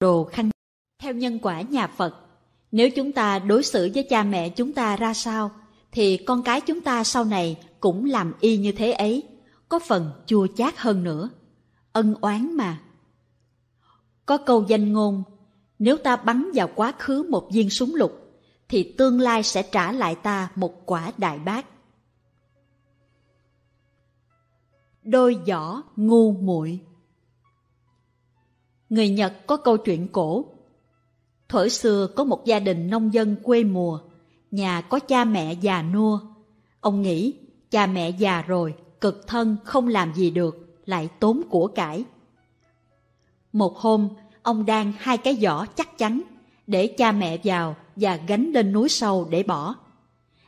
đồ khanh. Theo nhân quả nhà Phật, nếu chúng ta đối xử với cha mẹ chúng ta ra sao, thì con cái chúng ta sau này cũng làm y như thế ấy, có phần chua chát hơn nữa. Ân oán mà. Có câu danh ngôn, nếu ta bắn vào quá khứ một viên súng lục, thì tương lai sẽ trả lại ta một quả đại bác. Đôi giỏ ngu muội Người Nhật có câu chuyện cổ. Thổi xưa có một gia đình nông dân quê mùa, nhà có cha mẹ già nua. Ông nghĩ cha mẹ già rồi, cực thân không làm gì được, lại tốn của cải. Một hôm, ông đang hai cái giỏ chắc chắn, để cha mẹ vào và gánh lên núi sâu để bỏ.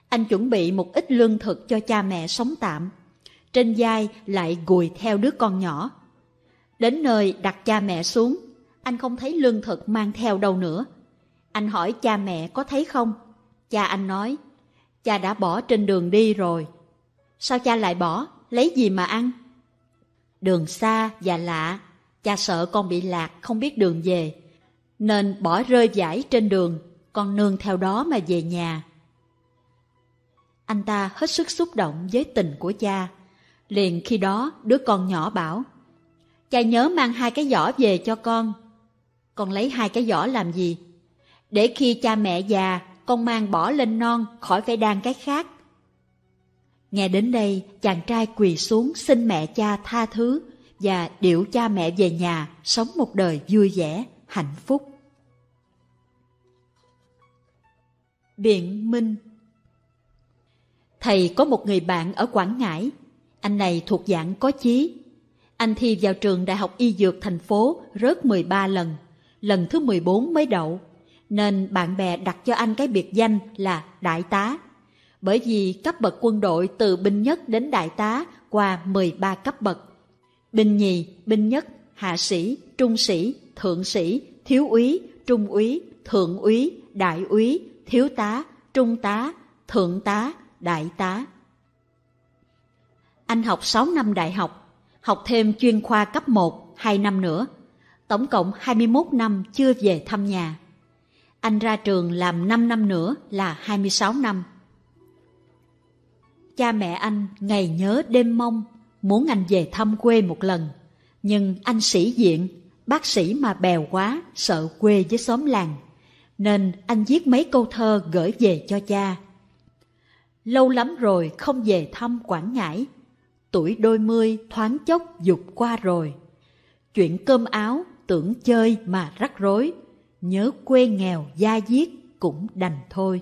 Anh chuẩn bị một ít lương thực cho cha mẹ sống tạm. Trên vai lại gùi theo đứa con nhỏ. Đến nơi đặt cha mẹ xuống, anh không thấy lương thực mang theo đâu nữa. Anh hỏi cha mẹ có thấy không? Cha anh nói, cha đã bỏ trên đường đi rồi. Sao cha lại bỏ, lấy gì mà ăn? Đường xa và lạ, cha sợ con bị lạc không biết đường về, nên bỏ rơi vải trên đường, con nương theo đó mà về nhà. Anh ta hết sức xúc động với tình của cha. Liền khi đó đứa con nhỏ bảo, Cha nhớ mang hai cái giỏ về cho con. Con lấy hai cái giỏ làm gì? Để khi cha mẹ già, con mang bỏ lên non khỏi phải đan cái khác. Nghe đến đây, chàng trai quỳ xuống xin mẹ cha tha thứ và điệu cha mẹ về nhà sống một đời vui vẻ, hạnh phúc. Biện Minh Thầy có một người bạn ở Quảng Ngãi. Anh này thuộc dạng có chí, anh thi vào trường Đại học Y Dược thành phố rớt 13 lần, lần thứ 14 mới đậu. Nên bạn bè đặt cho anh cái biệt danh là Đại tá. Bởi vì cấp bậc quân đội từ binh nhất đến đại tá qua 13 cấp bậc. Binh nhì, binh nhất, hạ sĩ, trung sĩ, thượng sĩ, thiếu úy, trung úy, thượng úy, đại úy, thiếu tá, trung tá, thượng tá, đại tá. Anh học 6 năm đại học, học thêm chuyên khoa cấp 1, 2 năm nữa, tổng cộng 21 năm chưa về thăm nhà. Anh ra trường làm 5 năm nữa là 26 năm. Cha mẹ anh ngày nhớ đêm mong, muốn anh về thăm quê một lần. Nhưng anh sĩ diện, bác sĩ mà bèo quá, sợ quê với xóm làng. Nên anh viết mấy câu thơ gửi về cho cha. Lâu lắm rồi không về thăm Quảng Ngãi, tuổi đôi mươi thoáng chốc dục qua rồi. Chuyện cơm áo tưởng chơi mà rắc rối, nhớ quê nghèo gia diết cũng đành thôi.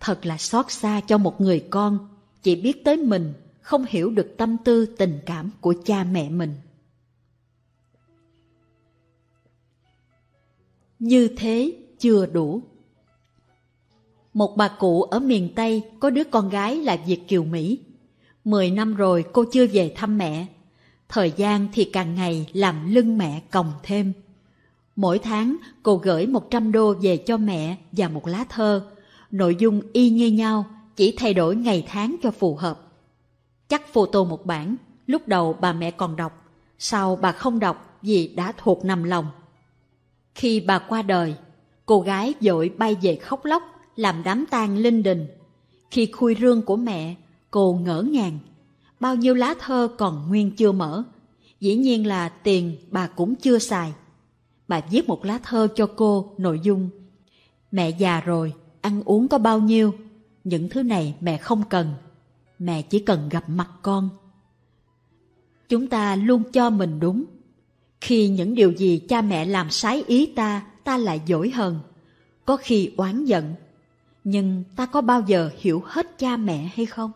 Thật là xót xa cho một người con, chỉ biết tới mình, không hiểu được tâm tư tình cảm của cha mẹ mình. Như thế chưa đủ. Một bà cụ ở miền Tây có đứa con gái là Việt Kiều Mỹ mười năm rồi cô chưa về thăm mẹ. Thời gian thì càng ngày làm lưng mẹ còng thêm. Mỗi tháng cô gửi 100 đô về cho mẹ và một lá thơ. Nội dung y như nhau, chỉ thay đổi ngày tháng cho phù hợp. Chắc photo một bản, lúc đầu bà mẹ còn đọc, sau bà không đọc vì đã thuộc nằm lòng. Khi bà qua đời, cô gái vội bay về khóc lóc, làm đám tang linh đình. Khi khui rương của mẹ, Cô ngỡ ngàng, bao nhiêu lá thơ còn nguyên chưa mở, dĩ nhiên là tiền bà cũng chưa xài. Bà viết một lá thơ cho cô nội dung Mẹ già rồi, ăn uống có bao nhiêu, những thứ này mẹ không cần, mẹ chỉ cần gặp mặt con. Chúng ta luôn cho mình đúng. Khi những điều gì cha mẹ làm sái ý ta, ta lại dỗi hờn, có khi oán giận. Nhưng ta có bao giờ hiểu hết cha mẹ hay không?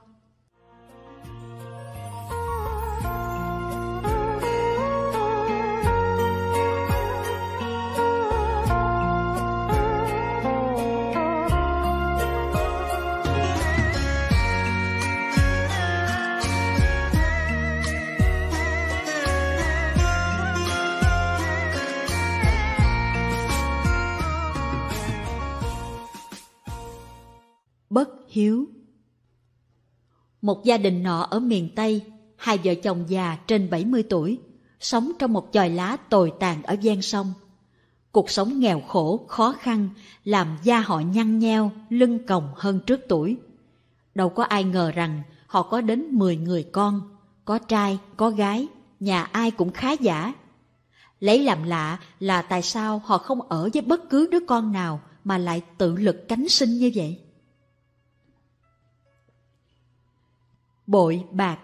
hiếu. Một gia đình nọ ở miền Tây, hai vợ chồng già trên 70 tuổi, sống trong một chòi lá tồi tàn ở gian sông. Cuộc sống nghèo khổ, khó khăn, làm da họ nhăn nheo, lưng còng hơn trước tuổi. Đâu có ai ngờ rằng họ có đến 10 người con, có trai, có gái, nhà ai cũng khá giả. Lấy làm lạ là tại sao họ không ở với bất cứ đứa con nào mà lại tự lực cánh sinh như vậy? bội bạc.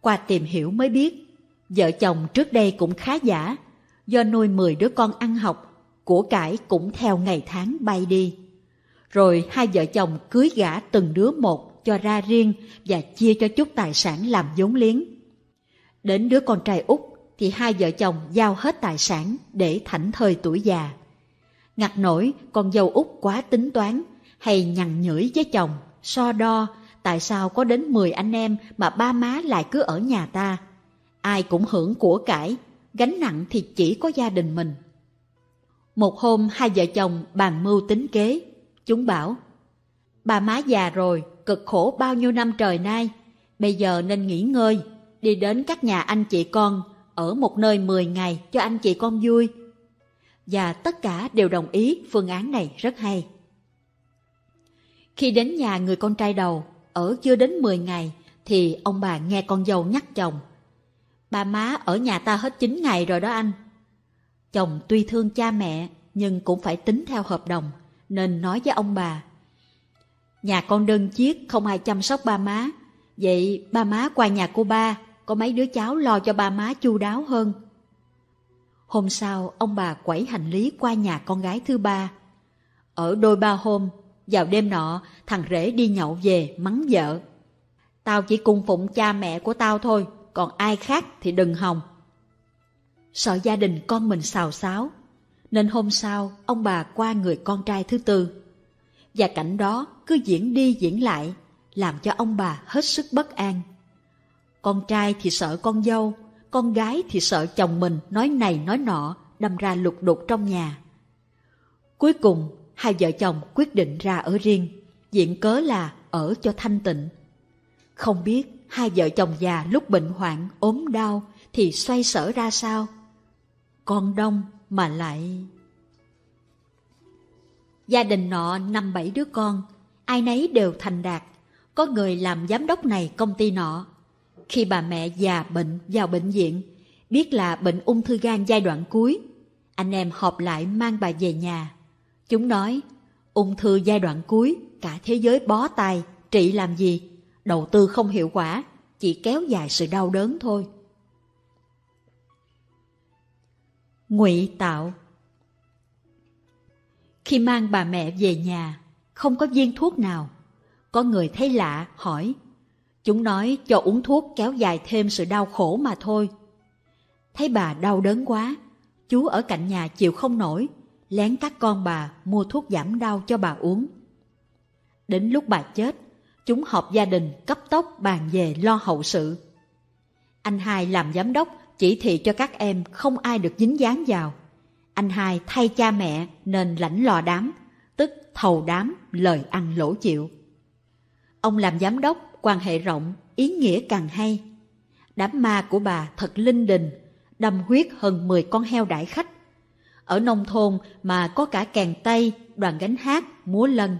Qua tìm hiểu mới biết, vợ chồng trước đây cũng khá giả, do nuôi 10 đứa con ăn học, của cải cũng theo ngày tháng bay đi. Rồi hai vợ chồng cưới gả từng đứa một cho ra riêng và chia cho chút tài sản làm vốn liếng. Đến đứa con trai út thì hai vợ chồng giao hết tài sản để thảnh thời tuổi già. Ngặt nổi con dâu út quá tính toán hay nhằn nhưỡi với chồng, so đo tại sao có đến 10 anh em mà ba má lại cứ ở nhà ta? Ai cũng hưởng của cải, gánh nặng thì chỉ có gia đình mình. Một hôm hai vợ chồng bàn mưu tính kế, chúng bảo Bà má già rồi, cực khổ bao nhiêu năm trời nay, bây giờ nên nghỉ ngơi, đi đến các nhà anh chị con, ở một nơi 10 ngày cho anh chị con vui. Và tất cả đều đồng ý phương án này rất hay. Khi đến nhà người con trai đầu, ở chưa đến 10 ngày thì ông bà nghe con dâu nhắc chồng. Ba má ở nhà ta hết 9 ngày rồi đó anh. Chồng tuy thương cha mẹ nhưng cũng phải tính theo hợp đồng nên nói với ông bà. Nhà con đơn chiếc không ai chăm sóc ba má. Vậy ba má qua nhà cô ba, có mấy đứa cháu lo cho ba má chu đáo hơn. Hôm sau, ông bà quẩy hành lý qua nhà con gái thứ ba. Ở đôi ba hôm, vào đêm nọ, thằng rể đi nhậu về mắng vợ. Tao chỉ cung phụng cha mẹ của tao thôi, còn ai khác thì đừng hòng. Sợ gia đình con mình xào xáo, nên hôm sau ông bà qua người con trai thứ tư. Và cảnh đó cứ diễn đi diễn lại, làm cho ông bà hết sức bất an. Con trai thì sợ con dâu, con gái thì sợ chồng mình nói này nói nọ, đâm ra lục đục trong nhà. Cuối cùng, hai vợ chồng quyết định ra ở riêng, diện cớ là ở cho thanh tịnh. Không biết hai vợ chồng già lúc bệnh hoạn, ốm đau thì xoay sở ra sao? Con đông mà lại... Gia đình nọ năm bảy đứa con, ai nấy đều thành đạt, có người làm giám đốc này công ty nọ. Khi bà mẹ già bệnh vào bệnh viện, biết là bệnh ung thư gan giai đoạn cuối, anh em họp lại mang bà về nhà. Chúng nói, ung thư giai đoạn cuối, cả thế giới bó tay, trị làm gì? Đầu tư không hiệu quả, chỉ kéo dài sự đau đớn thôi. Ngụy tạo Khi mang bà mẹ về nhà, không có viên thuốc nào. Có người thấy lạ, hỏi. Chúng nói cho uống thuốc kéo dài thêm sự đau khổ mà thôi. Thấy bà đau đớn quá, chú ở cạnh nhà chịu không nổi, lén các con bà mua thuốc giảm đau cho bà uống. Đến lúc bà chết, chúng họp gia đình cấp tốc bàn về lo hậu sự. Anh hai làm giám đốc chỉ thị cho các em không ai được dính dáng vào. Anh hai thay cha mẹ nên lãnh lò đám, tức thầu đám lời ăn lỗ chịu. Ông làm giám đốc, quan hệ rộng, ý nghĩa càng hay. Đám ma của bà thật linh đình, đâm huyết hơn 10 con heo đại khách ở nông thôn mà có cả kèn tây đoàn gánh hát, múa lân.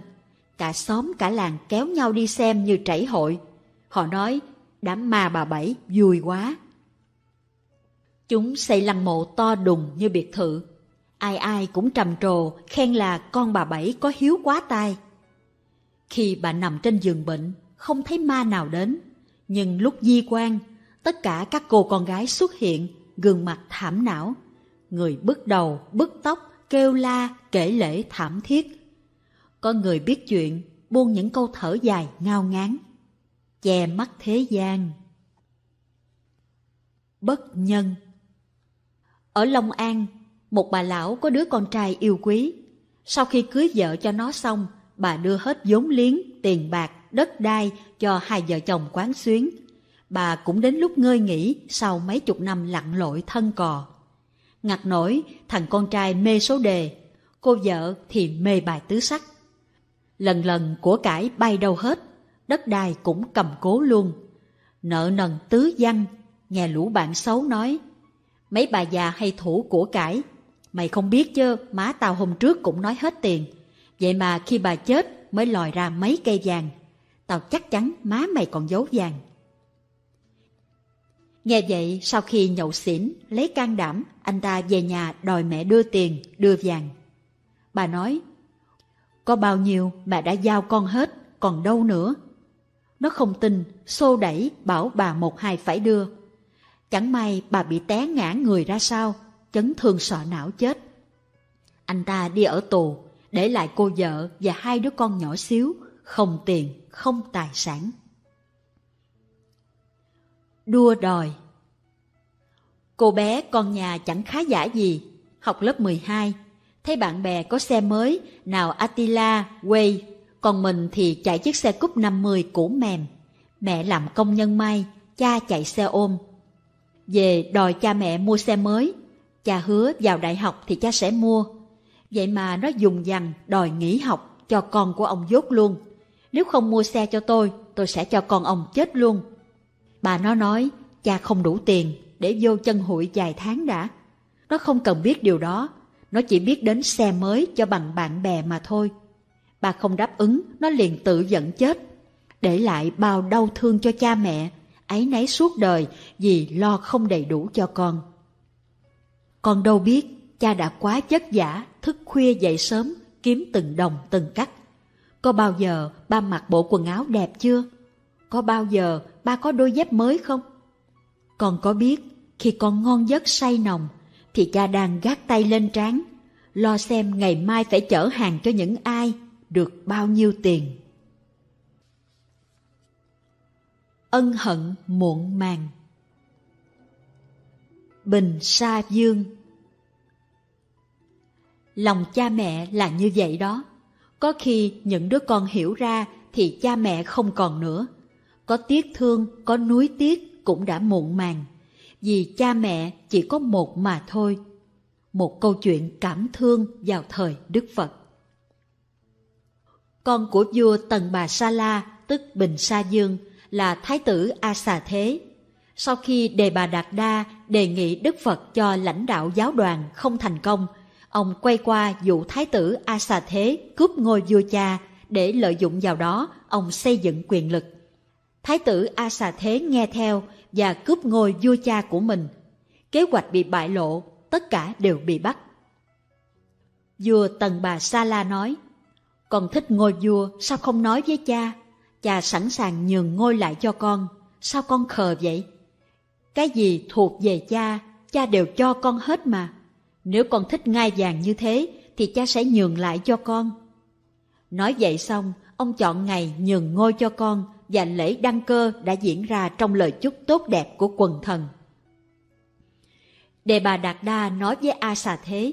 Cả xóm cả làng kéo nhau đi xem như trảy hội. Họ nói, đám ma bà Bảy vui quá. Chúng xây lăng mộ to đùng như biệt thự. Ai ai cũng trầm trồ, khen là con bà Bảy có hiếu quá tai. Khi bà nằm trên giường bệnh, không thấy ma nào đến. Nhưng lúc di quan, tất cả các cô con gái xuất hiện, gương mặt thảm não, người bước đầu, bước tóc, kêu la, kể lễ thảm thiết. Có người biết chuyện, buông những câu thở dài ngao ngán, che mắt thế gian. Bất nhân Ở Long An, một bà lão có đứa con trai yêu quý. Sau khi cưới vợ cho nó xong, bà đưa hết vốn liếng, tiền bạc, đất đai cho hai vợ chồng quán xuyến. Bà cũng đến lúc ngơi nghỉ sau mấy chục năm lặn lội thân cò. Ngặt nổi, thằng con trai mê số đề, cô vợ thì mê bài tứ sắc. Lần lần của cải bay đâu hết, đất đai cũng cầm cố luôn. Nợ nần tứ văn, nghe lũ bạn xấu nói. Mấy bà già hay thủ của cải, mày không biết chứ, má tao hôm trước cũng nói hết tiền. Vậy mà khi bà chết mới lòi ra mấy cây vàng. Tao chắc chắn má mày còn giấu vàng. Nghe vậy, sau khi nhậu xỉn, lấy can đảm, anh ta về nhà đòi mẹ đưa tiền, đưa vàng. Bà nói, có bao nhiêu mẹ đã giao con hết, còn đâu nữa. Nó không tin, xô đẩy, bảo bà một hai phải đưa. Chẳng may bà bị té ngã người ra sao, chấn thương sọ não chết. Anh ta đi ở tù, để lại cô vợ và hai đứa con nhỏ xíu, không tiền, không tài sản. Đua đòi Cô bé con nhà chẳng khá giả gì, học lớp 12. Thấy bạn bè có xe mới, nào Attila, Way, còn mình thì chạy chiếc xe cúp 50 cũ mềm. Mẹ làm công nhân may, cha chạy xe ôm. Về đòi cha mẹ mua xe mới, cha hứa vào đại học thì cha sẽ mua. Vậy mà nó dùng dằn đòi nghỉ học cho con của ông dốt luôn. Nếu không mua xe cho tôi, tôi sẽ cho con ông chết luôn. Bà nó nói cha không đủ tiền để vô chân hụi vài tháng đã. Nó không cần biết điều đó, nó chỉ biết đến xe mới cho bằng bạn bè mà thôi. Bà không đáp ứng, nó liền tự giận chết. Để lại bao đau thương cho cha mẹ, ấy nấy suốt đời vì lo không đầy đủ cho con. Con đâu biết, cha đã quá chất giả, thức khuya dậy sớm, kiếm từng đồng từng cắt. Có bao giờ ba mặc bộ quần áo đẹp chưa? Có bao giờ ba có đôi dép mới không? Con có biết khi con ngon giấc say nồng thì cha đang gác tay lên trán lo xem ngày mai phải chở hàng cho những ai được bao nhiêu tiền. Ân hận muộn màng Bình Sa Dương Lòng cha mẹ là như vậy đó. Có khi những đứa con hiểu ra thì cha mẹ không còn nữa. Có tiếc thương, có nuối tiếc cũng đã muộn màng. Vì cha mẹ chỉ có một mà thôi. Một câu chuyện cảm thương vào thời Đức Phật. Con của vua Tần Bà Sa La, tức Bình Sa Dương, là Thái tử A Xà Thế. Sau khi Đề Bà Đạt Đa đề nghị Đức Phật cho lãnh đạo giáo đoàn không thành công, ông quay qua vụ Thái tử A Xà Thế cướp ngôi vua cha để lợi dụng vào đó ông xây dựng quyền lực. Thái tử A Xà Thế nghe theo và cướp ngôi vua cha của mình. Kế hoạch bị bại lộ, tất cả đều bị bắt. Vua Tần Bà Sa La nói, Con thích ngôi vua, sao không nói với cha? Cha sẵn sàng nhường ngôi lại cho con, sao con khờ vậy? Cái gì thuộc về cha, cha đều cho con hết mà. Nếu con thích ngai vàng như thế, thì cha sẽ nhường lại cho con. Nói vậy xong, ông chọn ngày nhường ngôi cho con, và lễ đăng cơ đã diễn ra trong lời chúc tốt đẹp của quần thần. Đề bà Đạt Đa nói với A Xà Thế,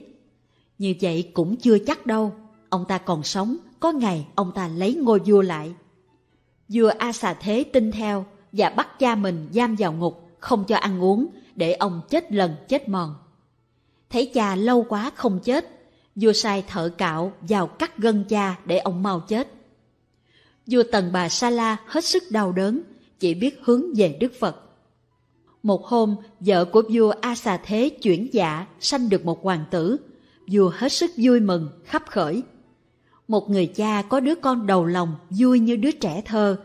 như vậy cũng chưa chắc đâu, ông ta còn sống, có ngày ông ta lấy ngôi vua lại. Vua A Xà Thế tin theo và bắt cha mình giam vào ngục, không cho ăn uống, để ông chết lần chết mòn. Thấy cha lâu quá không chết, vua sai thợ cạo vào cắt gân cha để ông mau chết Vua tần bà Sa La hết sức đau đớn, chỉ biết hướng về Đức Phật. Một hôm, vợ của vua A Xà Thế chuyển dạ, sanh được một hoàng tử. Vua hết sức vui mừng, khắp khởi. Một người cha có đứa con đầu lòng, vui như đứa trẻ thơ,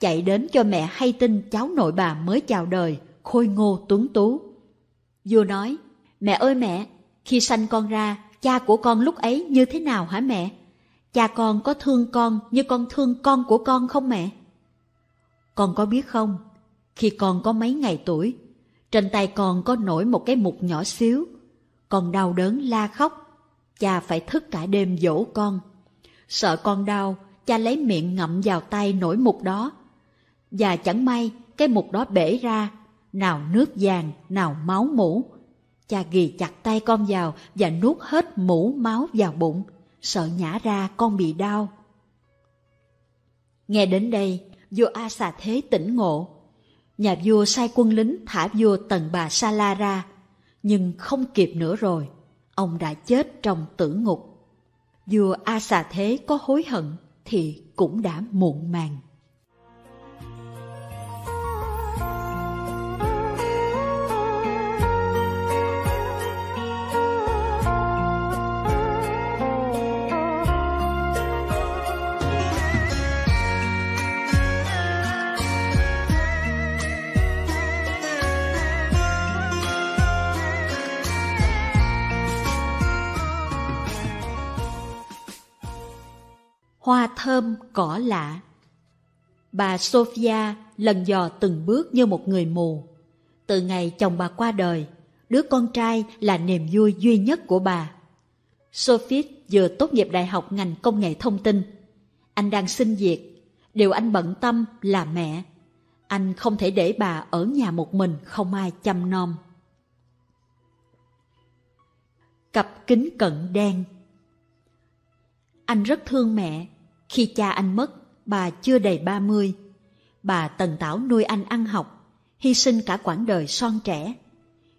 chạy đến cho mẹ hay tin cháu nội bà mới chào đời, khôi ngô tuấn tú. Vua nói, mẹ ơi mẹ, khi sanh con ra, cha của con lúc ấy như thế nào hả mẹ? Cha con có thương con như con thương con của con không mẹ? Con có biết không, khi con có mấy ngày tuổi, trên tay con có nổi một cái mục nhỏ xíu. Con đau đớn la khóc, cha phải thức cả đêm dỗ con. Sợ con đau, cha lấy miệng ngậm vào tay nổi mục đó. Và chẳng may, cái mục đó bể ra, nào nước vàng, nào máu mũ. Cha ghi chặt tay con vào và nuốt hết mũ máu vào bụng sợ nhả ra con bị đau. Nghe đến đây, vua A Xà Thế tỉnh ngộ. Nhà vua sai quân lính thả vua tần bà Sa La ra, nhưng không kịp nữa rồi. Ông đã chết trong tử ngục. Vua A Xà Thế có hối hận thì cũng đã muộn màng. hoa thơm cỏ lạ. Bà Sophia lần dò từng bước như một người mù. Từ ngày chồng bà qua đời, đứa con trai là niềm vui duy nhất của bà. Sophie vừa tốt nghiệp đại học ngành công nghệ thông tin. Anh đang xin việc, điều anh bận tâm là mẹ. Anh không thể để bà ở nhà một mình không ai chăm nom. Cặp kính cận đen Anh rất thương mẹ khi cha anh mất, bà chưa đầy 30. Bà tần tảo nuôi anh ăn học, hy sinh cả quãng đời son trẻ.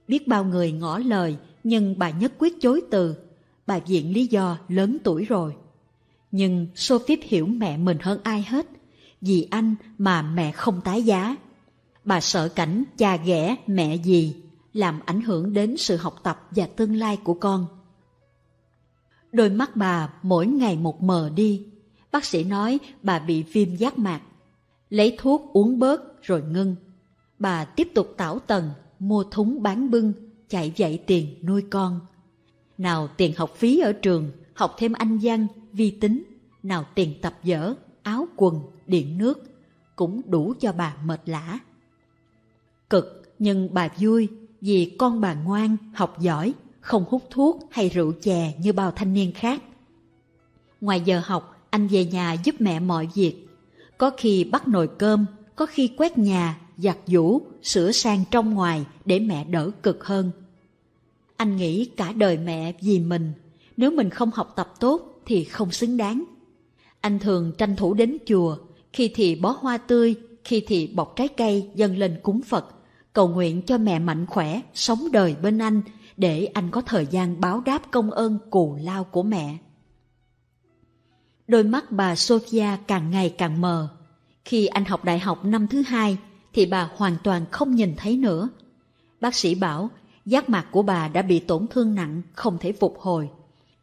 Biết bao người ngỏ lời, nhưng bà nhất quyết chối từ. Bà viện lý do lớn tuổi rồi. Nhưng Sophie hiểu mẹ mình hơn ai hết, vì anh mà mẹ không tái giá. Bà sợ cảnh cha ghẻ mẹ gì, làm ảnh hưởng đến sự học tập và tương lai của con. Đôi mắt bà mỗi ngày một mờ đi, bác sĩ nói bà bị viêm giác mạc. Lấy thuốc uống bớt rồi ngưng. Bà tiếp tục tảo tần, mua thúng bán bưng, chạy dạy tiền nuôi con. Nào tiền học phí ở trường, học thêm anh văn, vi tính, nào tiền tập dở, áo quần, điện nước, cũng đủ cho bà mệt lã. Cực nhưng bà vui vì con bà ngoan, học giỏi, không hút thuốc hay rượu chè như bao thanh niên khác. Ngoài giờ học, anh về nhà giúp mẹ mọi việc. Có khi bắt nồi cơm, có khi quét nhà, giặt giũ, sửa sang trong ngoài để mẹ đỡ cực hơn. Anh nghĩ cả đời mẹ vì mình, nếu mình không học tập tốt thì không xứng đáng. Anh thường tranh thủ đến chùa, khi thì bó hoa tươi, khi thì bọc trái cây dâng lên cúng Phật, cầu nguyện cho mẹ mạnh khỏe, sống đời bên anh, để anh có thời gian báo đáp công ơn cù lao của mẹ. Đôi mắt bà Sophia càng ngày càng mờ. Khi anh học đại học năm thứ hai thì bà hoàn toàn không nhìn thấy nữa. Bác sĩ bảo giác mạc của bà đã bị tổn thương nặng không thể phục hồi.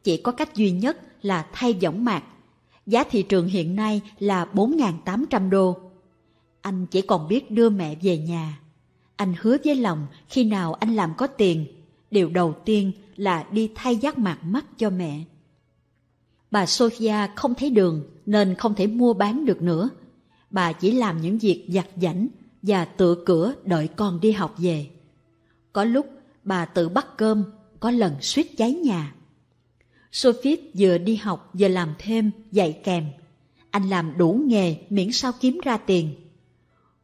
Chỉ có cách duy nhất là thay võng mạc. Giá thị trường hiện nay là 4.800 đô. Anh chỉ còn biết đưa mẹ về nhà. Anh hứa với lòng khi nào anh làm có tiền, điều đầu tiên là đi thay giác mạc mắt cho mẹ. Bà Sofia không thấy đường nên không thể mua bán được nữa. Bà chỉ làm những việc giặt giảnh và tựa cửa đợi con đi học về. Có lúc bà tự bắt cơm, có lần suýt cháy nhà. Sophie vừa đi học vừa làm thêm, dạy kèm. Anh làm đủ nghề miễn sao kiếm ra tiền.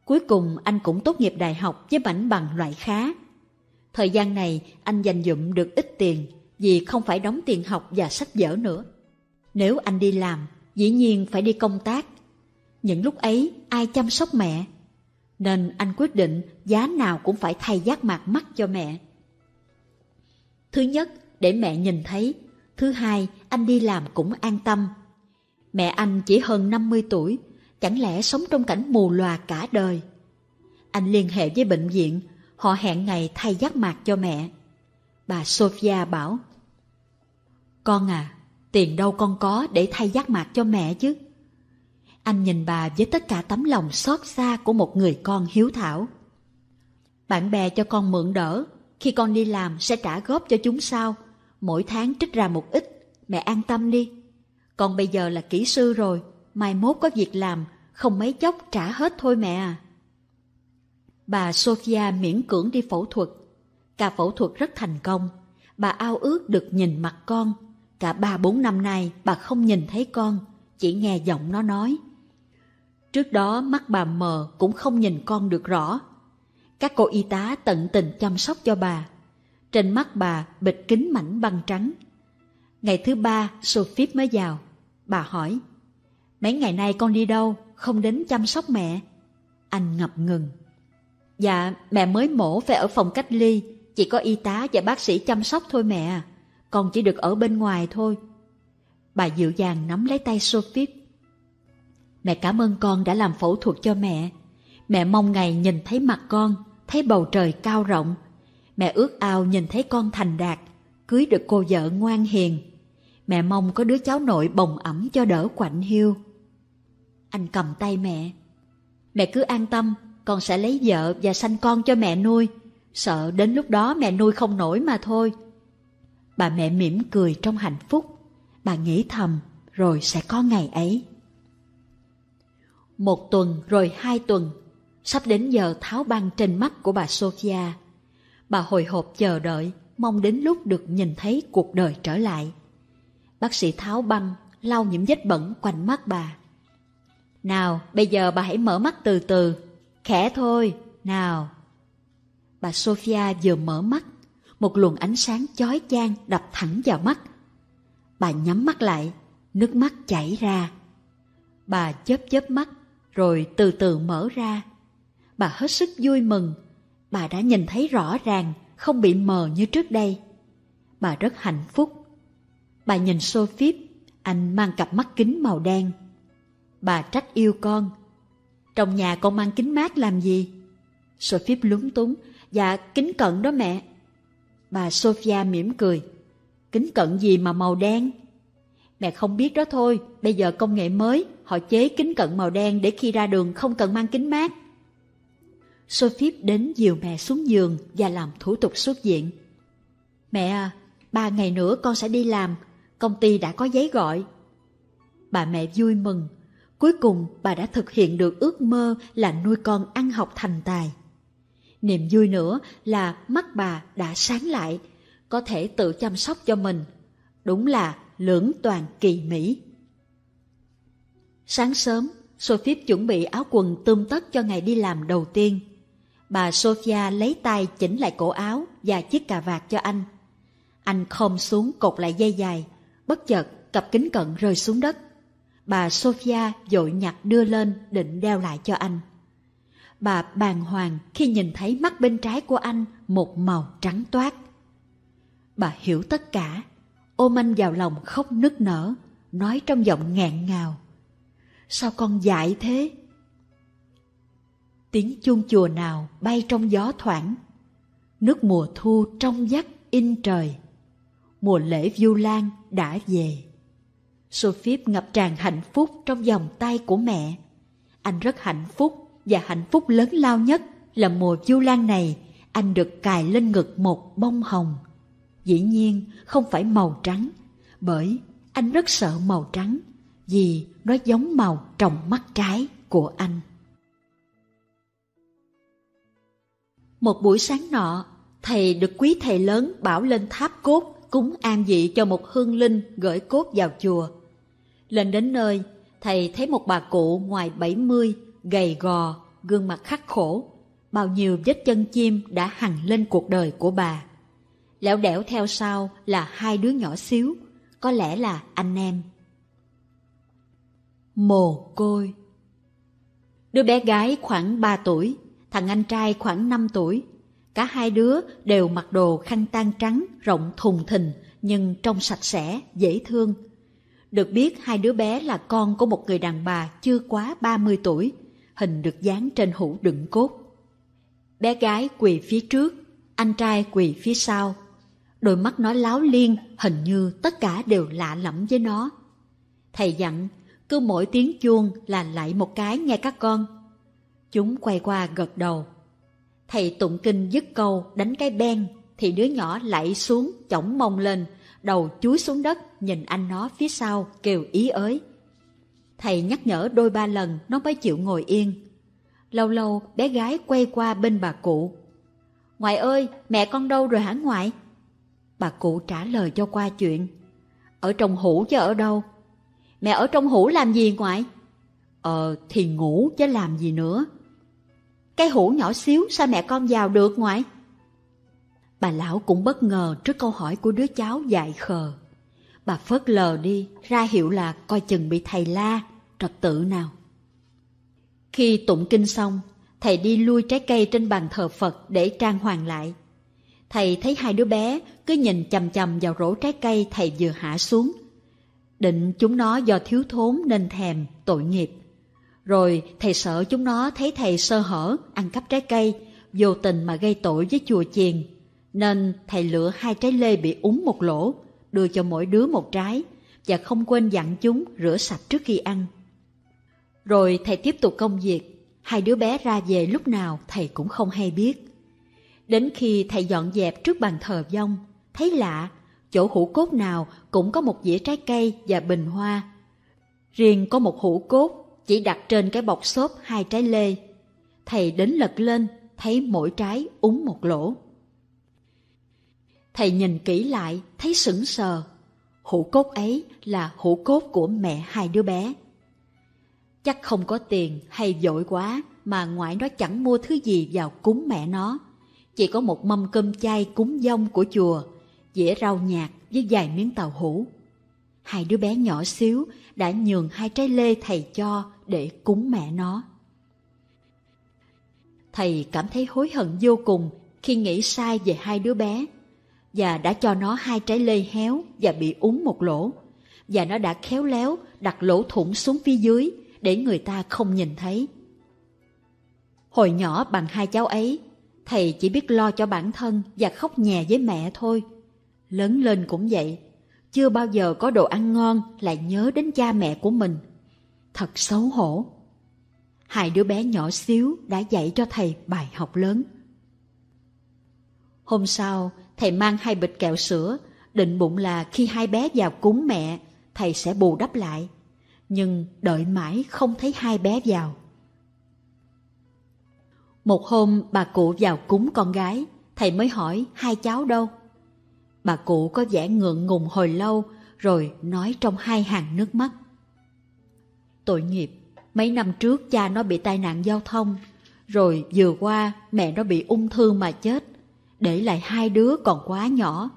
Cuối cùng anh cũng tốt nghiệp đại học với mảnh bằng loại khá. Thời gian này anh dành dụm được ít tiền vì không phải đóng tiền học và sách vở nữa. Nếu anh đi làm, dĩ nhiên phải đi công tác. Những lúc ấy ai chăm sóc mẹ? Nên anh quyết định giá nào cũng phải thay giác mạc mắt cho mẹ. Thứ nhất, để mẹ nhìn thấy. Thứ hai, anh đi làm cũng an tâm. Mẹ anh chỉ hơn 50 tuổi, chẳng lẽ sống trong cảnh mù lòa cả đời? Anh liên hệ với bệnh viện, họ hẹn ngày thay giác mạc cho mẹ. Bà Sophia bảo, Con à, Tiền đâu con có để thay giác mạc cho mẹ chứ. Anh nhìn bà với tất cả tấm lòng xót xa của một người con hiếu thảo. Bạn bè cho con mượn đỡ, khi con đi làm sẽ trả góp cho chúng sau. Mỗi tháng trích ra một ít, mẹ an tâm đi. Con bây giờ là kỹ sư rồi, mai mốt có việc làm, không mấy chốc trả hết thôi mẹ à. Bà Sophia miễn cưỡng đi phẫu thuật. Cả phẫu thuật rất thành công. Bà ao ước được nhìn mặt con Cả ba bốn năm nay bà không nhìn thấy con, chỉ nghe giọng nó nói. Trước đó mắt bà mờ cũng không nhìn con được rõ. Các cô y tá tận tình chăm sóc cho bà. Trên mắt bà bịch kính mảnh băng trắng. Ngày thứ ba Sophie mới vào. Bà hỏi, mấy ngày nay con đi đâu, không đến chăm sóc mẹ? Anh ngập ngừng. Dạ, mẹ mới mổ về ở phòng cách ly, chỉ có y tá và bác sĩ chăm sóc thôi mẹ à con chỉ được ở bên ngoài thôi. Bà dịu dàng nắm lấy tay Sophie. Mẹ cảm ơn con đã làm phẫu thuật cho mẹ. Mẹ mong ngày nhìn thấy mặt con, thấy bầu trời cao rộng. Mẹ ước ao nhìn thấy con thành đạt, cưới được cô vợ ngoan hiền. Mẹ mong có đứa cháu nội bồng ẩm cho đỡ quạnh hiu. Anh cầm tay mẹ. Mẹ cứ an tâm, con sẽ lấy vợ và sanh con cho mẹ nuôi. Sợ đến lúc đó mẹ nuôi không nổi mà thôi bà mẹ mỉm cười trong hạnh phúc. Bà nghĩ thầm, rồi sẽ có ngày ấy. Một tuần rồi hai tuần, sắp đến giờ tháo băng trên mắt của bà Sophia. Bà hồi hộp chờ đợi, mong đến lúc được nhìn thấy cuộc đời trở lại. Bác sĩ tháo băng, lau những vết bẩn quanh mắt bà. Nào, bây giờ bà hãy mở mắt từ từ. Khẽ thôi, nào. Bà Sophia vừa mở mắt một luồng ánh sáng chói chang đập thẳng vào mắt. Bà nhắm mắt lại, nước mắt chảy ra. Bà chớp chớp mắt, rồi từ từ mở ra. Bà hết sức vui mừng, bà đã nhìn thấy rõ ràng, không bị mờ như trước đây. Bà rất hạnh phúc. Bà nhìn xô phíp, anh mang cặp mắt kính màu đen. Bà trách yêu con. Trong nhà con mang kính mát làm gì? Sophie lúng túng. Dạ, kính cận đó mẹ. Bà Sophia mỉm cười. Kính cận gì mà màu đen? Mẹ không biết đó thôi, bây giờ công nghệ mới, họ chế kính cận màu đen để khi ra đường không cần mang kính mát. Sophie đến dìu mẹ xuống giường và làm thủ tục xuất viện. Mẹ à, ba ngày nữa con sẽ đi làm, công ty đã có giấy gọi. Bà mẹ vui mừng, cuối cùng bà đã thực hiện được ước mơ là nuôi con ăn học thành tài. Niềm vui nữa là mắt bà đã sáng lại, có thể tự chăm sóc cho mình. Đúng là lưỡng toàn kỳ mỹ. Sáng sớm, Sophie chuẩn bị áo quần tươm tất cho ngày đi làm đầu tiên. Bà Sophia lấy tay chỉnh lại cổ áo và chiếc cà vạt cho anh. Anh không xuống cột lại dây dài, bất chợt cặp kính cận rơi xuống đất. Bà Sophia dội nhặt đưa lên định đeo lại cho anh bà bàng hoàng khi nhìn thấy mắt bên trái của anh một màu trắng toát. Bà hiểu tất cả, ôm anh vào lòng khóc nức nở, nói trong giọng nghẹn ngào. Sao con dại thế? Tiếng chuông chùa nào bay trong gió thoảng, nước mùa thu trong vắt in trời. Mùa lễ Vu lan đã về. Sophie ngập tràn hạnh phúc trong vòng tay của mẹ. Anh rất hạnh phúc và hạnh phúc lớn lao nhất là mùa du lan này anh được cài lên ngực một bông hồng. Dĩ nhiên không phải màu trắng, bởi anh rất sợ màu trắng vì nó giống màu trong mắt trái của anh. Một buổi sáng nọ, thầy được quý thầy lớn bảo lên tháp cốt cúng an vị cho một hương linh gửi cốt vào chùa. Lên đến nơi, thầy thấy một bà cụ ngoài bảy mươi gầy gò, gương mặt khắc khổ, bao nhiêu vết chân chim đã hằn lên cuộc đời của bà. Lẻo đẻo theo sau là hai đứa nhỏ xíu, có lẽ là anh em. Mồ côi Đứa bé gái khoảng 3 tuổi, thằng anh trai khoảng 5 tuổi. Cả hai đứa đều mặc đồ khăn tan trắng, rộng thùng thình, nhưng trông sạch sẽ, dễ thương. Được biết hai đứa bé là con của một người đàn bà chưa quá 30 tuổi, hình được dán trên hũ đựng cốt. Bé gái quỳ phía trước, anh trai quỳ phía sau. Đôi mắt nó láo liên, hình như tất cả đều lạ lẫm với nó. Thầy dặn, cứ mỗi tiếng chuông là lại một cái nghe các con. Chúng quay qua gật đầu. Thầy tụng kinh dứt câu đánh cái ben, thì đứa nhỏ lạy xuống, chổng mông lên, đầu chúi xuống đất, nhìn anh nó phía sau, kêu ý ới. Thầy nhắc nhở đôi ba lần nó mới chịu ngồi yên. Lâu lâu bé gái quay qua bên bà cụ. Ngoại ơi, mẹ con đâu rồi hả ngoại? Bà cụ trả lời cho qua chuyện. Ở trong hũ chứ ở đâu? Mẹ ở trong hũ làm gì ngoại? Ờ thì ngủ chứ làm gì nữa. Cái hũ nhỏ xíu sao mẹ con vào được ngoại? Bà lão cũng bất ngờ trước câu hỏi của đứa cháu dại khờ. Bà phớt lờ đi, ra hiệu là coi chừng bị thầy la trật tự nào. Khi tụng kinh xong, thầy đi lui trái cây trên bàn thờ Phật để trang hoàng lại. Thầy thấy hai đứa bé cứ nhìn chầm chầm vào rổ trái cây thầy vừa hạ xuống. Định chúng nó do thiếu thốn nên thèm, tội nghiệp. Rồi thầy sợ chúng nó thấy thầy sơ hở, ăn cắp trái cây, vô tình mà gây tội với chùa chiền. Nên thầy lựa hai trái lê bị úng một lỗ, đưa cho mỗi đứa một trái, và không quên dặn chúng rửa sạch trước khi ăn. Rồi thầy tiếp tục công việc, hai đứa bé ra về lúc nào thầy cũng không hay biết. Đến khi thầy dọn dẹp trước bàn thờ vong thấy lạ, chỗ hũ cốt nào cũng có một dĩa trái cây và bình hoa. Riêng có một hũ cốt chỉ đặt trên cái bọc xốp hai trái lê. Thầy đến lật lên, thấy mỗi trái úng một lỗ. Thầy nhìn kỹ lại, thấy sững sờ. Hũ cốt ấy là hũ cốt của mẹ hai đứa bé. Chắc không có tiền hay dội quá mà ngoại nó chẳng mua thứ gì vào cúng mẹ nó. Chỉ có một mâm cơm chay cúng dông của chùa, dĩa rau nhạt với vài miếng tàu hũ. Hai đứa bé nhỏ xíu đã nhường hai trái lê thầy cho để cúng mẹ nó. Thầy cảm thấy hối hận vô cùng khi nghĩ sai về hai đứa bé và đã cho nó hai trái lê héo và bị úng một lỗ và nó đã khéo léo đặt lỗ thủng xuống phía dưới để người ta không nhìn thấy. Hồi nhỏ bằng hai cháu ấy, thầy chỉ biết lo cho bản thân và khóc nhè với mẹ thôi. Lớn lên cũng vậy, chưa bao giờ có đồ ăn ngon lại nhớ đến cha mẹ của mình. Thật xấu hổ. Hai đứa bé nhỏ xíu đã dạy cho thầy bài học lớn. Hôm sau, thầy mang hai bịch kẹo sữa, định bụng là khi hai bé vào cúng mẹ, thầy sẽ bù đắp lại nhưng đợi mãi không thấy hai bé vào. Một hôm bà cụ vào cúng con gái, thầy mới hỏi hai cháu đâu. Bà cụ có vẻ ngượng ngùng hồi lâu rồi nói trong hai hàng nước mắt. Tội nghiệp, mấy năm trước cha nó bị tai nạn giao thông, rồi vừa qua mẹ nó bị ung thư mà chết, để lại hai đứa còn quá nhỏ.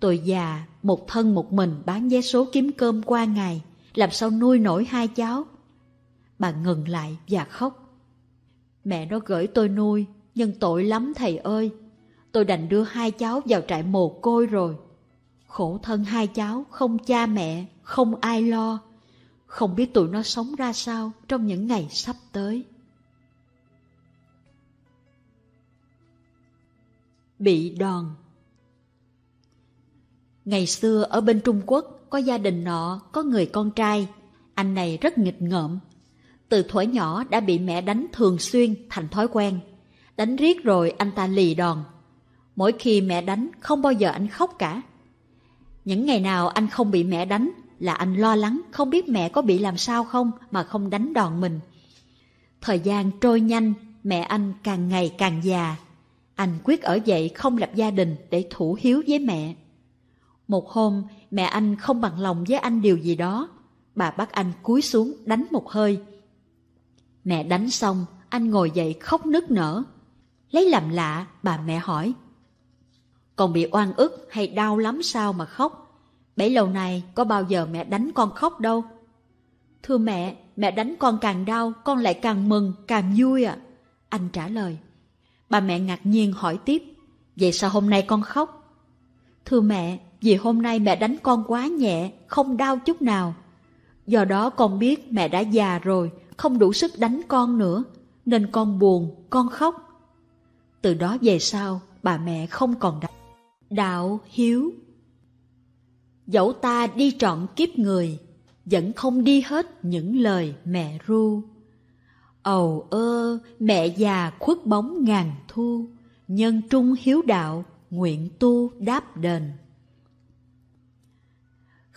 Tôi già, một thân một mình bán vé số kiếm cơm qua ngày làm sao nuôi nổi hai cháu? Bà ngừng lại và khóc. Mẹ nó gửi tôi nuôi, nhưng tội lắm thầy ơi. Tôi đành đưa hai cháu vào trại mồ côi rồi. Khổ thân hai cháu, không cha mẹ, không ai lo. Không biết tụi nó sống ra sao trong những ngày sắp tới. Bị đòn Ngày xưa ở bên Trung Quốc có gia đình nọ, có người con trai. Anh này rất nghịch ngợm. Từ thuở nhỏ đã bị mẹ đánh thường xuyên thành thói quen. Đánh riết rồi anh ta lì đòn. Mỗi khi mẹ đánh không bao giờ anh khóc cả. Những ngày nào anh không bị mẹ đánh là anh lo lắng không biết mẹ có bị làm sao không mà không đánh đòn mình. Thời gian trôi nhanh, mẹ anh càng ngày càng già. Anh quyết ở dậy không lập gia đình để thủ hiếu với mẹ. Một hôm, mẹ anh không bằng lòng với anh điều gì đó. Bà bắt anh cúi xuống đánh một hơi. Mẹ đánh xong, anh ngồi dậy khóc nức nở. Lấy làm lạ, bà mẹ hỏi. Còn bị oan ức hay đau lắm sao mà khóc? Bấy lâu nay có bao giờ mẹ đánh con khóc đâu. Thưa mẹ, mẹ đánh con càng đau, con lại càng mừng, càng vui ạ. À. Anh trả lời. Bà mẹ ngạc nhiên hỏi tiếp, vậy sao hôm nay con khóc? Thưa mẹ, vì hôm nay mẹ đánh con quá nhẹ, không đau chút nào. Do đó con biết mẹ đã già rồi, không đủ sức đánh con nữa, nên con buồn, con khóc. Từ đó về sau, bà mẹ không còn đánh. Đạo Hiếu Dẫu ta đi trọn kiếp người, vẫn không đi hết những lời mẹ ru. Ầu ơ, mẹ già khuất bóng ngàn thu, nhân trung hiếu đạo, nguyện tu đáp đền.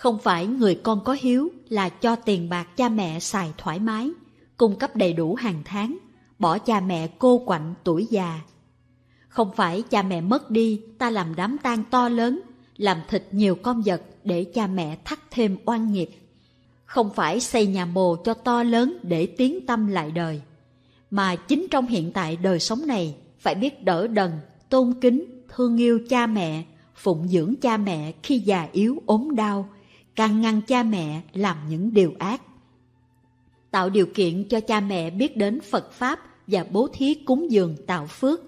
Không phải người con có hiếu là cho tiền bạc cha mẹ xài thoải mái, cung cấp đầy đủ hàng tháng, bỏ cha mẹ cô quạnh tuổi già. Không phải cha mẹ mất đi, ta làm đám tang to lớn, làm thịt nhiều con vật để cha mẹ thắt thêm oan nghiệp. Không phải xây nhà mồ cho to lớn để tiến tâm lại đời. Mà chính trong hiện tại đời sống này, phải biết đỡ đần, tôn kính, thương yêu cha mẹ, phụng dưỡng cha mẹ khi già yếu ốm đau, càng ngăn cha mẹ làm những điều ác. Tạo điều kiện cho cha mẹ biết đến Phật Pháp và bố thí cúng dường tạo phước.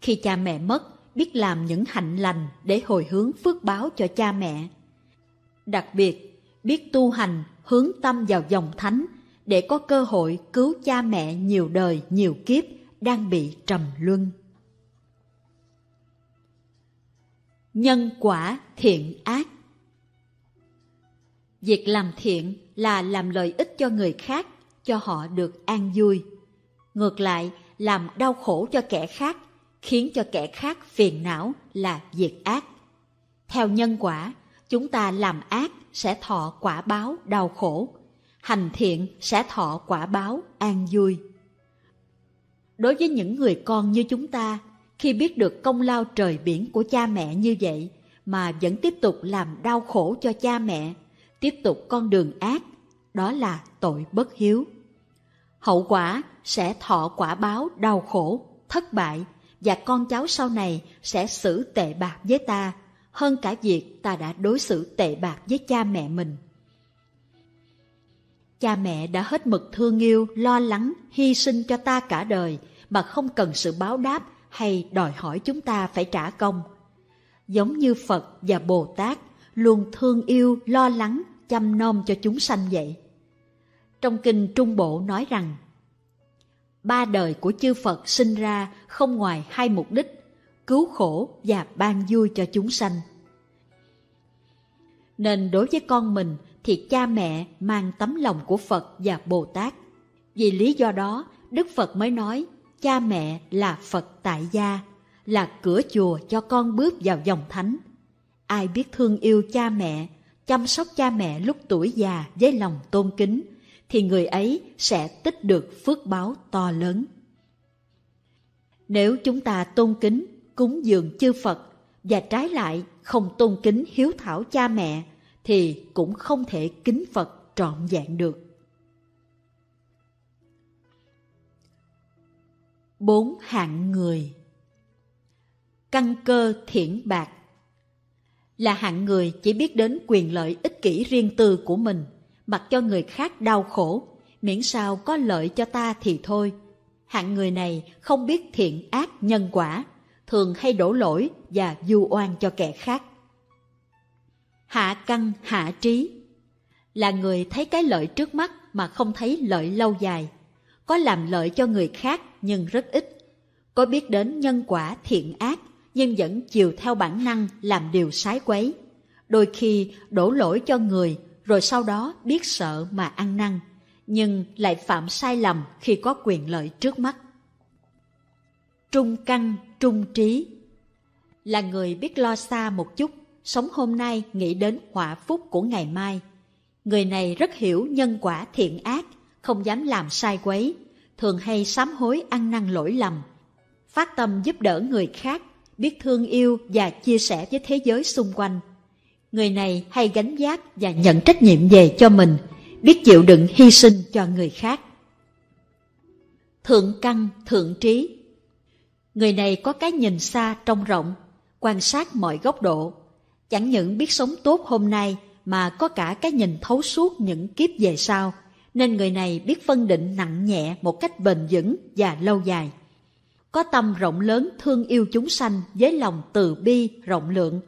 Khi cha mẹ mất, biết làm những hạnh lành để hồi hướng phước báo cho cha mẹ. Đặc biệt, biết tu hành hướng tâm vào dòng thánh để có cơ hội cứu cha mẹ nhiều đời nhiều kiếp đang bị trầm luân. Nhân quả thiện ác Việc làm thiện là làm lợi ích cho người khác, cho họ được an vui. Ngược lại, làm đau khổ cho kẻ khác, khiến cho kẻ khác phiền não là việc ác. Theo nhân quả, chúng ta làm ác sẽ thọ quả báo đau khổ, hành thiện sẽ thọ quả báo an vui. Đối với những người con như chúng ta, khi biết được công lao trời biển của cha mẹ như vậy mà vẫn tiếp tục làm đau khổ cho cha mẹ tiếp tục con đường ác, đó là tội bất hiếu. Hậu quả sẽ thọ quả báo đau khổ, thất bại và con cháu sau này sẽ xử tệ bạc với ta hơn cả việc ta đã đối xử tệ bạc với cha mẹ mình. Cha mẹ đã hết mực thương yêu, lo lắng, hy sinh cho ta cả đời mà không cần sự báo đáp hay đòi hỏi chúng ta phải trả công. Giống như Phật và Bồ Tát luôn thương yêu, lo lắng, chăm nom cho chúng sanh vậy. Trong kinh Trung Bộ nói rằng, ba đời của chư Phật sinh ra không ngoài hai mục đích, cứu khổ và ban vui cho chúng sanh. Nên đối với con mình thì cha mẹ mang tấm lòng của Phật và Bồ Tát. Vì lý do đó, Đức Phật mới nói cha mẹ là Phật tại gia, là cửa chùa cho con bước vào dòng thánh. Ai biết thương yêu cha mẹ, chăm sóc cha mẹ lúc tuổi già với lòng tôn kính, thì người ấy sẽ tích được phước báo to lớn. Nếu chúng ta tôn kính, cúng dường chư Phật và trái lại không tôn kính hiếu thảo cha mẹ thì cũng không thể kính Phật trọn vẹn được. Bốn Hạng người Căn cơ thiển bạc là hạng người chỉ biết đến quyền lợi ích kỷ riêng tư của mình, mặc cho người khác đau khổ, miễn sao có lợi cho ta thì thôi. Hạng người này không biết thiện ác nhân quả, thường hay đổ lỗi và du oan cho kẻ khác. Hạ căn hạ trí là người thấy cái lợi trước mắt mà không thấy lợi lâu dài, có làm lợi cho người khác nhưng rất ít, có biết đến nhân quả thiện ác nhưng vẫn chiều theo bản năng làm điều sái quấy. Đôi khi đổ lỗi cho người, rồi sau đó biết sợ mà ăn năn, nhưng lại phạm sai lầm khi có quyền lợi trước mắt. Trung căn, trung trí Là người biết lo xa một chút, sống hôm nay nghĩ đến họa phúc của ngày mai. Người này rất hiểu nhân quả thiện ác, không dám làm sai quấy, thường hay sám hối ăn năn lỗi lầm, phát tâm giúp đỡ người khác biết thương yêu và chia sẻ với thế giới xung quanh. Người này hay gánh vác và nhận trách nhiệm về cho mình, biết chịu đựng hy sinh cho người khác. Thượng căn, thượng trí Người này có cái nhìn xa trong rộng, quan sát mọi góc độ. Chẳng những biết sống tốt hôm nay mà có cả cái nhìn thấu suốt những kiếp về sau, nên người này biết phân định nặng nhẹ một cách bền vững và lâu dài có tâm rộng lớn thương yêu chúng sanh với lòng từ bi, rộng lượng,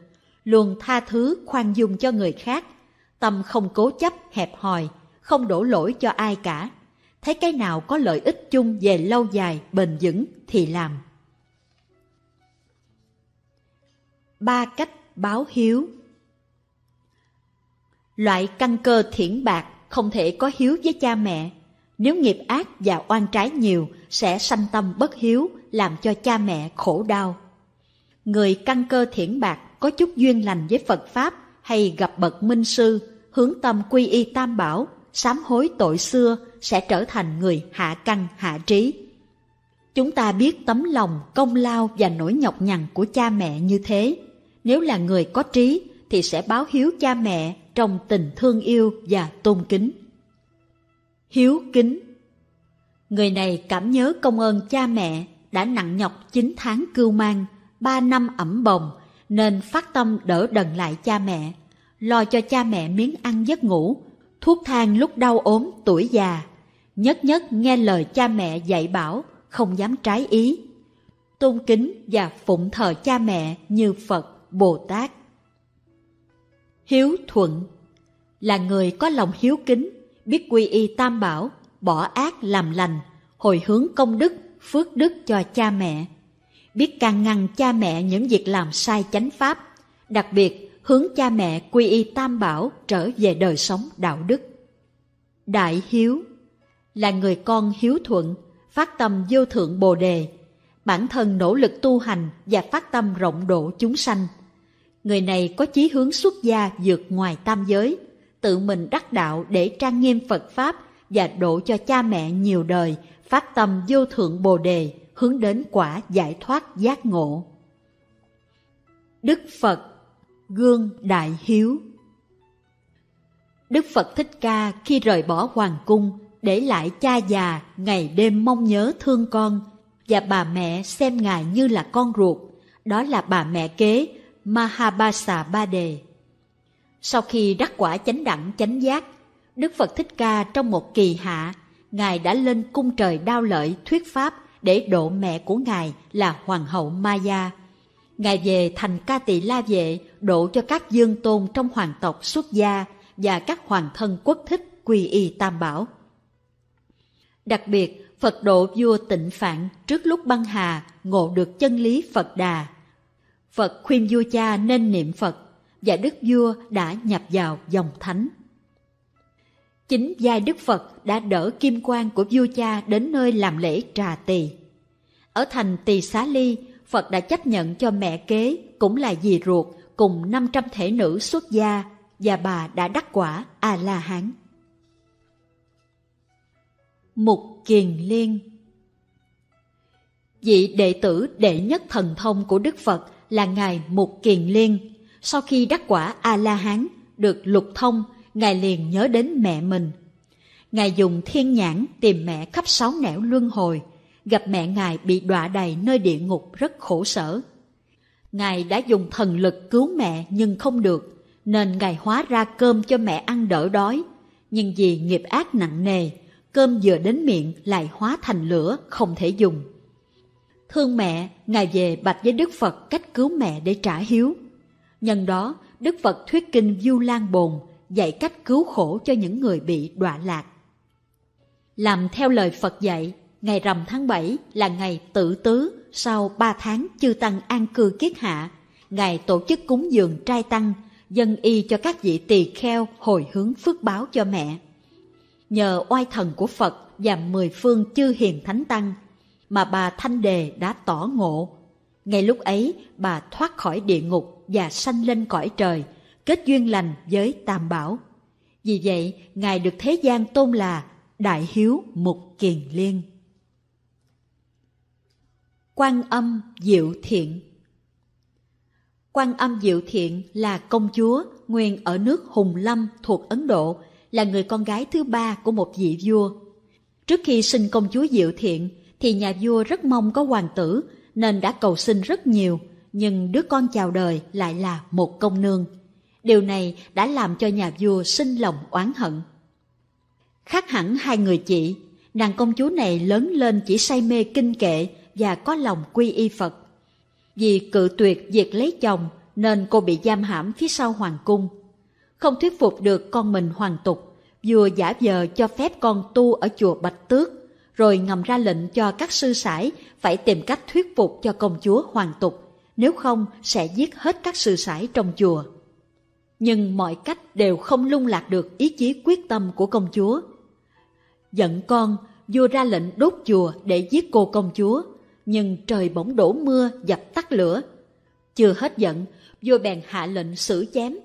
luôn tha thứ khoan dung cho người khác, tâm không cố chấp, hẹp hòi, không đổ lỗi cho ai cả. Thấy cái nào có lợi ích chung về lâu dài, bền vững thì làm. Ba cách báo hiếu Loại căn cơ thiển bạc không thể có hiếu với cha mẹ nếu nghiệp ác và oan trái nhiều sẽ sanh tâm bất hiếu, làm cho cha mẹ khổ đau. Người căn cơ thiển bạc có chút duyên lành với Phật Pháp hay gặp bậc minh sư, hướng tâm quy y tam bảo, sám hối tội xưa sẽ trở thành người hạ căn hạ trí. Chúng ta biết tấm lòng, công lao và nỗi nhọc nhằn của cha mẹ như thế. Nếu là người có trí thì sẽ báo hiếu cha mẹ trong tình thương yêu và tôn kính hiếu kính. Người này cảm nhớ công ơn cha mẹ đã nặng nhọc 9 tháng cưu mang, 3 năm ẩm bồng, nên phát tâm đỡ đần lại cha mẹ, lo cho cha mẹ miếng ăn giấc ngủ, thuốc thang lúc đau ốm tuổi già. Nhất nhất nghe lời cha mẹ dạy bảo, không dám trái ý. Tôn kính và phụng thờ cha mẹ như Phật, Bồ Tát. Hiếu thuận là người có lòng hiếu kính biết quy y tam bảo, bỏ ác làm lành, hồi hướng công đức, phước đức cho cha mẹ. Biết can ngăn cha mẹ những việc làm sai chánh pháp, đặc biệt hướng cha mẹ quy y tam bảo trở về đời sống đạo đức. Đại hiếu là người con hiếu thuận, phát tâm vô thượng bồ đề, bản thân nỗ lực tu hành và phát tâm rộng độ chúng sanh. Người này có chí hướng xuất gia vượt ngoài tam giới, tự mình đắc đạo để trang nghiêm Phật Pháp và độ cho cha mẹ nhiều đời, phát tâm vô thượng Bồ Đề, hướng đến quả giải thoát giác ngộ. Đức Phật Gương Đại Hiếu Đức Phật Thích Ca khi rời bỏ Hoàng Cung, để lại cha già ngày đêm mong nhớ thương con, và bà mẹ xem Ngài như là con ruột, đó là bà mẹ kế Mahabhasa Ba Đề. Sau khi đắc quả chánh đẳng chánh giác, Đức Phật Thích Ca trong một kỳ hạ, Ngài đã lên cung trời đao lợi thuyết pháp để độ mẹ của Ngài là Hoàng hậu Maya. Ngài về thành ca tỳ la vệ độ cho các dương tôn trong hoàng tộc xuất gia và các hoàng thân quốc thích quy y tam bảo. Đặc biệt, Phật độ vua tịnh phạn trước lúc băng hà ngộ được chân lý Phật đà. Phật khuyên vua cha nên niệm Phật và đức vua đã nhập vào dòng thánh. Chính giai Đức Phật đã đỡ kim quan của vua cha đến nơi làm lễ trà tỳ. Ở thành Tỳ Xá Ly, Phật đã chấp nhận cho mẹ kế cũng là dì ruột cùng 500 thể nữ xuất gia và bà đã đắc quả A-la-hán. Mục Kiền Liên Vị đệ tử đệ nhất thần thông của Đức Phật là Ngài Mục Kiền Liên sau khi đắc quả A-la-hán, được lục thông, Ngài liền nhớ đến mẹ mình. Ngài dùng thiên nhãn tìm mẹ khắp sáu nẻo luân hồi, gặp mẹ Ngài bị đọa đầy nơi địa ngục rất khổ sở. Ngài đã dùng thần lực cứu mẹ nhưng không được, nên Ngài hóa ra cơm cho mẹ ăn đỡ đói. Nhưng vì nghiệp ác nặng nề, cơm vừa đến miệng lại hóa thành lửa không thể dùng. Thương mẹ, Ngài về bạch với Đức Phật cách cứu mẹ để trả hiếu – Nhân đó, Đức Phật thuyết kinh Du Lan Bồn, dạy cách cứu khổ cho những người bị đọa lạc. Làm theo lời Phật dạy, ngày rằm tháng 7 là ngày tử tứ sau 3 tháng chư tăng an cư kiết hạ, ngày tổ chức cúng dường trai tăng, dân y cho các vị tỳ kheo hồi hướng phước báo cho mẹ. Nhờ oai thần của Phật và mười phương chư hiền thánh tăng mà bà Thanh Đề đã tỏ ngộ ngay lúc ấy, bà thoát khỏi địa ngục và sanh lên cõi trời, kết duyên lành với Tam Bảo. Vì vậy, Ngài được thế gian tôn là Đại Hiếu Mục Kiền Liên. Quan âm Diệu Thiện Quan âm Diệu Thiện là công chúa nguyên ở nước Hùng Lâm thuộc Ấn Độ, là người con gái thứ ba của một vị vua. Trước khi sinh công chúa Diệu Thiện, thì nhà vua rất mong có hoàng tử nên đã cầu xin rất nhiều, nhưng đứa con chào đời lại là một công nương. Điều này đã làm cho nhà vua sinh lòng oán hận. Khác hẳn hai người chị, nàng công chúa này lớn lên chỉ say mê kinh kệ và có lòng quy y Phật. Vì cự tuyệt việc lấy chồng nên cô bị giam hãm phía sau hoàng cung. Không thuyết phục được con mình hoàng tục, vua giả vờ cho phép con tu ở chùa Bạch Tước rồi ngầm ra lệnh cho các sư sãi phải tìm cách thuyết phục cho công chúa hoàng tục, nếu không sẽ giết hết các sư sãi trong chùa. Nhưng mọi cách đều không lung lạc được ý chí quyết tâm của công chúa. Giận con, vua ra lệnh đốt chùa để giết cô công chúa, nhưng trời bỗng đổ mưa dập tắt lửa. Chưa hết giận, vua bèn hạ lệnh xử chém,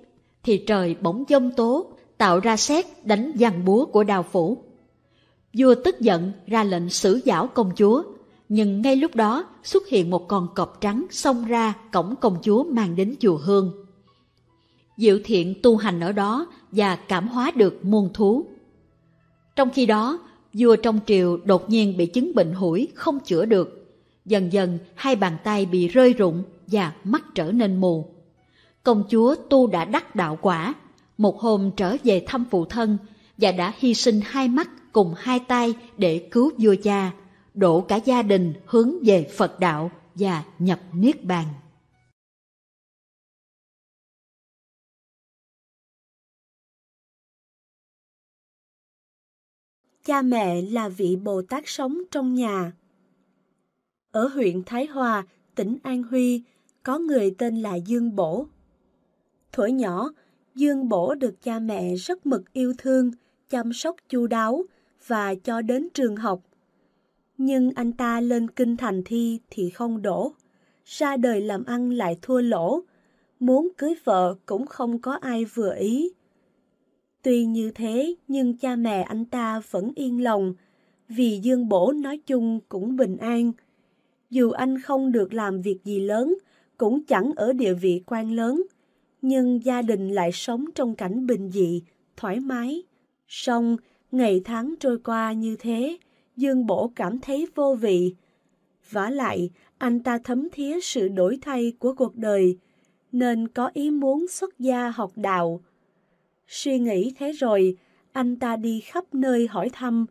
thì trời bỗng giông tố, tạo ra xét đánh giằng búa của đào phủ Vua tức giận ra lệnh xử giảo công chúa, nhưng ngay lúc đó xuất hiện một con cọp trắng xông ra cổng công chúa mang đến chùa Hương. Diệu thiện tu hành ở đó và cảm hóa được muôn thú. Trong khi đó, vua trong triều đột nhiên bị chứng bệnh hủi không chữa được. Dần dần hai bàn tay bị rơi rụng và mắt trở nên mù. Công chúa tu đã đắc đạo quả, một hôm trở về thăm phụ thân và đã hy sinh hai mắt cùng hai tay để cứu vua cha, đổ cả gia đình hướng về Phật đạo và nhập Niết Bàn. Cha mẹ là vị Bồ Tát sống trong nhà. Ở huyện Thái Hòa, tỉnh An Huy, có người tên là Dương Bổ. Thuở nhỏ, Dương Bổ được cha mẹ rất mực yêu thương, chăm sóc chu đáo, và cho đến trường học. Nhưng anh ta lên kinh thành thi thì không đổ, ra đời làm ăn lại thua lỗ, muốn cưới vợ cũng không có ai vừa ý. Tuy như thế nhưng cha mẹ anh ta vẫn yên lòng, vì Dương Bổ nói chung cũng bình an. Dù anh không được làm việc gì lớn, cũng chẳng ở địa vị quan lớn, nhưng gia đình lại sống trong cảnh bình dị, thoải mái. Song, Ngày tháng trôi qua như thế, Dương Bổ cảm thấy vô vị. vả lại, anh ta thấm thía sự đổi thay của cuộc đời, nên có ý muốn xuất gia học đạo. Suy nghĩ thế rồi, anh ta đi khắp nơi hỏi thăm.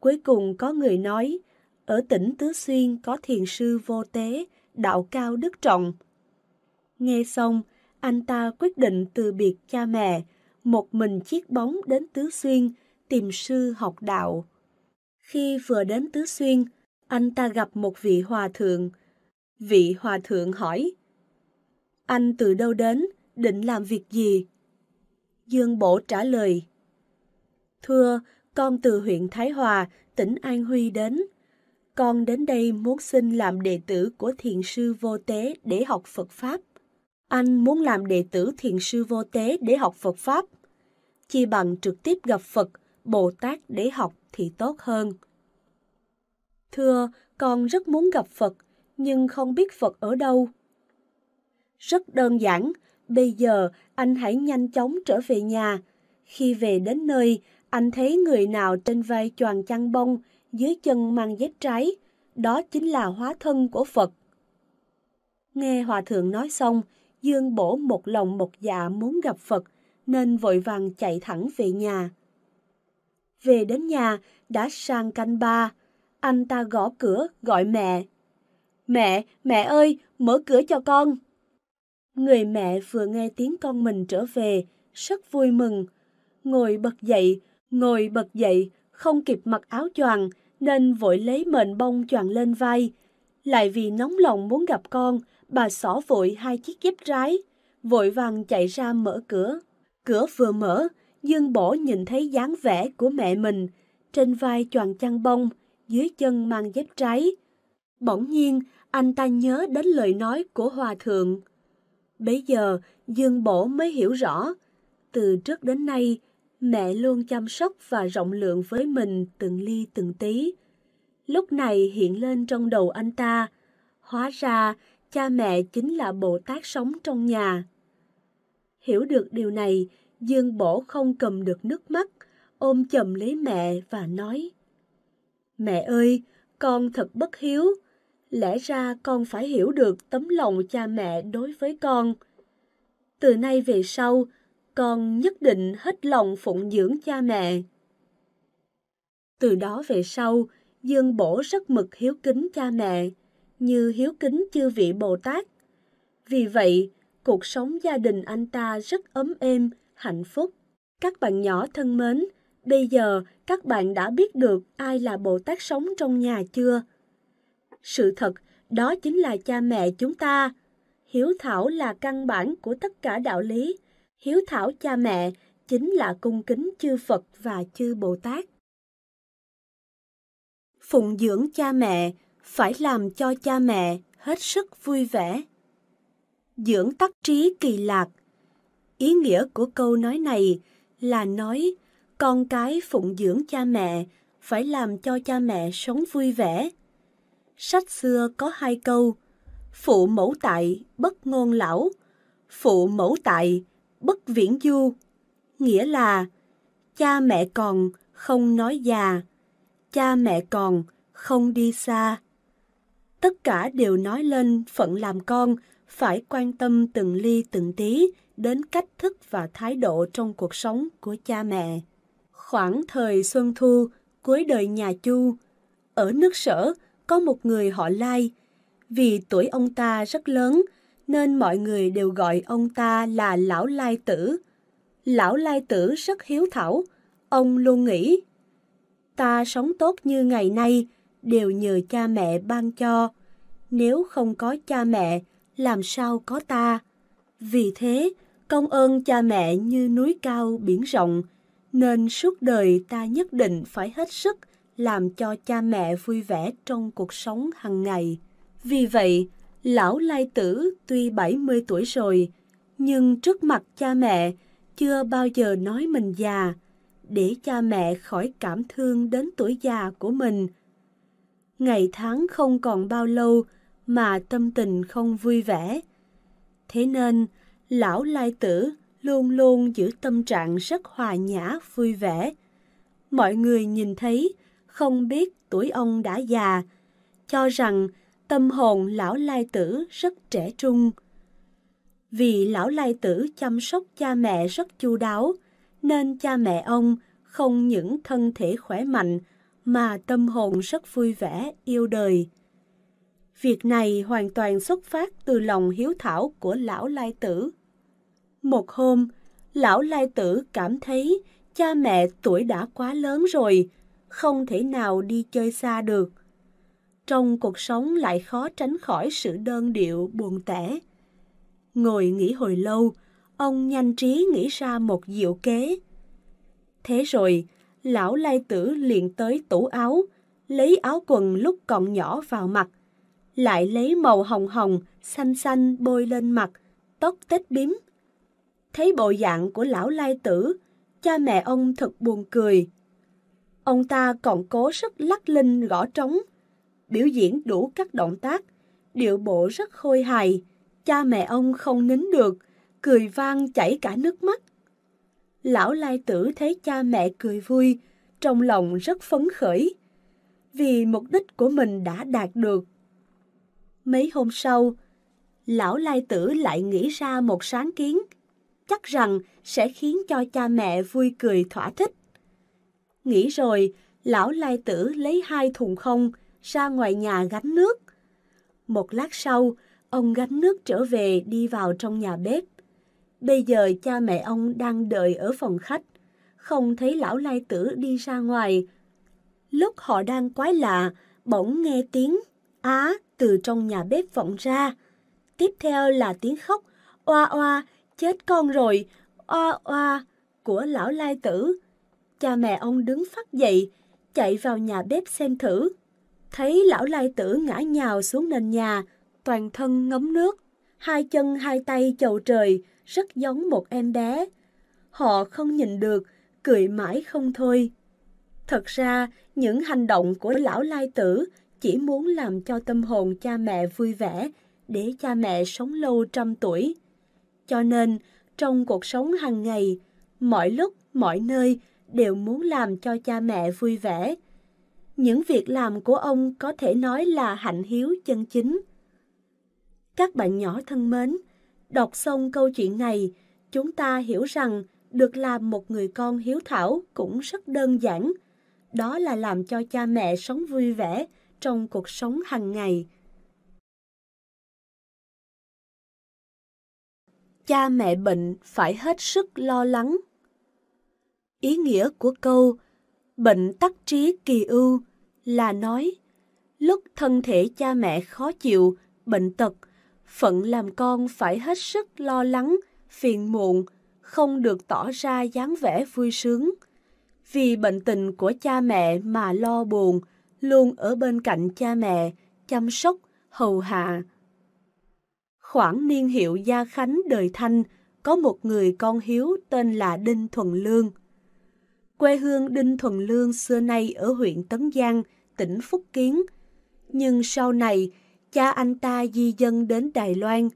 Cuối cùng có người nói, ở tỉnh Tứ Xuyên có thiền sư vô tế, đạo cao đức trọng. Nghe xong, anh ta quyết định từ biệt cha mẹ, một mình chiếc bóng đến Tứ Xuyên, tìm sư học đạo. Khi vừa đến Tứ Xuyên, anh ta gặp một vị hòa thượng. Vị hòa thượng hỏi, Anh từ đâu đến, định làm việc gì? Dương Bổ trả lời, Thưa, con từ huyện Thái Hòa, tỉnh An Huy đến. Con đến đây muốn xin làm đệ tử của thiền sư vô tế để học Phật Pháp. Anh muốn làm đệ tử thiền sư vô tế để học Phật Pháp. Chi bằng trực tiếp gặp Phật, Bồ Tát để học thì tốt hơn. Thưa, con rất muốn gặp Phật, nhưng không biết Phật ở đâu. Rất đơn giản, bây giờ anh hãy nhanh chóng trở về nhà. Khi về đến nơi, anh thấy người nào trên vai tròn chăn bông, dưới chân mang dép trái. Đó chính là hóa thân của Phật. Nghe Hòa Thượng nói xong, Dương bổ một lòng một dạ muốn gặp Phật, nên vội vàng chạy thẳng về nhà. Về đến nhà, đã sang canh ba. Anh ta gõ cửa gọi mẹ. Mẹ, mẹ ơi, mở cửa cho con. Người mẹ vừa nghe tiếng con mình trở về, rất vui mừng. Ngồi bật dậy, ngồi bật dậy, không kịp mặc áo choàng nên vội lấy mền bông choàng lên vai. Lại vì nóng lòng muốn gặp con, bà xỏ vội hai chiếc dép rái, vội vàng chạy ra mở cửa. Cửa vừa mở, Dương Bổ nhìn thấy dáng vẻ của mẹ mình, trên vai choàng chăn bông, dưới chân mang dép trái. Bỗng nhiên, anh ta nhớ đến lời nói của Hòa Thượng. Bây giờ, Dương Bổ mới hiểu rõ. Từ trước đến nay, mẹ luôn chăm sóc và rộng lượng với mình từng ly từng tí. Lúc này hiện lên trong đầu anh ta, hóa ra cha mẹ chính là Bồ Tát sống trong nhà. Hiểu được điều này, Dương bổ không cầm được nước mắt, ôm chầm lấy mẹ và nói Mẹ ơi, con thật bất hiếu, lẽ ra con phải hiểu được tấm lòng cha mẹ đối với con. Từ nay về sau, con nhất định hết lòng phụng dưỡng cha mẹ. Từ đó về sau, Dương Bổ rất mực hiếu kính cha mẹ, như hiếu kính chư vị Bồ Tát. Vì vậy, cuộc sống gia đình anh ta rất ấm êm hạnh phúc. Các bạn nhỏ thân mến, bây giờ các bạn đã biết được ai là Bồ Tát sống trong nhà chưa? Sự thật, đó chính là cha mẹ chúng ta. Hiếu thảo là căn bản của tất cả đạo lý. Hiếu thảo cha mẹ chính là cung kính chư Phật và chư Bồ Tát. Phụng dưỡng cha mẹ phải làm cho cha mẹ hết sức vui vẻ. Dưỡng tắc trí kỳ lạc Ý nghĩa của câu nói này là nói con cái phụng dưỡng cha mẹ phải làm cho cha mẹ sống vui vẻ. Sách xưa có hai câu, phụ mẫu tại bất ngôn lão, phụ mẫu tại bất viễn du, nghĩa là cha mẹ còn không nói già, cha mẹ còn không đi xa. Tất cả đều nói lên phận làm con phải quan tâm từng ly từng tí đến cách thức và thái độ trong cuộc sống của cha mẹ. Khoảng thời Xuân Thu, cuối đời nhà Chu, ở nước sở có một người họ Lai. Vì tuổi ông ta rất lớn nên mọi người đều gọi ông ta là Lão Lai Tử. Lão Lai Tử rất hiếu thảo, ông luôn nghĩ ta sống tốt như ngày nay đều nhờ cha mẹ ban cho. Nếu không có cha mẹ, làm sao có ta? Vì thế, Công ơn cha mẹ như núi cao biển rộng, nên suốt đời ta nhất định phải hết sức làm cho cha mẹ vui vẻ trong cuộc sống hàng ngày. Vì vậy, lão Lai Tử tuy 70 tuổi rồi, nhưng trước mặt cha mẹ chưa bao giờ nói mình già, để cha mẹ khỏi cảm thương đến tuổi già của mình. Ngày tháng không còn bao lâu mà tâm tình không vui vẻ. Thế nên, lão lai tử luôn luôn giữ tâm trạng rất hòa nhã, vui vẻ. Mọi người nhìn thấy, không biết tuổi ông đã già, cho rằng tâm hồn lão lai tử rất trẻ trung. Vì lão lai tử chăm sóc cha mẹ rất chu đáo, nên cha mẹ ông không những thân thể khỏe mạnh mà tâm hồn rất vui vẻ, yêu đời. Việc này hoàn toàn xuất phát từ lòng hiếu thảo của lão lai tử một hôm, lão lai tử cảm thấy cha mẹ tuổi đã quá lớn rồi, không thể nào đi chơi xa được. Trong cuộc sống lại khó tránh khỏi sự đơn điệu buồn tẻ. Ngồi nghỉ hồi lâu, ông nhanh trí nghĩ ra một diệu kế. Thế rồi, lão lai tử liền tới tủ áo, lấy áo quần lúc còn nhỏ vào mặt, lại lấy màu hồng hồng, xanh xanh bôi lên mặt, tóc tết bím, Thấy bộ dạng của lão lai tử, cha mẹ ông thật buồn cười. Ông ta còn cố sức lắc linh gõ trống, biểu diễn đủ các động tác, điệu bộ rất khôi hài. Cha mẹ ông không nín được, cười vang chảy cả nước mắt. Lão lai tử thấy cha mẹ cười vui, trong lòng rất phấn khởi, vì mục đích của mình đã đạt được. Mấy hôm sau, lão lai tử lại nghĩ ra một sáng kiến – chắc rằng sẽ khiến cho cha mẹ vui cười thỏa thích. Nghĩ rồi, lão lai tử lấy hai thùng không ra ngoài nhà gánh nước. Một lát sau, ông gánh nước trở về đi vào trong nhà bếp. Bây giờ cha mẹ ông đang đợi ở phòng khách, không thấy lão lai tử đi ra ngoài. Lúc họ đang quái lạ, bỗng nghe tiếng á từ trong nhà bếp vọng ra. Tiếp theo là tiếng khóc, oa oa, chết con rồi, oa oa, của lão lai tử. Cha mẹ ông đứng phát dậy, chạy vào nhà bếp xem thử. Thấy lão lai tử ngã nhào xuống nền nhà, toàn thân ngấm nước, hai chân hai tay chầu trời, rất giống một em bé. Họ không nhìn được, cười mãi không thôi. Thật ra, những hành động của lão lai tử chỉ muốn làm cho tâm hồn cha mẹ vui vẻ, để cha mẹ sống lâu trăm tuổi. Cho nên, trong cuộc sống hàng ngày, mọi lúc, mọi nơi đều muốn làm cho cha mẹ vui vẻ. Những việc làm của ông có thể nói là hạnh hiếu chân chính. Các bạn nhỏ thân mến, đọc xong câu chuyện này, chúng ta hiểu rằng được làm một người con hiếu thảo cũng rất đơn giản. Đó là làm cho cha mẹ sống vui vẻ trong cuộc sống hàng ngày. cha mẹ bệnh phải hết sức lo lắng. Ý nghĩa của câu bệnh tắc trí kỳ ưu là nói lúc thân thể cha mẹ khó chịu, bệnh tật, phận làm con phải hết sức lo lắng, phiền muộn, không được tỏ ra dáng vẻ vui sướng. Vì bệnh tình của cha mẹ mà lo buồn, luôn ở bên cạnh cha mẹ, chăm sóc, hầu hạ. Khoảng niên hiệu Gia Khánh đời Thanh, có một người con hiếu tên là Đinh Thuần Lương. Quê hương Đinh Thuần Lương xưa nay ở huyện Tấn Giang, tỉnh Phúc Kiến. Nhưng sau này, cha anh ta di dân đến Đài Loan.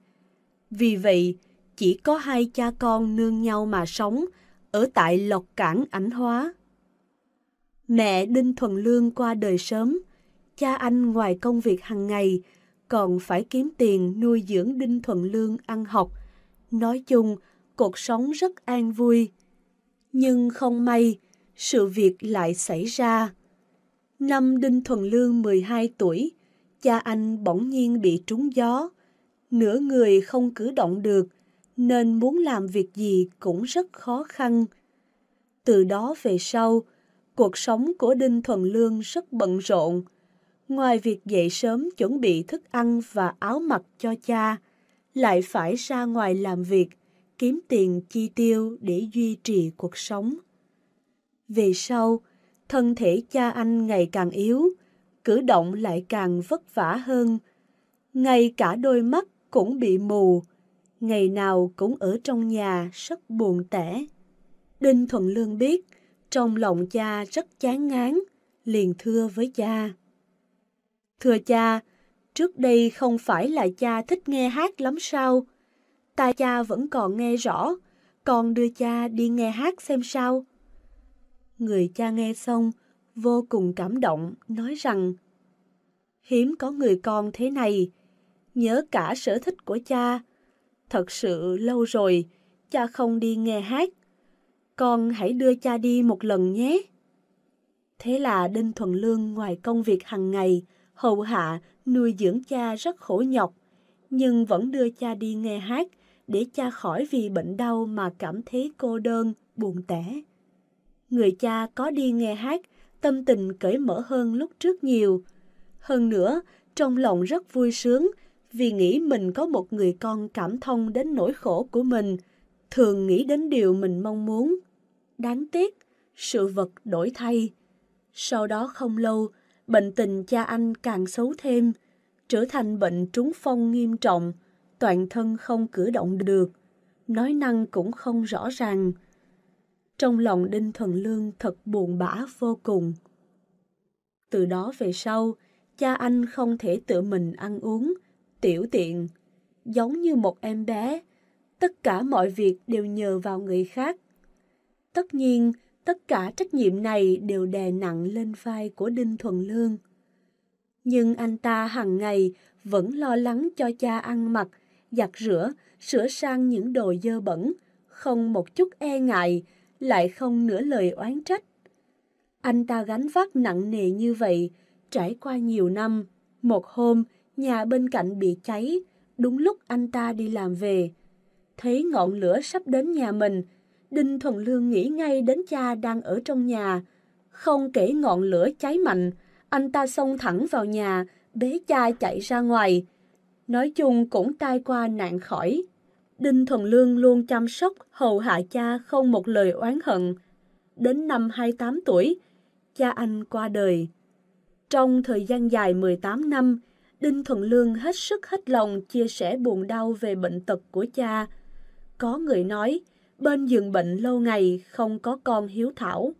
Vì vậy, chỉ có hai cha con nương nhau mà sống, ở tại Lộc Cảng Ảnh Hóa. Mẹ Đinh Thuần Lương qua đời sớm, cha anh ngoài công việc hàng ngày, còn phải kiếm tiền nuôi dưỡng Đinh Thuận Lương ăn học. Nói chung, cuộc sống rất an vui. Nhưng không may, sự việc lại xảy ra. Năm Đinh Thuần Lương 12 tuổi, cha anh bỗng nhiên bị trúng gió. Nửa người không cử động được, nên muốn làm việc gì cũng rất khó khăn. Từ đó về sau, cuộc sống của Đinh Thuần Lương rất bận rộn. Ngoài việc dậy sớm chuẩn bị thức ăn và áo mặc cho cha, lại phải ra ngoài làm việc, kiếm tiền chi tiêu để duy trì cuộc sống. Về sau, thân thể cha anh ngày càng yếu, cử động lại càng vất vả hơn. Ngay cả đôi mắt cũng bị mù, ngày nào cũng ở trong nhà rất buồn tẻ. Đinh Thuận Lương biết, trong lòng cha rất chán ngán, liền thưa với cha. Thưa cha, trước đây không phải là cha thích nghe hát lắm sao? Ta cha vẫn còn nghe rõ, con đưa cha đi nghe hát xem sao. Người cha nghe xong, vô cùng cảm động, nói rằng Hiếm có người con thế này, nhớ cả sở thích của cha. Thật sự lâu rồi, cha không đi nghe hát. Con hãy đưa cha đi một lần nhé. Thế là Đinh Thuận Lương ngoài công việc hàng ngày, hậu hạ, nuôi dưỡng cha rất khổ nhọc, nhưng vẫn đưa cha đi nghe hát để cha khỏi vì bệnh đau mà cảm thấy cô đơn, buồn tẻ. Người cha có đi nghe hát, tâm tình cởi mở hơn lúc trước nhiều. Hơn nữa, trong lòng rất vui sướng vì nghĩ mình có một người con cảm thông đến nỗi khổ của mình, thường nghĩ đến điều mình mong muốn. Đáng tiếc, sự vật đổi thay. Sau đó không lâu, bệnh tình cha anh càng xấu thêm, trở thành bệnh trúng phong nghiêm trọng, toàn thân không cử động được, nói năng cũng không rõ ràng. Trong lòng Đinh Thuần Lương thật buồn bã vô cùng. Từ đó về sau, cha anh không thể tự mình ăn uống, tiểu tiện, giống như một em bé, tất cả mọi việc đều nhờ vào người khác. Tất nhiên, tất cả trách nhiệm này đều đè nặng lên vai của Đinh Thuần Lương. Nhưng anh ta hàng ngày vẫn lo lắng cho cha ăn mặc, giặt rửa, sửa sang những đồ dơ bẩn, không một chút e ngại, lại không nửa lời oán trách. Anh ta gánh vác nặng nề như vậy, trải qua nhiều năm, một hôm nhà bên cạnh bị cháy, đúng lúc anh ta đi làm về. Thấy ngọn lửa sắp đến nhà mình, Đinh Thuần Lương nghĩ ngay đến cha đang ở trong nhà. Không kể ngọn lửa cháy mạnh, anh ta xông thẳng vào nhà, bế cha chạy ra ngoài. Nói chung cũng tai qua nạn khỏi. Đinh Thuần Lương luôn chăm sóc, hầu hạ cha không một lời oán hận. Đến năm 28 tuổi, cha anh qua đời. Trong thời gian dài 18 năm, Đinh Thuận Lương hết sức hết lòng chia sẻ buồn đau về bệnh tật của cha. Có người nói, bên giường bệnh lâu ngày không có con hiếu thảo.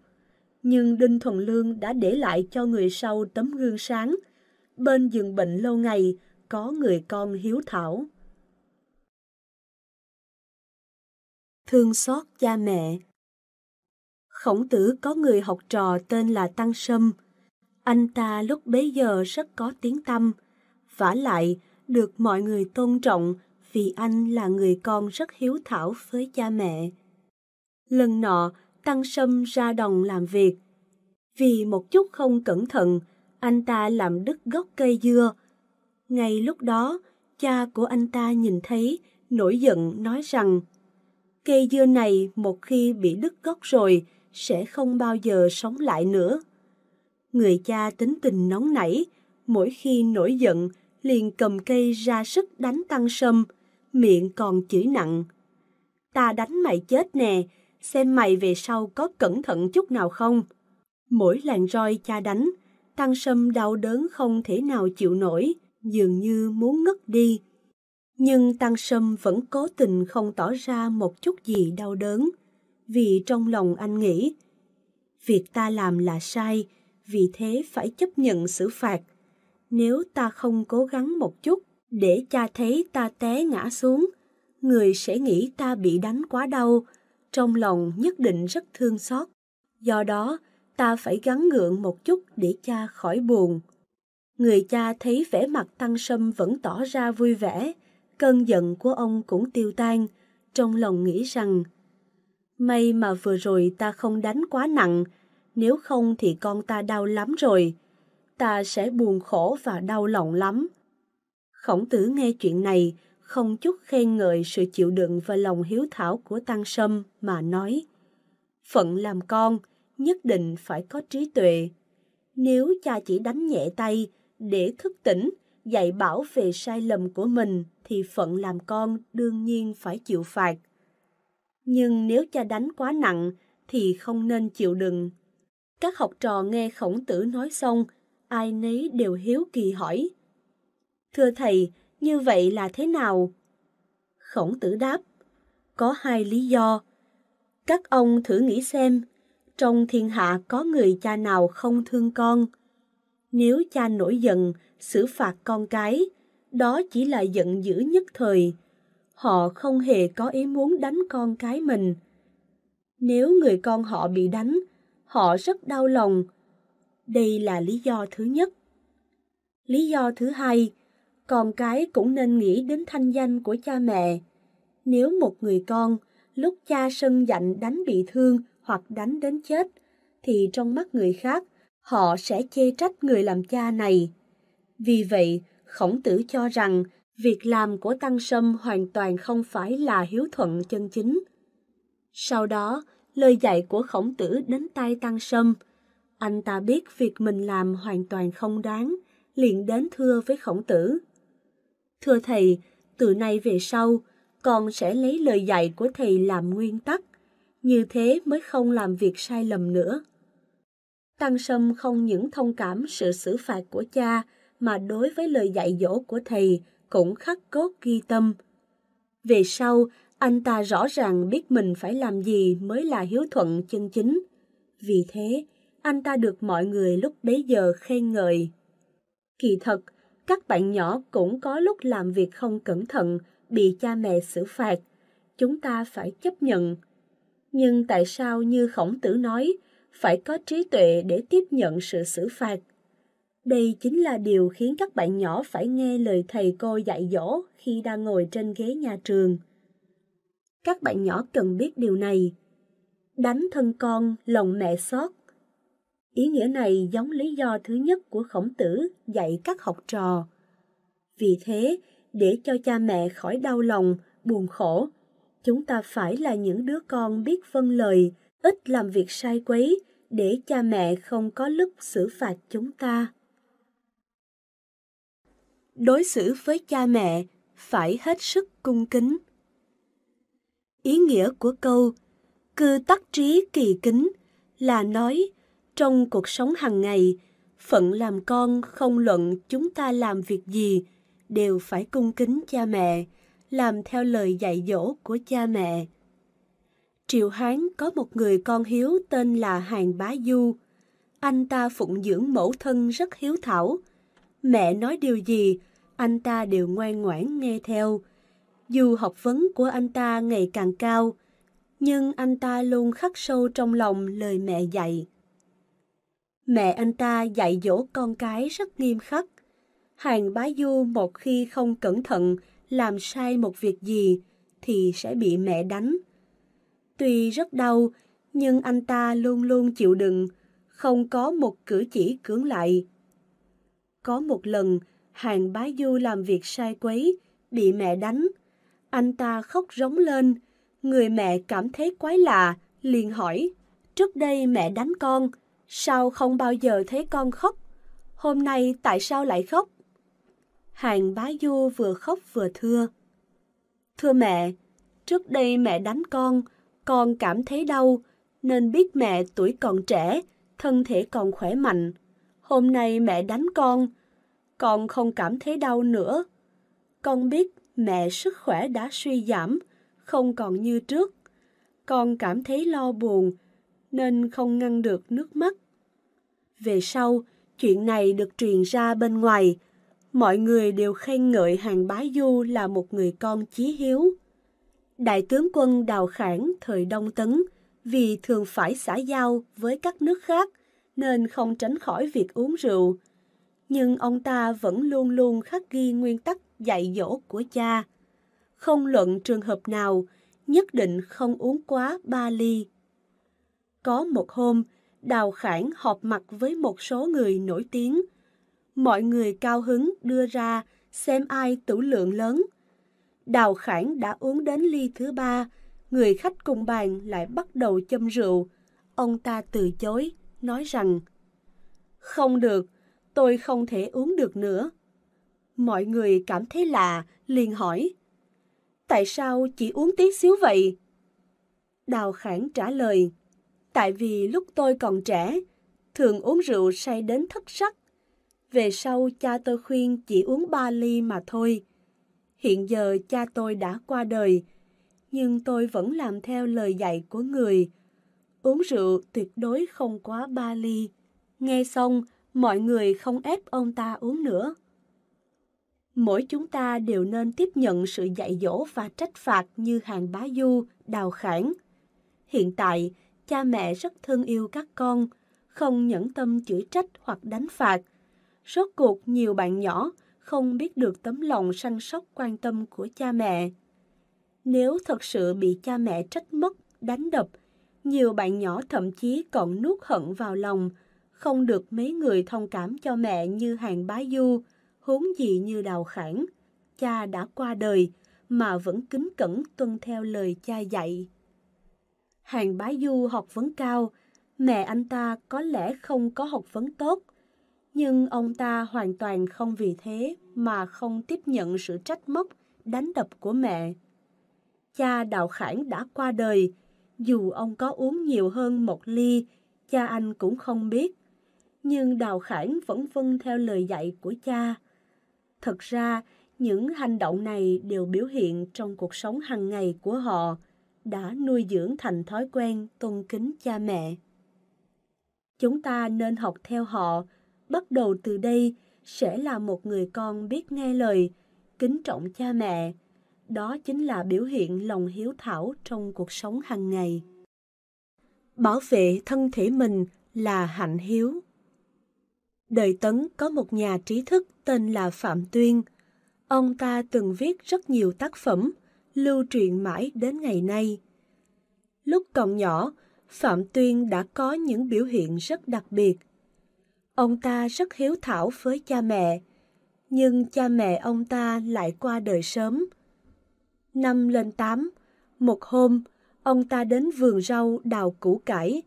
Nhưng Đinh Thuần Lương đã để lại cho người sau tấm gương sáng. Bên giường bệnh lâu ngày có người con hiếu thảo. Thương xót cha mẹ Khổng tử có người học trò tên là Tăng Sâm. Anh ta lúc bấy giờ rất có tiếng tâm, vả lại, được mọi người tôn trọng vì anh là người con rất hiếu thảo với cha mẹ. Lần nọ, Tăng Sâm ra đồng làm việc. Vì một chút không cẩn thận, anh ta làm đứt gốc cây dưa. Ngay lúc đó, cha của anh ta nhìn thấy, nổi giận nói rằng cây dưa này một khi bị đứt gốc rồi sẽ không bao giờ sống lại nữa. Người cha tính tình nóng nảy, mỗi khi nổi giận liền cầm cây ra sức đánh tăng sâm, miệng còn chửi nặng. Ta đánh mày chết nè, xem mày về sau có cẩn thận chút nào không. Mỗi làn roi cha đánh, Tăng Sâm đau đớn không thể nào chịu nổi, dường như muốn ngất đi. Nhưng Tăng Sâm vẫn cố tình không tỏ ra một chút gì đau đớn, vì trong lòng anh nghĩ, việc ta làm là sai, vì thế phải chấp nhận xử phạt. Nếu ta không cố gắng một chút, để cha thấy ta té ngã xuống, người sẽ nghĩ ta bị đánh quá đau, trong lòng nhất định rất thương xót. Do đó, ta phải gắn ngượng một chút để cha khỏi buồn. Người cha thấy vẻ mặt Tăng Sâm vẫn tỏ ra vui vẻ, cơn giận của ông cũng tiêu tan, trong lòng nghĩ rằng May mà vừa rồi ta không đánh quá nặng, nếu không thì con ta đau lắm rồi. Ta sẽ buồn khổ và đau lòng lắm. Khổng tử nghe chuyện này, không chút khen ngợi sự chịu đựng và lòng hiếu thảo của Tăng Sâm mà nói Phận làm con, nhất định phải có trí tuệ. Nếu cha chỉ đánh nhẹ tay để thức tỉnh, dạy bảo về sai lầm của mình thì phận làm con đương nhiên phải chịu phạt. Nhưng nếu cha đánh quá nặng thì không nên chịu đựng. Các học trò nghe khổng tử nói xong, ai nấy đều hiếu kỳ hỏi – Thưa thầy, như vậy là thế nào? Khổng tử đáp, có hai lý do. Các ông thử nghĩ xem, trong thiên hạ có người cha nào không thương con? Nếu cha nổi giận, xử phạt con cái, đó chỉ là giận dữ nhất thời. Họ không hề có ý muốn đánh con cái mình. Nếu người con họ bị đánh, họ rất đau lòng. Đây là lý do thứ nhất. Lý do thứ hai con cái cũng nên nghĩ đến thanh danh của cha mẹ. Nếu một người con, lúc cha sân dạnh đánh bị thương hoặc đánh đến chết, thì trong mắt người khác, họ sẽ chê trách người làm cha này. Vì vậy, khổng tử cho rằng việc làm của Tăng Sâm hoàn toàn không phải là hiếu thuận chân chính. Sau đó, lời dạy của khổng tử đến tai Tăng Sâm. Anh ta biết việc mình làm hoàn toàn không đáng, liền đến thưa với khổng tử. Thưa thầy, từ nay về sau, con sẽ lấy lời dạy của thầy làm nguyên tắc, như thế mới không làm việc sai lầm nữa. Tăng Sâm không những thông cảm sự xử phạt của cha mà đối với lời dạy dỗ của thầy cũng khắc cốt ghi tâm. Về sau, anh ta rõ ràng biết mình phải làm gì mới là hiếu thuận chân chính. Vì thế, anh ta được mọi người lúc bấy giờ khen ngợi. Kỳ thật, các bạn nhỏ cũng có lúc làm việc không cẩn thận, bị cha mẹ xử phạt. Chúng ta phải chấp nhận. Nhưng tại sao như khổng tử nói, phải có trí tuệ để tiếp nhận sự xử phạt? Đây chính là điều khiến các bạn nhỏ phải nghe lời thầy cô dạy dỗ khi đang ngồi trên ghế nhà trường. Các bạn nhỏ cần biết điều này. Đánh thân con, lòng mẹ xót Ý nghĩa này giống lý do thứ nhất của khổng tử dạy các học trò. Vì thế, để cho cha mẹ khỏi đau lòng, buồn khổ, chúng ta phải là những đứa con biết vâng lời, ít làm việc sai quấy, để cha mẹ không có lúc xử phạt chúng ta. Đối xử với cha mẹ phải hết sức cung kính. Ý nghĩa của câu cư tắc trí kỳ kính là nói trong cuộc sống hàng ngày phận làm con không luận chúng ta làm việc gì đều phải cung kính cha mẹ làm theo lời dạy dỗ của cha mẹ triệu hán có một người con hiếu tên là hàn bá du anh ta phụng dưỡng mẫu thân rất hiếu thảo mẹ nói điều gì anh ta đều ngoan ngoãn nghe theo dù học vấn của anh ta ngày càng cao nhưng anh ta luôn khắc sâu trong lòng lời mẹ dạy Mẹ anh ta dạy dỗ con cái rất nghiêm khắc. Hàng bá du một khi không cẩn thận làm sai một việc gì thì sẽ bị mẹ đánh. Tuy rất đau, nhưng anh ta luôn luôn chịu đựng, không có một cử chỉ cưỡng lại. Có một lần, hàng bá du làm việc sai quấy, bị mẹ đánh. Anh ta khóc rống lên, người mẹ cảm thấy quái lạ, liền hỏi, trước đây mẹ đánh con, Sao không bao giờ thấy con khóc? Hôm nay tại sao lại khóc? Hàng bá du vừa khóc vừa thưa. Thưa mẹ, trước đây mẹ đánh con, con cảm thấy đau, nên biết mẹ tuổi còn trẻ, thân thể còn khỏe mạnh. Hôm nay mẹ đánh con, con không cảm thấy đau nữa. Con biết mẹ sức khỏe đã suy giảm, không còn như trước. Con cảm thấy lo buồn, nên không ngăn được nước mắt. Về sau, chuyện này được truyền ra bên ngoài. Mọi người đều khen ngợi Hàng Bá Du là một người con chí hiếu. Đại tướng quân Đào Khảng thời Đông Tấn vì thường phải xã giao với các nước khác nên không tránh khỏi việc uống rượu. Nhưng ông ta vẫn luôn luôn khắc ghi nguyên tắc dạy dỗ của cha. Không luận trường hợp nào, nhất định không uống quá ba ly có một hôm, Đào Khải họp mặt với một số người nổi tiếng. Mọi người cao hứng đưa ra xem ai tủ lượng lớn. Đào Khải đã uống đến ly thứ ba, người khách cùng bàn lại bắt đầu châm rượu. Ông ta từ chối, nói rằng Không được, tôi không thể uống được nữa. Mọi người cảm thấy lạ, liền hỏi Tại sao chỉ uống tí xíu vậy? Đào Khảng trả lời Tại vì lúc tôi còn trẻ, thường uống rượu say đến thất sắc. Về sau cha tôi khuyên chỉ uống ba ly mà thôi. Hiện giờ cha tôi đã qua đời, nhưng tôi vẫn làm theo lời dạy của người. Uống rượu tuyệt đối không quá ba ly. Nghe xong, mọi người không ép ông ta uống nữa. Mỗi chúng ta đều nên tiếp nhận sự dạy dỗ và trách phạt như hàng bá du, đào khảng. Hiện tại, cha mẹ rất thương yêu các con, không nhẫn tâm chửi trách hoặc đánh phạt. Rốt cuộc nhiều bạn nhỏ không biết được tấm lòng săn sóc quan tâm của cha mẹ. Nếu thật sự bị cha mẹ trách mất, đánh đập, nhiều bạn nhỏ thậm chí còn nuốt hận vào lòng, không được mấy người thông cảm cho mẹ như hàng bá du, huống gì như đào khảng. Cha đã qua đời mà vẫn kính cẩn tuân theo lời cha dạy. Hàng Bá Du học vấn cao, mẹ anh ta có lẽ không có học vấn tốt, nhưng ông ta hoàn toàn không vì thế mà không tiếp nhận sự trách móc, đánh đập của mẹ. Cha Đạo Khải đã qua đời, dù ông có uống nhiều hơn một ly, cha anh cũng không biết. Nhưng Đào Khải vẫn vâng theo lời dạy của cha. Thật ra, những hành động này đều biểu hiện trong cuộc sống hàng ngày của họ đã nuôi dưỡng thành thói quen tôn kính cha mẹ. Chúng ta nên học theo họ, bắt đầu từ đây sẽ là một người con biết nghe lời, kính trọng cha mẹ. Đó chính là biểu hiện lòng hiếu thảo trong cuộc sống hàng ngày. Bảo vệ thân thể mình là hạnh hiếu. Đời Tấn có một nhà trí thức tên là Phạm Tuyên. Ông ta từng viết rất nhiều tác phẩm, lưu truyền mãi đến ngày nay. Lúc còn nhỏ, Phạm Tuyên đã có những biểu hiện rất đặc biệt. Ông ta rất hiếu thảo với cha mẹ, nhưng cha mẹ ông ta lại qua đời sớm. Năm lên tám, một hôm, ông ta đến vườn rau đào củ cải.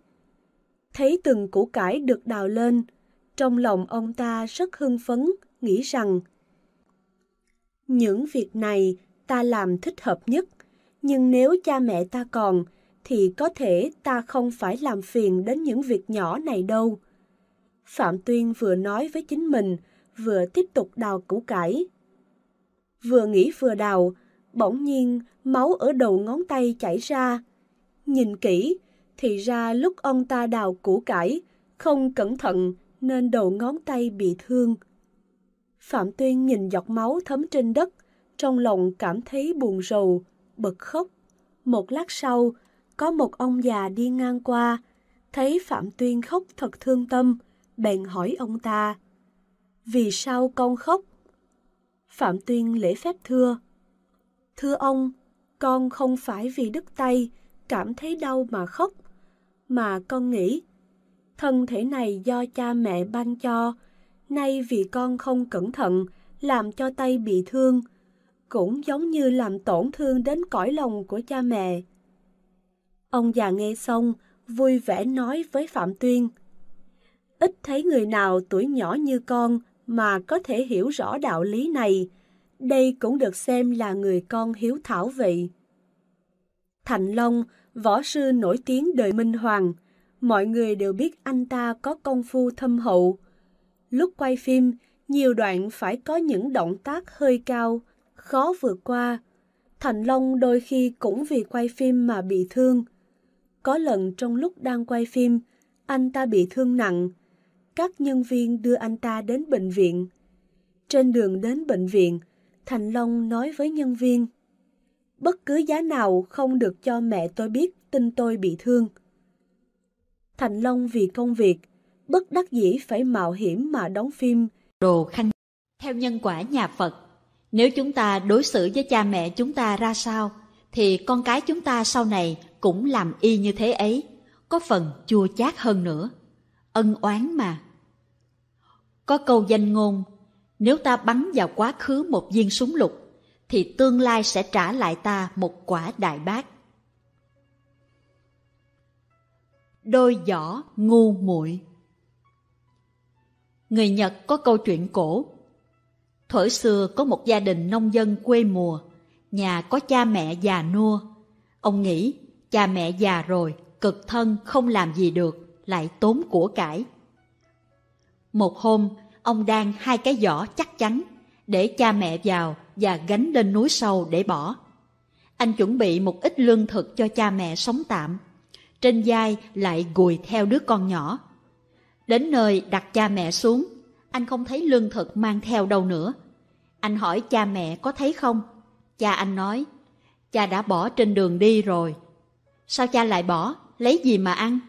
Thấy từng củ cải được đào lên, trong lòng ông ta rất hưng phấn, nghĩ rằng những việc này ta làm thích hợp nhất, nhưng nếu cha mẹ ta còn thì có thể ta không phải làm phiền đến những việc nhỏ này đâu. Phạm Tuyên vừa nói với chính mình, vừa tiếp tục đào củ cải. Vừa nghĩ vừa đào, bỗng nhiên máu ở đầu ngón tay chảy ra. Nhìn kỹ, thì ra lúc ông ta đào củ cải, không cẩn thận nên đầu ngón tay bị thương. Phạm Tuyên nhìn giọt máu thấm trên đất, trong lòng cảm thấy buồn rầu, bật khóc. Một lát sau, có một ông già đi ngang qua, thấy Phạm Tuyên khóc thật thương tâm, bèn hỏi ông ta, Vì sao con khóc? Phạm Tuyên lễ phép thưa, Thưa ông, con không phải vì đứt tay, cảm thấy đau mà khóc, mà con nghĩ, thân thể này do cha mẹ ban cho, nay vì con không cẩn thận, làm cho tay bị thương, cũng giống như làm tổn thương đến cõi lòng của cha mẹ. Ông già nghe xong, vui vẻ nói với Phạm Tuyên. Ít thấy người nào tuổi nhỏ như con mà có thể hiểu rõ đạo lý này. Đây cũng được xem là người con hiếu thảo vậy. Thành Long, võ sư nổi tiếng đời Minh Hoàng, mọi người đều biết anh ta có công phu thâm hậu. Lúc quay phim, nhiều đoạn phải có những động tác hơi cao, khó vượt qua. Thành Long đôi khi cũng vì quay phim mà bị thương. Có lần trong lúc đang quay phim, anh ta bị thương nặng. Các nhân viên đưa anh ta đến bệnh viện. Trên đường đến bệnh viện, Thành Long nói với nhân viên, bất cứ giá nào không được cho mẹ tôi biết tin tôi bị thương. Thành Long vì công việc, bất đắc dĩ phải mạo hiểm mà đóng phim. Đồ Khanh Theo nhân quả nhà Phật, nếu chúng ta đối xử với cha mẹ chúng ta ra sao, thì con cái chúng ta sau này cũng làm y như thế ấy, có phần chua chát hơn nữa. Ân oán mà. Có câu danh ngôn, nếu ta bắn vào quá khứ một viên súng lục, thì tương lai sẽ trả lại ta một quả đại bác. Đôi giỏ ngu muội Người Nhật có câu chuyện cổ Thổi xưa có một gia đình nông dân quê mùa, nhà có cha mẹ già nua. Ông nghĩ, cha mẹ già rồi, cực thân không làm gì được, lại tốn của cải. Một hôm, ông đang hai cái giỏ chắc chắn, để cha mẹ vào và gánh lên núi sâu để bỏ. Anh chuẩn bị một ít lương thực cho cha mẹ sống tạm. Trên vai lại gùi theo đứa con nhỏ. Đến nơi đặt cha mẹ xuống, anh không thấy lương thực mang theo đâu nữa. Anh hỏi cha mẹ có thấy không? Cha anh nói, cha đã bỏ trên đường đi rồi. Sao cha lại bỏ, lấy gì mà ăn?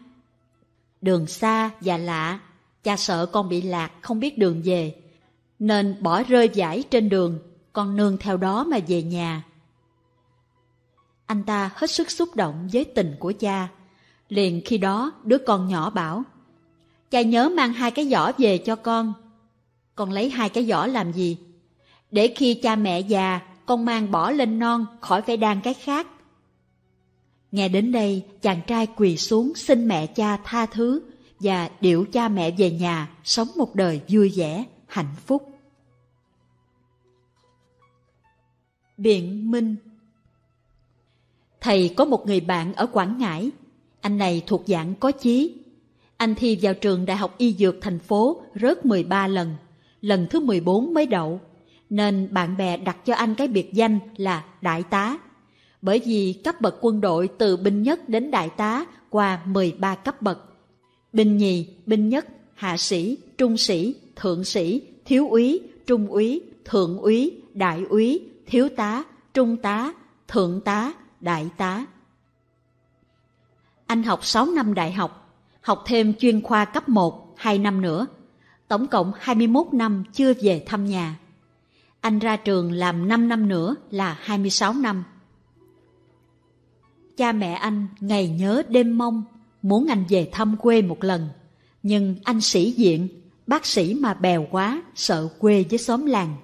Đường xa và lạ, cha sợ con bị lạc, không biết đường về. Nên bỏ rơi vải trên đường, con nương theo đó mà về nhà. Anh ta hết sức xúc động với tình của cha. Liền khi đó, đứa con nhỏ bảo, Cha nhớ mang hai cái giỏ về cho con, con lấy hai cái giỏ làm gì? Để khi cha mẹ già, con mang bỏ lên non khỏi phải đan cái khác. Nghe đến đây, chàng trai quỳ xuống xin mẹ cha tha thứ và điệu cha mẹ về nhà sống một đời vui vẻ, hạnh phúc. Biện Minh Thầy có một người bạn ở Quảng Ngãi. Anh này thuộc dạng có chí. Anh thi vào trường Đại học Y Dược thành phố rớt 13 lần lần thứ 14 mới đậu, nên bạn bè đặt cho anh cái biệt danh là Đại tá. Bởi vì cấp bậc quân đội từ binh nhất đến đại tá qua 13 cấp bậc. Binh nhì, binh nhất, hạ sĩ, trung sĩ, thượng sĩ, thiếu úy, trung úy, thượng úy, đại úy, thiếu tá, trung tá, thượng tá, đại tá. Anh học 6 năm đại học, học thêm chuyên khoa cấp 1, 2 năm nữa – tổng cộng 21 năm chưa về thăm nhà. Anh ra trường làm 5 năm nữa là 26 năm. Cha mẹ anh ngày nhớ đêm mong, muốn anh về thăm quê một lần. Nhưng anh sĩ diện, bác sĩ mà bèo quá, sợ quê với xóm làng.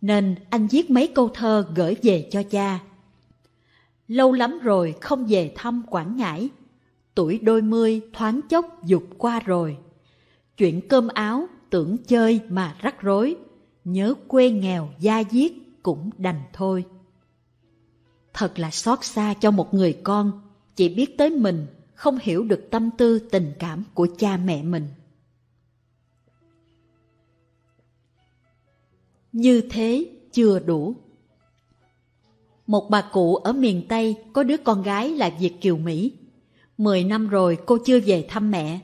Nên anh viết mấy câu thơ gửi về cho cha. Lâu lắm rồi không về thăm Quảng Ngãi, tuổi đôi mươi thoáng chốc dục qua rồi. Chuyện cơm áo tưởng chơi mà rắc rối, nhớ quê nghèo gia diết cũng đành thôi. Thật là xót xa cho một người con, chỉ biết tới mình, không hiểu được tâm tư tình cảm của cha mẹ mình. Như thế chưa đủ. Một bà cụ ở miền Tây có đứa con gái là Việt Kiều Mỹ. Mười năm rồi cô chưa về thăm mẹ,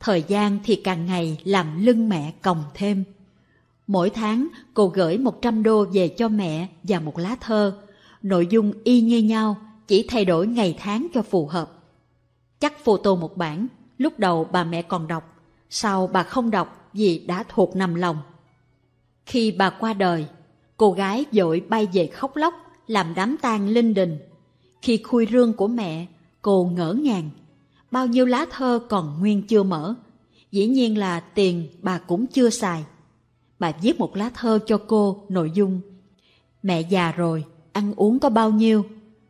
Thời gian thì càng ngày làm lưng mẹ còng thêm. Mỗi tháng cô gửi 100 đô về cho mẹ và một lá thơ. Nội dung y như nhau, chỉ thay đổi ngày tháng cho phù hợp. Chắc photo một bản, lúc đầu bà mẹ còn đọc, sau bà không đọc vì đã thuộc nằm lòng. Khi bà qua đời, cô gái dội bay về khóc lóc, làm đám tang linh đình. Khi khui rương của mẹ, cô ngỡ ngàng bao nhiêu lá thơ còn nguyên chưa mở. Dĩ nhiên là tiền bà cũng chưa xài. Bà viết một lá thơ cho cô nội dung Mẹ già rồi, ăn uống có bao nhiêu?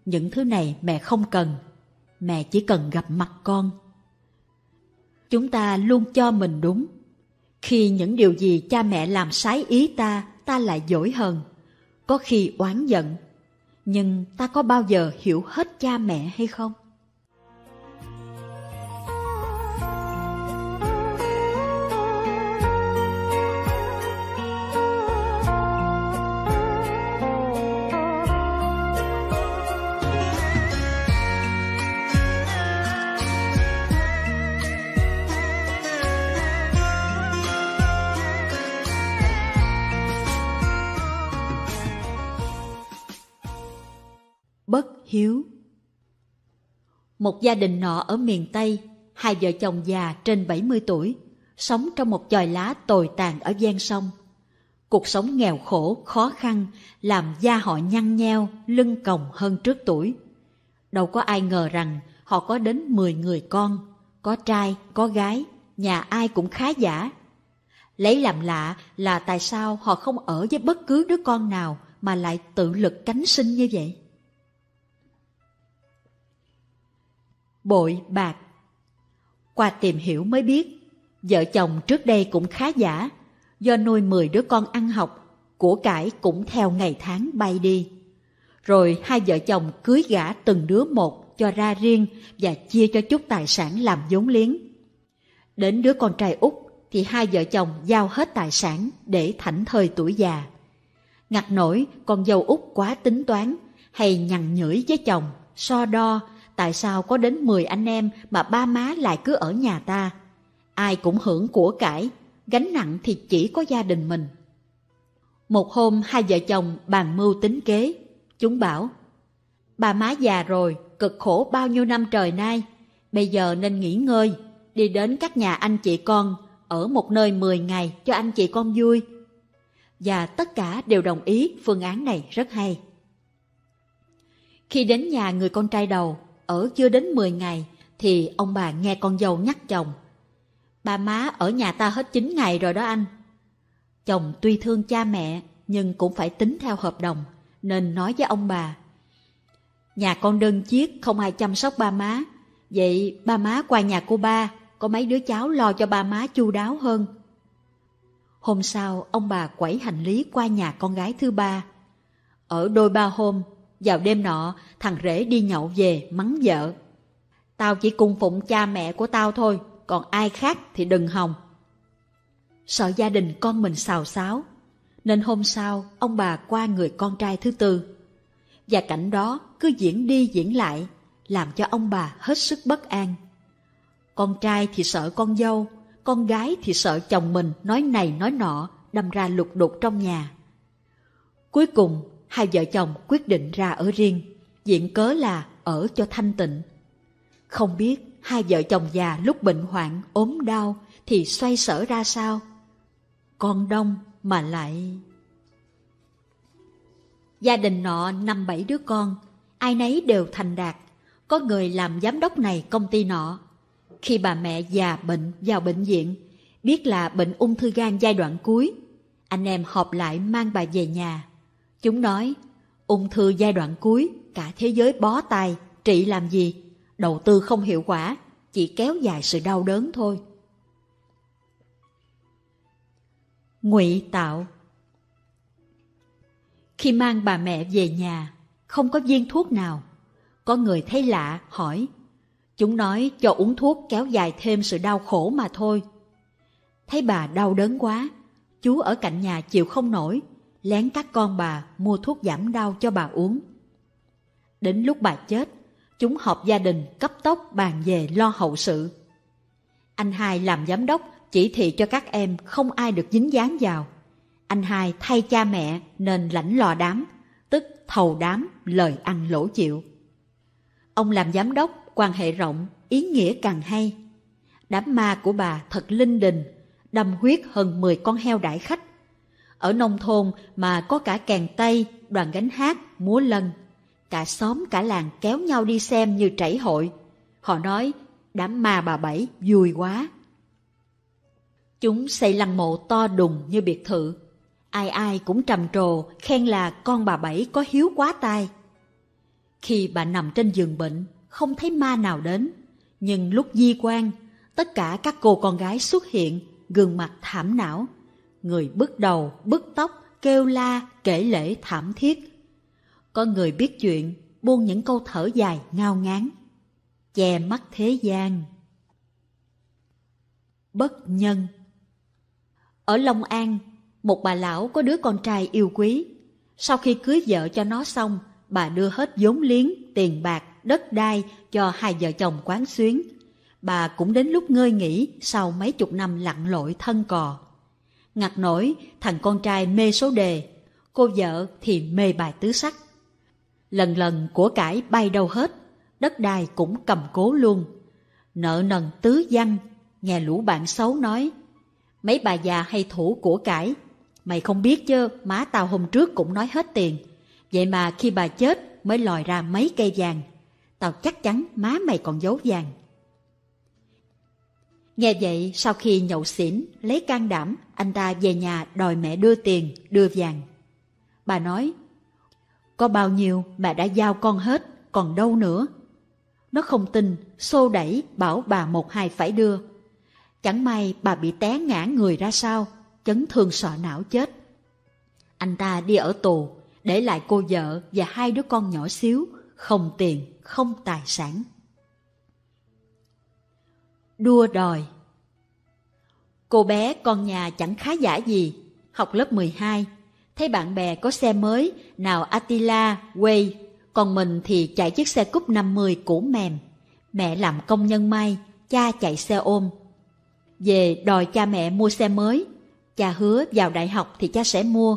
Những thứ này mẹ không cần. Mẹ chỉ cần gặp mặt con. Chúng ta luôn cho mình đúng. Khi những điều gì cha mẹ làm sái ý ta, ta lại dỗi hờn. Có khi oán giận. Nhưng ta có bao giờ hiểu hết cha mẹ hay không? hiếu. Một gia đình nọ ở miền Tây, hai vợ chồng già trên 70 tuổi, sống trong một chòi lá tồi tàn ở gian sông. Cuộc sống nghèo khổ, khó khăn, làm da họ nhăn nheo, lưng còng hơn trước tuổi. Đâu có ai ngờ rằng họ có đến 10 người con, có trai, có gái, nhà ai cũng khá giả. Lấy làm lạ là tại sao họ không ở với bất cứ đứa con nào mà lại tự lực cánh sinh như vậy? bội bạc. Qua tìm hiểu mới biết, vợ chồng trước đây cũng khá giả, do nuôi 10 đứa con ăn học, của cải cũng theo ngày tháng bay đi. Rồi hai vợ chồng cưới gả từng đứa một cho ra riêng và chia cho chút tài sản làm vốn liếng. Đến đứa con trai út thì hai vợ chồng giao hết tài sản để thảnh thời tuổi già. Ngặt nổi con dâu út quá tính toán hay nhằn nhưỡi với chồng, so đo tại sao có đến 10 anh em mà ba má lại cứ ở nhà ta? Ai cũng hưởng của cải, gánh nặng thì chỉ có gia đình mình. Một hôm hai vợ chồng bàn mưu tính kế, chúng bảo Bà má già rồi, cực khổ bao nhiêu năm trời nay, bây giờ nên nghỉ ngơi, đi đến các nhà anh chị con, ở một nơi 10 ngày cho anh chị con vui. Và tất cả đều đồng ý phương án này rất hay. Khi đến nhà người con trai đầu, ở chưa đến 10 ngày thì ông bà nghe con dâu nhắc chồng. Ba má ở nhà ta hết 9 ngày rồi đó anh. Chồng tuy thương cha mẹ nhưng cũng phải tính theo hợp đồng nên nói với ông bà. Nhà con đơn chiếc không ai chăm sóc ba má, vậy ba má qua nhà cô ba, có mấy đứa cháu lo cho ba má chu đáo hơn. Hôm sau, ông bà quẩy hành lý qua nhà con gái thứ ba. Ở đôi ba hôm, vào đêm nọ, thằng rể đi nhậu về mắng vợ. Tao chỉ cung phụng cha mẹ của tao thôi, còn ai khác thì đừng hòng. Sợ gia đình con mình xào xáo, nên hôm sau ông bà qua người con trai thứ tư. Và cảnh đó cứ diễn đi diễn lại, làm cho ông bà hết sức bất an. Con trai thì sợ con dâu, con gái thì sợ chồng mình nói này nói nọ, đâm ra lục đục trong nhà. Cuối cùng, hai vợ chồng quyết định ra ở riêng, diện cớ là ở cho thanh tịnh. Không biết hai vợ chồng già lúc bệnh hoạn, ốm đau thì xoay sở ra sao? Con đông mà lại... Gia đình nọ năm bảy đứa con, ai nấy đều thành đạt, có người làm giám đốc này công ty nọ. Khi bà mẹ già bệnh vào bệnh viện, biết là bệnh ung thư gan giai đoạn cuối, anh em họp lại mang bà về nhà. Chúng nói, ung thư giai đoạn cuối, cả thế giới bó tay, trị làm gì? Đầu tư không hiệu quả, chỉ kéo dài sự đau đớn thôi. Ngụy tạo Khi mang bà mẹ về nhà, không có viên thuốc nào. Có người thấy lạ, hỏi. Chúng nói cho uống thuốc kéo dài thêm sự đau khổ mà thôi. Thấy bà đau đớn quá, chú ở cạnh nhà chịu không nổi, lén các con bà mua thuốc giảm đau cho bà uống. Đến lúc bà chết, chúng họp gia đình cấp tốc bàn về lo hậu sự. Anh hai làm giám đốc chỉ thị cho các em không ai được dính dáng vào. Anh hai thay cha mẹ nên lãnh lò đám, tức thầu đám lời ăn lỗ chịu. Ông làm giám đốc, quan hệ rộng, ý nghĩa càng hay. Đám ma của bà thật linh đình, đâm huyết hơn 10 con heo đại khách ở nông thôn mà có cả càng tay, đoàn gánh hát, múa lân. Cả xóm cả làng kéo nhau đi xem như trảy hội. Họ nói, đám ma bà Bảy vui quá. Chúng xây lăng mộ to đùng như biệt thự. Ai ai cũng trầm trồ, khen là con bà Bảy có hiếu quá tai. Khi bà nằm trên giường bệnh, không thấy ma nào đến. Nhưng lúc di quan, tất cả các cô con gái xuất hiện, gương mặt thảm não, người bước đầu, bước tóc, kêu la, kể lễ thảm thiết. Có người biết chuyện, buông những câu thở dài ngao ngán. Che mắt thế gian. Bất nhân Ở Long An, một bà lão có đứa con trai yêu quý. Sau khi cưới vợ cho nó xong, bà đưa hết vốn liếng, tiền bạc, đất đai cho hai vợ chồng quán xuyến. Bà cũng đến lúc ngơi nghỉ sau mấy chục năm lặn lội thân cò. Ngặt nổi, thằng con trai mê số đề, cô vợ thì mê bài tứ sắc. Lần lần của cải bay đâu hết, đất đai cũng cầm cố luôn. Nợ nần tứ văn, nghe lũ bạn xấu nói. Mấy bà già hay thủ của cải, mày không biết chứ, má tao hôm trước cũng nói hết tiền. Vậy mà khi bà chết mới lòi ra mấy cây vàng. Tao chắc chắn má mày còn giấu vàng. Nghe vậy, sau khi nhậu xỉn, lấy can đảm, anh ta về nhà đòi mẹ đưa tiền, đưa vàng. Bà nói, có bao nhiêu mẹ đã giao con hết, còn đâu nữa. Nó không tin, xô đẩy, bảo bà một hai phải đưa. Chẳng may bà bị té ngã người ra sao, chấn thương sọ não chết. Anh ta đi ở tù, để lại cô vợ và hai đứa con nhỏ xíu, không tiền, không tài sản. Đua đòi Cô bé con nhà chẳng khá giả gì, học lớp 12. Thấy bạn bè có xe mới, nào Attila, Way, còn mình thì chạy chiếc xe cúp 50 cũ mềm. Mẹ làm công nhân may, cha chạy xe ôm. Về đòi cha mẹ mua xe mới, cha hứa vào đại học thì cha sẽ mua.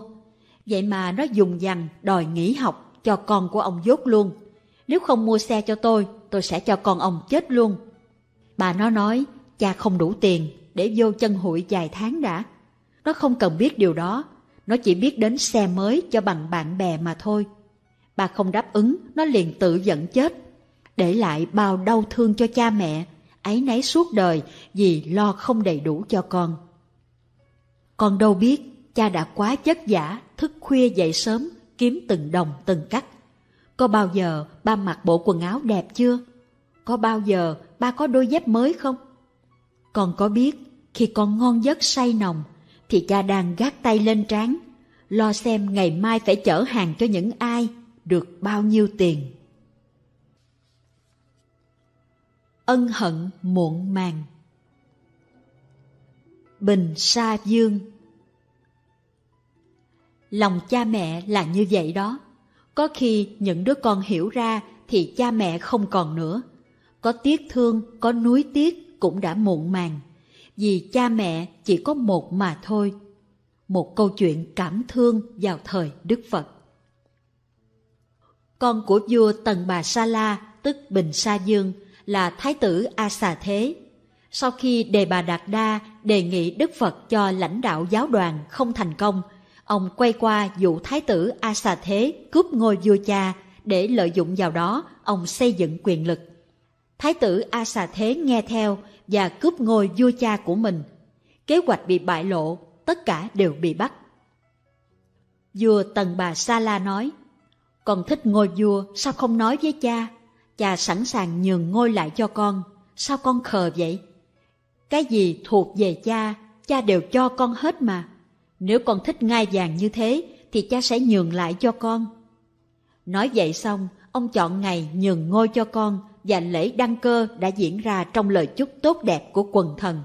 Vậy mà nó dùng dằn đòi nghỉ học cho con của ông dốt luôn. Nếu không mua xe cho tôi, tôi sẽ cho con ông chết luôn. Bà nó nói cha không đủ tiền để vô chân hụi vài tháng đã. Nó không cần biết điều đó, nó chỉ biết đến xe mới cho bằng bạn bè mà thôi. Bà không đáp ứng, nó liền tự giận chết. Để lại bao đau thương cho cha mẹ, ấy nấy suốt đời vì lo không đầy đủ cho con. Con đâu biết, cha đã quá chất giả, thức khuya dậy sớm, kiếm từng đồng từng cắt. Có bao giờ ba mặc bộ quần áo đẹp chưa? Có bao giờ ba có đôi dép mới không? Con có biết khi con ngon giấc say nồng thì cha đang gác tay lên trán lo xem ngày mai phải chở hàng cho những ai được bao nhiêu tiền. Ân hận muộn màng Bình Sa Dương Lòng cha mẹ là như vậy đó. Có khi những đứa con hiểu ra thì cha mẹ không còn nữa có tiếc thương, có núi tiếc cũng đã muộn màng. Vì cha mẹ chỉ có một mà thôi. Một câu chuyện cảm thương vào thời Đức Phật. Con của vua Tần Bà Sa La, tức Bình Sa Dương, là Thái tử A Xà Thế. Sau khi Đề Bà Đạt Đa đề nghị Đức Phật cho lãnh đạo giáo đoàn không thành công, ông quay qua vụ Thái tử A Xà Thế cướp ngôi vua cha để lợi dụng vào đó ông xây dựng quyền lực. Thái tử A Xà Thế nghe theo và cướp ngôi vua cha của mình. Kế hoạch bị bại lộ, tất cả đều bị bắt. Vua Tần Bà Sa La nói, Con thích ngôi vua, sao không nói với cha? Cha sẵn sàng nhường ngôi lại cho con, sao con khờ vậy? Cái gì thuộc về cha, cha đều cho con hết mà. Nếu con thích ngai vàng như thế, thì cha sẽ nhường lại cho con. Nói vậy xong, ông chọn ngày nhường ngôi cho con, và lễ đăng cơ đã diễn ra trong lời chúc tốt đẹp của quần thần.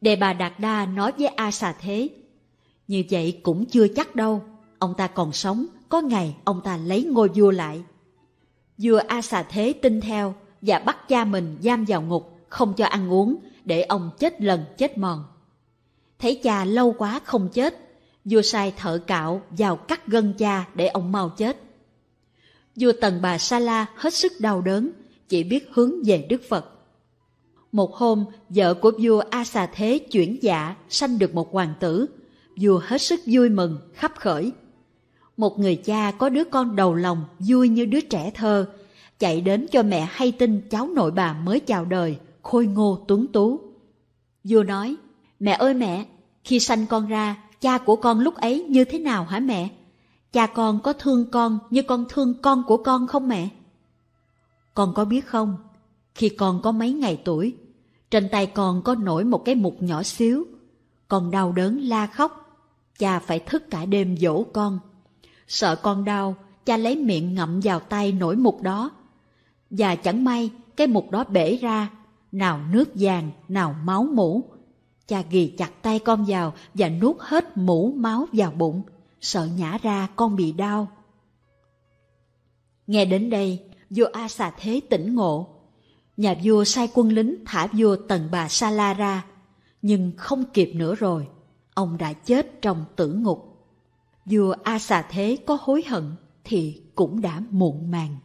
Đề bà Đạt Đa nói với A Xà Thế, như vậy cũng chưa chắc đâu, ông ta còn sống, có ngày ông ta lấy ngôi vua lại. Vua A Xà Thế tin theo và bắt cha mình giam vào ngục, không cho ăn uống, để ông chết lần chết mòn. Thấy cha lâu quá không chết, vua sai thợ cạo vào cắt gân cha để ông mau chết Vua tần bà Sa La hết sức đau đớn, chỉ biết hướng về Đức Phật. Một hôm, vợ của vua A Xà Thế chuyển dạ, sanh được một hoàng tử. Vua hết sức vui mừng, khắp khởi. Một người cha có đứa con đầu lòng, vui như đứa trẻ thơ, chạy đến cho mẹ hay tin cháu nội bà mới chào đời, khôi ngô tuấn tú. Vua nói, mẹ ơi mẹ, khi sanh con ra, cha của con lúc ấy như thế nào hả mẹ? cha con có thương con như con thương con của con không mẹ? Con có biết không, khi con có mấy ngày tuổi, trên tay con có nổi một cái mục nhỏ xíu, con đau đớn la khóc, cha phải thức cả đêm dỗ con. Sợ con đau, cha lấy miệng ngậm vào tay nổi mục đó. Và chẳng may, cái mục đó bể ra, nào nước vàng, nào máu mũ. Cha ghi chặt tay con vào và nuốt hết mũ máu vào bụng sợ nhả ra con bị đau. Nghe đến đây, vua A Xà Thế tỉnh ngộ. Nhà vua sai quân lính thả vua tần bà Sa La ra, nhưng không kịp nữa rồi. Ông đã chết trong tử ngục. Vua A Xà Thế có hối hận thì cũng đã muộn màng.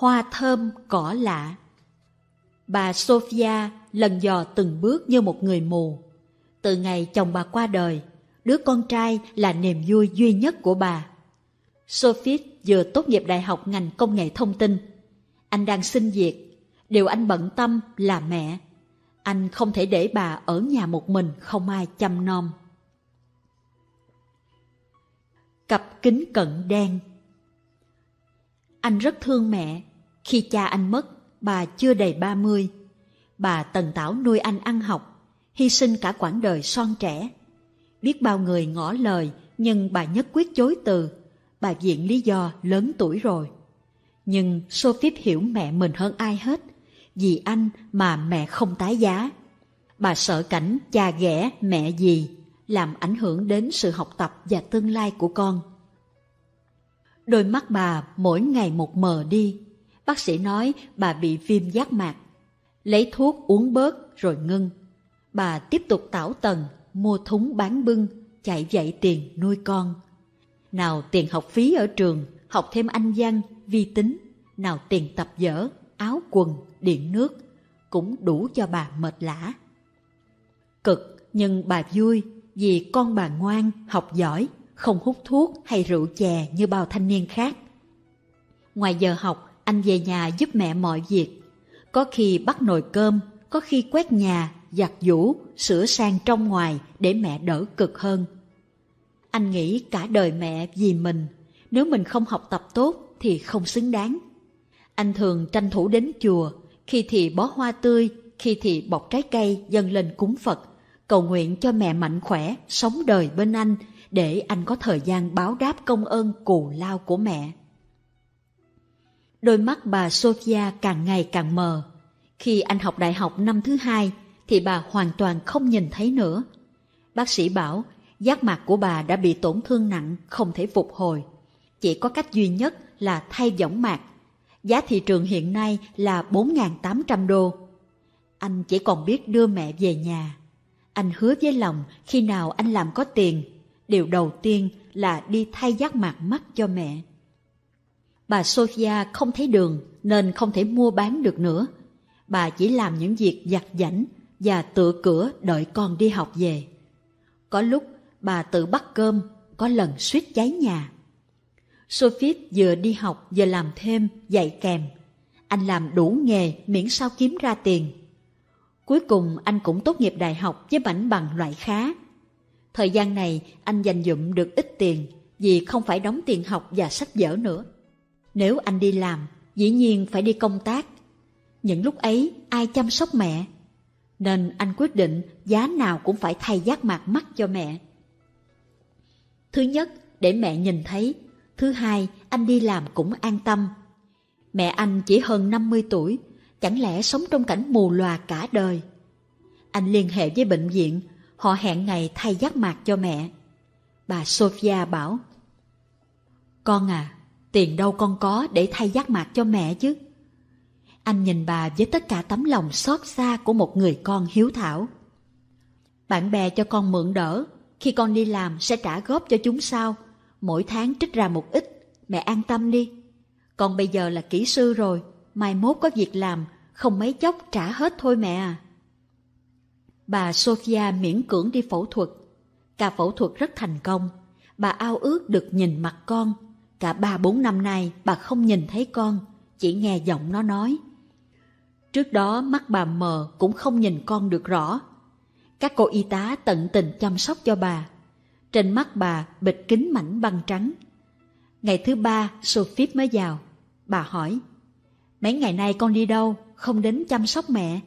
hoa thơm cỏ lạ. Bà Sophia lần dò từng bước như một người mù. Từ ngày chồng bà qua đời, đứa con trai là niềm vui duy nhất của bà. Sophie vừa tốt nghiệp đại học ngành công nghệ thông tin. Anh đang xin việc, điều anh bận tâm là mẹ. Anh không thể để bà ở nhà một mình không ai chăm nom. Cặp kính cận đen Anh rất thương mẹ khi cha anh mất, bà chưa đầy 30. Bà tần tảo nuôi anh ăn học, hy sinh cả quãng đời son trẻ. Biết bao người ngỏ lời nhưng bà nhất quyết chối từ. Bà viện lý do lớn tuổi rồi. Nhưng Sophie hiểu mẹ mình hơn ai hết, vì anh mà mẹ không tái giá. Bà sợ cảnh cha ghẻ mẹ gì làm ảnh hưởng đến sự học tập và tương lai của con. Đôi mắt bà mỗi ngày một mờ đi, bác sĩ nói bà bị viêm giác mạc. Lấy thuốc uống bớt rồi ngưng. Bà tiếp tục tảo tần, mua thúng bán bưng, chạy dạy tiền nuôi con. Nào tiền học phí ở trường, học thêm anh văn, vi tính, nào tiền tập dở, áo quần, điện nước, cũng đủ cho bà mệt lã. Cực nhưng bà vui vì con bà ngoan, học giỏi, không hút thuốc hay rượu chè như bao thanh niên khác. Ngoài giờ học, anh về nhà giúp mẹ mọi việc. Có khi bắt nồi cơm, có khi quét nhà, giặt giũ, sửa sang trong ngoài để mẹ đỡ cực hơn. Anh nghĩ cả đời mẹ vì mình, nếu mình không học tập tốt thì không xứng đáng. Anh thường tranh thủ đến chùa, khi thì bó hoa tươi, khi thì bọc trái cây dâng lên cúng Phật, cầu nguyện cho mẹ mạnh khỏe, sống đời bên anh, để anh có thời gian báo đáp công ơn cù lao của mẹ. Đôi mắt bà Sophia càng ngày càng mờ. Khi anh học đại học năm thứ hai thì bà hoàn toàn không nhìn thấy nữa. Bác sĩ bảo giác mạc của bà đã bị tổn thương nặng không thể phục hồi. Chỉ có cách duy nhất là thay võng mạc. Giá thị trường hiện nay là 4.800 đô. Anh chỉ còn biết đưa mẹ về nhà. Anh hứa với lòng khi nào anh làm có tiền, điều đầu tiên là đi thay giác mạc mắt cho mẹ. Bà Sophia không thấy đường nên không thể mua bán được nữa. Bà chỉ làm những việc giặt giảnh và tựa cửa đợi con đi học về. Có lúc bà tự bắt cơm, có lần suýt cháy nhà. Sophie vừa đi học vừa làm thêm, dạy kèm. Anh làm đủ nghề miễn sao kiếm ra tiền. Cuối cùng anh cũng tốt nghiệp đại học với mảnh bằng loại khá. Thời gian này anh dành dụm được ít tiền vì không phải đóng tiền học và sách vở nữa. Nếu anh đi làm, dĩ nhiên phải đi công tác. Những lúc ấy ai chăm sóc mẹ? Nên anh quyết định giá nào cũng phải thay giác mạc mắt cho mẹ. Thứ nhất, để mẹ nhìn thấy. Thứ hai, anh đi làm cũng an tâm. Mẹ anh chỉ hơn 50 tuổi, chẳng lẽ sống trong cảnh mù lòa cả đời? Anh liên hệ với bệnh viện, họ hẹn ngày thay giác mạc cho mẹ. Bà Sophia bảo, Con à, Tiền đâu con có để thay giác mạc cho mẹ chứ. Anh nhìn bà với tất cả tấm lòng xót xa của một người con hiếu thảo. Bạn bè cho con mượn đỡ, khi con đi làm sẽ trả góp cho chúng sau. Mỗi tháng trích ra một ít, mẹ an tâm đi. Con bây giờ là kỹ sư rồi, mai mốt có việc làm, không mấy chốc trả hết thôi mẹ à. Bà Sophia miễn cưỡng đi phẫu thuật. ca phẫu thuật rất thành công. Bà ao ước được nhìn mặt con Cả ba bốn năm nay bà không nhìn thấy con, chỉ nghe giọng nó nói. Trước đó mắt bà mờ cũng không nhìn con được rõ. Các cô y tá tận tình chăm sóc cho bà. Trên mắt bà bịch kính mảnh băng trắng. Ngày thứ ba Sophie mới vào. Bà hỏi, mấy ngày nay con đi đâu, không đến chăm sóc mẹ?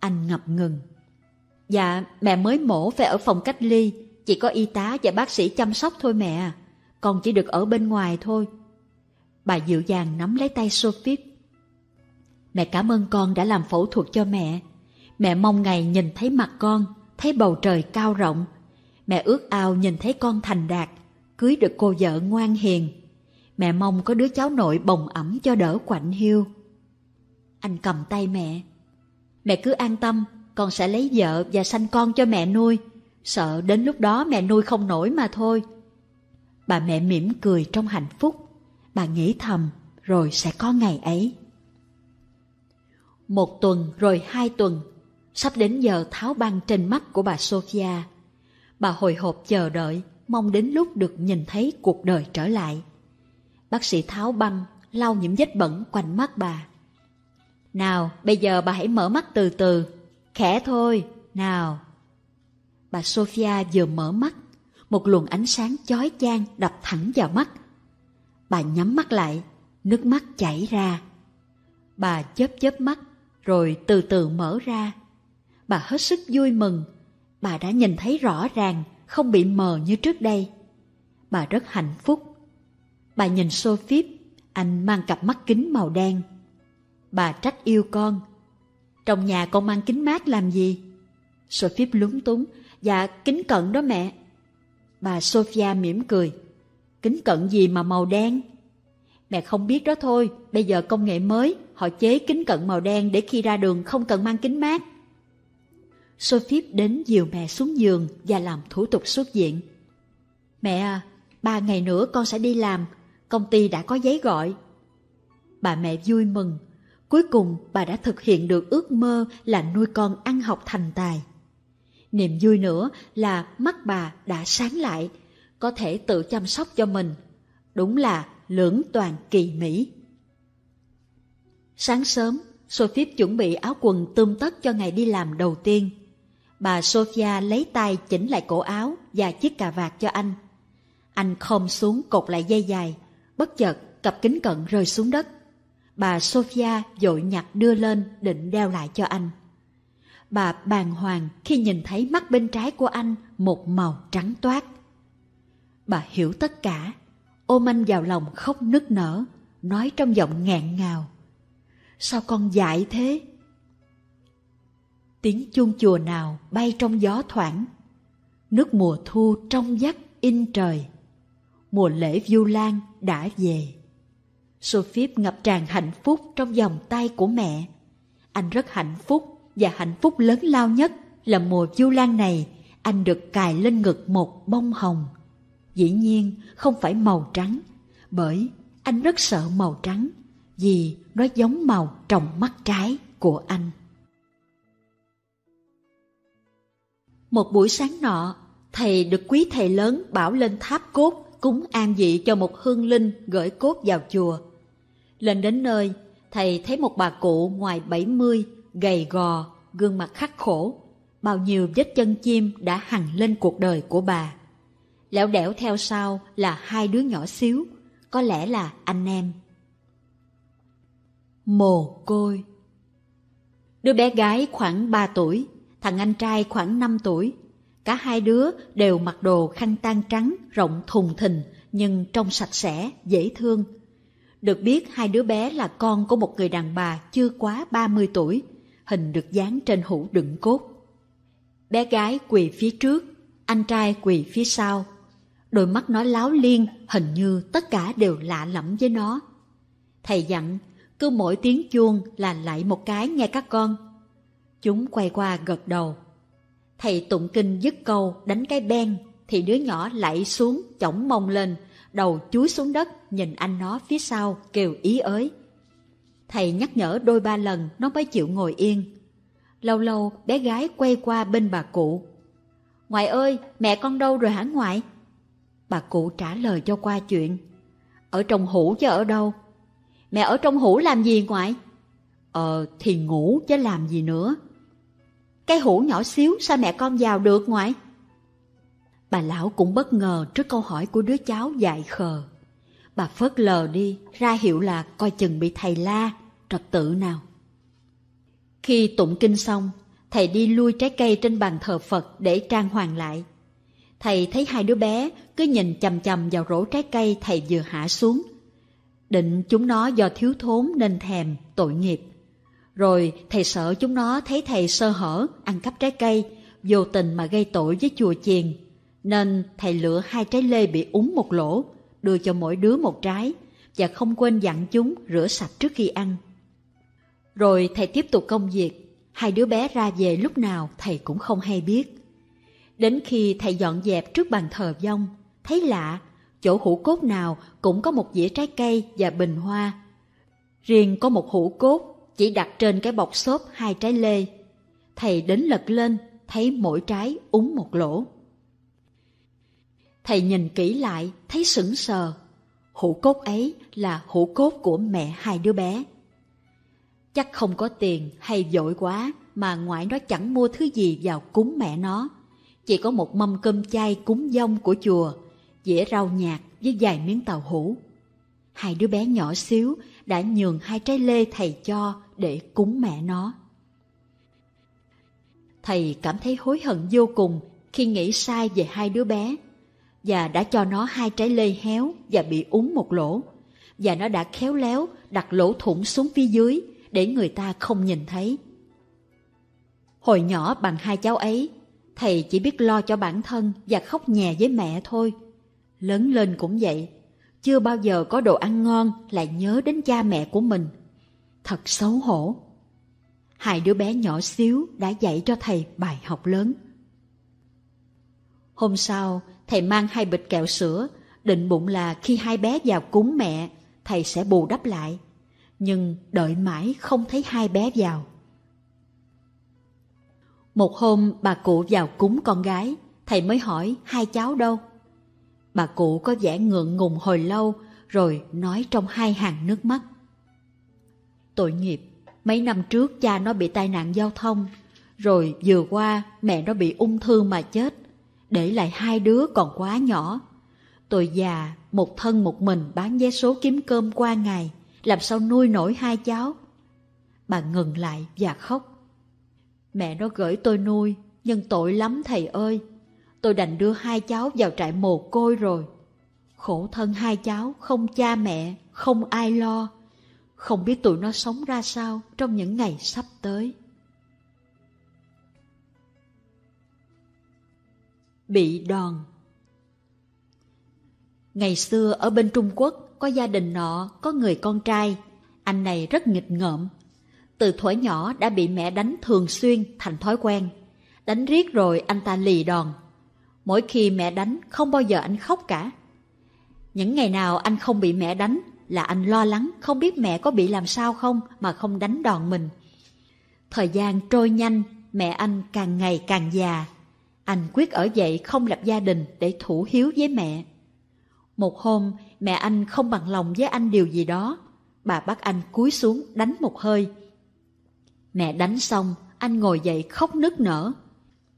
Anh ngập ngừng. Dạ, mẹ mới mổ phải ở phòng cách ly, chỉ có y tá và bác sĩ chăm sóc thôi mẹ à con chỉ được ở bên ngoài thôi. Bà dịu dàng nắm lấy tay Sophie. Mẹ cảm ơn con đã làm phẫu thuật cho mẹ. Mẹ mong ngày nhìn thấy mặt con, thấy bầu trời cao rộng. Mẹ ước ao nhìn thấy con thành đạt, cưới được cô vợ ngoan hiền. Mẹ mong có đứa cháu nội bồng ẩm cho đỡ quạnh hiu. Anh cầm tay mẹ. Mẹ cứ an tâm, con sẽ lấy vợ và sanh con cho mẹ nuôi. Sợ đến lúc đó mẹ nuôi không nổi mà thôi. Bà mẹ mỉm cười trong hạnh phúc. Bà nghĩ thầm, rồi sẽ có ngày ấy. Một tuần rồi hai tuần, sắp đến giờ tháo băng trên mắt của bà Sophia. Bà hồi hộp chờ đợi, mong đến lúc được nhìn thấy cuộc đời trở lại. Bác sĩ tháo băng, lau những vết bẩn quanh mắt bà. Nào, bây giờ bà hãy mở mắt từ từ. Khẽ thôi, nào. Bà Sophia vừa mở mắt một luồng ánh sáng chói chang đập thẳng vào mắt. Bà nhắm mắt lại, nước mắt chảy ra. Bà chớp chớp mắt, rồi từ từ mở ra. Bà hết sức vui mừng, bà đã nhìn thấy rõ ràng, không bị mờ như trước đây. Bà rất hạnh phúc. Bà nhìn xô phíp, anh mang cặp mắt kính màu đen. Bà trách yêu con. Trong nhà con mang kính mát làm gì? Sophie lúng túng. Dạ, kính cận đó mẹ. Bà Sophia mỉm cười. Kính cận gì mà màu đen? Mẹ không biết đó thôi, bây giờ công nghệ mới, họ chế kính cận màu đen để khi ra đường không cần mang kính mát. Sophie đến dìu mẹ xuống giường và làm thủ tục xuất viện. Mẹ à, ba ngày nữa con sẽ đi làm, công ty đã có giấy gọi. Bà mẹ vui mừng, cuối cùng bà đã thực hiện được ước mơ là nuôi con ăn học thành tài. Niềm vui nữa là mắt bà đã sáng lại, có thể tự chăm sóc cho mình. Đúng là lưỡng toàn kỳ mỹ. Sáng sớm, Sophie chuẩn bị áo quần tươm tất cho ngày đi làm đầu tiên. Bà Sophia lấy tay chỉnh lại cổ áo và chiếc cà vạt cho anh. Anh không xuống cột lại dây dài, bất chợt cặp kính cận rơi xuống đất. Bà Sophia dội nhặt đưa lên định đeo lại cho anh bà bàng hoàng khi nhìn thấy mắt bên trái của anh một màu trắng toát. Bà hiểu tất cả, ôm anh vào lòng khóc nức nở, nói trong giọng ngạn ngào. Sao con dại thế? Tiếng chuông chùa nào bay trong gió thoảng, nước mùa thu trong vắt in trời. Mùa lễ du lan đã về. Sophie ngập tràn hạnh phúc trong vòng tay của mẹ. Anh rất hạnh phúc và hạnh phúc lớn lao nhất là mùa du lan này anh được cài lên ngực một bông hồng. Dĩ nhiên không phải màu trắng, bởi anh rất sợ màu trắng vì nó giống màu trong mắt trái của anh. Một buổi sáng nọ, thầy được quý thầy lớn bảo lên tháp cốt cúng an vị cho một hương linh gửi cốt vào chùa. Lên đến nơi, thầy thấy một bà cụ ngoài bảy mươi gầy gò, gương mặt khắc khổ, bao nhiêu vết chân chim đã hằn lên cuộc đời của bà. Lẻo đẻo theo sau là hai đứa nhỏ xíu, có lẽ là anh em. Mồ côi Đứa bé gái khoảng 3 tuổi, thằng anh trai khoảng 5 tuổi. Cả hai đứa đều mặc đồ khăn tan trắng, rộng thùng thình, nhưng trông sạch sẽ, dễ thương. Được biết hai đứa bé là con của một người đàn bà chưa quá 30 tuổi, hình được dán trên hũ đựng cốt. Bé gái quỳ phía trước, anh trai quỳ phía sau. Đôi mắt nó láo liên, hình như tất cả đều lạ lẫm với nó. Thầy dặn, cứ mỗi tiếng chuông là lại một cái nghe các con. Chúng quay qua gật đầu. Thầy tụng kinh dứt câu đánh cái ben thì đứa nhỏ lạy xuống chổng mông lên, đầu chúi xuống đất nhìn anh nó phía sau kêu ý ới. Thầy nhắc nhở đôi ba lần nó mới chịu ngồi yên. Lâu lâu bé gái quay qua bên bà cụ. Ngoại ơi, mẹ con đâu rồi hả ngoại? Bà cụ trả lời cho qua chuyện. Ở trong hũ chứ ở đâu? Mẹ ở trong hũ làm gì ngoại? Ờ thì ngủ chứ làm gì nữa. Cái hũ nhỏ xíu sao mẹ con vào được ngoại? Bà lão cũng bất ngờ trước câu hỏi của đứa cháu dại khờ. Bà phớt lờ đi, ra hiệu là coi chừng bị thầy la trật tự nào. Khi tụng kinh xong, thầy đi lui trái cây trên bàn thờ Phật để trang hoàng lại. Thầy thấy hai đứa bé cứ nhìn chầm chầm vào rổ trái cây thầy vừa hạ xuống. Định chúng nó do thiếu thốn nên thèm, tội nghiệp. Rồi thầy sợ chúng nó thấy thầy sơ hở, ăn cắp trái cây, vô tình mà gây tội với chùa chiền. Nên thầy lựa hai trái lê bị úng một lỗ, đưa cho mỗi đứa một trái và không quên dặn chúng rửa sạch trước khi ăn. Rồi thầy tiếp tục công việc, hai đứa bé ra về lúc nào thầy cũng không hay biết. Đến khi thầy dọn dẹp trước bàn thờ vong, thấy lạ, chỗ hũ cốt nào cũng có một dĩa trái cây và bình hoa. Riêng có một hũ cốt chỉ đặt trên cái bọc xốp hai trái lê. Thầy đến lật lên, thấy mỗi trái úng một lỗ. Thầy nhìn kỹ lại, thấy sững sờ. Hũ cốt ấy là hũ cốt của mẹ hai đứa bé. Chắc không có tiền hay dội quá mà ngoại nó chẳng mua thứ gì vào cúng mẹ nó. Chỉ có một mâm cơm chay cúng dông của chùa, dĩa rau nhạt với vài miếng tàu hũ. Hai đứa bé nhỏ xíu đã nhường hai trái lê thầy cho để cúng mẹ nó. Thầy cảm thấy hối hận vô cùng khi nghĩ sai về hai đứa bé và đã cho nó hai trái lê héo và bị úng một lỗ và nó đã khéo léo đặt lỗ thủng xuống phía dưới để người ta không nhìn thấy. Hồi nhỏ bằng hai cháu ấy, thầy chỉ biết lo cho bản thân và khóc nhè với mẹ thôi. Lớn lên cũng vậy, chưa bao giờ có đồ ăn ngon lại nhớ đến cha mẹ của mình. Thật xấu hổ. Hai đứa bé nhỏ xíu đã dạy cho thầy bài học lớn. Hôm sau, thầy mang hai bịch kẹo sữa, định bụng là khi hai bé vào cúng mẹ, thầy sẽ bù đắp lại nhưng đợi mãi không thấy hai bé vào. Một hôm bà cụ vào cúng con gái, thầy mới hỏi hai cháu đâu. Bà cụ có vẻ ngượng ngùng hồi lâu rồi nói trong hai hàng nước mắt. Tội nghiệp, mấy năm trước cha nó bị tai nạn giao thông, rồi vừa qua mẹ nó bị ung thư mà chết, để lại hai đứa còn quá nhỏ. Tôi già, một thân một mình bán vé số kiếm cơm qua ngày làm sao nuôi nổi hai cháu? Bà ngừng lại và khóc. Mẹ nó gửi tôi nuôi, nhưng tội lắm thầy ơi. Tôi đành đưa hai cháu vào trại mồ côi rồi. Khổ thân hai cháu, không cha mẹ, không ai lo. Không biết tụi nó sống ra sao trong những ngày sắp tới. Bị đòn Ngày xưa ở bên Trung Quốc, có gia đình nọ, có người con trai. Anh này rất nghịch ngợm. Từ thuở nhỏ đã bị mẹ đánh thường xuyên thành thói quen. Đánh riết rồi anh ta lì đòn. Mỗi khi mẹ đánh không bao giờ anh khóc cả. Những ngày nào anh không bị mẹ đánh là anh lo lắng không biết mẹ có bị làm sao không mà không đánh đòn mình. Thời gian trôi nhanh, mẹ anh càng ngày càng già. Anh quyết ở dậy không lập gia đình để thủ hiếu với mẹ. Một hôm, mẹ anh không bằng lòng với anh điều gì đó. Bà bắt anh cúi xuống đánh một hơi. Mẹ đánh xong, anh ngồi dậy khóc nức nở.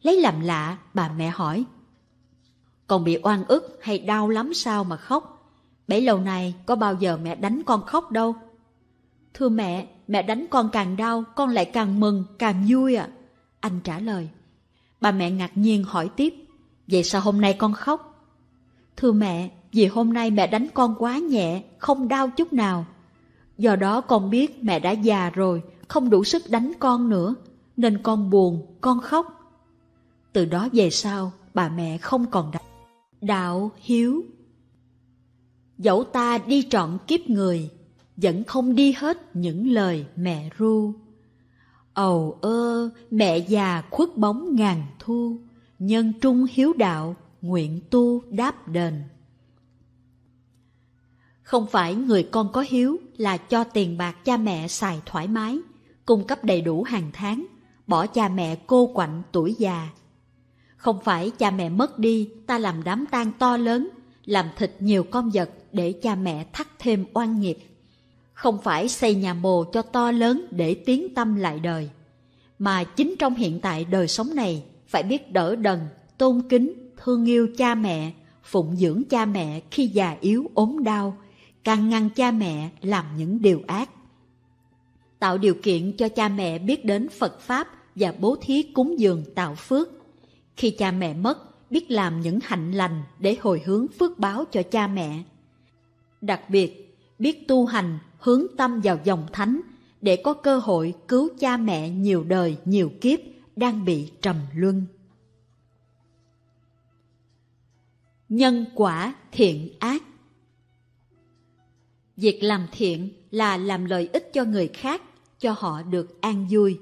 Lấy làm lạ, bà mẹ hỏi. Còn bị oan ức hay đau lắm sao mà khóc? Bấy lâu nay có bao giờ mẹ đánh con khóc đâu. Thưa mẹ, mẹ đánh con càng đau, con lại càng mừng, càng vui ạ. À. Anh trả lời. Bà mẹ ngạc nhiên hỏi tiếp, vậy sao hôm nay con khóc? Thưa mẹ, vì hôm nay mẹ đánh con quá nhẹ, không đau chút nào. Do đó con biết mẹ đã già rồi, không đủ sức đánh con nữa, nên con buồn, con khóc. Từ đó về sau, bà mẹ không còn đánh. Đạo Hiếu Dẫu ta đi trọn kiếp người, vẫn không đi hết những lời mẹ ru. Ầu ơ, mẹ già khuất bóng ngàn thu, nhân trung hiếu đạo, nguyện tu đáp đền. Không phải người con có hiếu là cho tiền bạc cha mẹ xài thoải mái, cung cấp đầy đủ hàng tháng, bỏ cha mẹ cô quạnh tuổi già. Không phải cha mẹ mất đi, ta làm đám tang to lớn, làm thịt nhiều con vật để cha mẹ thắt thêm oan nghiệp. Không phải xây nhà mồ cho to lớn để tiến tâm lại đời. Mà chính trong hiện tại đời sống này, phải biết đỡ đần, tôn kính, thương yêu cha mẹ, phụng dưỡng cha mẹ khi già yếu ốm đau, càng ngăn cha mẹ làm những điều ác. Tạo điều kiện cho cha mẹ biết đến Phật Pháp và bố thí cúng dường tạo phước. Khi cha mẹ mất, biết làm những hạnh lành để hồi hướng phước báo cho cha mẹ. Đặc biệt, biết tu hành hướng tâm vào dòng thánh để có cơ hội cứu cha mẹ nhiều đời nhiều kiếp đang bị trầm luân. Nhân quả thiện ác Việc làm thiện là làm lợi ích cho người khác, cho họ được an vui.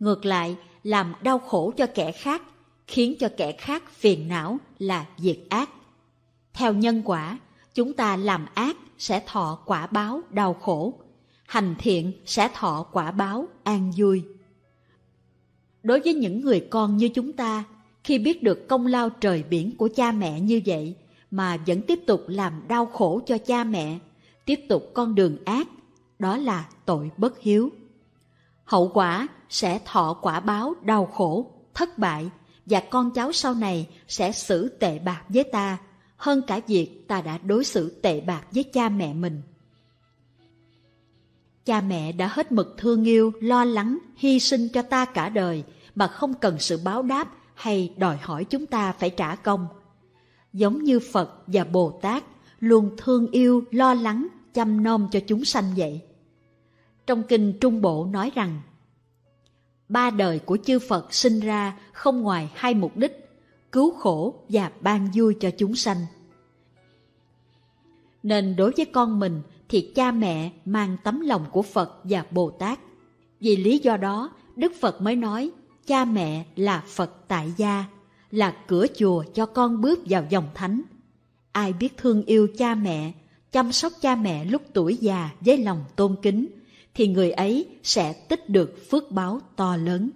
Ngược lại, làm đau khổ cho kẻ khác, khiến cho kẻ khác phiền não là việc ác. Theo nhân quả, chúng ta làm ác sẽ thọ quả báo đau khổ, hành thiện sẽ thọ quả báo an vui. Đối với những người con như chúng ta, khi biết được công lao trời biển của cha mẹ như vậy mà vẫn tiếp tục làm đau khổ cho cha mẹ tiếp tục con đường ác, đó là tội bất hiếu. Hậu quả sẽ thọ quả báo đau khổ, thất bại và con cháu sau này sẽ xử tệ bạc với ta hơn cả việc ta đã đối xử tệ bạc với cha mẹ mình. Cha mẹ đã hết mực thương yêu, lo lắng, hy sinh cho ta cả đời mà không cần sự báo đáp hay đòi hỏi chúng ta phải trả công. Giống như Phật và Bồ Tát luôn thương yêu, lo lắng, chăm nom cho chúng sanh vậy. Trong kinh Trung Bộ nói rằng, ba đời của chư Phật sinh ra không ngoài hai mục đích, cứu khổ và ban vui cho chúng sanh. Nên đối với con mình thì cha mẹ mang tấm lòng của Phật và Bồ Tát. Vì lý do đó, Đức Phật mới nói cha mẹ là Phật tại gia, là cửa chùa cho con bước vào dòng thánh. Ai biết thương yêu cha mẹ, chăm sóc cha mẹ lúc tuổi già với lòng tôn kính, thì người ấy sẽ tích được phước báo to lớn.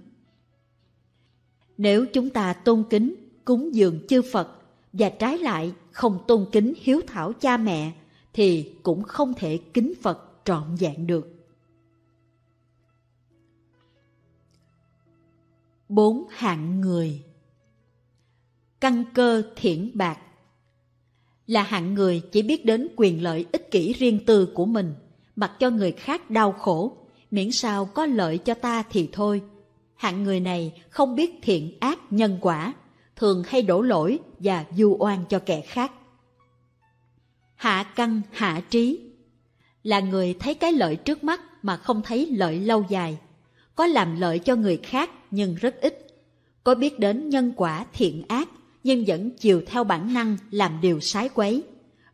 Nếu chúng ta tôn kính, cúng dường chư Phật và trái lại không tôn kính hiếu thảo cha mẹ thì cũng không thể kính Phật trọn vẹn được. Bốn Hạng người Căn cơ thiển bạc là hạng người chỉ biết đến quyền lợi ích kỷ riêng tư của mình, mặc cho người khác đau khổ, miễn sao có lợi cho ta thì thôi. Hạng người này không biết thiện ác nhân quả, thường hay đổ lỗi và du oan cho kẻ khác. Hạ căn hạ trí là người thấy cái lợi trước mắt mà không thấy lợi lâu dài, có làm lợi cho người khác nhưng rất ít, có biết đến nhân quả thiện ác nhưng vẫn chiều theo bản năng làm điều sái quấy.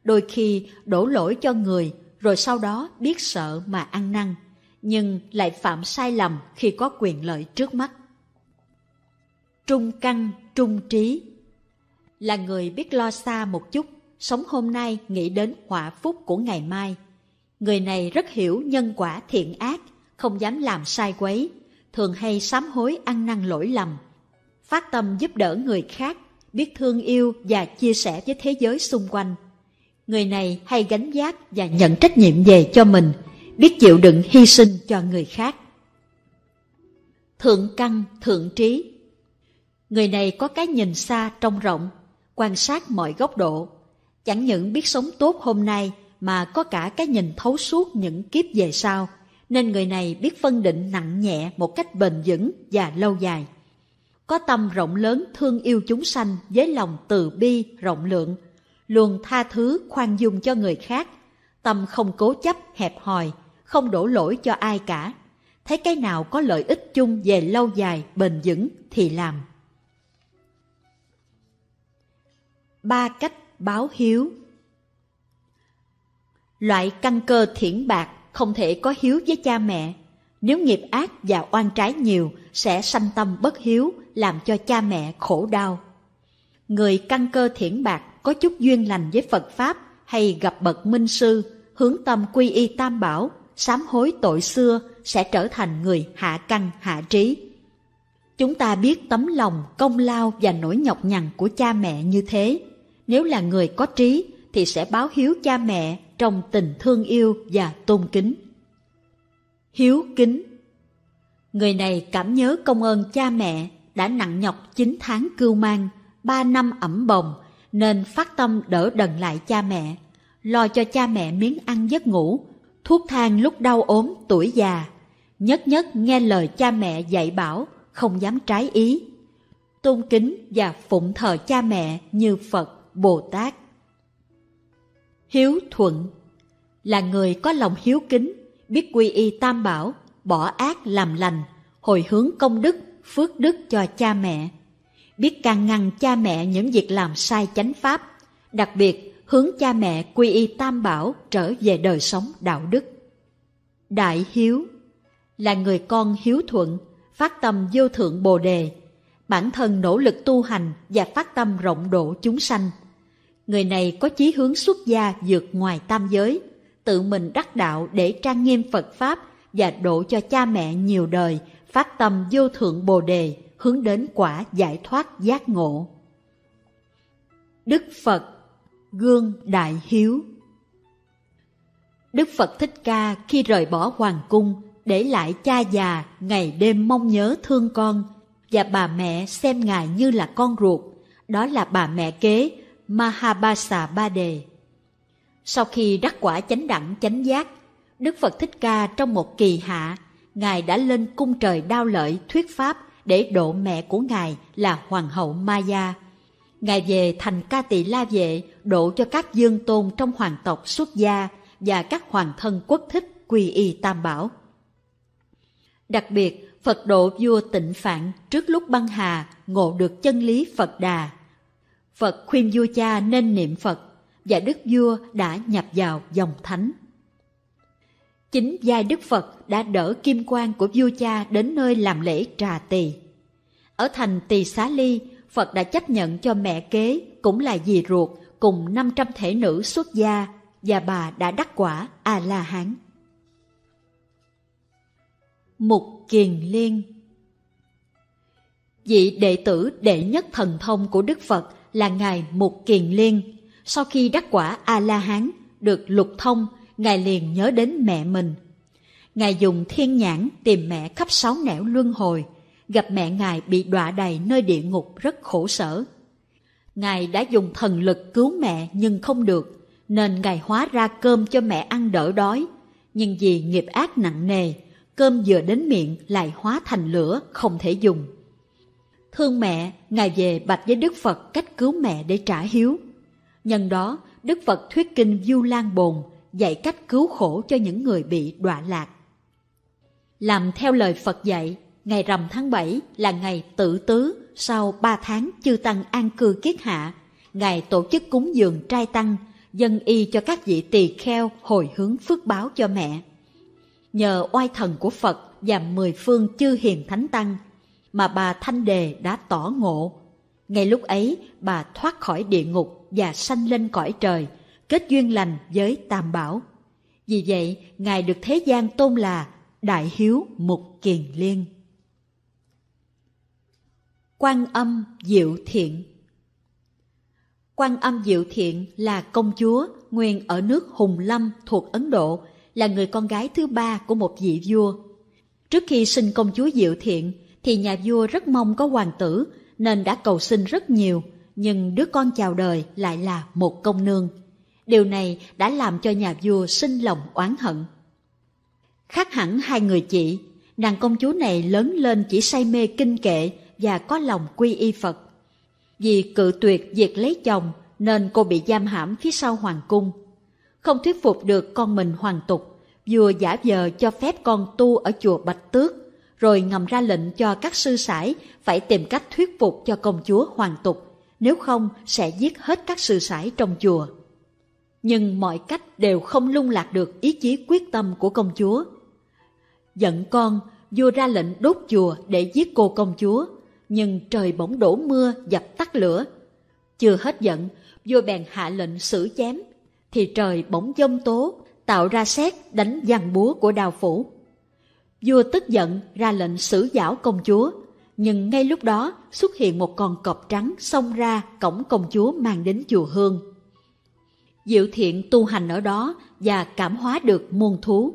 Đôi khi đổ lỗi cho người, rồi sau đó biết sợ mà ăn năn, nhưng lại phạm sai lầm khi có quyền lợi trước mắt. Trung căn, trung trí Là người biết lo xa một chút, sống hôm nay nghĩ đến họa phúc của ngày mai. Người này rất hiểu nhân quả thiện ác, không dám làm sai quấy, thường hay sám hối ăn năn lỗi lầm, phát tâm giúp đỡ người khác biết thương yêu và chia sẻ với thế giới xung quanh. Người này hay gánh giác và nhận trách nhiệm về cho mình, biết chịu đựng hy sinh cho người khác. Thượng căn, thượng trí Người này có cái nhìn xa trong rộng, quan sát mọi góc độ, chẳng những biết sống tốt hôm nay mà có cả cái nhìn thấu suốt những kiếp về sau, nên người này biết phân định nặng nhẹ một cách bền vững và lâu dài có tâm rộng lớn thương yêu chúng sanh với lòng từ bi, rộng lượng, luôn tha thứ khoan dung cho người khác, tâm không cố chấp, hẹp hòi, không đổ lỗi cho ai cả. Thấy cái nào có lợi ích chung về lâu dài, bền vững thì làm. Ba cách báo hiếu Loại căn cơ thiển bạc không thể có hiếu với cha mẹ. Nếu nghiệp ác và oan trái nhiều sẽ sanh tâm bất hiếu, làm cho cha mẹ khổ đau. Người căn cơ thiển bạc có chút duyên lành với Phật Pháp hay gặp bậc minh sư, hướng tâm quy y tam bảo, sám hối tội xưa sẽ trở thành người hạ căn hạ trí. Chúng ta biết tấm lòng, công lao và nỗi nhọc nhằn của cha mẹ như thế. Nếu là người có trí thì sẽ báo hiếu cha mẹ trong tình thương yêu và tôn kính. Hiếu kính Người này cảm nhớ công ơn cha mẹ đã nặng nhọc 9 tháng cưu mang, 3 năm ẩm bồng, nên phát tâm đỡ đần lại cha mẹ, lo cho cha mẹ miếng ăn giấc ngủ, thuốc thang lúc đau ốm tuổi già. Nhất nhất nghe lời cha mẹ dạy bảo, không dám trái ý. Tôn kính và phụng thờ cha mẹ như Phật, Bồ Tát. Hiếu thuận là người có lòng hiếu kính, biết quy y tam bảo, bỏ ác làm lành, hồi hướng công đức phước đức cho cha mẹ. Biết can ngăn cha mẹ những việc làm sai chánh pháp, đặc biệt hướng cha mẹ quy y tam bảo trở về đời sống đạo đức. Đại hiếu là người con hiếu thuận, phát tâm vô thượng bồ đề, bản thân nỗ lực tu hành và phát tâm rộng độ chúng sanh. Người này có chí hướng xuất gia vượt ngoài tam giới, tự mình đắc đạo để trang nghiêm Phật Pháp và độ cho cha mẹ nhiều đời phát tâm vô thượng bồ đề hướng đến quả giải thoát giác ngộ. Đức Phật Gương Đại Hiếu Đức Phật Thích Ca khi rời bỏ hoàng cung để lại cha già ngày đêm mong nhớ thương con và bà mẹ xem ngài như là con ruột, đó là bà mẹ kế Mahabasa Ba Đề. Sau khi đắc quả chánh đẳng chánh giác, Đức Phật Thích Ca trong một kỳ hạ Ngài đã lên cung trời đao lợi thuyết pháp để độ mẹ của Ngài là Hoàng hậu Maya. Ngài về thành ca tỳ la vệ độ cho các dương tôn trong hoàng tộc xuất gia và các hoàng thân quốc thích quy y tam bảo. Đặc biệt, Phật độ vua tịnh phạn trước lúc băng hà ngộ được chân lý Phật đà. Phật khuyên vua cha nên niệm Phật và đức vua đã nhập vào dòng thánh. Chính giai Đức Phật đã đỡ kim quan của vua cha đến nơi làm lễ trà tỳ. Ở thành Tỳ Xá Ly, Phật đã chấp nhận cho mẹ kế cũng là dì ruột cùng 500 thể nữ xuất gia và bà đã đắc quả A-la-hán. Mục Kiền Liên Vị đệ tử đệ nhất thần thông của Đức Phật là Ngài Mục Kiền Liên. Sau khi đắc quả A-la-hán, được lục thông, Ngài liền nhớ đến mẹ mình. Ngài dùng thiên nhãn tìm mẹ khắp sáu nẻo luân hồi, gặp mẹ Ngài bị đọa đầy nơi địa ngục rất khổ sở. Ngài đã dùng thần lực cứu mẹ nhưng không được, nên Ngài hóa ra cơm cho mẹ ăn đỡ đói. Nhưng vì nghiệp ác nặng nề, cơm vừa đến miệng lại hóa thành lửa không thể dùng. Thương mẹ, Ngài về bạch với Đức Phật cách cứu mẹ để trả hiếu. Nhân đó, Đức Phật thuyết kinh Du Lan Bồn dạy cách cứu khổ cho những người bị đọa lạc. Làm theo lời Phật dạy, ngày rằm tháng 7 là ngày tự tứ sau 3 tháng chư tăng an cư kiết hạ, ngày tổ chức cúng dường trai tăng, dân y cho các vị tỳ kheo hồi hướng phước báo cho mẹ. Nhờ oai thần của Phật và mười phương chư hiền thánh tăng mà bà Thanh Đề đã tỏ ngộ. Ngay lúc ấy, bà thoát khỏi địa ngục và sanh lên cõi trời – kết duyên lành với Tam Bảo. Vì vậy, Ngài được thế gian tôn là Đại Hiếu Mục Kiền Liên. Quan âm Diệu Thiện Quan âm Diệu Thiện là công chúa nguyên ở nước Hùng Lâm thuộc Ấn Độ, là người con gái thứ ba của một vị vua. Trước khi sinh công chúa Diệu Thiện thì nhà vua rất mong có hoàng tử nên đã cầu xin rất nhiều, nhưng đứa con chào đời lại là một công nương. Điều này đã làm cho nhà vua sinh lòng oán hận. Khác hẳn hai người chị, nàng công chúa này lớn lên chỉ say mê kinh kệ và có lòng quy y Phật. Vì cự tuyệt việc lấy chồng nên cô bị giam hãm phía sau hoàng cung. Không thuyết phục được con mình hoàng tục, vua giả vờ cho phép con tu ở chùa Bạch Tước, rồi ngầm ra lệnh cho các sư sãi phải tìm cách thuyết phục cho công chúa hoàng tục, nếu không sẽ giết hết các sư sãi trong chùa nhưng mọi cách đều không lung lạc được ý chí quyết tâm của công chúa. Giận con, vua ra lệnh đốt chùa để giết cô công chúa, nhưng trời bỗng đổ mưa dập tắt lửa. Chưa hết giận, vua bèn hạ lệnh xử chém, thì trời bỗng giông tố, tạo ra xét đánh giằng búa của đào phủ. Vua tức giận ra lệnh xử giảo công chúa, nhưng ngay lúc đó xuất hiện một con cọp trắng xông ra cổng công chúa mang đến chùa hương Diệu thiện tu hành ở đó và cảm hóa được muôn thú.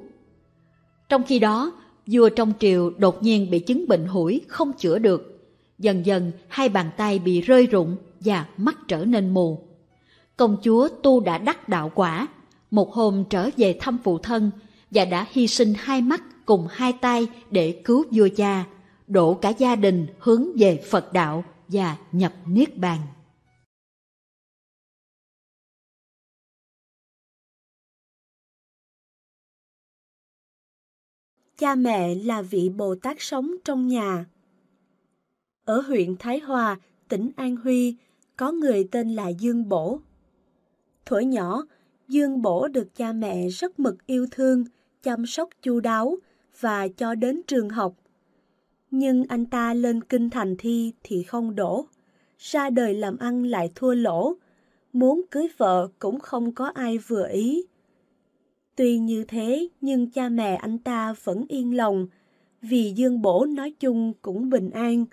Trong khi đó, vua trong triều đột nhiên bị chứng bệnh hủi không chữa được. Dần dần hai bàn tay bị rơi rụng và mắt trở nên mù. Công chúa tu đã đắc đạo quả, một hôm trở về thăm phụ thân và đã hy sinh hai mắt cùng hai tay để cứu vua cha, đổ cả gia đình hướng về Phật đạo và nhập Niết Bàn. cha mẹ là vị Bồ Tát sống trong nhà. Ở huyện Thái Hòa, tỉnh An Huy, có người tên là Dương Bổ. Thuở nhỏ, Dương Bổ được cha mẹ rất mực yêu thương, chăm sóc chu đáo và cho đến trường học. Nhưng anh ta lên kinh thành thi thì không đổ, ra đời làm ăn lại thua lỗ, muốn cưới vợ cũng không có ai vừa ý Tuy như thế nhưng cha mẹ anh ta vẫn yên lòng vì Dương Bổ nói chung cũng bình an.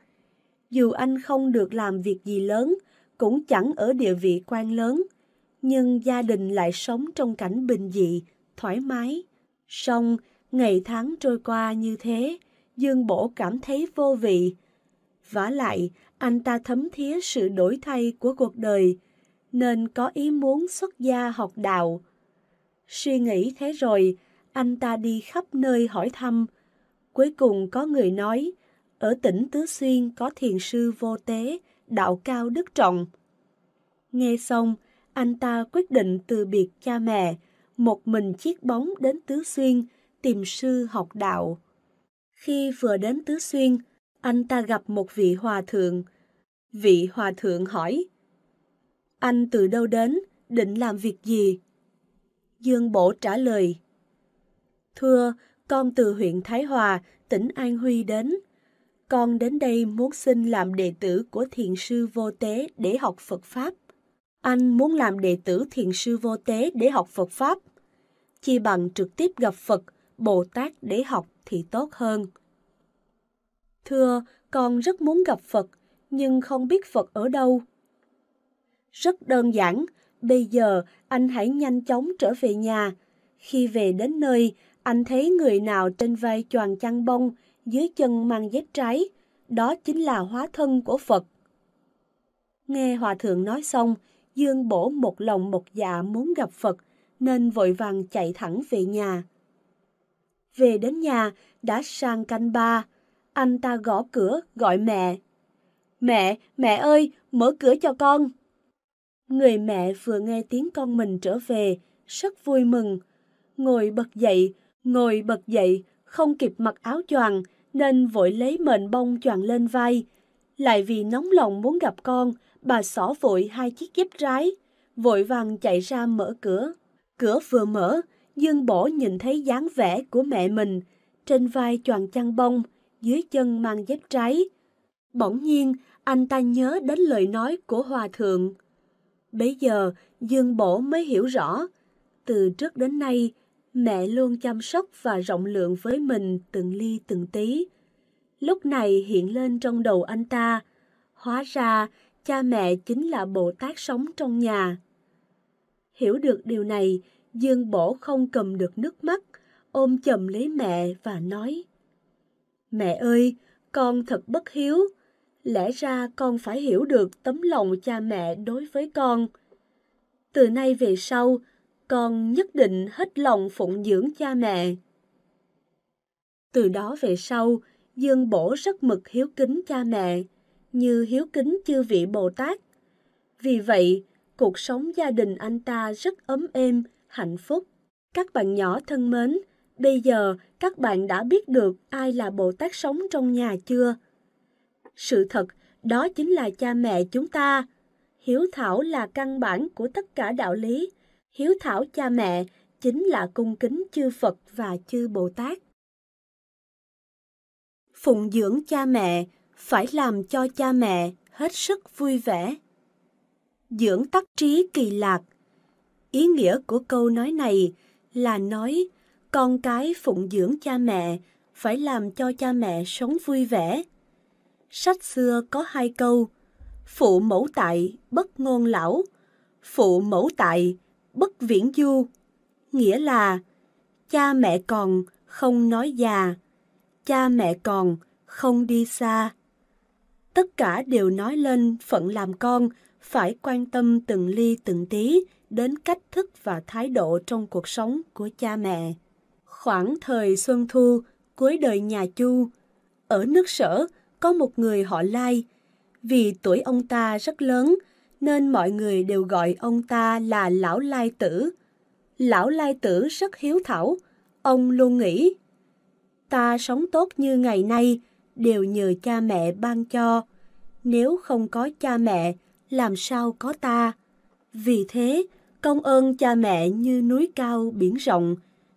Dù anh không được làm việc gì lớn, cũng chẳng ở địa vị quan lớn, nhưng gia đình lại sống trong cảnh bình dị, thoải mái. Song, ngày tháng trôi qua như thế, Dương Bổ cảm thấy vô vị. vả lại, anh ta thấm thía sự đổi thay của cuộc đời, nên có ý muốn xuất gia học đạo. Suy nghĩ thế rồi, anh ta đi khắp nơi hỏi thăm. Cuối cùng có người nói, ở tỉnh Tứ Xuyên có thiền sư vô tế, đạo cao đức trọng. Nghe xong, anh ta quyết định từ biệt cha mẹ, một mình chiếc bóng đến Tứ Xuyên, tìm sư học đạo. Khi vừa đến Tứ Xuyên, anh ta gặp một vị hòa thượng. Vị hòa thượng hỏi, Anh từ đâu đến, định làm việc gì? Dương Bổ trả lời. Thưa, con từ huyện Thái Hòa, tỉnh An Huy đến. Con đến đây muốn xin làm đệ tử của thiền sư vô tế để học Phật Pháp. Anh muốn làm đệ tử thiền sư vô tế để học Phật Pháp. Chi bằng trực tiếp gặp Phật, Bồ Tát để học thì tốt hơn. Thưa, con rất muốn gặp Phật, nhưng không biết Phật ở đâu. Rất đơn giản, Bây giờ, anh hãy nhanh chóng trở về nhà. Khi về đến nơi, anh thấy người nào trên vai choàng chăn bông, dưới chân mang dép trái. Đó chính là hóa thân của Phật. Nghe Hòa Thượng nói xong, Dương bổ một lòng một dạ muốn gặp Phật, nên vội vàng chạy thẳng về nhà. Về đến nhà, đã sang canh ba. Anh ta gõ cửa, gọi mẹ. Mẹ, mẹ ơi, mở cửa cho con. Người mẹ vừa nghe tiếng con mình trở về, rất vui mừng. Ngồi bật dậy, ngồi bật dậy, không kịp mặc áo choàng nên vội lấy mền bông choàng lên vai. Lại vì nóng lòng muốn gặp con, bà xỏ vội hai chiếc dép trái, vội vàng chạy ra mở cửa. Cửa vừa mở, Dương Bổ nhìn thấy dáng vẻ của mẹ mình, trên vai choàng chăn bông, dưới chân mang dép trái. Bỗng nhiên, anh ta nhớ đến lời nói của Hòa Thượng bây giờ, Dương Bổ mới hiểu rõ. Từ trước đến nay, mẹ luôn chăm sóc và rộng lượng với mình từng ly từng tí. Lúc này hiện lên trong đầu anh ta, hóa ra cha mẹ chính là Bồ Tát sống trong nhà. Hiểu được điều này, Dương Bổ không cầm được nước mắt, ôm chầm lấy mẹ và nói Mẹ ơi, con thật bất hiếu, lẽ ra con phải hiểu được tấm lòng cha mẹ đối với con từ nay về sau con nhất định hết lòng phụng dưỡng cha mẹ từ đó về sau dương bổ rất mực hiếu kính cha mẹ như hiếu kính chư vị bồ tát vì vậy cuộc sống gia đình anh ta rất ấm êm hạnh phúc các bạn nhỏ thân mến bây giờ các bạn đã biết được ai là bồ tát sống trong nhà chưa sự thật, đó chính là cha mẹ chúng ta. Hiếu thảo là căn bản của tất cả đạo lý. Hiếu thảo cha mẹ chính là cung kính chư Phật và chư Bồ Tát. Phụng dưỡng cha mẹ phải làm cho cha mẹ hết sức vui vẻ. Dưỡng tắc trí kỳ lạc. Ý nghĩa của câu nói này là nói con cái phụng dưỡng cha mẹ phải làm cho cha mẹ sống vui vẻ sách xưa có hai câu phụ mẫu tại bất ngôn lão phụ mẫu tại bất viễn du nghĩa là cha mẹ còn không nói già cha mẹ còn không đi xa tất cả đều nói lên phận làm con phải quan tâm từng ly từng tí đến cách thức và thái độ trong cuộc sống của cha mẹ khoảng thời xuân thu cuối đời nhà chu ở nước sở có một người họ Lai. Vì tuổi ông ta rất lớn, nên mọi người đều gọi ông ta là Lão Lai Tử. Lão Lai Tử rất hiếu thảo, ông luôn nghĩ. Ta sống tốt như ngày nay đều nhờ cha mẹ ban cho. Nếu không có cha mẹ, làm sao có ta? Vì thế, công ơn cha mẹ như núi cao biển rộng,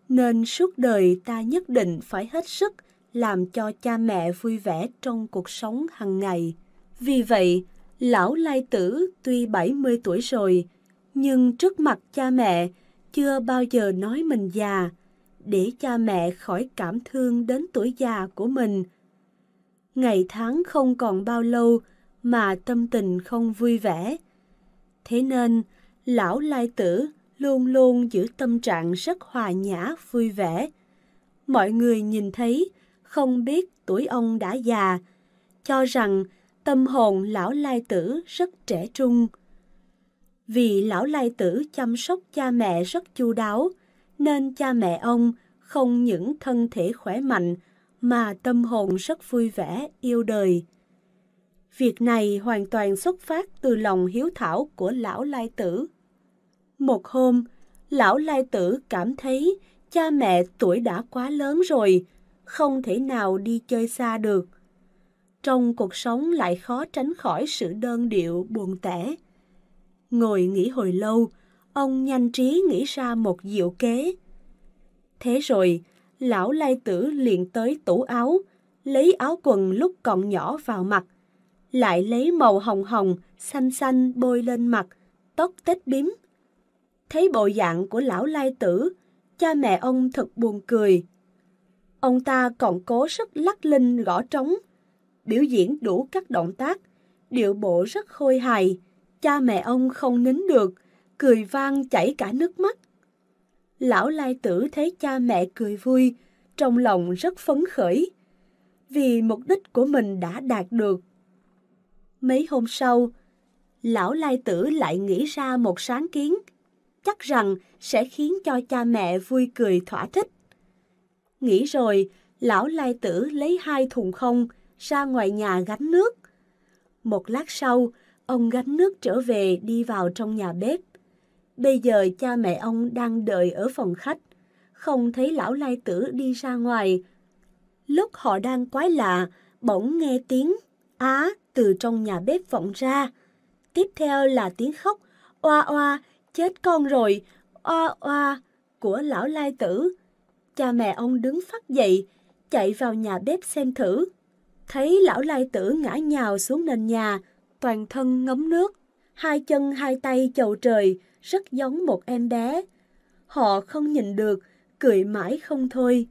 nên suốt đời ta nhất định phải hết sức làm cho cha mẹ vui vẻ trong cuộc sống hàng ngày. Vì vậy, lão lai tử tuy 70 tuổi rồi, nhưng trước mặt cha mẹ chưa bao giờ nói mình già, để cha mẹ khỏi cảm thương đến tuổi già của mình. Ngày tháng không còn bao lâu mà tâm tình không vui vẻ. Thế nên, lão lai tử luôn luôn giữ tâm trạng rất hòa nhã, vui vẻ. Mọi người nhìn thấy không biết tuổi ông đã già, cho rằng tâm hồn lão lai tử rất trẻ trung. Vì lão lai tử chăm sóc cha mẹ rất chu đáo, nên cha mẹ ông không những thân thể khỏe mạnh mà tâm hồn rất vui vẻ, yêu đời. Việc này hoàn toàn xuất phát từ lòng hiếu thảo của lão lai tử. Một hôm, lão lai tử cảm thấy cha mẹ tuổi đã quá lớn rồi, không thể nào đi chơi xa được. Trong cuộc sống lại khó tránh khỏi sự đơn điệu buồn tẻ. Ngồi nghỉ hồi lâu, ông nhanh trí nghĩ ra một diệu kế. Thế rồi, lão lai tử liền tới tủ áo, lấy áo quần lúc còn nhỏ vào mặt, lại lấy màu hồng hồng, xanh xanh bôi lên mặt, tóc tết bím. Thấy bộ dạng của lão lai tử, cha mẹ ông thật buồn cười. Ông ta còn cố sức lắc linh gõ trống, biểu diễn đủ các động tác, điệu bộ rất khôi hài. Cha mẹ ông không nín được, cười vang chảy cả nước mắt. Lão lai tử thấy cha mẹ cười vui, trong lòng rất phấn khởi, vì mục đích của mình đã đạt được. Mấy hôm sau, lão lai tử lại nghĩ ra một sáng kiến, chắc rằng sẽ khiến cho cha mẹ vui cười thỏa thích. Nghĩ rồi, lão lai tử lấy hai thùng không ra ngoài nhà gánh nước. Một lát sau, ông gánh nước trở về đi vào trong nhà bếp. Bây giờ cha mẹ ông đang đợi ở phòng khách, không thấy lão lai tử đi ra ngoài. Lúc họ đang quái lạ, bỗng nghe tiếng á từ trong nhà bếp vọng ra. Tiếp theo là tiếng khóc, oa oa, chết con rồi, oa oa của lão lai tử cha mẹ ông đứng phát dậy, chạy vào nhà bếp xem thử. Thấy lão lai tử ngã nhào xuống nền nhà, toàn thân ngấm nước, hai chân hai tay chầu trời, rất giống một em bé. Họ không nhìn được, cười mãi không thôi.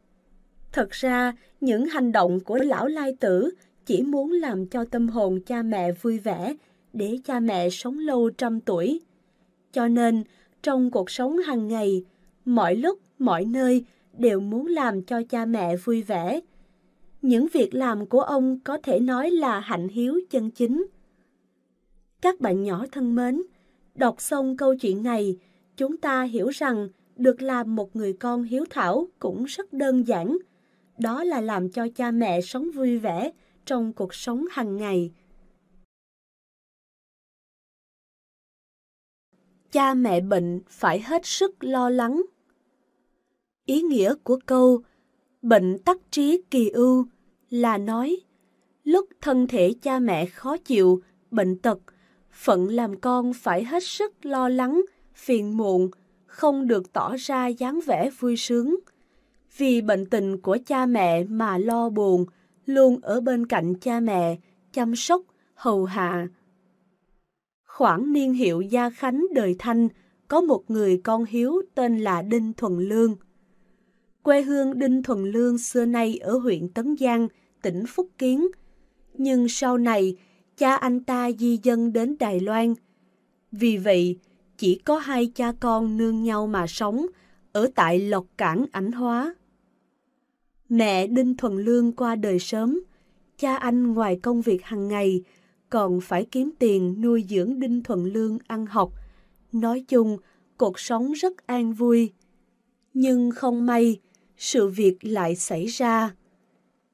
Thật ra, những hành động của lão lai tử chỉ muốn làm cho tâm hồn cha mẹ vui vẻ, để cha mẹ sống lâu trăm tuổi. Cho nên, trong cuộc sống hàng ngày, mọi lúc, mọi nơi đều muốn làm cho cha mẹ vui vẻ. Những việc làm của ông có thể nói là hạnh hiếu chân chính. Các bạn nhỏ thân mến, đọc xong câu chuyện này, chúng ta hiểu rằng được làm một người con hiếu thảo cũng rất đơn giản. Đó là làm cho cha mẹ sống vui vẻ trong cuộc sống hàng ngày. Cha mẹ bệnh phải hết sức lo lắng Ý nghĩa của câu bệnh tắc trí kỳ ưu là nói lúc thân thể cha mẹ khó chịu, bệnh tật, phận làm con phải hết sức lo lắng, phiền muộn, không được tỏ ra dáng vẻ vui sướng. Vì bệnh tình của cha mẹ mà lo buồn, luôn ở bên cạnh cha mẹ, chăm sóc, hầu hạ. Khoảng niên hiệu Gia Khánh đời Thanh, có một người con hiếu tên là Đinh Thuần Lương quê hương Đinh thuần Lương xưa nay ở huyện Tấn Giang, tỉnh Phúc Kiến. Nhưng sau này, cha anh ta di dân đến Đài Loan. Vì vậy, chỉ có hai cha con nương nhau mà sống ở tại Lộc Cảng Ảnh Hóa. Mẹ Đinh Thuần Lương qua đời sớm, cha anh ngoài công việc hàng ngày còn phải kiếm tiền nuôi dưỡng Đinh Thuần Lương ăn học. Nói chung, cuộc sống rất an vui. Nhưng không may, sự việc lại xảy ra.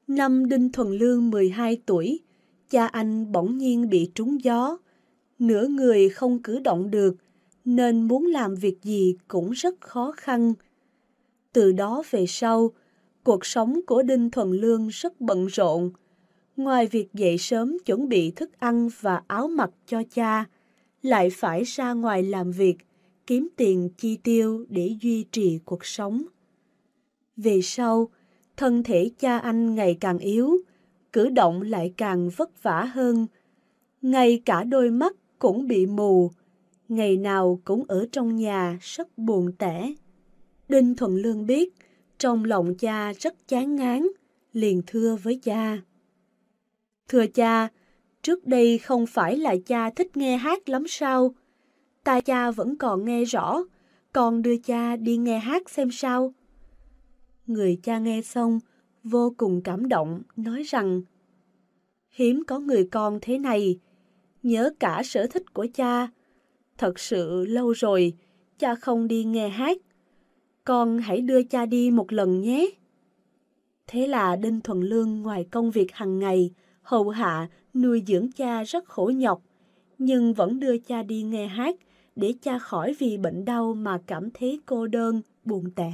Năm Đinh Thuần Lương 12 tuổi, cha anh bỗng nhiên bị trúng gió, nửa người không cử động được, nên muốn làm việc gì cũng rất khó khăn. Từ đó về sau, cuộc sống của Đinh Thuần Lương rất bận rộn. Ngoài việc dậy sớm chuẩn bị thức ăn và áo mặc cho cha, lại phải ra ngoài làm việc, kiếm tiền chi tiêu để duy trì cuộc sống. Về sau, thân thể cha anh ngày càng yếu, cử động lại càng vất vả hơn. Ngay cả đôi mắt cũng bị mù, ngày nào cũng ở trong nhà rất buồn tẻ. Đinh Thuận Lương biết, trong lòng cha rất chán ngán, liền thưa với cha. Thưa cha, trước đây không phải là cha thích nghe hát lắm sao? Ta cha vẫn còn nghe rõ, còn đưa cha đi nghe hát xem sao. Người cha nghe xong, vô cùng cảm động, nói rằng Hiếm có người con thế này, nhớ cả sở thích của cha. Thật sự lâu rồi, cha không đi nghe hát. Con hãy đưa cha đi một lần nhé. Thế là Đinh Thuận Lương ngoài công việc hàng ngày, hầu hạ, nuôi dưỡng cha rất khổ nhọc, nhưng vẫn đưa cha đi nghe hát để cha khỏi vì bệnh đau mà cảm thấy cô đơn, buồn tẻ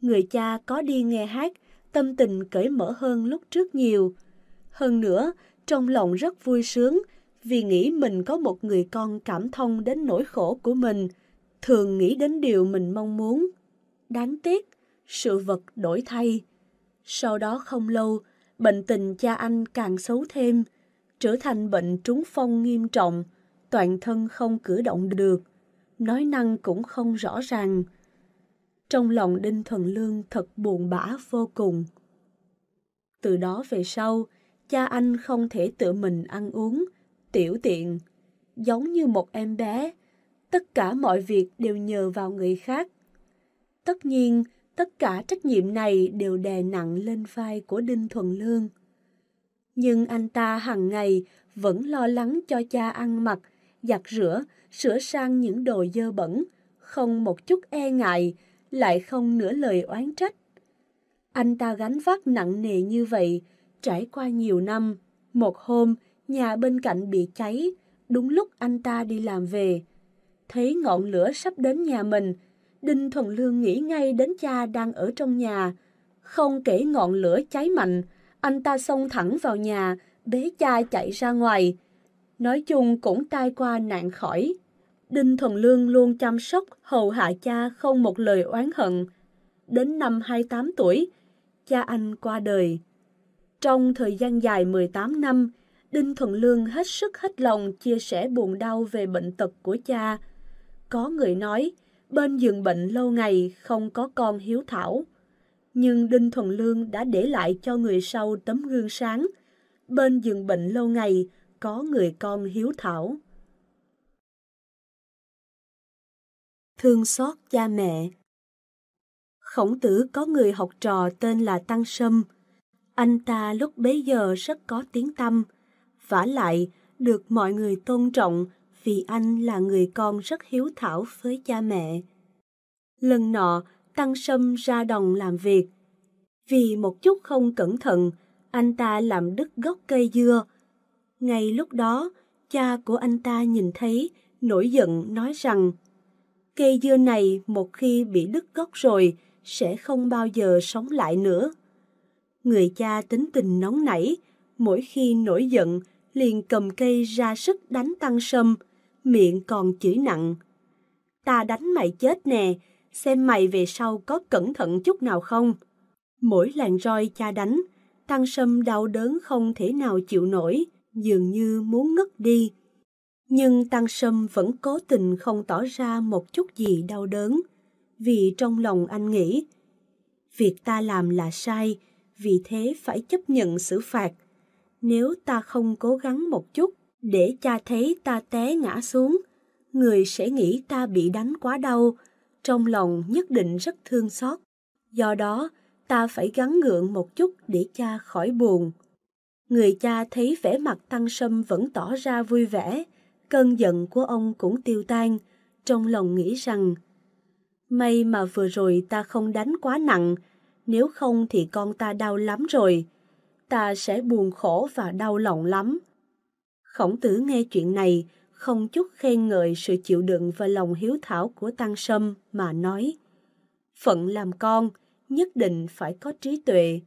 người cha có đi nghe hát, tâm tình cởi mở hơn lúc trước nhiều. Hơn nữa, trong lòng rất vui sướng vì nghĩ mình có một người con cảm thông đến nỗi khổ của mình, thường nghĩ đến điều mình mong muốn. Đáng tiếc, sự vật đổi thay. Sau đó không lâu, bệnh tình cha anh càng xấu thêm, trở thành bệnh trúng phong nghiêm trọng, toàn thân không cử động được, nói năng cũng không rõ ràng. Trong lòng Đinh Thuần Lương thật buồn bã vô cùng. Từ đó về sau, cha anh không thể tự mình ăn uống, tiểu tiện, giống như một em bé. Tất cả mọi việc đều nhờ vào người khác. Tất nhiên, tất cả trách nhiệm này đều đè nặng lên vai của Đinh Thuần Lương. Nhưng anh ta hàng ngày vẫn lo lắng cho cha ăn mặc, giặt rửa, sửa sang những đồ dơ bẩn, không một chút e ngại lại không nửa lời oán trách. Anh ta gánh vác nặng nề như vậy, trải qua nhiều năm. Một hôm, nhà bên cạnh bị cháy, đúng lúc anh ta đi làm về. Thấy ngọn lửa sắp đến nhà mình, Đinh Thuần Lương nghĩ ngay đến cha đang ở trong nhà. Không kể ngọn lửa cháy mạnh, anh ta xông thẳng vào nhà, bế cha chạy ra ngoài. Nói chung cũng tai qua nạn khỏi. Đinh Thuần Lương luôn chăm sóc, hầu hạ cha không một lời oán hận. Đến năm 28 tuổi, cha anh qua đời. Trong thời gian dài 18 năm, Đinh Thuận Lương hết sức hết lòng chia sẻ buồn đau về bệnh tật của cha. Có người nói, bên giường bệnh lâu ngày không có con hiếu thảo. Nhưng Đinh Thuận Lương đã để lại cho người sau tấm gương sáng. Bên giường bệnh lâu ngày có người con hiếu thảo. thương xót cha mẹ. Khổng tử có người học trò tên là Tăng Sâm. Anh ta lúc bấy giờ rất có tiếng tâm, vả lại được mọi người tôn trọng vì anh là người con rất hiếu thảo với cha mẹ. Lần nọ, Tăng Sâm ra đồng làm việc. Vì một chút không cẩn thận, anh ta làm đứt gốc cây dưa. Ngay lúc đó, cha của anh ta nhìn thấy, nổi giận nói rằng Cây dưa này một khi bị đứt gốc rồi sẽ không bao giờ sống lại nữa. Người cha tính tình nóng nảy, mỗi khi nổi giận liền cầm cây ra sức đánh tăng sâm, miệng còn chửi nặng. Ta đánh mày chết nè, xem mày về sau có cẩn thận chút nào không. Mỗi làn roi cha đánh, tăng sâm đau đớn không thể nào chịu nổi, dường như muốn ngất đi. Nhưng Tăng Sâm vẫn cố tình không tỏ ra một chút gì đau đớn, vì trong lòng anh nghĩ, việc ta làm là sai, vì thế phải chấp nhận xử phạt. Nếu ta không cố gắng một chút để cha thấy ta té ngã xuống, người sẽ nghĩ ta bị đánh quá đau, trong lòng nhất định rất thương xót. Do đó, ta phải gắng gượng một chút để cha khỏi buồn. Người cha thấy vẻ mặt Tăng Sâm vẫn tỏ ra vui vẻ, cơn giận của ông cũng tiêu tan, trong lòng nghĩ rằng May mà vừa rồi ta không đánh quá nặng, nếu không thì con ta đau lắm rồi. Ta sẽ buồn khổ và đau lòng lắm. Khổng tử nghe chuyện này, không chút khen ngợi sự chịu đựng và lòng hiếu thảo của Tăng Sâm mà nói. Phận làm con, nhất định phải có trí tuệ.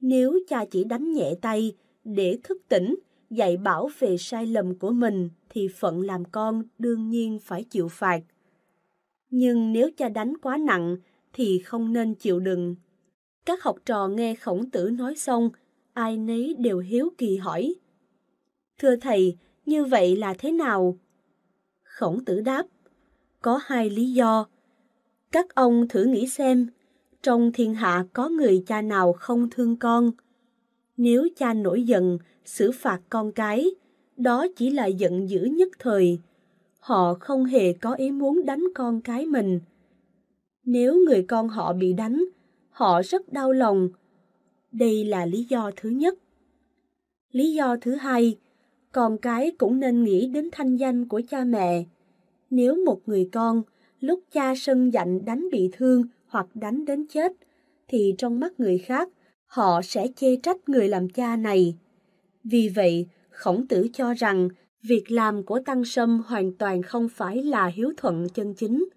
Nếu cha chỉ đánh nhẹ tay để thức tỉnh, dạy bảo về sai lầm của mình, thì phận làm con đương nhiên phải chịu phạt. Nhưng nếu cha đánh quá nặng thì không nên chịu đựng. Các học trò nghe khổng tử nói xong, ai nấy đều hiếu kỳ hỏi. Thưa thầy, như vậy là thế nào? Khổng tử đáp, có hai lý do. Các ông thử nghĩ xem, trong thiên hạ có người cha nào không thương con? Nếu cha nổi giận, xử phạt con cái, đó chỉ là giận dữ nhất thời. Họ không hề có ý muốn đánh con cái mình. Nếu người con họ bị đánh, họ rất đau lòng. Đây là lý do thứ nhất. Lý do thứ hai, con cái cũng nên nghĩ đến thanh danh của cha mẹ. Nếu một người con lúc cha sân dạnh đánh bị thương hoặc đánh đến chết, thì trong mắt người khác, họ sẽ chê trách người làm cha này. Vì vậy, Khổng tử cho rằng việc làm của Tăng Sâm hoàn toàn không phải là hiếu thuận chân chính.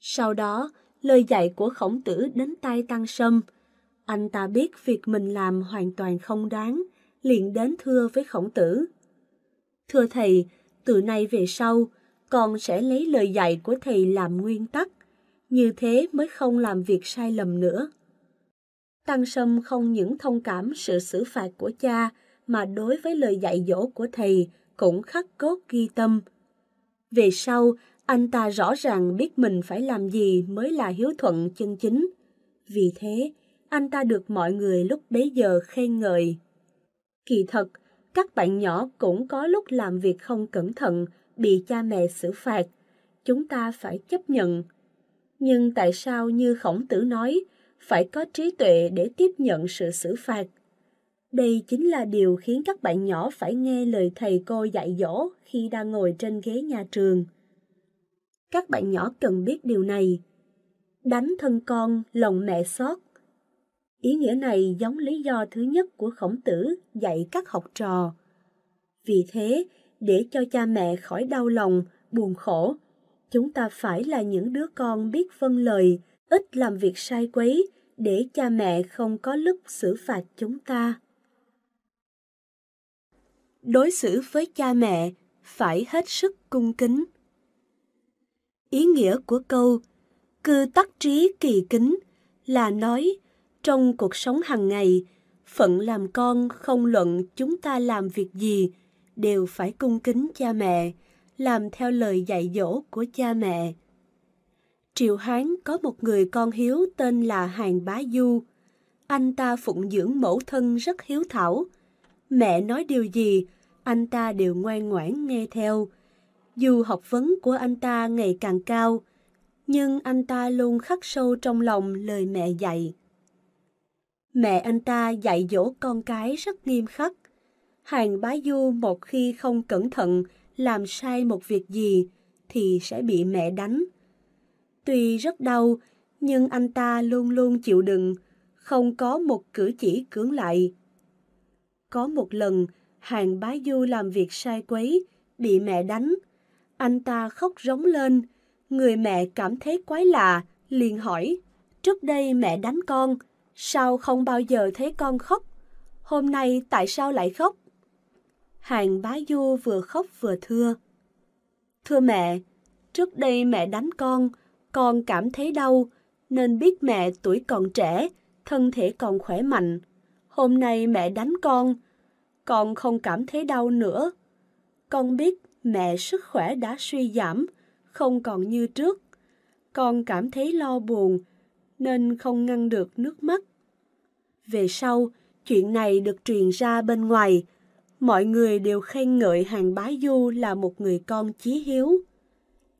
Sau đó, lời dạy của khổng tử đến tai Tăng Sâm. Anh ta biết việc mình làm hoàn toàn không đáng, liền đến thưa với khổng tử. Thưa thầy, từ nay về sau, con sẽ lấy lời dạy của thầy làm nguyên tắc, như thế mới không làm việc sai lầm nữa. Tăng Sâm không những thông cảm sự xử phạt của cha mà đối với lời dạy dỗ của thầy cũng khắc cốt ghi tâm. Về sau, anh ta rõ ràng biết mình phải làm gì mới là hiếu thuận chân chính. Vì thế, anh ta được mọi người lúc bấy giờ khen ngợi. Kỳ thật, các bạn nhỏ cũng có lúc làm việc không cẩn thận, bị cha mẹ xử phạt. Chúng ta phải chấp nhận. Nhưng tại sao như khổng tử nói, phải có trí tuệ để tiếp nhận sự xử phạt? Đây chính là điều khiến các bạn nhỏ phải nghe lời thầy cô dạy dỗ khi đang ngồi trên ghế nhà trường. Các bạn nhỏ cần biết điều này. Đánh thân con, lòng mẹ xót. Ý nghĩa này giống lý do thứ nhất của khổng tử dạy các học trò. Vì thế, để cho cha mẹ khỏi đau lòng, buồn khổ, chúng ta phải là những đứa con biết vâng lời, ít làm việc sai quấy, để cha mẹ không có lúc xử phạt chúng ta đối xử với cha mẹ phải hết sức cung kính. Ý nghĩa của câu cư tắc trí kỳ kính là nói trong cuộc sống hàng ngày, phận làm con không luận chúng ta làm việc gì đều phải cung kính cha mẹ, làm theo lời dạy dỗ của cha mẹ. Triệu Hán có một người con hiếu tên là Hàng Bá Du. Anh ta phụng dưỡng mẫu thân rất hiếu thảo, mẹ nói điều gì, anh ta đều ngoan ngoãn nghe theo. Dù học vấn của anh ta ngày càng cao, nhưng anh ta luôn khắc sâu trong lòng lời mẹ dạy. Mẹ anh ta dạy dỗ con cái rất nghiêm khắc. Hàng bá du một khi không cẩn thận làm sai một việc gì thì sẽ bị mẹ đánh. Tuy rất đau, nhưng anh ta luôn luôn chịu đựng, không có một cử chỉ cưỡng lại. Có một lần, hàng bá du làm việc sai quấy, bị mẹ đánh. Anh ta khóc rống lên, người mẹ cảm thấy quái lạ, liền hỏi. Trước đây mẹ đánh con, sao không bao giờ thấy con khóc? Hôm nay tại sao lại khóc? Hàng bá du vừa khóc vừa thưa. Thưa mẹ, trước đây mẹ đánh con, con cảm thấy đau, nên biết mẹ tuổi còn trẻ, thân thể còn khỏe mạnh hôm nay mẹ đánh con, con không cảm thấy đau nữa. Con biết mẹ sức khỏe đã suy giảm, không còn như trước. Con cảm thấy lo buồn, nên không ngăn được nước mắt. Về sau, chuyện này được truyền ra bên ngoài. Mọi người đều khen ngợi hàng bá du là một người con chí hiếu.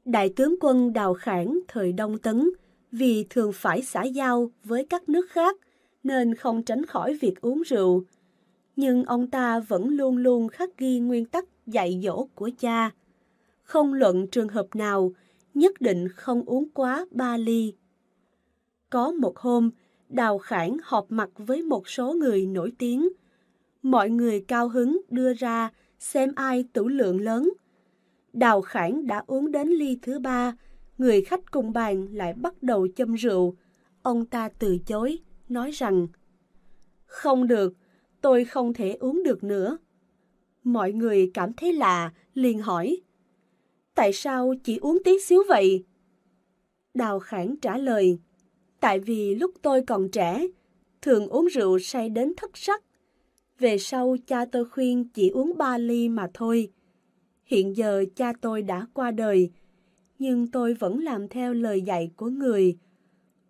Đại tướng quân Đào Khảng thời Đông Tấn vì thường phải xã giao với các nước khác – nên không tránh khỏi việc uống rượu. Nhưng ông ta vẫn luôn luôn khắc ghi nguyên tắc dạy dỗ của cha. Không luận trường hợp nào, nhất định không uống quá ba ly. Có một hôm, Đào Khải họp mặt với một số người nổi tiếng. Mọi người cao hứng đưa ra xem ai tủ lượng lớn. Đào Khải đã uống đến ly thứ ba, người khách cùng bàn lại bắt đầu châm rượu. Ông ta từ chối nói rằng Không được, tôi không thể uống được nữa. Mọi người cảm thấy lạ, liền hỏi Tại sao chỉ uống tí xíu vậy? Đào khản trả lời Tại vì lúc tôi còn trẻ, thường uống rượu say đến thất sắc. Về sau cha tôi khuyên chỉ uống ba ly mà thôi. Hiện giờ cha tôi đã qua đời, nhưng tôi vẫn làm theo lời dạy của người,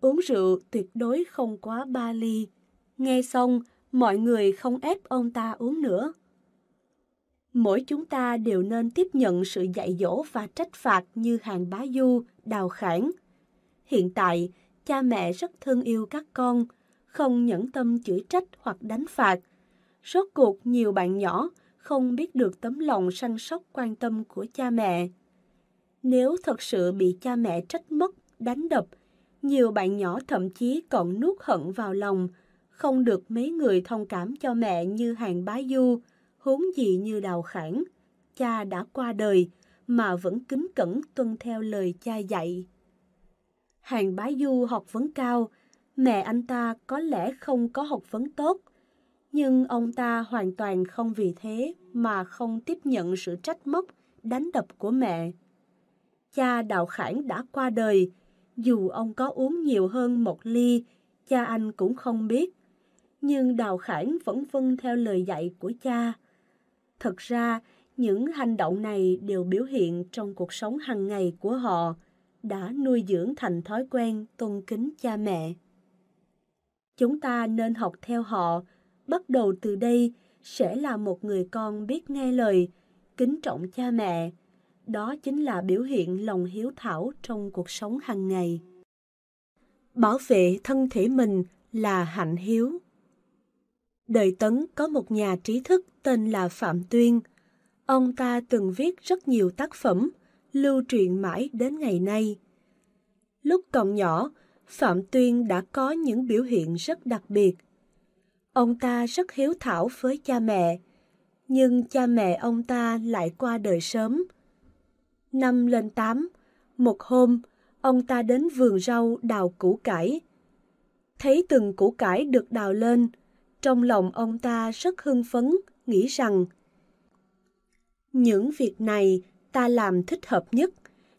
uống rượu tuyệt đối không quá ba ly. Nghe xong, mọi người không ép ông ta uống nữa. Mỗi chúng ta đều nên tiếp nhận sự dạy dỗ và trách phạt như hàng bá du, đào khản. Hiện tại, cha mẹ rất thương yêu các con, không nhẫn tâm chửi trách hoặc đánh phạt. Rốt cuộc nhiều bạn nhỏ không biết được tấm lòng săn sóc quan tâm của cha mẹ. Nếu thật sự bị cha mẹ trách mất, đánh đập, nhiều bạn nhỏ thậm chí còn nuốt hận vào lòng, không được mấy người thông cảm cho mẹ như hàng bá du, huống gì như đào khản. Cha đã qua đời mà vẫn kính cẩn tuân theo lời cha dạy. Hàng bá du học vấn cao, mẹ anh ta có lẽ không có học vấn tốt, nhưng ông ta hoàn toàn không vì thế mà không tiếp nhận sự trách móc, đánh đập của mẹ. Cha Đào Khải đã qua đời, dù ông có uống nhiều hơn một ly, cha anh cũng không biết. Nhưng Đào Khải vẫn vâng theo lời dạy của cha. Thật ra, những hành động này đều biểu hiện trong cuộc sống hàng ngày của họ, đã nuôi dưỡng thành thói quen tôn kính cha mẹ. Chúng ta nên học theo họ, bắt đầu từ đây sẽ là một người con biết nghe lời, kính trọng cha mẹ, đó chính là biểu hiện lòng hiếu thảo trong cuộc sống hàng ngày. Bảo vệ thân thể mình là hạnh hiếu. Đời Tấn có một nhà trí thức tên là Phạm Tuyên. Ông ta từng viết rất nhiều tác phẩm, lưu truyền mãi đến ngày nay. Lúc còn nhỏ, Phạm Tuyên đã có những biểu hiện rất đặc biệt. Ông ta rất hiếu thảo với cha mẹ, nhưng cha mẹ ông ta lại qua đời sớm năm lên tám. Một hôm, ông ta đến vườn rau đào củ cải. Thấy từng củ cải được đào lên, trong lòng ông ta rất hưng phấn, nghĩ rằng Những việc này ta làm thích hợp nhất,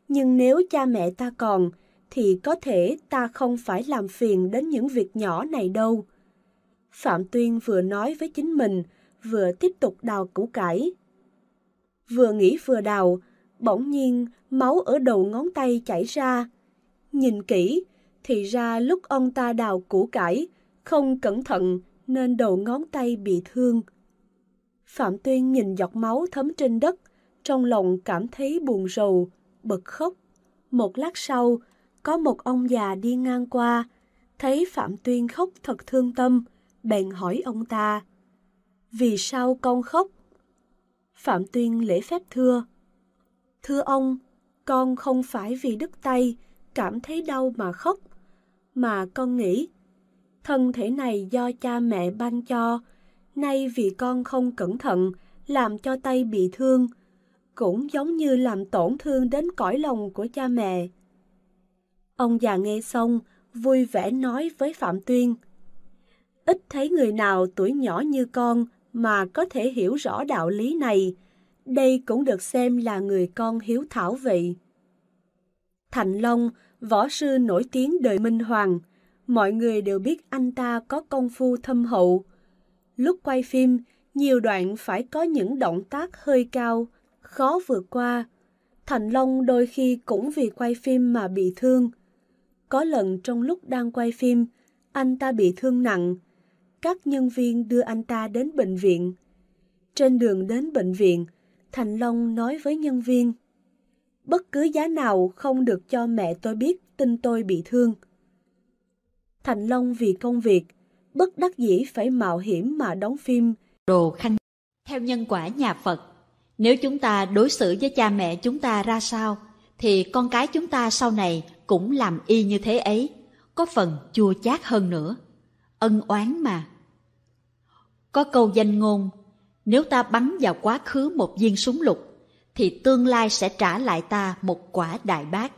nhưng nếu cha mẹ ta còn, thì có thể ta không phải làm phiền đến những việc nhỏ này đâu. Phạm Tuyên vừa nói với chính mình, vừa tiếp tục đào củ cải. Vừa nghĩ vừa đào, Bỗng nhiên, máu ở đầu ngón tay chảy ra. Nhìn kỹ, thì ra lúc ông ta đào củ cải, không cẩn thận nên đầu ngón tay bị thương. Phạm Tuyên nhìn giọt máu thấm trên đất, trong lòng cảm thấy buồn rầu, bật khóc. Một lát sau, có một ông già đi ngang qua, thấy Phạm Tuyên khóc thật thương tâm, bèn hỏi ông ta, vì sao con khóc? Phạm Tuyên lễ phép thưa, Thưa ông, con không phải vì đứt tay, cảm thấy đau mà khóc, mà con nghĩ, thân thể này do cha mẹ ban cho, nay vì con không cẩn thận, làm cho tay bị thương, cũng giống như làm tổn thương đến cõi lòng của cha mẹ. Ông già nghe xong, vui vẻ nói với Phạm Tuyên. Ít thấy người nào tuổi nhỏ như con mà có thể hiểu rõ đạo lý này, đây cũng được xem là người con hiếu thảo vậy. Thành Long, võ sư nổi tiếng đời Minh Hoàng, mọi người đều biết anh ta có công phu thâm hậu. Lúc quay phim, nhiều đoạn phải có những động tác hơi cao, khó vượt qua. Thành Long đôi khi cũng vì quay phim mà bị thương. Có lần trong lúc đang quay phim, anh ta bị thương nặng. Các nhân viên đưa anh ta đến bệnh viện. Trên đường đến bệnh viện, Thành Long nói với nhân viên. Bất cứ giá nào không được cho mẹ tôi biết tin tôi bị thương. Thành Long vì công việc, bất đắc dĩ phải mạo hiểm mà đóng phim. Đồ khanh, theo nhân quả nhà Phật, nếu chúng ta đối xử với cha mẹ chúng ta ra sao, thì con cái chúng ta sau này cũng làm y như thế ấy, có phần chua chát hơn nữa. Ân oán mà. Có câu danh ngôn nếu ta bắn vào quá khứ một viên súng lục, thì tương lai sẽ trả lại ta một quả đại bác.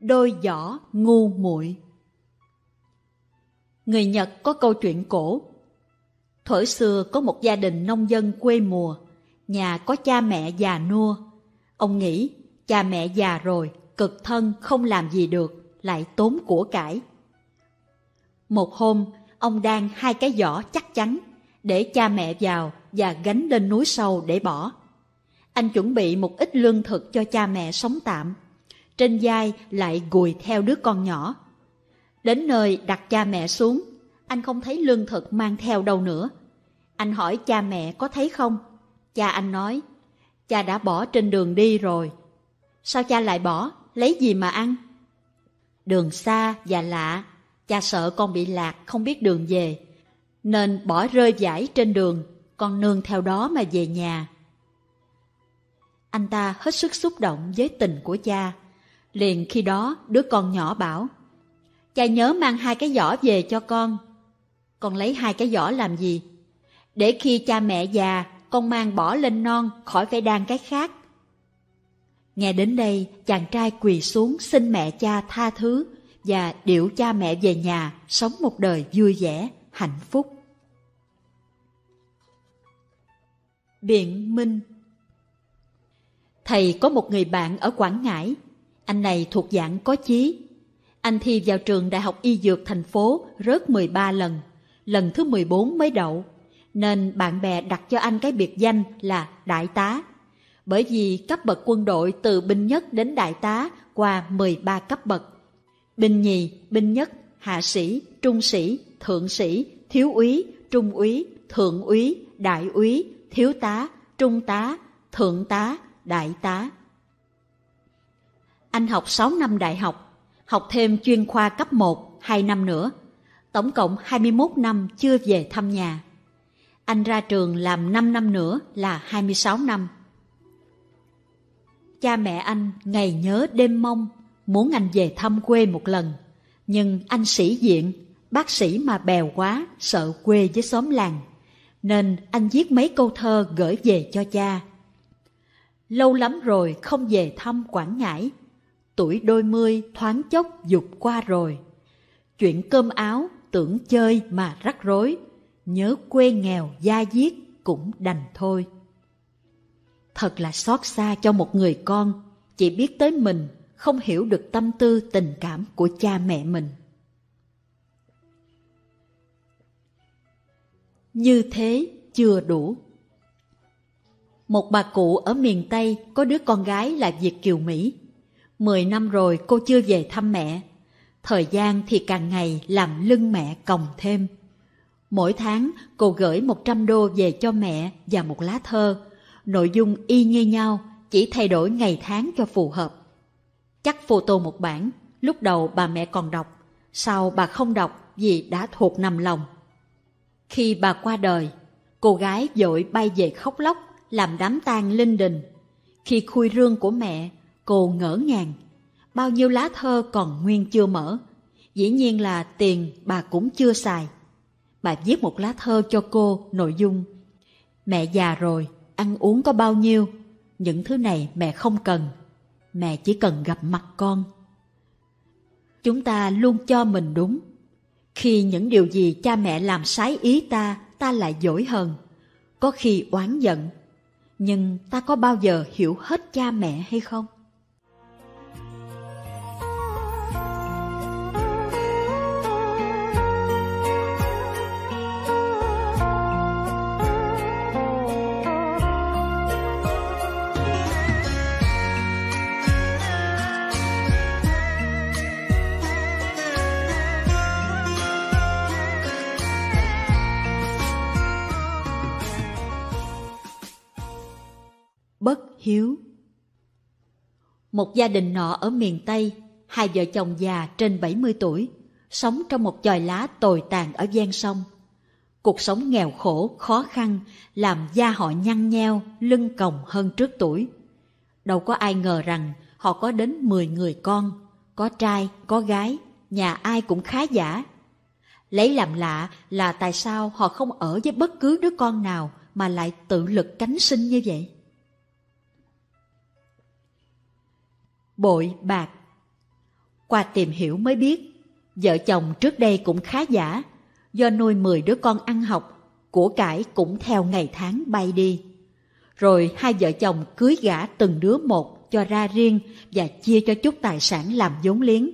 Đôi giỏ ngu muội Người Nhật có câu chuyện cổ. Thổi xưa có một gia đình nông dân quê mùa, nhà có cha mẹ già nua. Ông nghĩ cha mẹ già rồi, cực thân không làm gì được, lại tốn của cải. Một hôm, ông đang hai cái giỏ chắc chắn để cha mẹ vào và gánh lên núi sâu để bỏ. Anh chuẩn bị một ít lương thực cho cha mẹ sống tạm. Trên vai lại gùi theo đứa con nhỏ. Đến nơi đặt cha mẹ xuống, anh không thấy lương thực mang theo đâu nữa. Anh hỏi cha mẹ có thấy không? Cha anh nói, cha đã bỏ trên đường đi rồi. Sao cha lại bỏ, lấy gì mà ăn? Đường xa và lạ, Cha sợ con bị lạc, không biết đường về, nên bỏ rơi vải trên đường, con nương theo đó mà về nhà. Anh ta hết sức xúc động với tình của cha. Liền khi đó, đứa con nhỏ bảo, Cha nhớ mang hai cái giỏ về cho con. Con lấy hai cái giỏ làm gì? Để khi cha mẹ già, con mang bỏ lên non, khỏi phải đan cái khác. Nghe đến đây, chàng trai quỳ xuống xin mẹ cha tha thứ, và điệu cha mẹ về nhà sống một đời vui vẻ, hạnh phúc. Biện Minh Thầy có một người bạn ở Quảng Ngãi, anh này thuộc dạng có chí. Anh thi vào trường Đại học Y Dược thành phố rớt 13 lần, lần thứ 14 mới đậu, nên bạn bè đặt cho anh cái biệt danh là Đại tá. Bởi vì cấp bậc quân đội từ binh nhất đến đại tá qua 13 cấp bậc binh nhì, binh nhất, hạ sĩ, trung sĩ, thượng sĩ, thiếu úy, trung úy, thượng úy, đại úy, thiếu tá, trung tá, thượng tá, đại tá. Anh học 6 năm đại học, học thêm chuyên khoa cấp 1, 2 năm nữa, tổng cộng 21 năm chưa về thăm nhà. Anh ra trường làm 5 năm nữa là 26 năm. Cha mẹ anh ngày nhớ đêm mong muốn anh về thăm quê một lần. Nhưng anh sĩ diện, bác sĩ mà bèo quá, sợ quê với xóm làng. Nên anh viết mấy câu thơ gửi về cho cha. Lâu lắm rồi không về thăm Quảng Ngãi. Tuổi đôi mươi thoáng chốc dục qua rồi. Chuyện cơm áo tưởng chơi mà rắc rối. Nhớ quê nghèo da diết cũng đành thôi. Thật là xót xa cho một người con, chỉ biết tới mình không hiểu được tâm tư tình cảm của cha mẹ mình. Như thế chưa đủ. Một bà cụ ở miền Tây có đứa con gái là Việt Kiều Mỹ. Mười năm rồi cô chưa về thăm mẹ. Thời gian thì càng ngày làm lưng mẹ còng thêm. Mỗi tháng cô gửi 100 đô về cho mẹ và một lá thơ. Nội dung y như nhau, chỉ thay đổi ngày tháng cho phù hợp. Chắc photo một bản, lúc đầu bà mẹ còn đọc, sau bà không đọc vì đã thuộc nằm lòng. Khi bà qua đời, cô gái dội bay về khóc lóc, làm đám tang linh đình. Khi khui rương của mẹ, cô ngỡ ngàng. Bao nhiêu lá thơ còn nguyên chưa mở. Dĩ nhiên là tiền bà cũng chưa xài. Bà viết một lá thơ cho cô nội dung. Mẹ già rồi, ăn uống có bao nhiêu? Những thứ này mẹ không cần mẹ chỉ cần gặp mặt con. Chúng ta luôn cho mình đúng. Khi những điều gì cha mẹ làm sái ý ta, ta lại dỗi hờn, có khi oán giận. Nhưng ta có bao giờ hiểu hết cha mẹ hay không? Hiếu Một gia đình nọ ở miền Tây, hai vợ chồng già trên 70 tuổi, sống trong một chòi lá tồi tàn ở gian sông. Cuộc sống nghèo khổ, khó khăn, làm da họ nhăn nheo, lưng còng hơn trước tuổi. Đâu có ai ngờ rằng họ có đến 10 người con, có trai, có gái, nhà ai cũng khá giả. Lấy làm lạ là tại sao họ không ở với bất cứ đứa con nào mà lại tự lực cánh sinh như vậy? Bội bạc Qua tìm hiểu mới biết, vợ chồng trước đây cũng khá giả, do nuôi 10 đứa con ăn học, của cải cũng theo ngày tháng bay đi. Rồi hai vợ chồng cưới gả từng đứa một cho ra riêng và chia cho chút tài sản làm vốn liếng.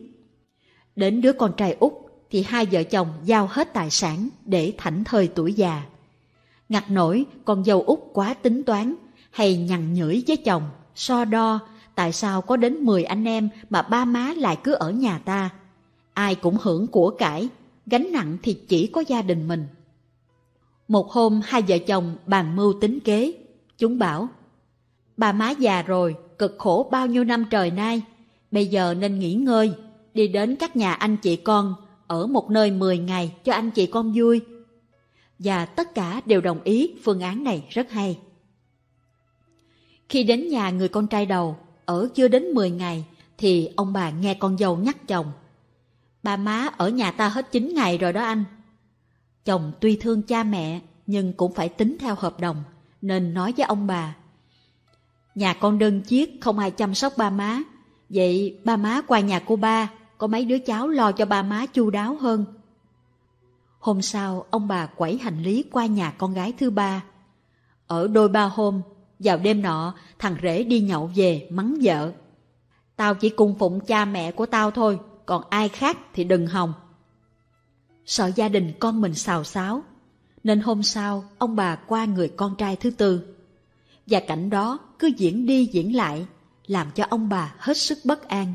Đến đứa con trai út thì hai vợ chồng giao hết tài sản để thảnh thời tuổi già. Ngặt nổi, con dâu út quá tính toán, hay nhằn nhưỡi với chồng, so đo, tại sao có đến 10 anh em mà ba má lại cứ ở nhà ta? Ai cũng hưởng của cải, gánh nặng thì chỉ có gia đình mình. Một hôm hai vợ chồng bàn mưu tính kế, chúng bảo Bà má già rồi, cực khổ bao nhiêu năm trời nay, bây giờ nên nghỉ ngơi, đi đến các nhà anh chị con, ở một nơi 10 ngày cho anh chị con vui. Và tất cả đều đồng ý phương án này rất hay. Khi đến nhà người con trai đầu, ở chưa đến 10 ngày thì ông bà nghe con dâu nhắc chồng. Ba má ở nhà ta hết 9 ngày rồi đó anh. Chồng tuy thương cha mẹ nhưng cũng phải tính theo hợp đồng nên nói với ông bà. Nhà con đơn chiếc không ai chăm sóc ba má. Vậy ba má qua nhà cô ba, có mấy đứa cháu lo cho ba má chu đáo hơn. Hôm sau, ông bà quẩy hành lý qua nhà con gái thứ ba. Ở đôi ba hôm, vào đêm nọ, thằng rể đi nhậu về mắng vợ. Tao chỉ cung phụng cha mẹ của tao thôi, còn ai khác thì đừng hòng. Sợ gia đình con mình xào xáo, nên hôm sau ông bà qua người con trai thứ tư. Và cảnh đó cứ diễn đi diễn lại, làm cho ông bà hết sức bất an.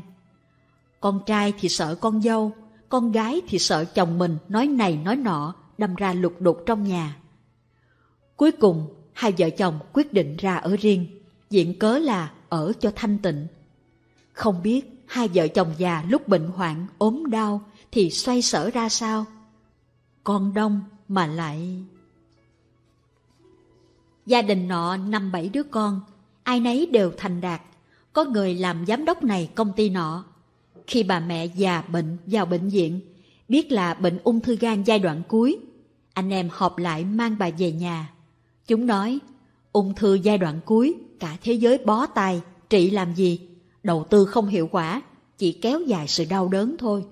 Con trai thì sợ con dâu, con gái thì sợ chồng mình nói này nói nọ, đâm ra lục đục trong nhà. Cuối cùng, hai vợ chồng quyết định ra ở riêng, diện cớ là ở cho thanh tịnh. Không biết hai vợ chồng già lúc bệnh hoạn, ốm đau thì xoay sở ra sao? Con đông mà lại... Gia đình nọ năm bảy đứa con, ai nấy đều thành đạt, có người làm giám đốc này công ty nọ. Khi bà mẹ già bệnh vào bệnh viện, biết là bệnh ung thư gan giai đoạn cuối, anh em họp lại mang bà về nhà. Chúng nói, ung thư giai đoạn cuối, cả thế giới bó tay, trị làm gì? Đầu tư không hiệu quả, chỉ kéo dài sự đau đớn thôi.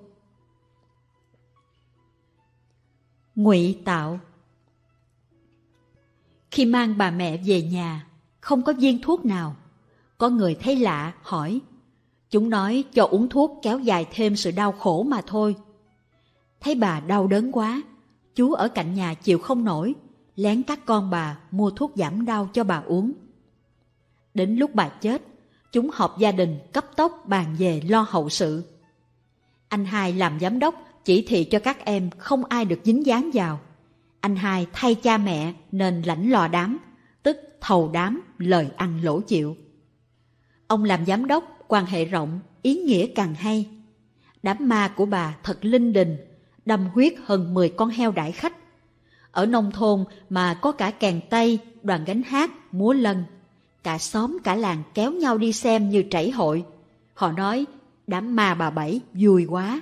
Ngụy tạo Khi mang bà mẹ về nhà, không có viên thuốc nào. Có người thấy lạ, hỏi. Chúng nói cho uống thuốc kéo dài thêm sự đau khổ mà thôi. Thấy bà đau đớn quá, chú ở cạnh nhà chịu không nổi, lén các con bà mua thuốc giảm đau cho bà uống. Đến lúc bà chết, chúng họp gia đình cấp tốc bàn về lo hậu sự. Anh hai làm giám đốc chỉ thị cho các em không ai được dính dáng vào. Anh hai thay cha mẹ nên lãnh lò đám, tức thầu đám lời ăn lỗ chịu. Ông làm giám đốc, quan hệ rộng, ý nghĩa càng hay. Đám ma của bà thật linh đình, đâm huyết hơn 10 con heo đại khách ở nông thôn mà có cả kèn tay, đoàn gánh hát, múa lân. Cả xóm cả làng kéo nhau đi xem như trảy hội. Họ nói, đám ma bà Bảy vui quá.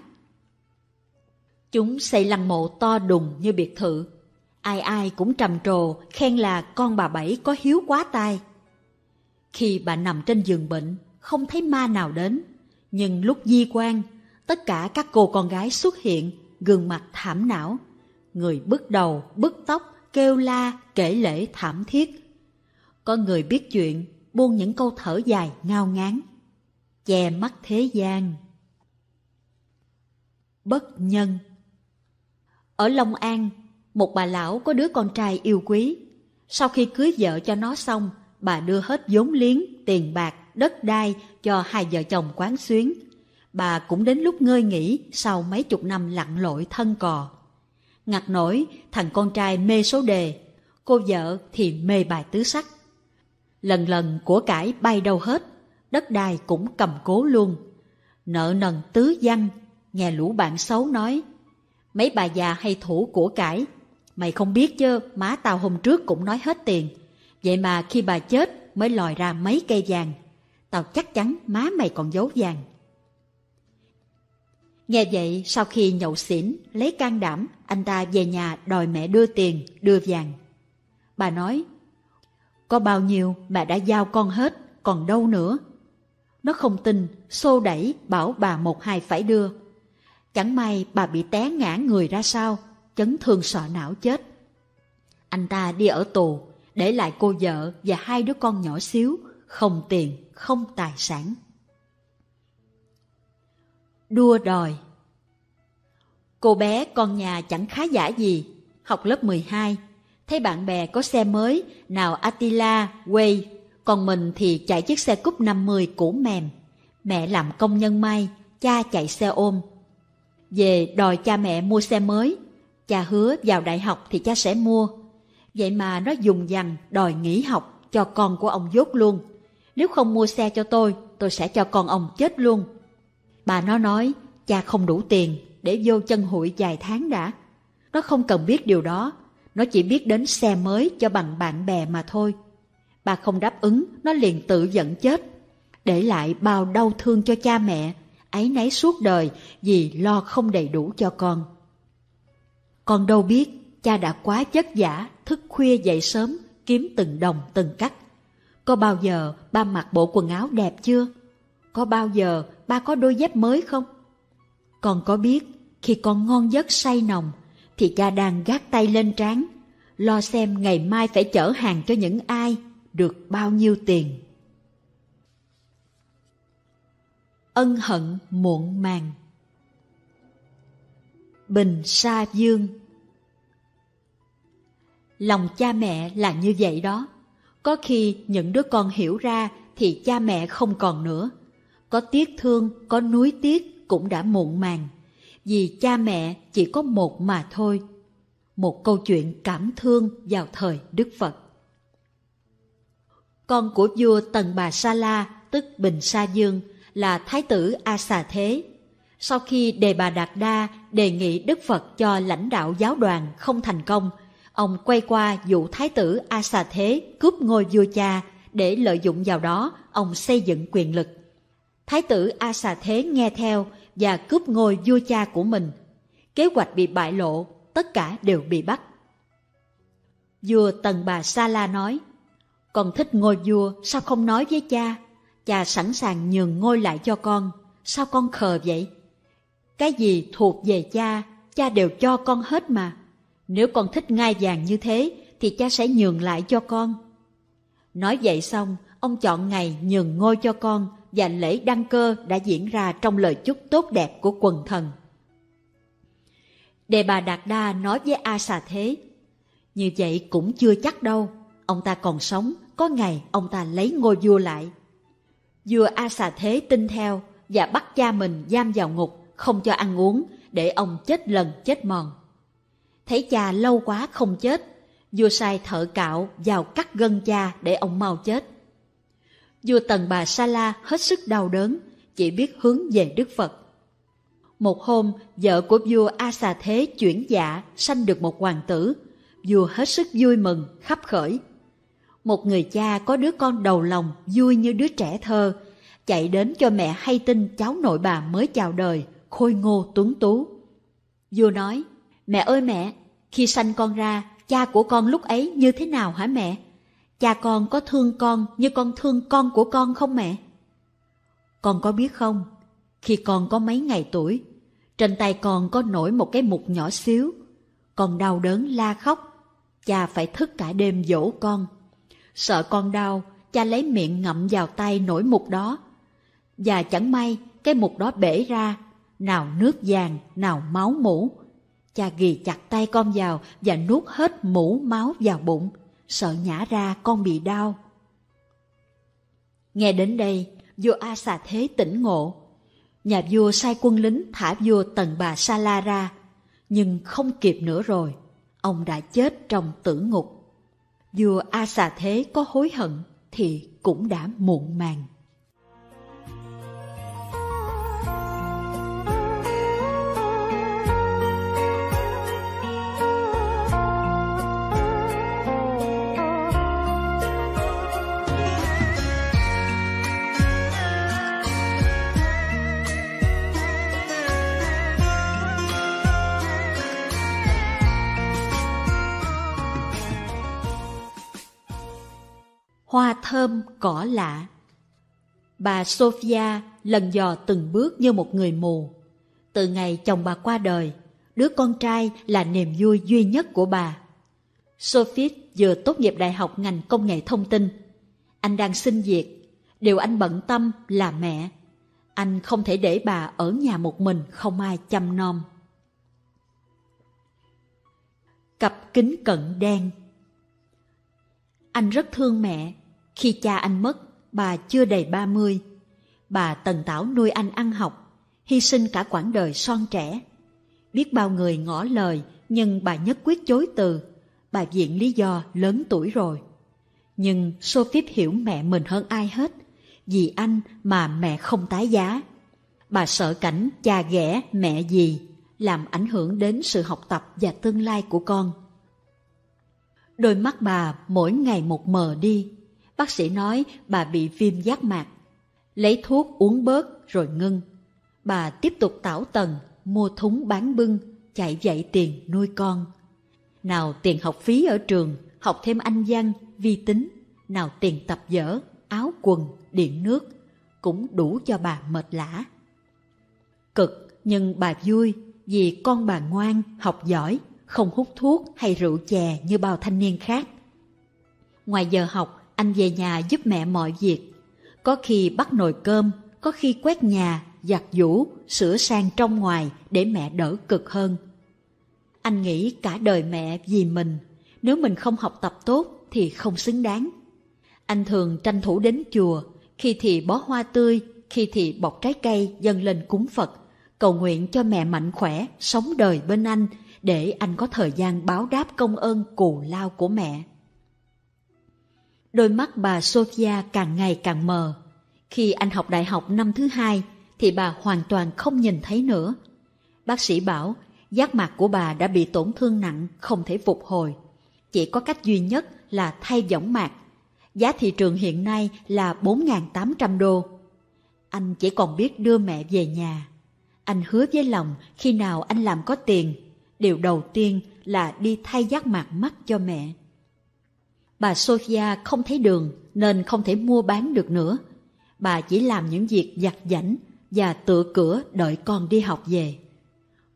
Chúng xây lăng mộ to đùng như biệt thự. Ai ai cũng trầm trồ, khen là con bà Bảy có hiếu quá tai. Khi bà nằm trên giường bệnh, không thấy ma nào đến. Nhưng lúc di quan, tất cả các cô con gái xuất hiện, gương mặt thảm não, người bứt đầu, bứt tóc, kêu la, kể lễ thảm thiết. Có người biết chuyện, buông những câu thở dài ngao ngán, che mắt thế gian. Bất nhân Ở Long An, một bà lão có đứa con trai yêu quý. Sau khi cưới vợ cho nó xong, bà đưa hết vốn liếng, tiền bạc, đất đai cho hai vợ chồng quán xuyến. Bà cũng đến lúc ngơi nghỉ sau mấy chục năm lặn lội thân cò. Ngặt nổi, thằng con trai mê số đề, cô vợ thì mê bài tứ sắc. Lần lần của cải bay đâu hết, đất đai cũng cầm cố luôn. Nợ nần tứ văn, nghe lũ bạn xấu nói. Mấy bà già hay thủ của cải, mày không biết chứ, má tao hôm trước cũng nói hết tiền. Vậy mà khi bà chết mới lòi ra mấy cây vàng. Tao chắc chắn má mày còn giấu vàng. Nghe vậy, sau khi nhậu xỉn, lấy can đảm, anh ta về nhà đòi mẹ đưa tiền, đưa vàng. Bà nói, có bao nhiêu mẹ đã giao con hết, còn đâu nữa. Nó không tin, xô đẩy, bảo bà một hai phải đưa. Chẳng may bà bị té ngã người ra sao, chấn thương sọ não chết. Anh ta đi ở tù, để lại cô vợ và hai đứa con nhỏ xíu, không tiền, không tài sản. Đua đòi Cô bé con nhà chẳng khá giả gì, học lớp 12. Thấy bạn bè có xe mới, nào Attila, Way, còn mình thì chạy chiếc xe cúp 50 cũ mềm. Mẹ làm công nhân may, cha chạy xe ôm. Về đòi cha mẹ mua xe mới, cha hứa vào đại học thì cha sẽ mua. Vậy mà nó dùng dằn đòi nghỉ học cho con của ông dốt luôn. Nếu không mua xe cho tôi, tôi sẽ cho con ông chết luôn. Bà nó nói cha không đủ tiền để vô chân hụi vài tháng đã. Nó không cần biết điều đó, nó chỉ biết đến xe mới cho bằng bạn bè mà thôi. Bà không đáp ứng, nó liền tự giận chết. Để lại bao đau thương cho cha mẹ, ấy nấy suốt đời vì lo không đầy đủ cho con. Con đâu biết, cha đã quá chất giả, thức khuya dậy sớm, kiếm từng đồng từng cắt. Có bao giờ ba mặc bộ quần áo đẹp chưa? có bao giờ ba có đôi dép mới không? Con có biết, khi con ngon giấc say nồng, thì cha đang gác tay lên trán, lo xem ngày mai phải chở hàng cho những ai, được bao nhiêu tiền. Ân hận muộn màng Bình Sa Dương Lòng cha mẹ là như vậy đó. Có khi những đứa con hiểu ra thì cha mẹ không còn nữa – có tiếc thương, có núi tiếc cũng đã muộn màng. Vì cha mẹ chỉ có một mà thôi. Một câu chuyện cảm thương vào thời Đức Phật. Con của vua Tần Bà Sa La, tức Bình Sa Dương, là Thái tử A Xà Thế. Sau khi Đề Bà Đạt Đa đề nghị Đức Phật cho lãnh đạo giáo đoàn không thành công, ông quay qua vụ Thái tử A Xà Thế cướp ngôi vua cha để lợi dụng vào đó ông xây dựng quyền lực. Thái tử A Xà Thế nghe theo và cướp ngôi vua cha của mình. Kế hoạch bị bại lộ, tất cả đều bị bắt. Vua Tần Bà Sa La nói, Con thích ngôi vua, sao không nói với cha? Cha sẵn sàng nhường ngôi lại cho con, sao con khờ vậy? Cái gì thuộc về cha, cha đều cho con hết mà. Nếu con thích ngai vàng như thế, thì cha sẽ nhường lại cho con. Nói vậy xong, ông chọn ngày nhường ngôi cho con, và lễ đăng cơ đã diễn ra trong lời chúc tốt đẹp của quần thần. Đề bà Đạt Đa nói với A Xà Thế, như vậy cũng chưa chắc đâu, ông ta còn sống, có ngày ông ta lấy ngôi vua lại. Vua A Xà Thế tin theo và bắt cha mình giam vào ngục, không cho ăn uống, để ông chết lần chết mòn. Thấy cha lâu quá không chết, vua sai thợ cạo vào cắt gân cha để ông mau chết. Vua tần bà Sa La hết sức đau đớn, chỉ biết hướng về Đức Phật. Một hôm, vợ của vua A Xà Thế chuyển dạ, sanh được một hoàng tử. Vua hết sức vui mừng, khắp khởi. Một người cha có đứa con đầu lòng, vui như đứa trẻ thơ, chạy đến cho mẹ hay tin cháu nội bà mới chào đời, khôi ngô tuấn tú. Vua nói, mẹ ơi mẹ, khi sanh con ra, cha của con lúc ấy như thế nào hả mẹ? cha con có thương con như con thương con của con không mẹ? Con có biết không, khi con có mấy ngày tuổi, trên tay con có nổi một cái mục nhỏ xíu, con đau đớn la khóc, cha phải thức cả đêm dỗ con. Sợ con đau, cha lấy miệng ngậm vào tay nổi mục đó. Và chẳng may, cái mục đó bể ra, nào nước vàng, nào máu mũ. Cha ghi chặt tay con vào và nuốt hết mũ máu vào bụng sợ nhả ra con bị đau. Nghe đến đây, vua A Xà Thế tỉnh ngộ. Nhà vua sai quân lính thả vua tần bà Sa La ra, nhưng không kịp nữa rồi, ông đã chết trong tử ngục. Vua A Xà Thế có hối hận thì cũng đã muộn màng. hoa thơm cỏ lạ. Bà Sophia lần dò từng bước như một người mù. Từ ngày chồng bà qua đời, đứa con trai là niềm vui duy nhất của bà. Sophie vừa tốt nghiệp đại học ngành công nghệ thông tin. Anh đang xin việc, điều anh bận tâm là mẹ. Anh không thể để bà ở nhà một mình không ai chăm nom. Cặp kính cận đen Anh rất thương mẹ khi cha anh mất, bà chưa đầy 30. Bà tần tảo nuôi anh ăn học, hy sinh cả quãng đời son trẻ. Biết bao người ngỏ lời nhưng bà nhất quyết chối từ. Bà viện lý do lớn tuổi rồi. Nhưng Sophie hiểu mẹ mình hơn ai hết, vì anh mà mẹ không tái giá. Bà sợ cảnh cha ghẻ mẹ gì làm ảnh hưởng đến sự học tập và tương lai của con. Đôi mắt bà mỗi ngày một mờ đi, bác sĩ nói bà bị viêm giác mạc. Lấy thuốc uống bớt rồi ngưng. Bà tiếp tục tảo tần, mua thúng bán bưng, chạy dạy tiền nuôi con. Nào tiền học phí ở trường, học thêm anh văn, vi tính. Nào tiền tập dở, áo quần, điện nước. Cũng đủ cho bà mệt lã. Cực nhưng bà vui vì con bà ngoan, học giỏi, không hút thuốc hay rượu chè như bao thanh niên khác. Ngoài giờ học, anh về nhà giúp mẹ mọi việc. Có khi bắt nồi cơm, có khi quét nhà, giặt giũ, sửa sang trong ngoài để mẹ đỡ cực hơn. Anh nghĩ cả đời mẹ vì mình, nếu mình không học tập tốt thì không xứng đáng. Anh thường tranh thủ đến chùa, khi thì bó hoa tươi, khi thì bọc trái cây dâng lên cúng Phật, cầu nguyện cho mẹ mạnh khỏe, sống đời bên anh, để anh có thời gian báo đáp công ơn cù lao của mẹ. Đôi mắt bà Sofia càng ngày càng mờ. Khi anh học đại học năm thứ hai thì bà hoàn toàn không nhìn thấy nữa. Bác sĩ bảo giác mạc của bà đã bị tổn thương nặng không thể phục hồi. Chỉ có cách duy nhất là thay võng mạc. Giá thị trường hiện nay là 4.800 đô. Anh chỉ còn biết đưa mẹ về nhà. Anh hứa với lòng khi nào anh làm có tiền, điều đầu tiên là đi thay giác mạc mắt cho mẹ. Bà Sophia không thấy đường nên không thể mua bán được nữa. Bà chỉ làm những việc giặt giảnh và tựa cửa đợi con đi học về.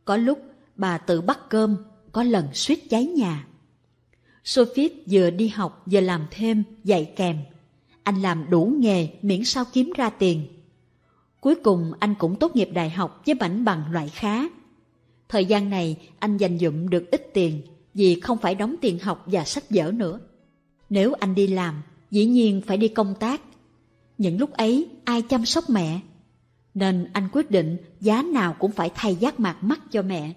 Có lúc bà tự bắt cơm, có lần suýt cháy nhà. Sophie vừa đi học vừa làm thêm, dạy kèm. Anh làm đủ nghề miễn sao kiếm ra tiền. Cuối cùng anh cũng tốt nghiệp đại học với mảnh bằng loại khá. Thời gian này anh dành dụm được ít tiền vì không phải đóng tiền học và sách vở nữa. Nếu anh đi làm, dĩ nhiên phải đi công tác. Những lúc ấy ai chăm sóc mẹ? Nên anh quyết định giá nào cũng phải thay giác mạc mắt cho mẹ.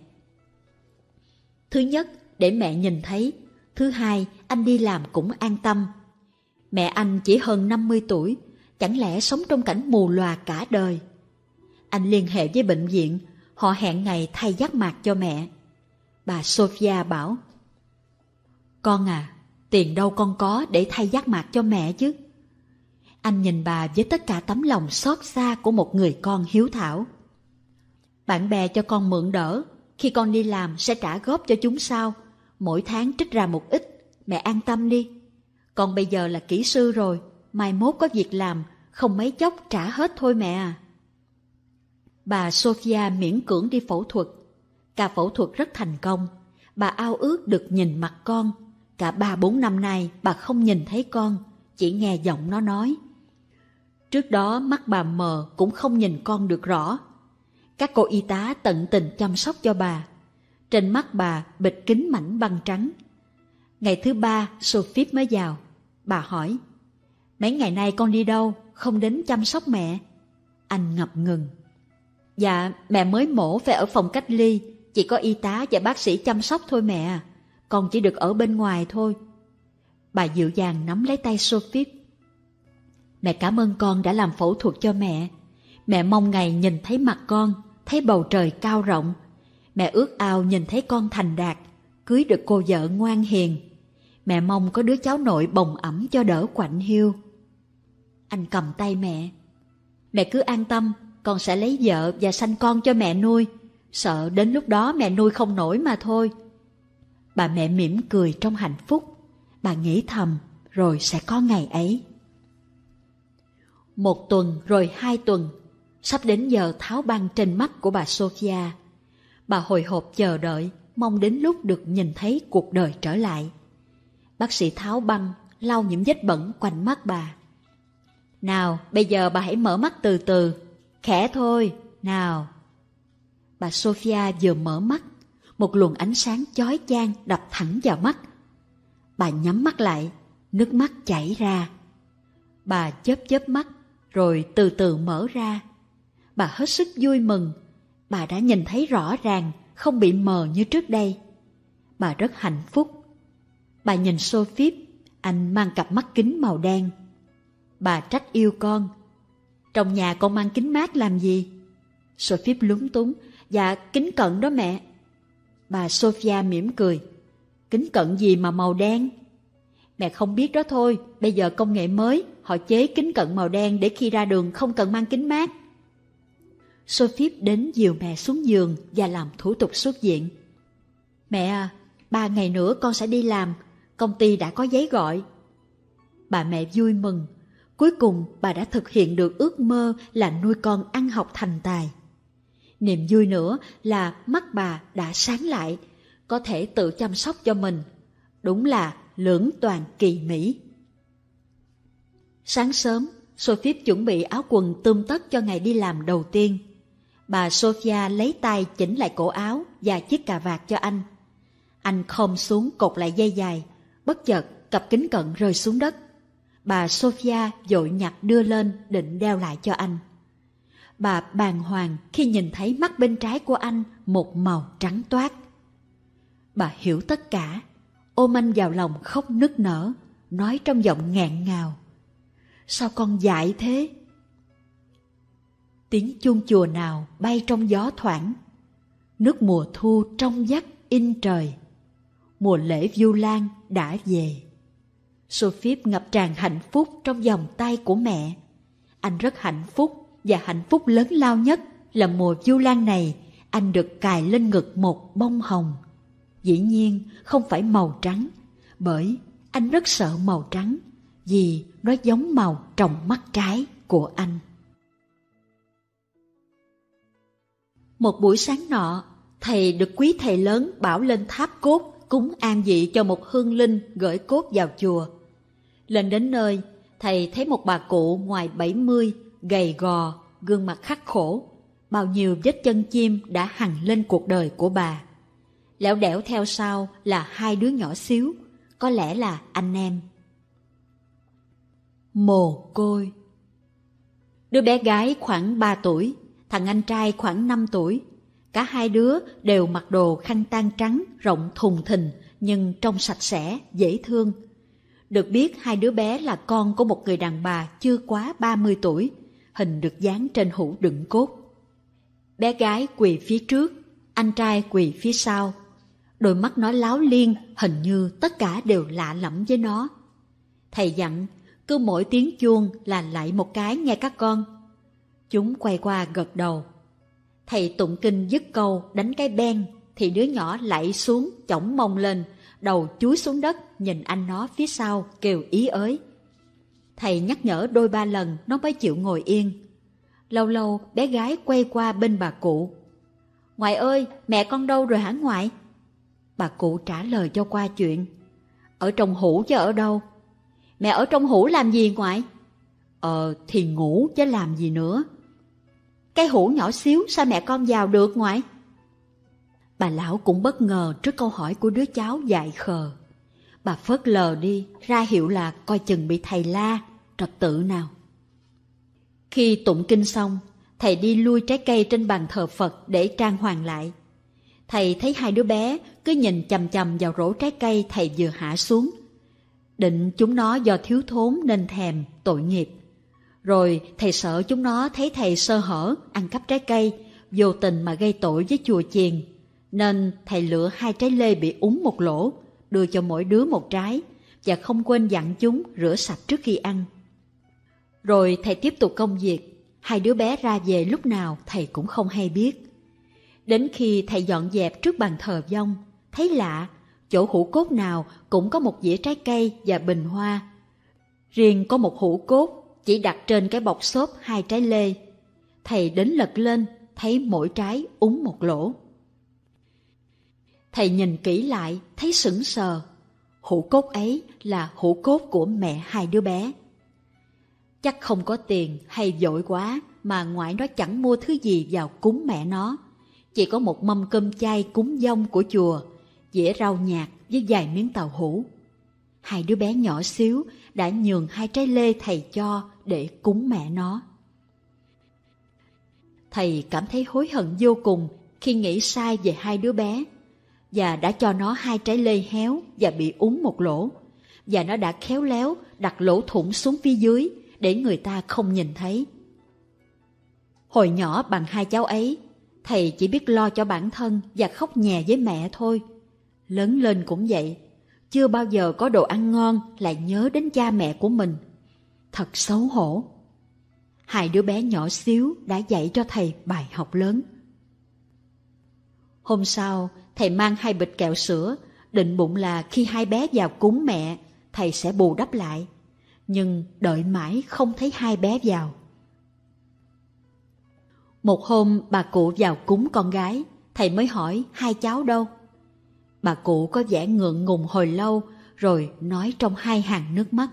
Thứ nhất, để mẹ nhìn thấy. Thứ hai, anh đi làm cũng an tâm. Mẹ anh chỉ hơn 50 tuổi, chẳng lẽ sống trong cảnh mù lòa cả đời? Anh liên hệ với bệnh viện, họ hẹn ngày thay giác mạc cho mẹ. Bà Sophia bảo, Con à, Tiền đâu con có để thay giác mạc cho mẹ chứ. Anh nhìn bà với tất cả tấm lòng xót xa của một người con hiếu thảo. Bạn bè cho con mượn đỡ, khi con đi làm sẽ trả góp cho chúng sau. Mỗi tháng trích ra một ít, mẹ an tâm đi. Con bây giờ là kỹ sư rồi, mai mốt có việc làm, không mấy chốc trả hết thôi mẹ à. Bà Sophia miễn cưỡng đi phẫu thuật. Cả phẫu thuật rất thành công. Bà ao ước được nhìn mặt con Cả ba bốn năm nay bà không nhìn thấy con, chỉ nghe giọng nó nói. Trước đó mắt bà mờ cũng không nhìn con được rõ. Các cô y tá tận tình chăm sóc cho bà. Trên mắt bà bịch kính mảnh băng trắng. Ngày thứ ba Sophie mới vào. Bà hỏi, mấy ngày nay con đi đâu, không đến chăm sóc mẹ? Anh ngập ngừng. Dạ, mẹ mới mổ phải ở phòng cách ly, chỉ có y tá và bác sĩ chăm sóc thôi mẹ à con chỉ được ở bên ngoài thôi. Bà dịu dàng nắm lấy tay Sophie. Mẹ cảm ơn con đã làm phẫu thuật cho mẹ. Mẹ mong ngày nhìn thấy mặt con, thấy bầu trời cao rộng. Mẹ ước ao nhìn thấy con thành đạt, cưới được cô vợ ngoan hiền. Mẹ mong có đứa cháu nội bồng ẩm cho đỡ quạnh hiu. Anh cầm tay mẹ. Mẹ cứ an tâm, con sẽ lấy vợ và sanh con cho mẹ nuôi. Sợ đến lúc đó mẹ nuôi không nổi mà thôi. Bà mẹ mỉm cười trong hạnh phúc. Bà nghĩ thầm, rồi sẽ có ngày ấy. Một tuần rồi hai tuần, sắp đến giờ tháo băng trên mắt của bà Sophia. Bà hồi hộp chờ đợi, mong đến lúc được nhìn thấy cuộc đời trở lại. Bác sĩ tháo băng, lau những vết bẩn quanh mắt bà. Nào, bây giờ bà hãy mở mắt từ từ. Khẽ thôi, nào. Bà Sophia vừa mở mắt, một luồng ánh sáng chói chang đập thẳng vào mắt. Bà nhắm mắt lại, nước mắt chảy ra. Bà chớp chớp mắt, rồi từ từ mở ra. Bà hết sức vui mừng, bà đã nhìn thấy rõ ràng, không bị mờ như trước đây. Bà rất hạnh phúc. Bà nhìn Sophie, anh mang cặp mắt kính màu đen. Bà trách yêu con. Trong nhà con mang kính mát làm gì? Sophie lúng túng. Dạ, kính cận đó mẹ. Bà Sophia mỉm cười. Kính cận gì mà màu đen? Mẹ không biết đó thôi, bây giờ công nghệ mới, họ chế kính cận màu đen để khi ra đường không cần mang kính mát. Sophie đến dìu mẹ xuống giường và làm thủ tục xuất viện. Mẹ à, ba ngày nữa con sẽ đi làm, công ty đã có giấy gọi. Bà mẹ vui mừng, cuối cùng bà đã thực hiện được ước mơ là nuôi con ăn học thành tài. Niềm vui nữa là mắt bà đã sáng lại, có thể tự chăm sóc cho mình. Đúng là lưỡng toàn kỳ mỹ. Sáng sớm, Sophie chuẩn bị áo quần tươm tất cho ngày đi làm đầu tiên. Bà Sophia lấy tay chỉnh lại cổ áo và chiếc cà vạt cho anh. Anh không xuống cột lại dây dài, bất chợt cặp kính cận rơi xuống đất. Bà Sophia dội nhặt đưa lên định đeo lại cho anh bà bàng hoàng khi nhìn thấy mắt bên trái của anh một màu trắng toát. Bà hiểu tất cả, ôm anh vào lòng khóc nức nở, nói trong giọng ngạn ngào. Sao con dại thế? Tiếng chuông chùa nào bay trong gió thoảng. Nước mùa thu trong vắt in trời. Mùa lễ du lan đã về. Sophie ngập tràn hạnh phúc trong vòng tay của mẹ. Anh rất hạnh phúc và hạnh phúc lớn lao nhất là mùa du lan này anh được cài lên ngực một bông hồng. Dĩ nhiên không phải màu trắng, bởi anh rất sợ màu trắng vì nó giống màu trong mắt trái của anh. Một buổi sáng nọ, thầy được quý thầy lớn bảo lên tháp cốt cúng an vị cho một hương linh gửi cốt vào chùa. Lên đến nơi, thầy thấy một bà cụ ngoài bảy mươi gầy gò, gương mặt khắc khổ, bao nhiêu vết chân chim đã hằng lên cuộc đời của bà. Lẻo đẻo theo sau là hai đứa nhỏ xíu, có lẽ là anh em. Mồ côi Đứa bé gái khoảng 3 tuổi, thằng anh trai khoảng 5 tuổi. Cả hai đứa đều mặc đồ khăn tan trắng, rộng thùng thình, nhưng trong sạch sẽ, dễ thương. Được biết hai đứa bé là con của một người đàn bà chưa quá 30 tuổi, hình được dán trên hũ đựng cốt. Bé gái quỳ phía trước, anh trai quỳ phía sau. Đôi mắt nó láo liên, hình như tất cả đều lạ lẫm với nó. Thầy dặn, cứ mỗi tiếng chuông là lại một cái nghe các con. Chúng quay qua gật đầu. Thầy tụng kinh dứt câu đánh cái ben thì đứa nhỏ lạy xuống chổng mông lên, đầu chúi xuống đất nhìn anh nó phía sau kêu ý ới. Thầy nhắc nhở đôi ba lần nó mới chịu ngồi yên. Lâu lâu bé gái quay qua bên bà cụ. Ngoại ơi, mẹ con đâu rồi hả ngoại? Bà cụ trả lời cho qua chuyện. Ở trong hũ chứ ở đâu? Mẹ ở trong hũ làm gì ngoại? Ờ, thì ngủ chứ làm gì nữa. Cái hũ nhỏ xíu sao mẹ con vào được ngoại? Bà lão cũng bất ngờ trước câu hỏi của đứa cháu dại khờ. Bà phớt lờ đi, ra hiệu là coi chừng bị thầy la, trật tự nào. Khi tụng kinh xong, thầy đi lui trái cây trên bàn thờ Phật để trang hoàng lại. Thầy thấy hai đứa bé cứ nhìn chầm chầm vào rổ trái cây thầy vừa hạ xuống. Định chúng nó do thiếu thốn nên thèm, tội nghiệp. Rồi thầy sợ chúng nó thấy thầy sơ hở, ăn cắp trái cây, vô tình mà gây tội với chùa chiền. Nên thầy lựa hai trái lê bị úng một lỗ, đưa cho mỗi đứa một trái và không quên dặn chúng rửa sạch trước khi ăn. Rồi thầy tiếp tục công việc, hai đứa bé ra về lúc nào thầy cũng không hay biết. Đến khi thầy dọn dẹp trước bàn thờ vong, thấy lạ, chỗ hũ cốt nào cũng có một dĩa trái cây và bình hoa. Riêng có một hũ cốt chỉ đặt trên cái bọc xốp hai trái lê. Thầy đến lật lên, thấy mỗi trái úng một lỗ. Thầy nhìn kỹ lại, thấy sững sờ. Hũ cốt ấy là hũ cốt của mẹ hai đứa bé. Chắc không có tiền hay dội quá mà ngoại nó chẳng mua thứ gì vào cúng mẹ nó. Chỉ có một mâm cơm chay cúng dông của chùa, dĩa rau nhạt với vài miếng tàu hũ. Hai đứa bé nhỏ xíu đã nhường hai trái lê thầy cho để cúng mẹ nó. Thầy cảm thấy hối hận vô cùng khi nghĩ sai về hai đứa bé và đã cho nó hai trái lê héo và bị úng một lỗ và nó đã khéo léo đặt lỗ thủng xuống phía dưới để người ta không nhìn thấy. Hồi nhỏ bằng hai cháu ấy, thầy chỉ biết lo cho bản thân và khóc nhè với mẹ thôi. Lớn lên cũng vậy, chưa bao giờ có đồ ăn ngon lại nhớ đến cha mẹ của mình. Thật xấu hổ. Hai đứa bé nhỏ xíu đã dạy cho thầy bài học lớn. Hôm sau, thầy mang hai bịch kẹo sữa, định bụng là khi hai bé vào cúng mẹ, thầy sẽ bù đắp lại nhưng đợi mãi không thấy hai bé vào. Một hôm bà cụ vào cúng con gái, thầy mới hỏi hai cháu đâu. Bà cụ có vẻ ngượng ngùng hồi lâu rồi nói trong hai hàng nước mắt.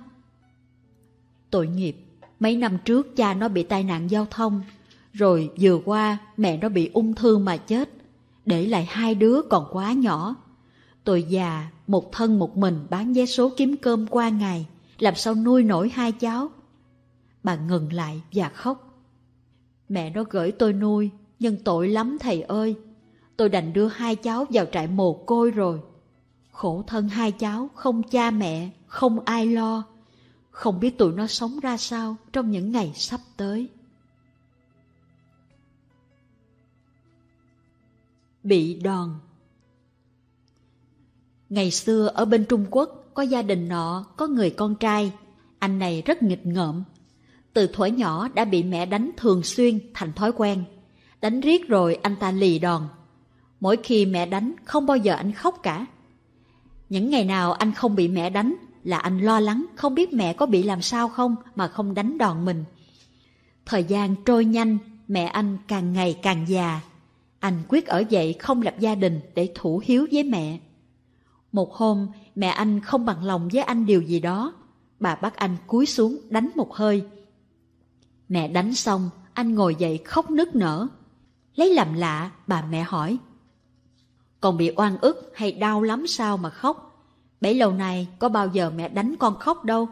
Tội nghiệp, mấy năm trước cha nó bị tai nạn giao thông, rồi vừa qua mẹ nó bị ung thư mà chết, để lại hai đứa còn quá nhỏ. Tôi già, một thân một mình bán vé số kiếm cơm qua ngày làm sao nuôi nổi hai cháu. Bà ngừng lại và khóc. Mẹ nó gửi tôi nuôi, nhưng tội lắm thầy ơi. Tôi đành đưa hai cháu vào trại mồ côi rồi. Khổ thân hai cháu, không cha mẹ, không ai lo. Không biết tụi nó sống ra sao trong những ngày sắp tới. Bị đòn Ngày xưa ở bên Trung Quốc, có gia đình nọ, có người con trai. Anh này rất nghịch ngợm. Từ thuở nhỏ đã bị mẹ đánh thường xuyên thành thói quen. Đánh riết rồi anh ta lì đòn. Mỗi khi mẹ đánh không bao giờ anh khóc cả. Những ngày nào anh không bị mẹ đánh là anh lo lắng không biết mẹ có bị làm sao không mà không đánh đòn mình. Thời gian trôi nhanh, mẹ anh càng ngày càng già. Anh quyết ở dậy không lập gia đình để thủ hiếu với mẹ. Một hôm, mẹ anh không bằng lòng với anh điều gì đó. Bà bắt anh cúi xuống đánh một hơi. Mẹ đánh xong, anh ngồi dậy khóc nức nở. Lấy làm lạ, bà mẹ hỏi. Còn bị oan ức hay đau lắm sao mà khóc? Bấy lâu nay có bao giờ mẹ đánh con khóc đâu.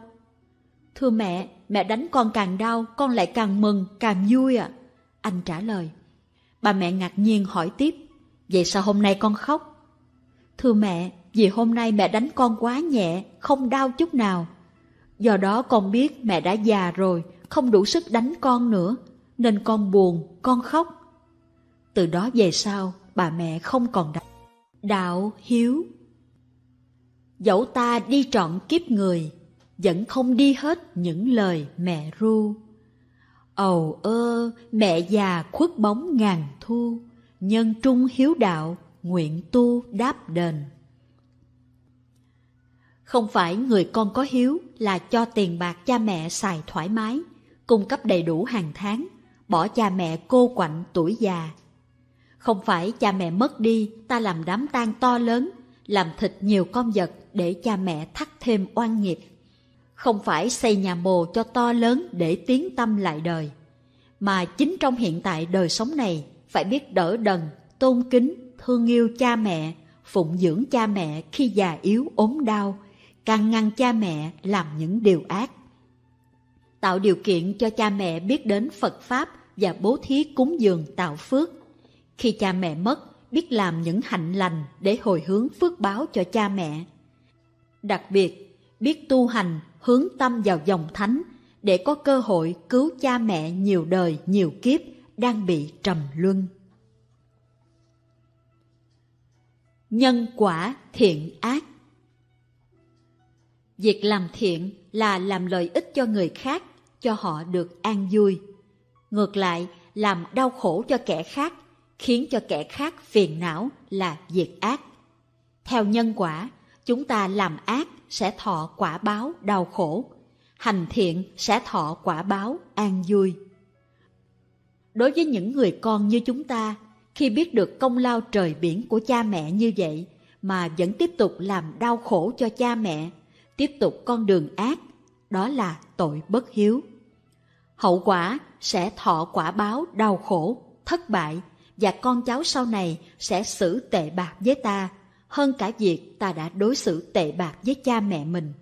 Thưa mẹ, mẹ đánh con càng đau, con lại càng mừng, càng vui ạ. À. Anh trả lời. Bà mẹ ngạc nhiên hỏi tiếp, vậy sao hôm nay con khóc? Thưa mẹ, vì hôm nay mẹ đánh con quá nhẹ, không đau chút nào. Do đó con biết mẹ đã già rồi, không đủ sức đánh con nữa, nên con buồn, con khóc. Từ đó về sau, bà mẹ không còn đánh. Đạo Hiếu Dẫu ta đi trọn kiếp người, vẫn không đi hết những lời mẹ ru. Ầu ơ, mẹ già khuất bóng ngàn thu, nhân trung hiếu đạo, nguyện tu đáp đền. Không phải người con có hiếu là cho tiền bạc cha mẹ xài thoải mái, cung cấp đầy đủ hàng tháng, bỏ cha mẹ cô quạnh tuổi già. Không phải cha mẹ mất đi, ta làm đám tang to lớn, làm thịt nhiều con vật để cha mẹ thắt thêm oan nghiệp. Không phải xây nhà mồ cho to lớn để tiến tâm lại đời, mà chính trong hiện tại đời sống này phải biết đỡ đần, tôn kính, thương yêu cha mẹ, phụng dưỡng cha mẹ khi già yếu ốm đau, càng ngăn cha mẹ làm những điều ác. Tạo điều kiện cho cha mẹ biết đến Phật Pháp và bố thí cúng dường tạo phước. Khi cha mẹ mất, biết làm những hạnh lành để hồi hướng phước báo cho cha mẹ. Đặc biệt, biết tu hành hướng tâm vào dòng thánh để có cơ hội cứu cha mẹ nhiều đời nhiều kiếp đang bị trầm luân. Nhân quả thiện ác Việc làm thiện là làm lợi ích cho người khác, cho họ được an vui. Ngược lại, làm đau khổ cho kẻ khác, khiến cho kẻ khác phiền não là việc ác. Theo nhân quả, chúng ta làm ác sẽ thọ quả báo đau khổ, hành thiện sẽ thọ quả báo an vui. Đối với những người con như chúng ta, khi biết được công lao trời biển của cha mẹ như vậy mà vẫn tiếp tục làm đau khổ cho cha mẹ tiếp tục con đường ác, đó là tội bất hiếu. Hậu quả sẽ thọ quả báo đau khổ, thất bại và con cháu sau này sẽ xử tệ bạc với ta hơn cả việc ta đã đối xử tệ bạc với cha mẹ mình.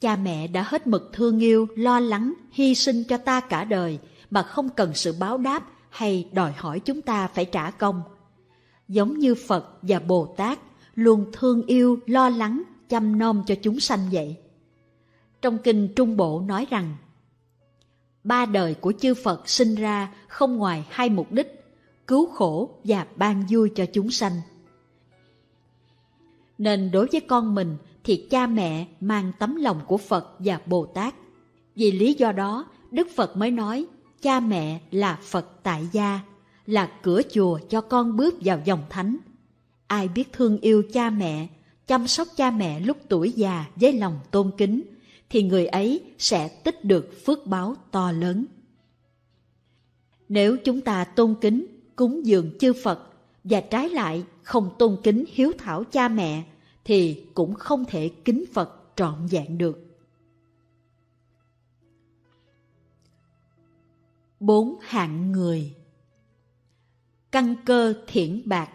Cha mẹ đã hết mực thương yêu, lo lắng, hy sinh cho ta cả đời mà không cần sự báo đáp hay đòi hỏi chúng ta phải trả công. Giống như Phật và Bồ Tát luôn thương yêu, lo lắng, chăm nom cho chúng sanh vậy. Trong kinh Trung Bộ nói rằng, ba đời của chư Phật sinh ra không ngoài hai mục đích, cứu khổ và ban vui cho chúng sanh. Nên đối với con mình thì cha mẹ mang tấm lòng của Phật và Bồ Tát. Vì lý do đó, Đức Phật mới nói cha mẹ là Phật tại gia, là cửa chùa cho con bước vào dòng thánh. Ai biết thương yêu cha mẹ, chăm sóc cha mẹ lúc tuổi già với lòng tôn kính, thì người ấy sẽ tích được phước báo to lớn. Nếu chúng ta tôn kính, cúng dường chư Phật và trái lại không tôn kính hiếu thảo cha mẹ thì cũng không thể kính Phật trọn vẹn được. 4. Hạng người Căn cơ thiển bạc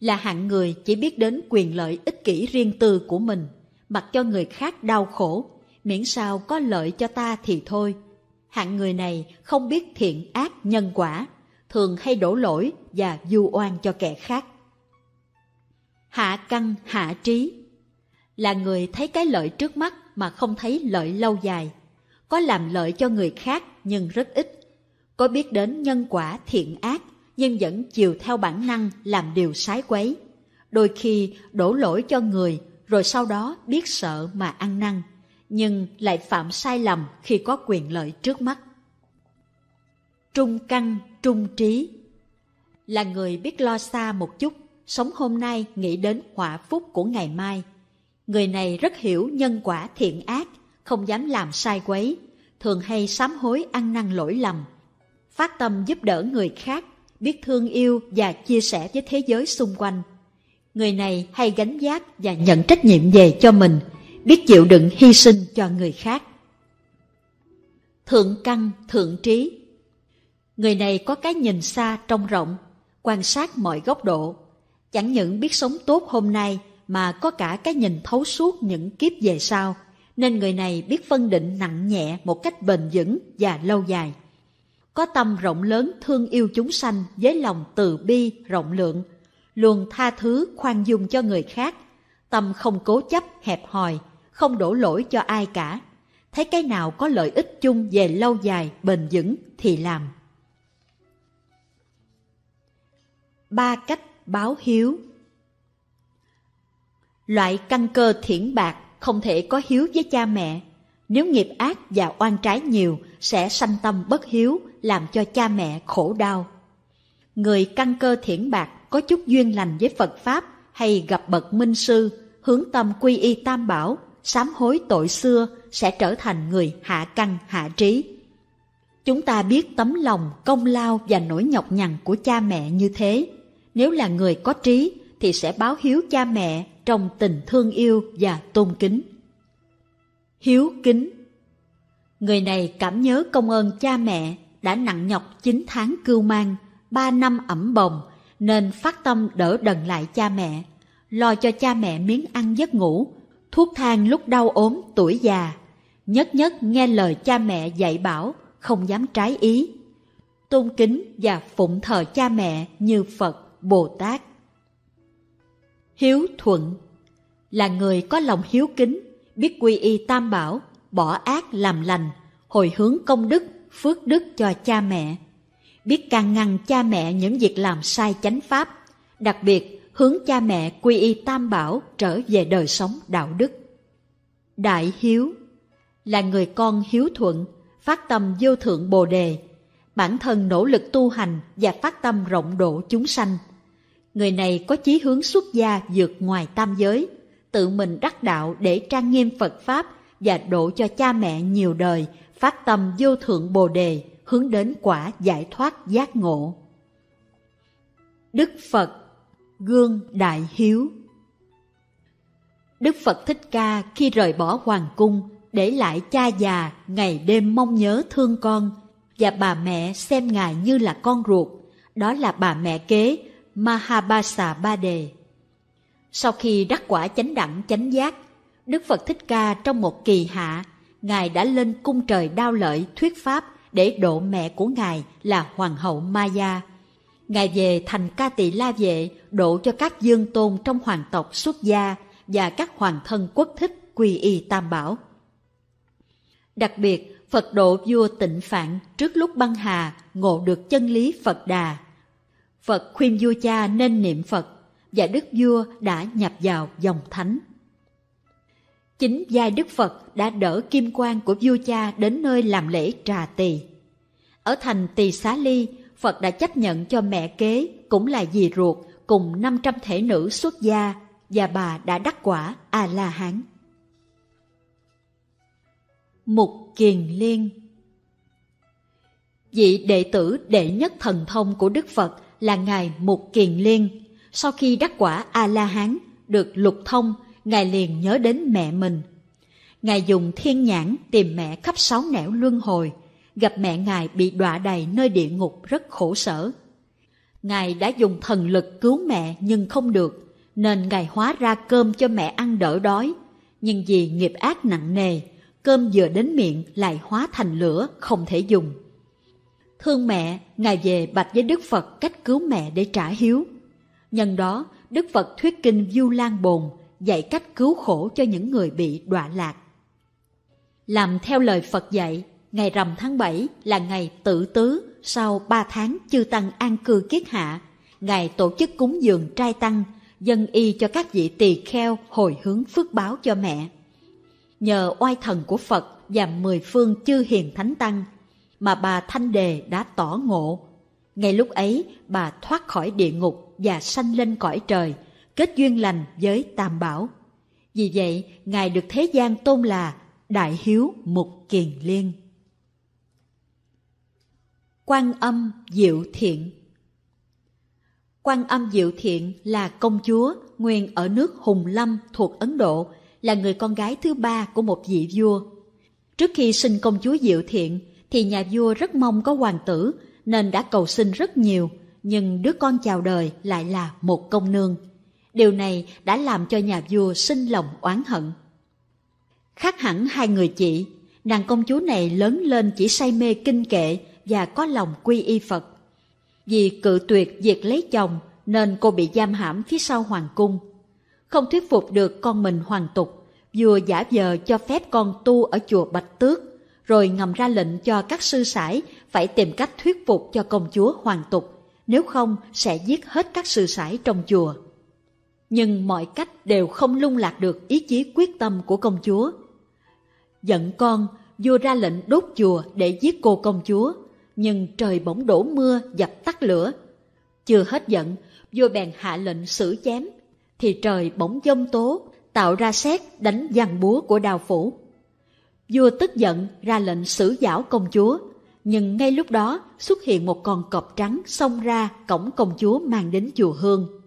là hạng người chỉ biết đến quyền lợi ích kỷ riêng tư của mình, mặc cho người khác đau khổ, miễn sao có lợi cho ta thì thôi. Hạng người này không biết thiện ác nhân quả, thường hay đổ lỗi và du oan cho kẻ khác. Hạ căn hạ trí là người thấy cái lợi trước mắt mà không thấy lợi lâu dài, có làm lợi cho người khác nhưng rất ít, có biết đến nhân quả thiện ác nhưng vẫn chiều theo bản năng làm điều sái quấy. Đôi khi đổ lỗi cho người, rồi sau đó biết sợ mà ăn năn, nhưng lại phạm sai lầm khi có quyền lợi trước mắt. Trung căn, trung trí Là người biết lo xa một chút, sống hôm nay nghĩ đến họa phúc của ngày mai. Người này rất hiểu nhân quả thiện ác, không dám làm sai quấy, thường hay sám hối ăn năn lỗi lầm, phát tâm giúp đỡ người khác biết thương yêu và chia sẻ với thế giới xung quanh. Người này hay gánh giác và nhận trách nhiệm về cho mình, biết chịu đựng hy sinh cho người khác. Thượng căn, thượng trí Người này có cái nhìn xa trong rộng, quan sát mọi góc độ, chẳng những biết sống tốt hôm nay mà có cả cái nhìn thấu suốt những kiếp về sau, nên người này biết phân định nặng nhẹ một cách bền vững và lâu dài có tâm rộng lớn thương yêu chúng sanh với lòng từ bi rộng lượng, luôn tha thứ khoan dung cho người khác, tâm không cố chấp hẹp hòi, không đổ lỗi cho ai cả. Thấy cái nào có lợi ích chung về lâu dài, bền vững thì làm. Ba cách báo hiếu Loại căn cơ thiển bạc không thể có hiếu với cha mẹ. Nếu nghiệp ác và oan trái nhiều sẽ sanh tâm bất hiếu, làm cho cha mẹ khổ đau. Người căn cơ thiển bạc có chút duyên lành với Phật Pháp hay gặp bậc minh sư, hướng tâm quy y tam bảo, sám hối tội xưa sẽ trở thành người hạ căn hạ trí. Chúng ta biết tấm lòng, công lao và nỗi nhọc nhằn của cha mẹ như thế. Nếu là người có trí thì sẽ báo hiếu cha mẹ trong tình thương yêu và tôn kính. Hiếu kính Người này cảm nhớ công ơn cha mẹ đã nặng nhọc 9 tháng cưu mang, 3 năm ẩm bồng, nên phát tâm đỡ đần lại cha mẹ, lo cho cha mẹ miếng ăn giấc ngủ, thuốc thang lúc đau ốm tuổi già. Nhất nhất nghe lời cha mẹ dạy bảo, không dám trái ý. Tôn kính và phụng thờ cha mẹ như Phật, Bồ Tát. Hiếu thuận là người có lòng hiếu kính, biết quy y tam bảo, bỏ ác làm lành, hồi hướng công đức phước đức cho cha mẹ. Biết can ngăn cha mẹ những việc làm sai chánh pháp, đặc biệt hướng cha mẹ quy y tam bảo trở về đời sống đạo đức. Đại Hiếu Là người con hiếu thuận, phát tâm vô thượng bồ đề, bản thân nỗ lực tu hành và phát tâm rộng độ chúng sanh. Người này có chí hướng xuất gia vượt ngoài tam giới, tự mình đắc đạo để trang nghiêm Phật Pháp và độ cho cha mẹ nhiều đời phát tâm vô thượng bồ đề hướng đến quả giải thoát giác ngộ. Đức Phật Gương Đại Hiếu Đức Phật Thích Ca khi rời bỏ hoàng cung để lại cha già ngày đêm mong nhớ thương con và bà mẹ xem ngài như là con ruột, đó là bà mẹ kế Mahabasa Ba Đề. Sau khi đắc quả chánh đẳng chánh giác, Đức Phật Thích Ca trong một kỳ hạ Ngài đã lên cung trời đao lợi thuyết pháp để độ mẹ của Ngài là Hoàng hậu Maya. Ngài về thành ca tỳ la vệ độ cho các dương tôn trong hoàng tộc xuất gia và các hoàng thân quốc thích quy y tam bảo. Đặc biệt, Phật độ vua tịnh phạn trước lúc băng hà ngộ được chân lý Phật đà. Phật khuyên vua cha nên niệm Phật và đức vua đã nhập vào dòng thánh chính giai Đức Phật đã đỡ kim quan của vua cha đến nơi làm lễ trà tỳ. Ở thành Tỳ Xá Ly, Phật đã chấp nhận cho mẹ kế cũng là dì ruột cùng 500 thể nữ xuất gia và bà đã đắc quả A-la-hán. Mục Kiền Liên Vị đệ tử đệ nhất thần thông của Đức Phật là Ngài Mục Kiền Liên. Sau khi đắc quả A-la-hán, được lục thông, Ngài liền nhớ đến mẹ mình. Ngài dùng thiên nhãn tìm mẹ khắp sáu nẻo luân hồi, gặp mẹ Ngài bị đọa đầy nơi địa ngục rất khổ sở. Ngài đã dùng thần lực cứu mẹ nhưng không được, nên Ngài hóa ra cơm cho mẹ ăn đỡ đói. Nhưng vì nghiệp ác nặng nề, cơm vừa đến miệng lại hóa thành lửa không thể dùng. Thương mẹ, Ngài về bạch với Đức Phật cách cứu mẹ để trả hiếu. Nhân đó, Đức Phật thuyết kinh Du Lan Bồn dạy cách cứu khổ cho những người bị đọa lạc. Làm theo lời Phật dạy, ngày rằm tháng 7 là ngày tự tứ sau 3 tháng chư tăng an cư kiết hạ, ngày tổ chức cúng dường trai tăng, dân y cho các vị tỳ kheo hồi hướng phước báo cho mẹ. Nhờ oai thần của Phật và mười phương chư hiền thánh tăng mà bà Thanh Đề đã tỏ ngộ. Ngay lúc ấy, bà thoát khỏi địa ngục và sanh lên cõi trời – kết duyên lành với Tam Bảo. Vì vậy, Ngài được thế gian tôn là Đại Hiếu Mục Kiền Liên. Quan âm Diệu Thiện Quan âm Diệu Thiện là công chúa nguyên ở nước Hùng Lâm thuộc Ấn Độ, là người con gái thứ ba của một vị vua. Trước khi sinh công chúa Diệu Thiện thì nhà vua rất mong có hoàng tử nên đã cầu xin rất nhiều, nhưng đứa con chào đời lại là một công nương. Điều này đã làm cho nhà vua sinh lòng oán hận. Khác hẳn hai người chị, nàng công chúa này lớn lên chỉ say mê kinh kệ và có lòng quy y Phật. Vì cự tuyệt việc lấy chồng nên cô bị giam hãm phía sau hoàng cung. Không thuyết phục được con mình hoàng tục, vua giả vờ cho phép con tu ở chùa Bạch Tước, rồi ngầm ra lệnh cho các sư sãi phải tìm cách thuyết phục cho công chúa hoàng tục, nếu không sẽ giết hết các sư sãi trong chùa nhưng mọi cách đều không lung lạc được ý chí quyết tâm của công chúa. Giận con, vua ra lệnh đốt chùa để giết cô công chúa, nhưng trời bỗng đổ mưa dập tắt lửa. Chưa hết giận, vua bèn hạ lệnh xử chém, thì trời bỗng giông tố, tạo ra xét đánh giằng búa của đào phủ. Vua tức giận ra lệnh xử giảo công chúa, nhưng ngay lúc đó xuất hiện một con cọp trắng xông ra cổng công chúa mang đến chùa Hương.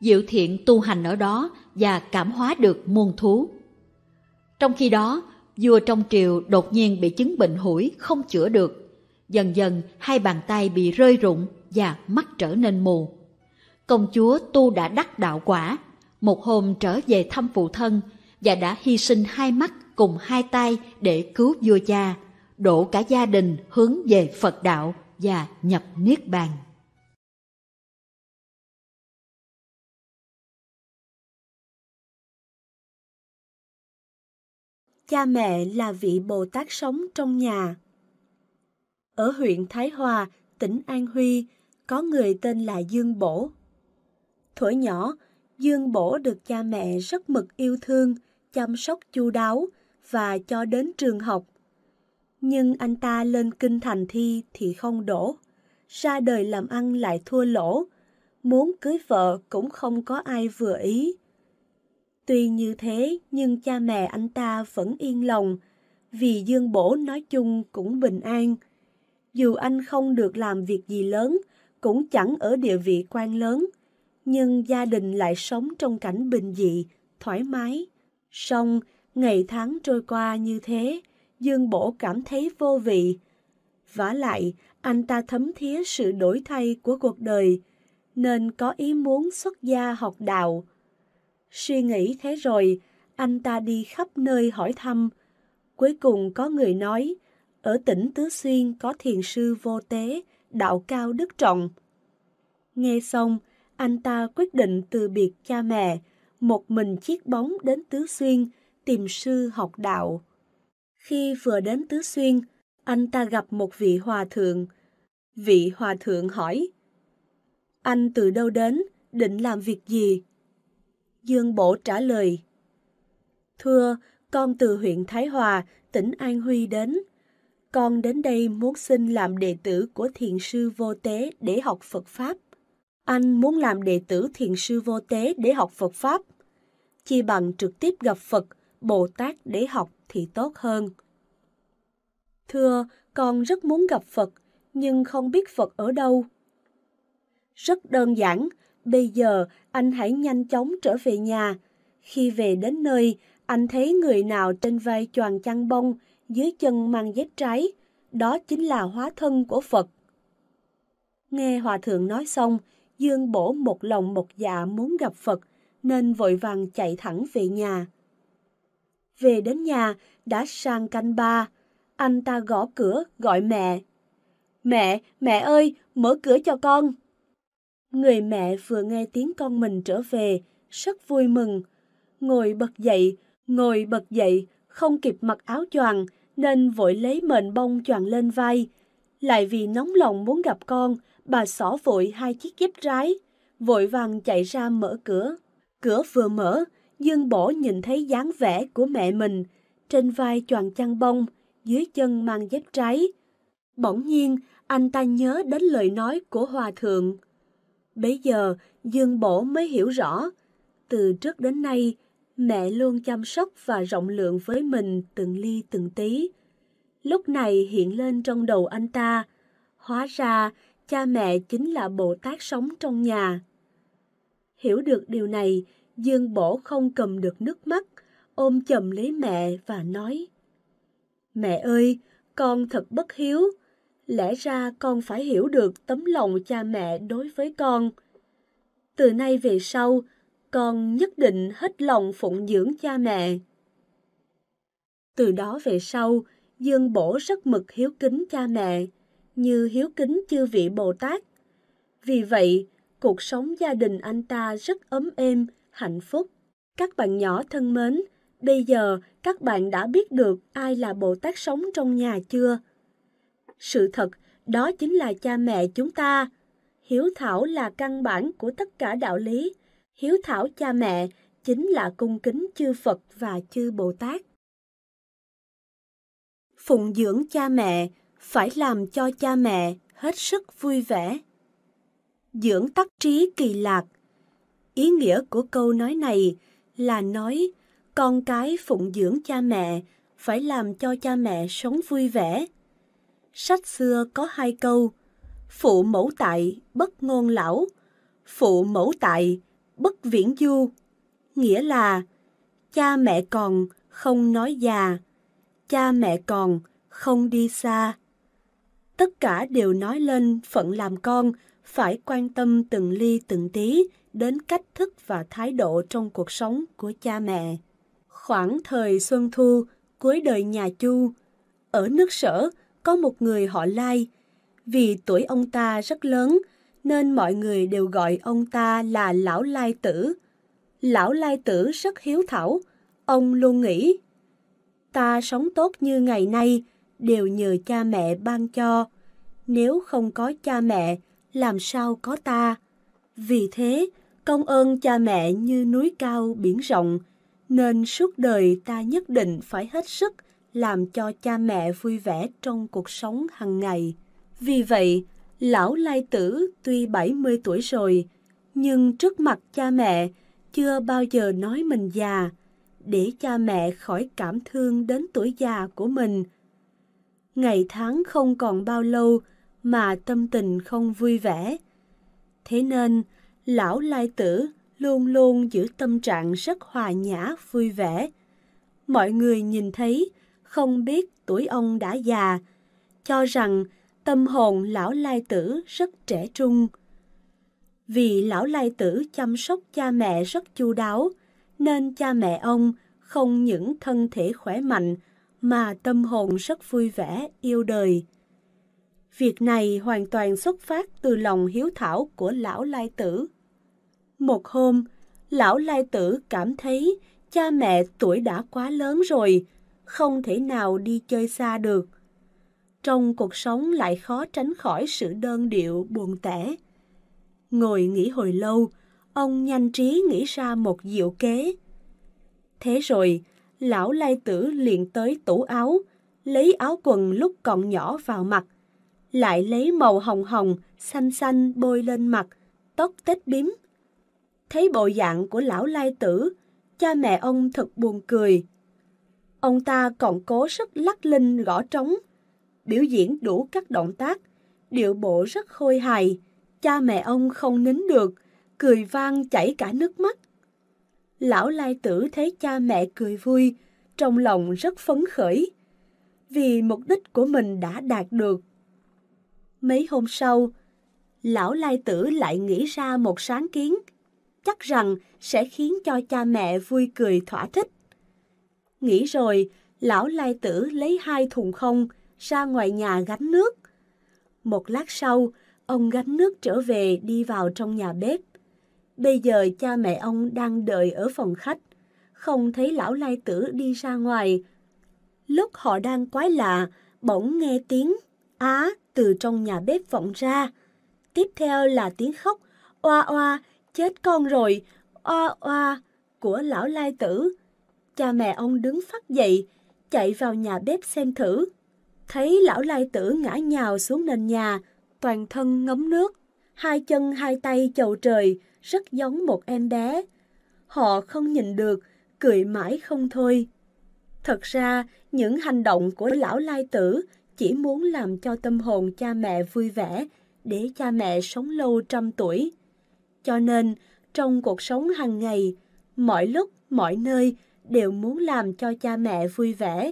Diệu thiện tu hành ở đó và cảm hóa được muôn thú. Trong khi đó, vua trong triều đột nhiên bị chứng bệnh hủi không chữa được. Dần dần hai bàn tay bị rơi rụng và mắt trở nên mù. Công chúa tu đã đắc đạo quả, một hôm trở về thăm phụ thân và đã hy sinh hai mắt cùng hai tay để cứu vua cha, đổ cả gia đình hướng về Phật đạo và nhập Niết Bàn. cha mẹ là vị Bồ Tát sống trong nhà. Ở huyện Thái Hòa, tỉnh An Huy, có người tên là Dương Bổ. Thuở nhỏ, Dương Bổ được cha mẹ rất mực yêu thương, chăm sóc chu đáo và cho đến trường học. Nhưng anh ta lên kinh thành thi thì không đổ, ra đời làm ăn lại thua lỗ, muốn cưới vợ cũng không có ai vừa ý Tuy như thế nhưng cha mẹ anh ta vẫn yên lòng, vì Dương Bổ nói chung cũng bình an. Dù anh không được làm việc gì lớn, cũng chẳng ở địa vị quan lớn, nhưng gia đình lại sống trong cảnh bình dị, thoải mái. Song, ngày tháng trôi qua như thế, Dương Bổ cảm thấy vô vị. vả lại, anh ta thấm thía sự đổi thay của cuộc đời, nên có ý muốn xuất gia học đạo. Suy nghĩ thế rồi, anh ta đi khắp nơi hỏi thăm. Cuối cùng có người nói, ở tỉnh Tứ Xuyên có thiền sư vô tế, đạo cao đức trọng. Nghe xong, anh ta quyết định từ biệt cha mẹ, một mình chiếc bóng đến Tứ Xuyên, tìm sư học đạo. Khi vừa đến Tứ Xuyên, anh ta gặp một vị hòa thượng. Vị hòa thượng hỏi, Anh từ đâu đến, định làm việc gì? Dương Bổ trả lời. Thưa, con từ huyện Thái Hòa, tỉnh An Huy đến. Con đến đây muốn xin làm đệ tử của thiền sư vô tế để học Phật Pháp. Anh muốn làm đệ tử thiền sư vô tế để học Phật Pháp. Chi bằng trực tiếp gặp Phật, Bồ Tát để học thì tốt hơn. Thưa, con rất muốn gặp Phật, nhưng không biết Phật ở đâu. Rất đơn giản, Bây giờ, anh hãy nhanh chóng trở về nhà. Khi về đến nơi, anh thấy người nào trên vai choàng chăn bông, dưới chân mang dép trái. Đó chính là hóa thân của Phật. Nghe Hòa Thượng nói xong, Dương bổ một lòng một dạ muốn gặp Phật, nên vội vàng chạy thẳng về nhà. Về đến nhà, đã sang canh ba. Anh ta gõ cửa, gọi mẹ. Mẹ, mẹ ơi, mở cửa cho con. Người mẹ vừa nghe tiếng con mình trở về, rất vui mừng. Ngồi bật dậy, ngồi bật dậy, không kịp mặc áo choàng nên vội lấy mền bông choàng lên vai. Lại vì nóng lòng muốn gặp con, bà xỏ vội hai chiếc dép trái vội vàng chạy ra mở cửa. Cửa vừa mở, Dương Bổ nhìn thấy dáng vẻ của mẹ mình, trên vai choàng chăn bông, dưới chân mang dép trái. Bỗng nhiên, anh ta nhớ đến lời nói của Hòa Thượng bây giờ, Dương Bổ mới hiểu rõ. Từ trước đến nay, mẹ luôn chăm sóc và rộng lượng với mình từng ly từng tí. Lúc này hiện lên trong đầu anh ta, hóa ra cha mẹ chính là Bồ Tát sống trong nhà. Hiểu được điều này, Dương Bổ không cầm được nước mắt, ôm chầm lấy mẹ và nói Mẹ ơi, con thật bất hiếu, lẽ ra con phải hiểu được tấm lòng cha mẹ đối với con từ nay về sau con nhất định hết lòng phụng dưỡng cha mẹ từ đó về sau dương bổ rất mực hiếu kính cha mẹ như hiếu kính chư vị bồ tát vì vậy cuộc sống gia đình anh ta rất ấm êm hạnh phúc các bạn nhỏ thân mến bây giờ các bạn đã biết được ai là bồ tát sống trong nhà chưa sự thật, đó chính là cha mẹ chúng ta. Hiếu thảo là căn bản của tất cả đạo lý. Hiếu thảo cha mẹ chính là cung kính chư Phật và chư Bồ Tát. Phụng dưỡng cha mẹ phải làm cho cha mẹ hết sức vui vẻ. Dưỡng tắc trí kỳ lạc. Ý nghĩa của câu nói này là nói con cái phụng dưỡng cha mẹ phải làm cho cha mẹ sống vui vẻ Sách xưa có hai câu, phụ mẫu tại bất ngôn lão, phụ mẫu tại bất viễn du, nghĩa là cha mẹ còn không nói già, cha mẹ còn không đi xa. Tất cả đều nói lên phận làm con phải quan tâm từng ly từng tí đến cách thức và thái độ trong cuộc sống của cha mẹ. Khoảng thời xuân thu, cuối đời nhà Chu, ở nước sở, có một người họ Lai. Vì tuổi ông ta rất lớn, nên mọi người đều gọi ông ta là Lão Lai Tử. Lão Lai Tử rất hiếu thảo, ông luôn nghĩ. Ta sống tốt như ngày nay đều nhờ cha mẹ ban cho. Nếu không có cha mẹ, làm sao có ta? Vì thế, công ơn cha mẹ như núi cao biển rộng, nên suốt đời ta nhất định phải hết sức làm cho cha mẹ vui vẻ trong cuộc sống hàng ngày. Vì vậy, lão lai tử tuy 70 tuổi rồi, nhưng trước mặt cha mẹ chưa bao giờ nói mình già, để cha mẹ khỏi cảm thương đến tuổi già của mình. Ngày tháng không còn bao lâu mà tâm tình không vui vẻ. Thế nên, lão lai tử luôn luôn giữ tâm trạng rất hòa nhã, vui vẻ. Mọi người nhìn thấy không biết tuổi ông đã già, cho rằng tâm hồn lão lai tử rất trẻ trung. Vì lão lai tử chăm sóc cha mẹ rất chu đáo, nên cha mẹ ông không những thân thể khỏe mạnh mà tâm hồn rất vui vẻ, yêu đời. Việc này hoàn toàn xuất phát từ lòng hiếu thảo của lão lai tử. Một hôm, lão lai tử cảm thấy cha mẹ tuổi đã quá lớn rồi, không thể nào đi chơi xa được. Trong cuộc sống lại khó tránh khỏi sự đơn điệu buồn tẻ. Ngồi nghỉ hồi lâu, ông nhanh trí nghĩ ra một diệu kế. Thế rồi, lão lai tử liền tới tủ áo, lấy áo quần lúc còn nhỏ vào mặt, lại lấy màu hồng hồng, xanh xanh bôi lên mặt, tóc tết bím. Thấy bộ dạng của lão lai tử, cha mẹ ông thật buồn cười. Ông ta còn cố sức lắc linh gõ trống, biểu diễn đủ các động tác, điệu bộ rất khôi hài. Cha mẹ ông không nín được, cười vang chảy cả nước mắt. Lão lai tử thấy cha mẹ cười vui, trong lòng rất phấn khởi, vì mục đích của mình đã đạt được. Mấy hôm sau, lão lai tử lại nghĩ ra một sáng kiến, chắc rằng sẽ khiến cho cha mẹ vui cười thỏa thích. Nghĩ rồi, lão lai tử lấy hai thùng không ra ngoài nhà gánh nước. Một lát sau, ông gánh nước trở về đi vào trong nhà bếp. Bây giờ cha mẹ ông đang đợi ở phòng khách, không thấy lão lai tử đi ra ngoài. Lúc họ đang quái lạ, bỗng nghe tiếng á từ trong nhà bếp vọng ra. Tiếp theo là tiếng khóc, oa oa, chết con rồi, oa oa của lão lai tử cha mẹ ông đứng phát dậy, chạy vào nhà bếp xem thử. Thấy lão lai tử ngã nhào xuống nền nhà, toàn thân ngấm nước, hai chân hai tay chầu trời, rất giống một em bé. Họ không nhìn được, cười mãi không thôi. Thật ra, những hành động của lão lai tử chỉ muốn làm cho tâm hồn cha mẹ vui vẻ, để cha mẹ sống lâu trăm tuổi. Cho nên, trong cuộc sống hàng ngày, mọi lúc, mọi nơi đều muốn làm cho cha mẹ vui vẻ.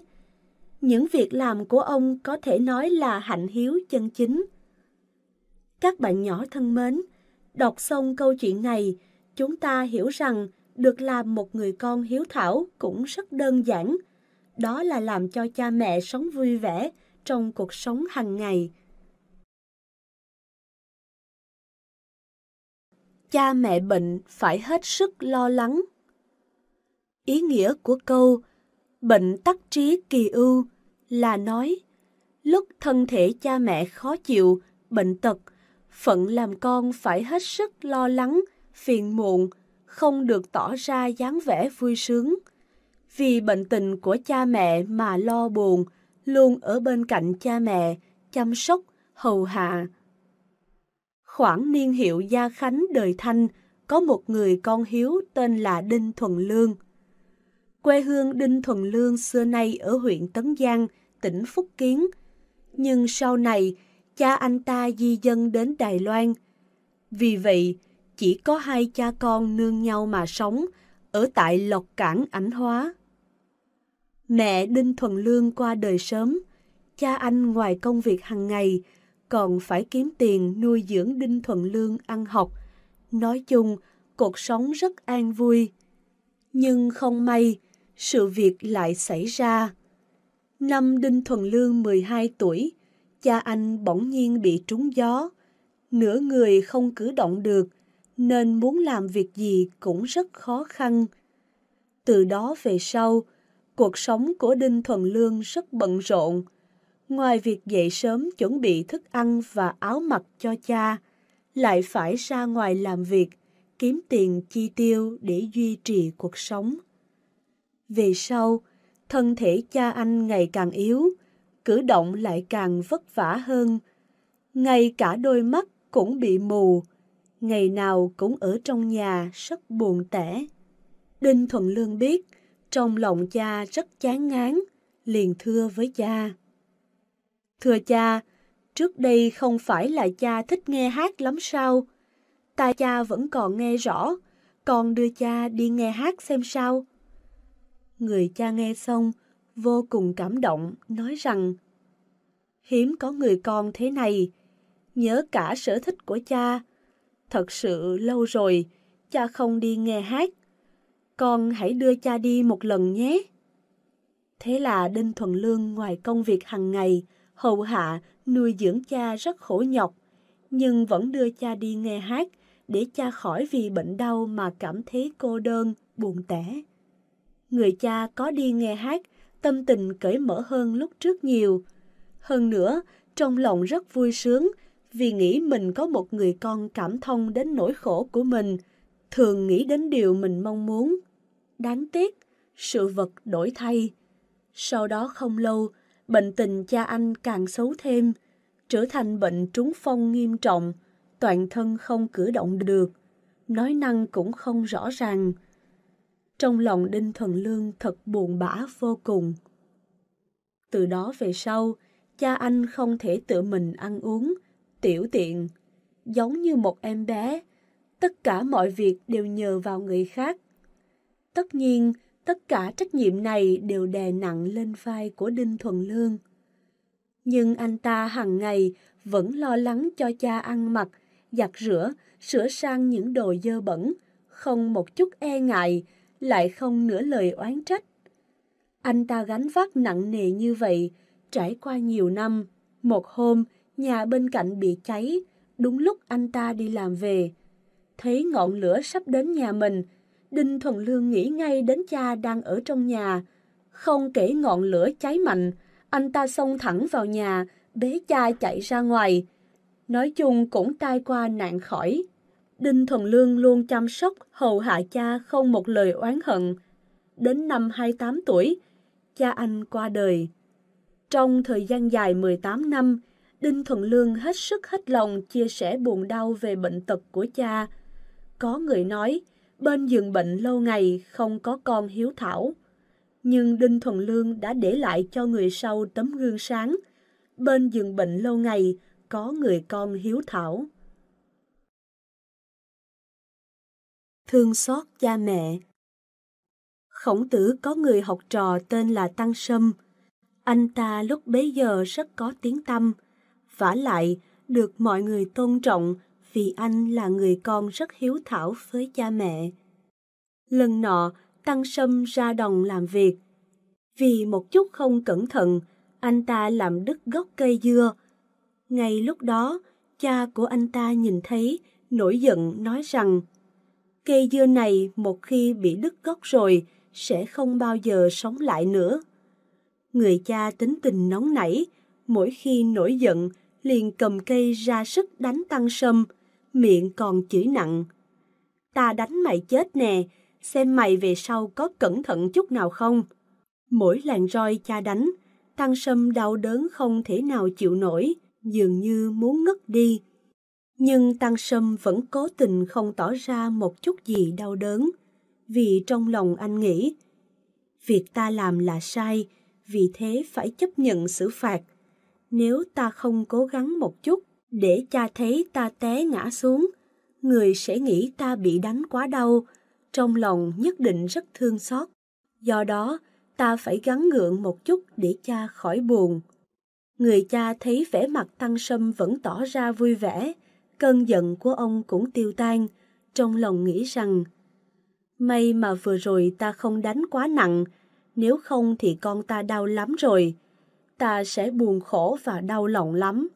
Những việc làm của ông có thể nói là hạnh hiếu chân chính. Các bạn nhỏ thân mến, đọc xong câu chuyện này, chúng ta hiểu rằng được làm một người con hiếu thảo cũng rất đơn giản. Đó là làm cho cha mẹ sống vui vẻ trong cuộc sống hàng ngày. Cha mẹ bệnh phải hết sức lo lắng ý nghĩa của câu bệnh tắc trí kỳ ưu là nói lúc thân thể cha mẹ khó chịu, bệnh tật, phận làm con phải hết sức lo lắng, phiền muộn, không được tỏ ra dáng vẻ vui sướng. Vì bệnh tình của cha mẹ mà lo buồn, luôn ở bên cạnh cha mẹ, chăm sóc, hầu hạ. Khoảng niên hiệu Gia Khánh đời Thanh, có một người con hiếu tên là Đinh Thuần Lương quê hương Đinh Thuần Lương xưa nay ở huyện Tấn Giang, tỉnh Phúc Kiến. Nhưng sau này, cha anh ta di dân đến Đài Loan. Vì vậy, chỉ có hai cha con nương nhau mà sống ở tại Lộc Cảng Ảnh Hóa. Mẹ Đinh Thuần Lương qua đời sớm, cha anh ngoài công việc hàng ngày còn phải kiếm tiền nuôi dưỡng Đinh Thuần Lương ăn học. Nói chung, cuộc sống rất an vui. Nhưng không may, sự việc lại xảy ra. Năm Đinh Thuần Lương 12 tuổi, cha anh bỗng nhiên bị trúng gió, nửa người không cử động được, nên muốn làm việc gì cũng rất khó khăn. Từ đó về sau, cuộc sống của Đinh Thuần Lương rất bận rộn. Ngoài việc dậy sớm chuẩn bị thức ăn và áo mặc cho cha, lại phải ra ngoài làm việc, kiếm tiền chi tiêu để duy trì cuộc sống. Về sau, thân thể cha anh ngày càng yếu, cử động lại càng vất vả hơn. Ngay cả đôi mắt cũng bị mù, ngày nào cũng ở trong nhà rất buồn tẻ. Đinh Thuận Lương biết, trong lòng cha rất chán ngán, liền thưa với cha. Thưa cha, trước đây không phải là cha thích nghe hát lắm sao? tai cha vẫn còn nghe rõ, con đưa cha đi nghe hát xem sao. Người cha nghe xong, vô cùng cảm động, nói rằng Hiếm có người con thế này, nhớ cả sở thích của cha. Thật sự lâu rồi, cha không đi nghe hát. Con hãy đưa cha đi một lần nhé. Thế là Đinh Thuận Lương ngoài công việc hàng ngày, hầu hạ, nuôi dưỡng cha rất khổ nhọc, nhưng vẫn đưa cha đi nghe hát để cha khỏi vì bệnh đau mà cảm thấy cô đơn, buồn tẻ người cha có đi nghe hát, tâm tình cởi mở hơn lúc trước nhiều. Hơn nữa, trong lòng rất vui sướng vì nghĩ mình có một người con cảm thông đến nỗi khổ của mình, thường nghĩ đến điều mình mong muốn. Đáng tiếc, sự vật đổi thay. Sau đó không lâu, bệnh tình cha anh càng xấu thêm, trở thành bệnh trúng phong nghiêm trọng, toàn thân không cử động được, nói năng cũng không rõ ràng. Trong lòng Đinh Thuần Lương thật buồn bã vô cùng. Từ đó về sau, cha anh không thể tự mình ăn uống, tiểu tiện, giống như một em bé. Tất cả mọi việc đều nhờ vào người khác. Tất nhiên, tất cả trách nhiệm này đều đè nặng lên vai của Đinh Thuần Lương. Nhưng anh ta hàng ngày vẫn lo lắng cho cha ăn mặc, giặt rửa, sửa sang những đồ dơ bẩn, không một chút e ngại lại không nửa lời oán trách. Anh ta gánh vác nặng nề như vậy, trải qua nhiều năm. Một hôm, nhà bên cạnh bị cháy, đúng lúc anh ta đi làm về. Thấy ngọn lửa sắp đến nhà mình, Đinh Thuần Lương nghĩ ngay đến cha đang ở trong nhà. Không kể ngọn lửa cháy mạnh, anh ta xông thẳng vào nhà, bế cha chạy ra ngoài. Nói chung cũng tai qua nạn khỏi. Đinh Thuần Lương luôn chăm sóc, hầu hạ cha không một lời oán hận. Đến năm 28 tuổi, cha anh qua đời. Trong thời gian dài 18 năm, Đinh Thuần Lương hết sức hết lòng chia sẻ buồn đau về bệnh tật của cha. Có người nói, bên giường bệnh lâu ngày không có con hiếu thảo. Nhưng Đinh Thuần Lương đã để lại cho người sau tấm gương sáng. Bên giường bệnh lâu ngày có người con hiếu thảo. thương xót cha mẹ. Khổng tử có người học trò tên là Tăng Sâm. Anh ta lúc bấy giờ rất có tiếng tâm, vả lại được mọi người tôn trọng vì anh là người con rất hiếu thảo với cha mẹ. Lần nọ, Tăng Sâm ra đồng làm việc. Vì một chút không cẩn thận, anh ta làm đứt gốc cây dưa. Ngay lúc đó, cha của anh ta nhìn thấy, nổi giận nói rằng Cây dưa này một khi bị đứt gốc rồi sẽ không bao giờ sống lại nữa. Người cha tính tình nóng nảy, mỗi khi nổi giận liền cầm cây ra sức đánh tăng sâm, miệng còn chửi nặng. Ta đánh mày chết nè, xem mày về sau có cẩn thận chút nào không. Mỗi làn roi cha đánh, tăng sâm đau đớn không thể nào chịu nổi, dường như muốn ngất đi nhưng Tăng Sâm vẫn cố tình không tỏ ra một chút gì đau đớn, vì trong lòng anh nghĩ, việc ta làm là sai, vì thế phải chấp nhận xử phạt. Nếu ta không cố gắng một chút để cha thấy ta té ngã xuống, người sẽ nghĩ ta bị đánh quá đau, trong lòng nhất định rất thương xót. Do đó, ta phải gắng ngượng một chút để cha khỏi buồn. Người cha thấy vẻ mặt Tăng Sâm vẫn tỏ ra vui vẻ, cơn giận của ông cũng tiêu tan, trong lòng nghĩ rằng May mà vừa rồi ta không đánh quá nặng, nếu không thì con ta đau lắm rồi. Ta sẽ buồn khổ và đau lòng lắm.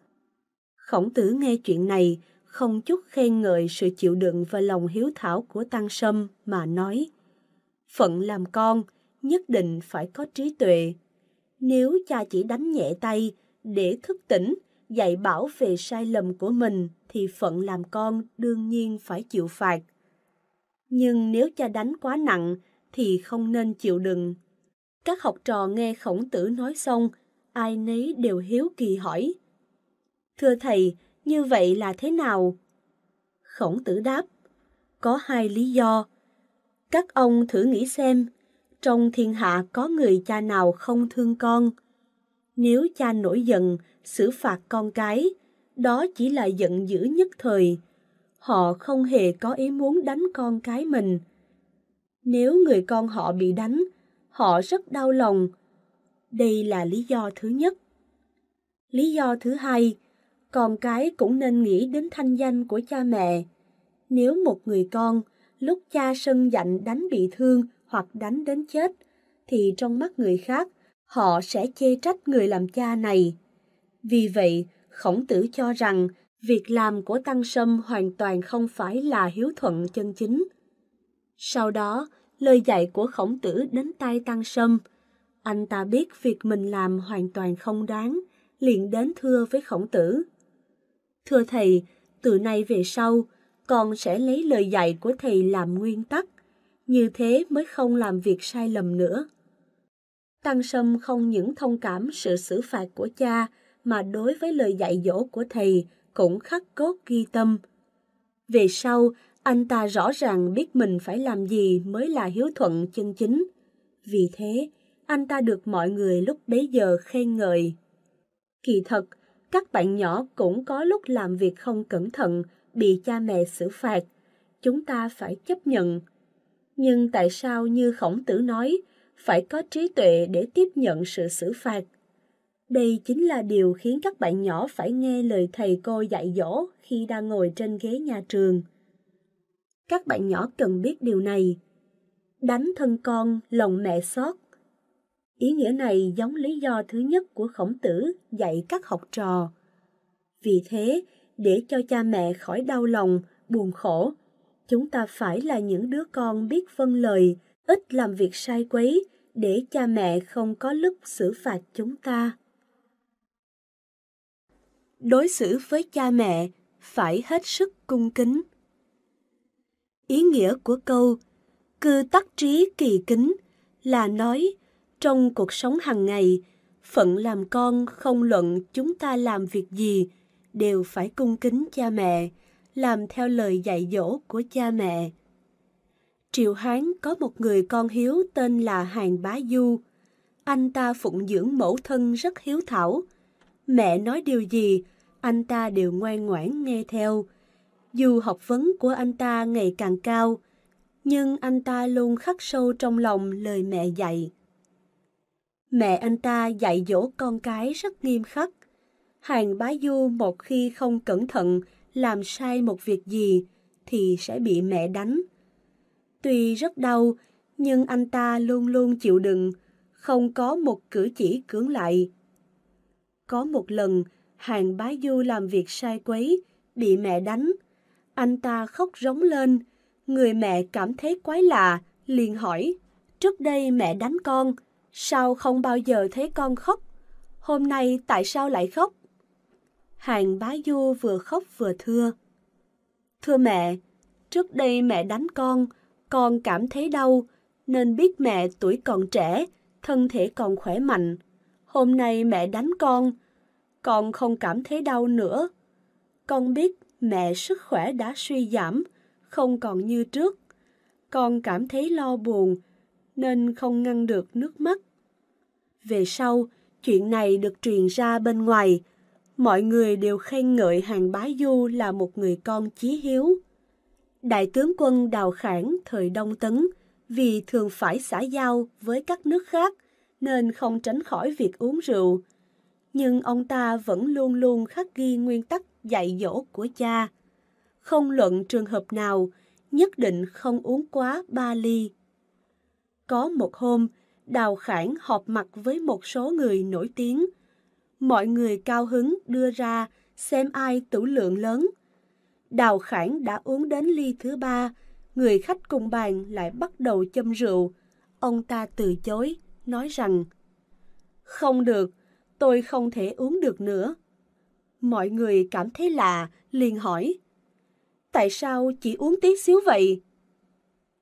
Khổng tử nghe chuyện này, không chút khen ngợi sự chịu đựng và lòng hiếu thảo của Tăng Sâm mà nói. Phận làm con, nhất định phải có trí tuệ. Nếu cha chỉ đánh nhẹ tay để thức tỉnh, dạy bảo về sai lầm của mình thì phận làm con đương nhiên phải chịu phạt. Nhưng nếu cha đánh quá nặng thì không nên chịu đựng. Các học trò nghe khổng tử nói xong, ai nấy đều hiếu kỳ hỏi. Thưa thầy, như vậy là thế nào? Khổng tử đáp, có hai lý do. Các ông thử nghĩ xem, trong thiên hạ có người cha nào không thương con, nếu cha nổi giận, xử phạt con cái, đó chỉ là giận dữ nhất thời. Họ không hề có ý muốn đánh con cái mình. Nếu người con họ bị đánh, họ rất đau lòng. Đây là lý do thứ nhất. Lý do thứ hai, con cái cũng nên nghĩ đến thanh danh của cha mẹ. Nếu một người con, lúc cha sân giận đánh bị thương hoặc đánh đến chết, thì trong mắt người khác, họ sẽ chê trách người làm cha này. Vì vậy, Khổng Tử cho rằng việc làm của Tăng Sâm hoàn toàn không phải là hiếu thuận chân chính. Sau đó, lời dạy của Khổng Tử đến tai Tăng Sâm. Anh ta biết việc mình làm hoàn toàn không đáng, liền đến thưa với Khổng Tử. Thưa thầy, từ nay về sau, con sẽ lấy lời dạy của thầy làm nguyên tắc, như thế mới không làm việc sai lầm nữa. Tăng Sâm không những thông cảm sự xử phạt của cha, mà đối với lời dạy dỗ của thầy cũng khắc cốt ghi tâm. Về sau, anh ta rõ ràng biết mình phải làm gì mới là hiếu thuận chân chính. Vì thế, anh ta được mọi người lúc bấy giờ khen ngợi. Kỳ thật, các bạn nhỏ cũng có lúc làm việc không cẩn thận, bị cha mẹ xử phạt. Chúng ta phải chấp nhận. Nhưng tại sao như khổng tử nói, phải có trí tuệ để tiếp nhận sự xử phạt. Đây chính là điều khiến các bạn nhỏ phải nghe lời thầy cô dạy dỗ khi đang ngồi trên ghế nhà trường. Các bạn nhỏ cần biết điều này. Đánh thân con, lòng mẹ xót. Ý nghĩa này giống lý do thứ nhất của khổng tử dạy các học trò. Vì thế, để cho cha mẹ khỏi đau lòng, buồn khổ, chúng ta phải là những đứa con biết phân vâng lời, ít làm việc sai quấy để cha mẹ không có lúc xử phạt chúng ta. Đối xử với cha mẹ phải hết sức cung kính. Ý nghĩa của câu cư tắc trí kỳ kính là nói trong cuộc sống hàng ngày, phận làm con không luận chúng ta làm việc gì đều phải cung kính cha mẹ, làm theo lời dạy dỗ của cha mẹ Triệu Hán có một người con hiếu tên là Hàng Bá Du. Anh ta phụng dưỡng mẫu thân rất hiếu thảo. Mẹ nói điều gì, anh ta đều ngoan ngoãn nghe theo. Dù học vấn của anh ta ngày càng cao, nhưng anh ta luôn khắc sâu trong lòng lời mẹ dạy. Mẹ anh ta dạy dỗ con cái rất nghiêm khắc. Hàng Bá Du một khi không cẩn thận làm sai một việc gì thì sẽ bị mẹ đánh Tuy rất đau, nhưng anh ta luôn luôn chịu đựng, không có một cử chỉ cưỡng lại. Có một lần, hàng bá du làm việc sai quấy, bị mẹ đánh. Anh ta khóc rống lên, người mẹ cảm thấy quái lạ, liền hỏi. Trước đây mẹ đánh con, sao không bao giờ thấy con khóc? Hôm nay tại sao lại khóc? Hàng bá du vừa khóc vừa thưa. Thưa mẹ, trước đây mẹ đánh con, con cảm thấy đau, nên biết mẹ tuổi còn trẻ, thân thể còn khỏe mạnh. Hôm nay mẹ đánh con, con không cảm thấy đau nữa. Con biết mẹ sức khỏe đã suy giảm, không còn như trước. Con cảm thấy lo buồn, nên không ngăn được nước mắt. Về sau, chuyện này được truyền ra bên ngoài. Mọi người đều khen ngợi Hàng Bá Du là một người con chí hiếu đại tướng quân Đào Khảng thời Đông Tấn vì thường phải xã giao với các nước khác nên không tránh khỏi việc uống rượu. Nhưng ông ta vẫn luôn luôn khắc ghi nguyên tắc dạy dỗ của cha. Không luận trường hợp nào, nhất định không uống quá ba ly. Có một hôm, Đào Khảng họp mặt với một số người nổi tiếng. Mọi người cao hứng đưa ra xem ai tửu lượng lớn Đào Khải đã uống đến ly thứ ba, người khách cùng bàn lại bắt đầu châm rượu. Ông ta từ chối, nói rằng Không được, tôi không thể uống được nữa. Mọi người cảm thấy lạ, liền hỏi Tại sao chỉ uống tí xíu vậy?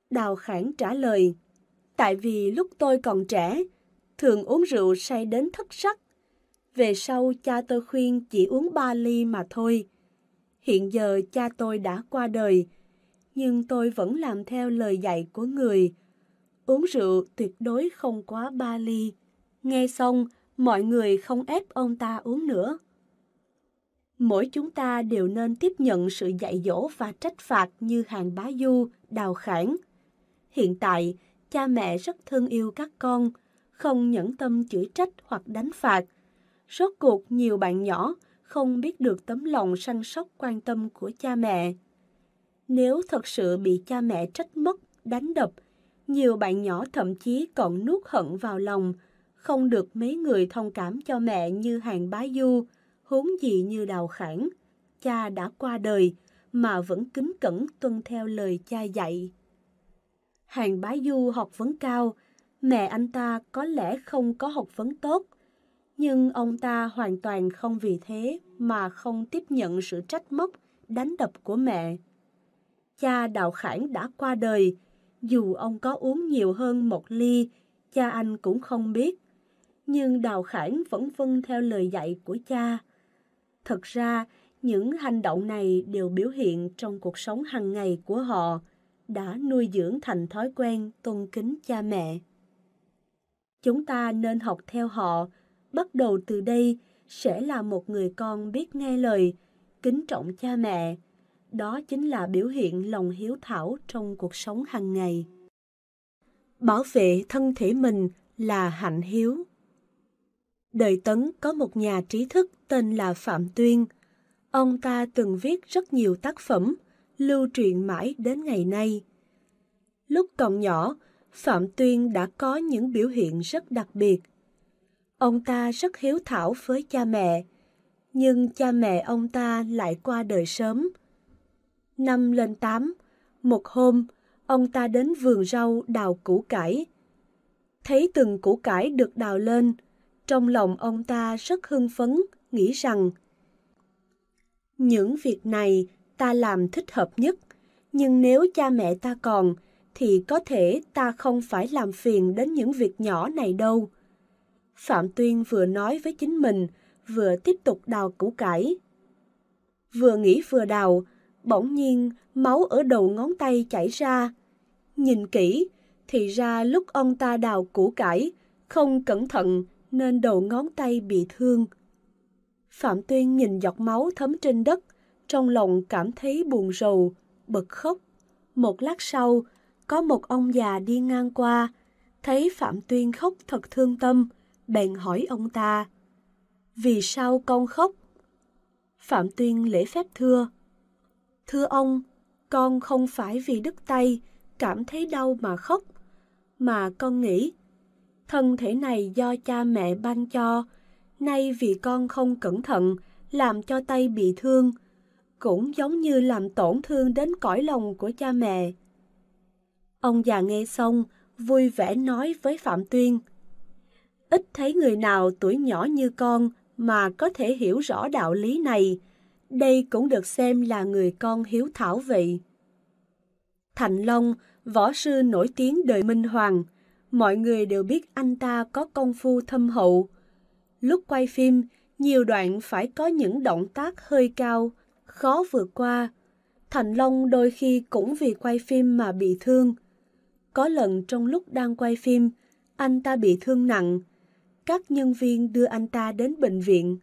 Đào Khản trả lời Tại vì lúc tôi còn trẻ, thường uống rượu say đến thất sắc. Về sau cha tôi khuyên chỉ uống ba ly mà thôi Hiện giờ cha tôi đã qua đời, nhưng tôi vẫn làm theo lời dạy của người. Uống rượu tuyệt đối không quá ba ly. Nghe xong, mọi người không ép ông ta uống nữa. Mỗi chúng ta đều nên tiếp nhận sự dạy dỗ và trách phạt như hàng bá du, đào Khản Hiện tại, cha mẹ rất thương yêu các con, không nhẫn tâm chửi trách hoặc đánh phạt. Rốt cuộc nhiều bạn nhỏ không biết được tấm lòng săn sóc quan tâm của cha mẹ. Nếu thật sự bị cha mẹ trách mất, đánh đập, nhiều bạn nhỏ thậm chí còn nuốt hận vào lòng, không được mấy người thông cảm cho mẹ như hàng bá du, huống gì như đào khản. Cha đã qua đời mà vẫn kính cẩn tuân theo lời cha dạy. Hàng bá du học vấn cao, mẹ anh ta có lẽ không có học vấn tốt, nhưng ông ta hoàn toàn không vì thế mà không tiếp nhận sự trách móc, đánh đập của mẹ. Cha Đạo Khải đã qua đời, dù ông có uống nhiều hơn một ly, cha anh cũng không biết. Nhưng Đào Khải vẫn vâng theo lời dạy của cha. Thật ra, những hành động này đều biểu hiện trong cuộc sống hàng ngày của họ, đã nuôi dưỡng thành thói quen tôn kính cha mẹ. Chúng ta nên học theo họ, bắt đầu từ đây sẽ là một người con biết nghe lời, kính trọng cha mẹ. Đó chính là biểu hiện lòng hiếu thảo trong cuộc sống hàng ngày. Bảo vệ thân thể mình là hạnh hiếu. Đời Tấn có một nhà trí thức tên là Phạm Tuyên. Ông ta từng viết rất nhiều tác phẩm, lưu truyền mãi đến ngày nay. Lúc còn nhỏ, Phạm Tuyên đã có những biểu hiện rất đặc biệt Ông ta rất hiếu thảo với cha mẹ, nhưng cha mẹ ông ta lại qua đời sớm. Năm lên tám, một hôm, ông ta đến vườn rau đào củ cải. Thấy từng củ cải được đào lên, trong lòng ông ta rất hưng phấn, nghĩ rằng Những việc này ta làm thích hợp nhất, nhưng nếu cha mẹ ta còn, thì có thể ta không phải làm phiền đến những việc nhỏ này đâu. Phạm Tuyên vừa nói với chính mình, vừa tiếp tục đào củ cải. Vừa nghĩ vừa đào, bỗng nhiên máu ở đầu ngón tay chảy ra. Nhìn kỹ, thì ra lúc ông ta đào củ cải, không cẩn thận nên đầu ngón tay bị thương. Phạm Tuyên nhìn giọt máu thấm trên đất, trong lòng cảm thấy buồn rầu, bật khóc. Một lát sau, có một ông già đi ngang qua, thấy Phạm Tuyên khóc thật thương tâm, bèn hỏi ông ta, Vì sao con khóc? Phạm Tuyên lễ phép thưa, Thưa ông, con không phải vì đứt tay, cảm thấy đau mà khóc, mà con nghĩ, thân thể này do cha mẹ ban cho, nay vì con không cẩn thận, làm cho tay bị thương, cũng giống như làm tổn thương đến cõi lòng của cha mẹ. Ông già nghe xong, vui vẻ nói với Phạm Tuyên – ít thấy người nào tuổi nhỏ như con mà có thể hiểu rõ đạo lý này. Đây cũng được xem là người con hiếu thảo vậy. Thành Long, võ sư nổi tiếng đời Minh Hoàng, mọi người đều biết anh ta có công phu thâm hậu. Lúc quay phim, nhiều đoạn phải có những động tác hơi cao, khó vượt qua. Thành Long đôi khi cũng vì quay phim mà bị thương. Có lần trong lúc đang quay phim, anh ta bị thương nặng, các nhân viên đưa anh ta đến bệnh viện.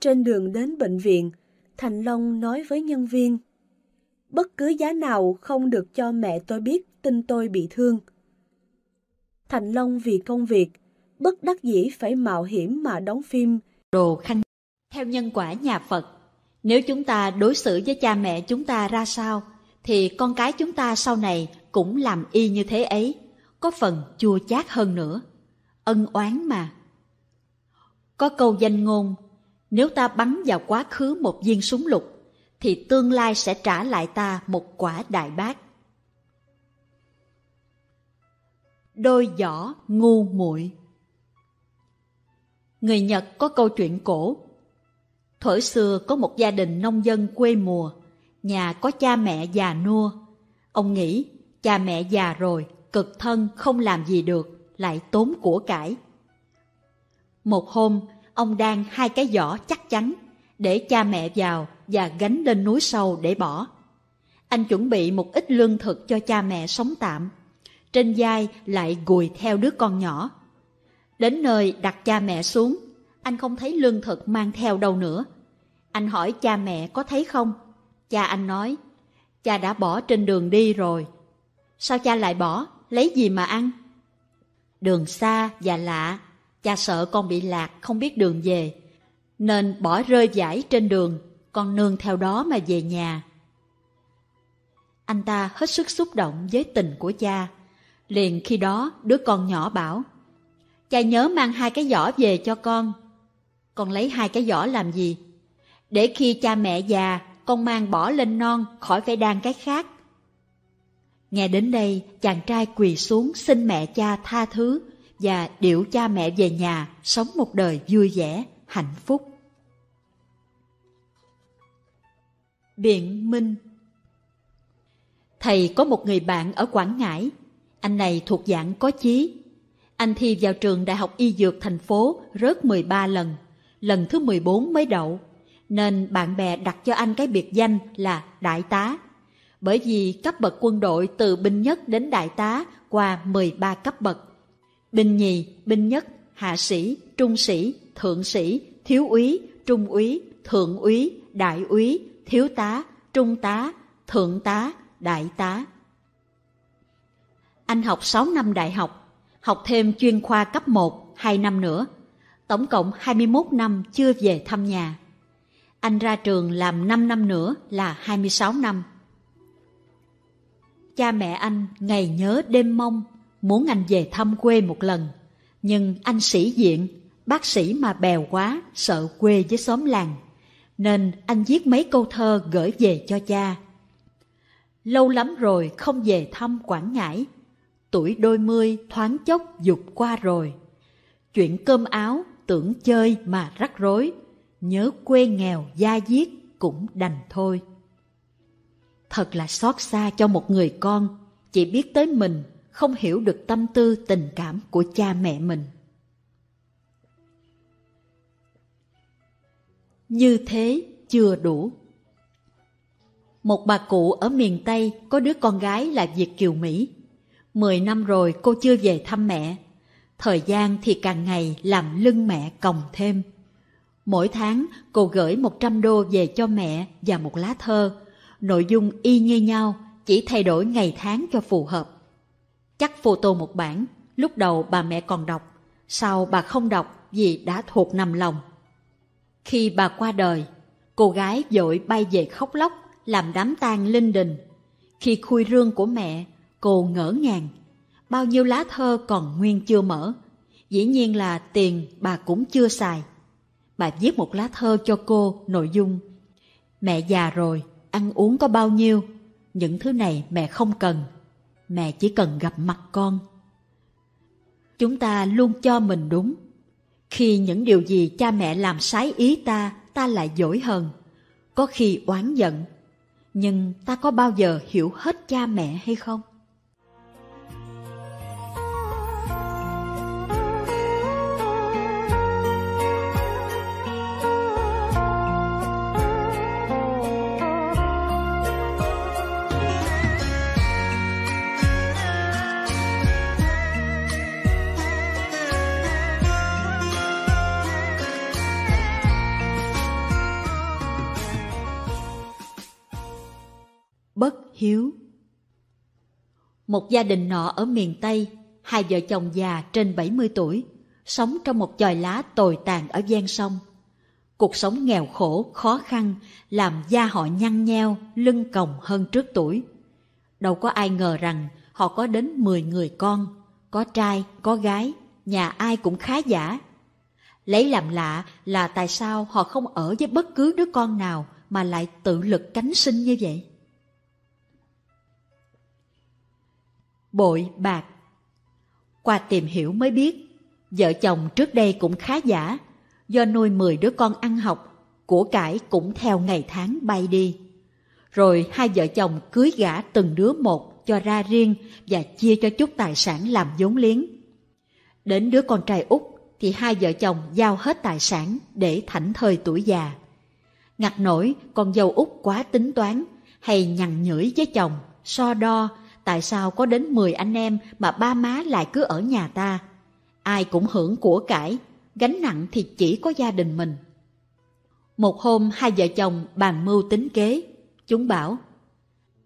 Trên đường đến bệnh viện, Thành Long nói với nhân viên, bất cứ giá nào không được cho mẹ tôi biết tin tôi bị thương. Thành Long vì công việc, bất đắc dĩ phải mạo hiểm mà đóng phim Đồ Khanh. Theo nhân quả nhà Phật, nếu chúng ta đối xử với cha mẹ chúng ta ra sao, thì con cái chúng ta sau này cũng làm y như thế ấy, có phần chua chát hơn nữa. Ân oán mà. Có câu danh ngôn, nếu ta bắn vào quá khứ một viên súng lục, thì tương lai sẽ trả lại ta một quả đại bác. Đôi giỏ ngu muội Người Nhật có câu chuyện cổ. Thổi xưa có một gia đình nông dân quê mùa, nhà có cha mẹ già nua. Ông nghĩ, cha mẹ già rồi, cực thân không làm gì được, lại tốn của cải, một hôm, ông đang hai cái giỏ chắc chắn, để cha mẹ vào và gánh lên núi sâu để bỏ. Anh chuẩn bị một ít lương thực cho cha mẹ sống tạm. Trên vai lại gùi theo đứa con nhỏ. Đến nơi đặt cha mẹ xuống, anh không thấy lương thực mang theo đâu nữa. Anh hỏi cha mẹ có thấy không? Cha anh nói, cha đã bỏ trên đường đi rồi. Sao cha lại bỏ, lấy gì mà ăn? Đường xa và lạ, Cha sợ con bị lạc, không biết đường về, nên bỏ rơi vải trên đường, con nương theo đó mà về nhà. Anh ta hết sức xúc động với tình của cha. Liền khi đó, đứa con nhỏ bảo, Cha nhớ mang hai cái giỏ về cho con. Con lấy hai cái giỏ làm gì? Để khi cha mẹ già, con mang bỏ lên non, khỏi phải đan cái khác. Nghe đến đây, chàng trai quỳ xuống xin mẹ cha tha thứ, và điệu cha mẹ về nhà sống một đời vui vẻ, hạnh phúc. Biện Minh Thầy có một người bạn ở Quảng Ngãi, anh này thuộc dạng có chí. Anh thi vào trường Đại học Y Dược thành phố rớt 13 lần, lần thứ 14 mới đậu, nên bạn bè đặt cho anh cái biệt danh là Đại tá. Bởi vì cấp bậc quân đội từ binh nhất đến đại tá qua 13 cấp bậc binh nhì, binh nhất, hạ sĩ, trung sĩ, thượng sĩ, thiếu úy, trung úy, thượng úy, đại úy, thiếu tá, trung tá, thượng tá, đại tá. Anh học 6 năm đại học, học thêm chuyên khoa cấp 1, 2 năm nữa, tổng cộng 21 năm chưa về thăm nhà. Anh ra trường làm 5 năm nữa là 26 năm. Cha mẹ anh ngày nhớ đêm mong muốn anh về thăm quê một lần. Nhưng anh sĩ diện, bác sĩ mà bèo quá, sợ quê với xóm làng. Nên anh viết mấy câu thơ gửi về cho cha. Lâu lắm rồi không về thăm Quảng Ngãi. Tuổi đôi mươi thoáng chốc dục qua rồi. Chuyện cơm áo tưởng chơi mà rắc rối. Nhớ quê nghèo da diết cũng đành thôi. Thật là xót xa cho một người con, chỉ biết tới mình không hiểu được tâm tư tình cảm của cha mẹ mình. Như thế chưa đủ. Một bà cụ ở miền Tây có đứa con gái là Việt Kiều Mỹ. Mười năm rồi cô chưa về thăm mẹ. Thời gian thì càng ngày làm lưng mẹ còng thêm. Mỗi tháng cô gửi 100 đô về cho mẹ và một lá thơ. Nội dung y như nhau, chỉ thay đổi ngày tháng cho phù hợp. Chắc photo một bản, lúc đầu bà mẹ còn đọc, sau bà không đọc vì đã thuộc nằm lòng. Khi bà qua đời, cô gái vội bay về khóc lóc, làm đám tang linh đình. Khi khui rương của mẹ, cô ngỡ ngàng. Bao nhiêu lá thơ còn nguyên chưa mở. Dĩ nhiên là tiền bà cũng chưa xài. Bà viết một lá thơ cho cô nội dung. Mẹ già rồi, ăn uống có bao nhiêu? Những thứ này mẹ không cần mẹ chỉ cần gặp mặt con. Chúng ta luôn cho mình đúng. Khi những điều gì cha mẹ làm sái ý ta, ta lại dỗi hờn, có khi oán giận. Nhưng ta có bao giờ hiểu hết cha mẹ hay không? Hiếu Một gia đình nọ ở miền Tây, hai vợ chồng già trên 70 tuổi, sống trong một chòi lá tồi tàn ở gian sông. Cuộc sống nghèo khổ, khó khăn, làm da họ nhăn nheo, lưng còng hơn trước tuổi. Đâu có ai ngờ rằng họ có đến 10 người con, có trai, có gái, nhà ai cũng khá giả. Lấy làm lạ là tại sao họ không ở với bất cứ đứa con nào mà lại tự lực cánh sinh như vậy? bội bạc. Qua tìm hiểu mới biết, vợ chồng trước đây cũng khá giả, do nuôi 10 đứa con ăn học, của cải cũng theo ngày tháng bay đi. Rồi hai vợ chồng cưới gả từng đứa một cho ra riêng và chia cho chút tài sản làm vốn liếng. Đến đứa con trai út thì hai vợ chồng giao hết tài sản để thảnh thời tuổi già. Ngặt nổi, con dâu út quá tính toán hay nhằn nhưỡi với chồng, so đo tại sao có đến 10 anh em mà ba má lại cứ ở nhà ta? Ai cũng hưởng của cải, gánh nặng thì chỉ có gia đình mình. Một hôm hai vợ chồng bàn mưu tính kế, chúng bảo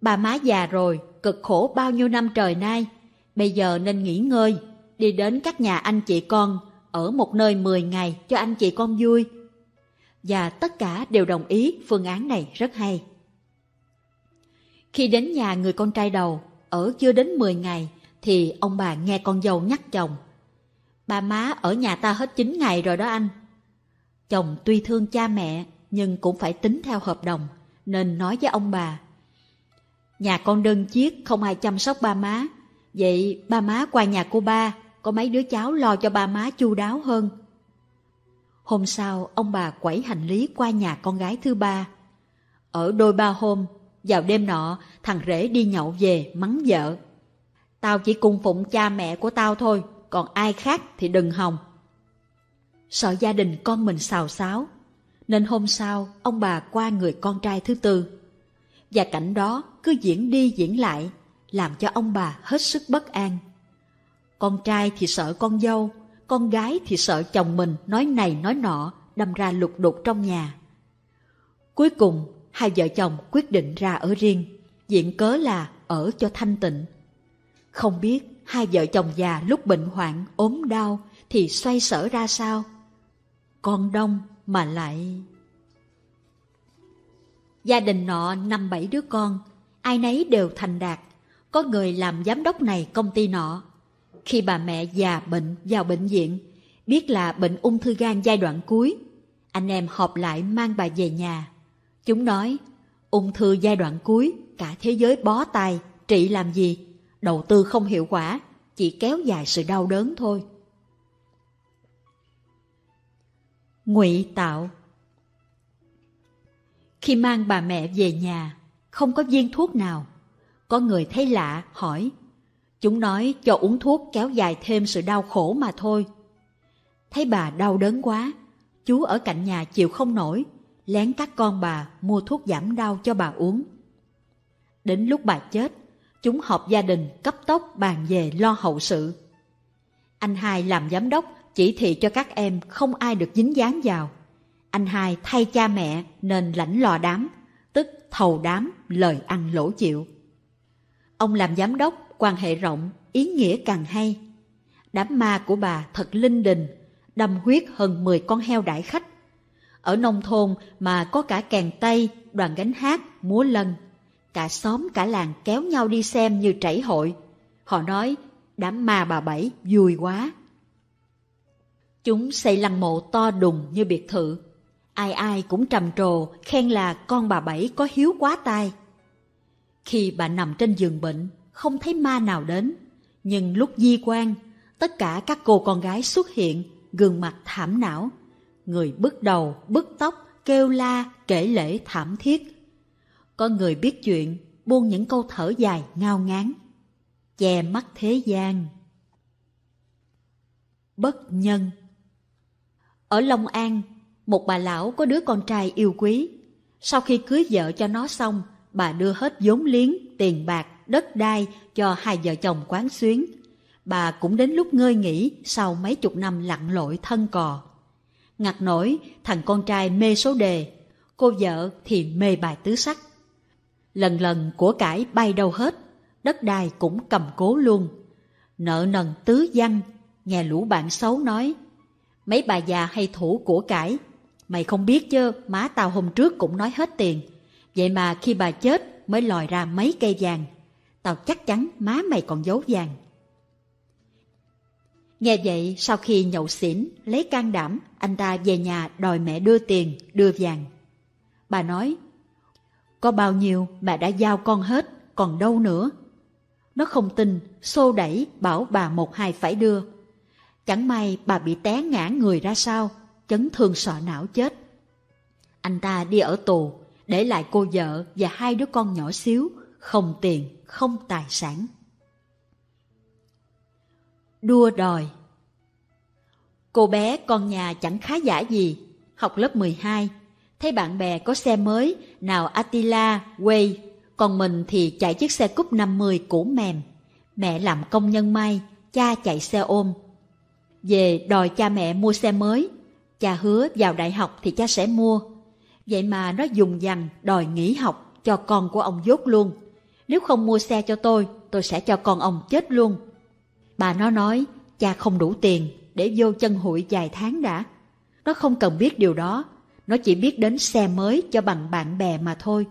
Bà má già rồi, cực khổ bao nhiêu năm trời nay, bây giờ nên nghỉ ngơi, đi đến các nhà anh chị con, ở một nơi 10 ngày cho anh chị con vui. Và tất cả đều đồng ý phương án này rất hay. Khi đến nhà người con trai đầu, ở chưa đến 10 ngày thì ông bà nghe con dâu nhắc chồng. Ba má ở nhà ta hết 9 ngày rồi đó anh. Chồng tuy thương cha mẹ nhưng cũng phải tính theo hợp đồng nên nói với ông bà. Nhà con đơn chiếc không ai chăm sóc ba má, vậy ba má qua nhà cô ba, có mấy đứa cháu lo cho ba má chu đáo hơn. Hôm sau, ông bà quẩy hành lý qua nhà con gái thứ ba. Ở đôi ba hôm, vào đêm nọ, thằng rể đi nhậu về mắng vợ. Tao chỉ cung phụng cha mẹ của tao thôi, còn ai khác thì đừng hòng. Sợ gia đình con mình xào xáo, nên hôm sau ông bà qua người con trai thứ tư. Và cảnh đó cứ diễn đi diễn lại, làm cho ông bà hết sức bất an. Con trai thì sợ con dâu, con gái thì sợ chồng mình nói này nói nọ, đâm ra lục đục trong nhà. Cuối cùng, hai vợ chồng quyết định ra ở riêng, diện cớ là ở cho thanh tịnh. Không biết hai vợ chồng già lúc bệnh hoạn, ốm đau thì xoay sở ra sao? Con đông mà lại... Gia đình nọ năm bảy đứa con, ai nấy đều thành đạt, có người làm giám đốc này công ty nọ. Khi bà mẹ già bệnh vào bệnh viện, biết là bệnh ung thư gan giai đoạn cuối, anh em họp lại mang bà về nhà. Chúng nói, ung thư giai đoạn cuối, cả thế giới bó tay, trị làm gì? Đầu tư không hiệu quả, chỉ kéo dài sự đau đớn thôi. Ngụy tạo Khi mang bà mẹ về nhà, không có viên thuốc nào. Có người thấy lạ, hỏi. Chúng nói cho uống thuốc kéo dài thêm sự đau khổ mà thôi. Thấy bà đau đớn quá, chú ở cạnh nhà chịu không nổi, lén các con bà mua thuốc giảm đau cho bà uống. Đến lúc bà chết, chúng họp gia đình cấp tốc bàn về lo hậu sự. Anh hai làm giám đốc chỉ thị cho các em không ai được dính dáng vào. Anh hai thay cha mẹ nên lãnh lò đám, tức thầu đám lời ăn lỗ chịu. Ông làm giám đốc, quan hệ rộng, ý nghĩa càng hay. Đám ma của bà thật linh đình, đâm huyết hơn 10 con heo đại khách ở nông thôn mà có cả kèn tay, đoàn gánh hát, múa lân. Cả xóm cả làng kéo nhau đi xem như trảy hội. Họ nói, đám ma bà Bảy vui quá. Chúng xây lăng mộ to đùng như biệt thự. Ai ai cũng trầm trồ, khen là con bà Bảy có hiếu quá tai. Khi bà nằm trên giường bệnh, không thấy ma nào đến. Nhưng lúc di quan, tất cả các cô con gái xuất hiện, gương mặt thảm não, người bức đầu, bức tóc, kêu la, kể lễ thảm thiết. Có người biết chuyện, buông những câu thở dài ngao ngán, che mắt thế gian. Bất nhân Ở Long An, một bà lão có đứa con trai yêu quý. Sau khi cưới vợ cho nó xong, bà đưa hết vốn liếng, tiền bạc, đất đai cho hai vợ chồng quán xuyến. Bà cũng đến lúc ngơi nghỉ sau mấy chục năm lặn lội thân cò. Ngặt nổi, thằng con trai mê số đề, cô vợ thì mê bài tứ sắc. Lần lần của cải bay đâu hết, đất đai cũng cầm cố luôn. Nợ nần tứ văn, nghe lũ bạn xấu nói. Mấy bà già hay thủ của cải, mày không biết chứ, má tao hôm trước cũng nói hết tiền. Vậy mà khi bà chết mới lòi ra mấy cây vàng. Tao chắc chắn má mày còn giấu vàng. Nghe vậy, sau khi nhậu xỉn, lấy can đảm, anh ta về nhà đòi mẹ đưa tiền, đưa vàng. Bà nói, có bao nhiêu mẹ đã giao con hết, còn đâu nữa. Nó không tin, xô đẩy, bảo bà một hai phải đưa. Chẳng may bà bị té ngã người ra sao, chấn thương sọ não chết. Anh ta đi ở tù, để lại cô vợ và hai đứa con nhỏ xíu, không tiền, không tài sản. Đua đòi Cô bé con nhà chẳng khá giả gì, học lớp 12. Thấy bạn bè có xe mới, nào Attila, Way, còn mình thì chạy chiếc xe cúp 50 cũ mềm. Mẹ làm công nhân may, cha chạy xe ôm. Về đòi cha mẹ mua xe mới, cha hứa vào đại học thì cha sẽ mua. Vậy mà nó dùng dằn đòi nghỉ học cho con của ông dốt luôn. Nếu không mua xe cho tôi, tôi sẽ cho con ông chết luôn. Bà nó nói cha không đủ tiền để vô chân hụi vài tháng đã. Nó không cần biết điều đó, nó chỉ biết đến xe mới cho bằng bạn bè mà thôi.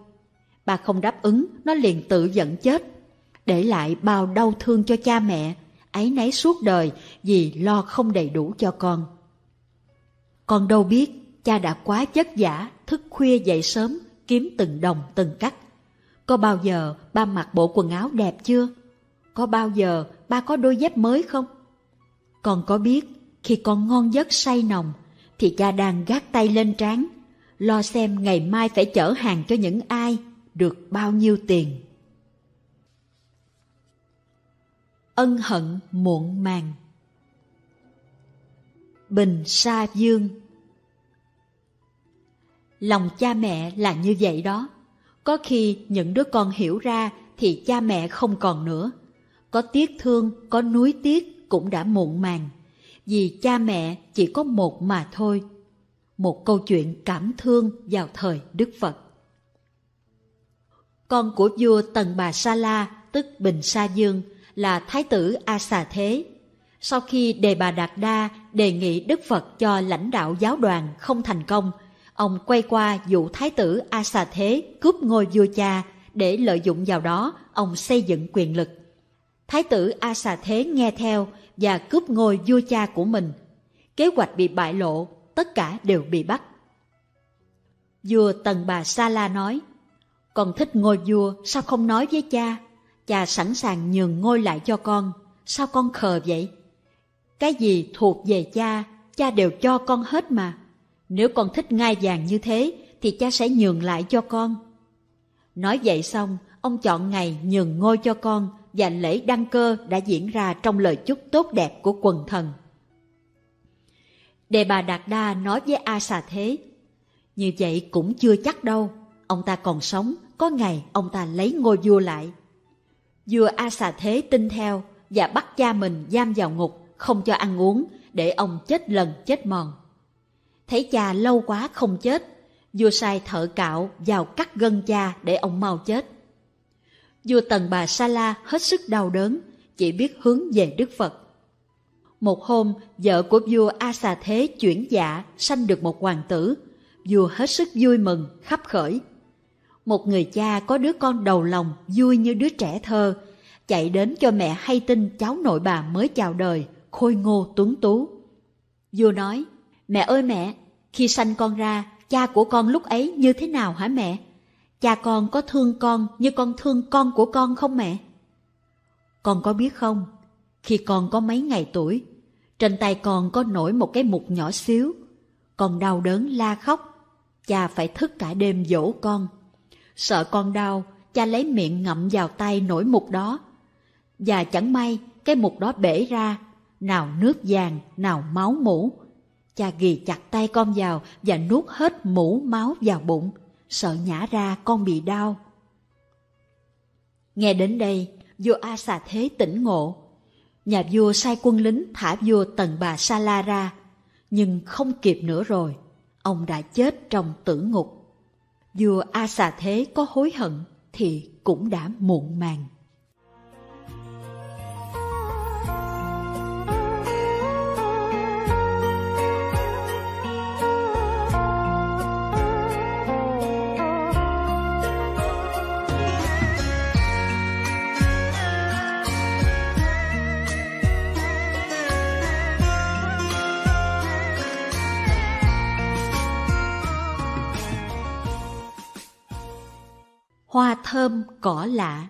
Bà không đáp ứng, nó liền tự giận chết. Để lại bao đau thương cho cha mẹ, ấy nấy suốt đời vì lo không đầy đủ cho con. Con đâu biết, cha đã quá chất giả, thức khuya dậy sớm, kiếm từng đồng từng cắt. Có bao giờ ba mặc bộ quần áo đẹp chưa? có bao giờ ba có đôi dép mới không? Con có biết, khi con ngon giấc say nồng, thì cha đang gác tay lên trán, lo xem ngày mai phải chở hàng cho những ai, được bao nhiêu tiền. Ân hận muộn màng Bình Sa Dương Lòng cha mẹ là như vậy đó. Có khi những đứa con hiểu ra thì cha mẹ không còn nữa – có tiếc thương, có núi tiếc cũng đã muộn màng, vì cha mẹ chỉ có một mà thôi. Một câu chuyện cảm thương vào thời Đức Phật. Con của vua Tần Bà Sa La, tức Bình Sa Dương, là Thái tử A Xà Thế. Sau khi Đề Bà Đạt Đa đề nghị Đức Phật cho lãnh đạo giáo đoàn không thành công, ông quay qua vụ Thái tử A Xà Thế cướp ngôi vua cha để lợi dụng vào đó ông xây dựng quyền lực. Thái tử A Xà Thế nghe theo và cướp ngôi vua cha của mình. Kế hoạch bị bại lộ, tất cả đều bị bắt. Vua Tần Bà Sa La nói, Con thích ngôi vua, sao không nói với cha? Cha sẵn sàng nhường ngôi lại cho con, sao con khờ vậy? Cái gì thuộc về cha, cha đều cho con hết mà. Nếu con thích ngai vàng như thế, thì cha sẽ nhường lại cho con. Nói vậy xong, ông chọn ngày nhường ngôi cho con, và lễ đăng cơ đã diễn ra trong lời chúc tốt đẹp của quần thần. Đề bà Đạt Đa nói với A Xà Thế, như vậy cũng chưa chắc đâu, ông ta còn sống, có ngày ông ta lấy ngôi vua lại. Vua A Xà Thế tin theo và bắt cha mình giam vào ngục, không cho ăn uống, để ông chết lần chết mòn. Thấy cha lâu quá không chết, vua sai thợ cạo vào cắt gân cha để ông mau chết. Vua Tần bà Sa La hết sức đau đớn, chỉ biết hướng về Đức Phật. Một hôm, vợ của vua A Xà Thế chuyển dạ, sanh được một hoàng tử. Vua hết sức vui mừng, khắp khởi. Một người cha có đứa con đầu lòng, vui như đứa trẻ thơ, chạy đến cho mẹ hay tin cháu nội bà mới chào đời, khôi ngô tuấn tú. Vua nói, mẹ ơi mẹ, khi sanh con ra, cha của con lúc ấy như thế nào hả mẹ? cha con có thương con như con thương con của con không mẹ? Con có biết không, khi con có mấy ngày tuổi, trên tay con có nổi một cái mục nhỏ xíu, con đau đớn la khóc, cha phải thức cả đêm dỗ con. Sợ con đau, cha lấy miệng ngậm vào tay nổi mục đó. Và chẳng may, cái mục đó bể ra, nào nước vàng, nào máu mũ. Cha ghi chặt tay con vào và nuốt hết mũ máu vào bụng sợ nhả ra con bị đau. Nghe đến đây, vua A Xà Thế tỉnh ngộ. Nhà vua sai quân lính thả vua tần bà Sa La ra, nhưng không kịp nữa rồi, ông đã chết trong tử ngục. Vua A Xà Thế có hối hận thì cũng đã muộn màng. hoa thơm cỏ lạ.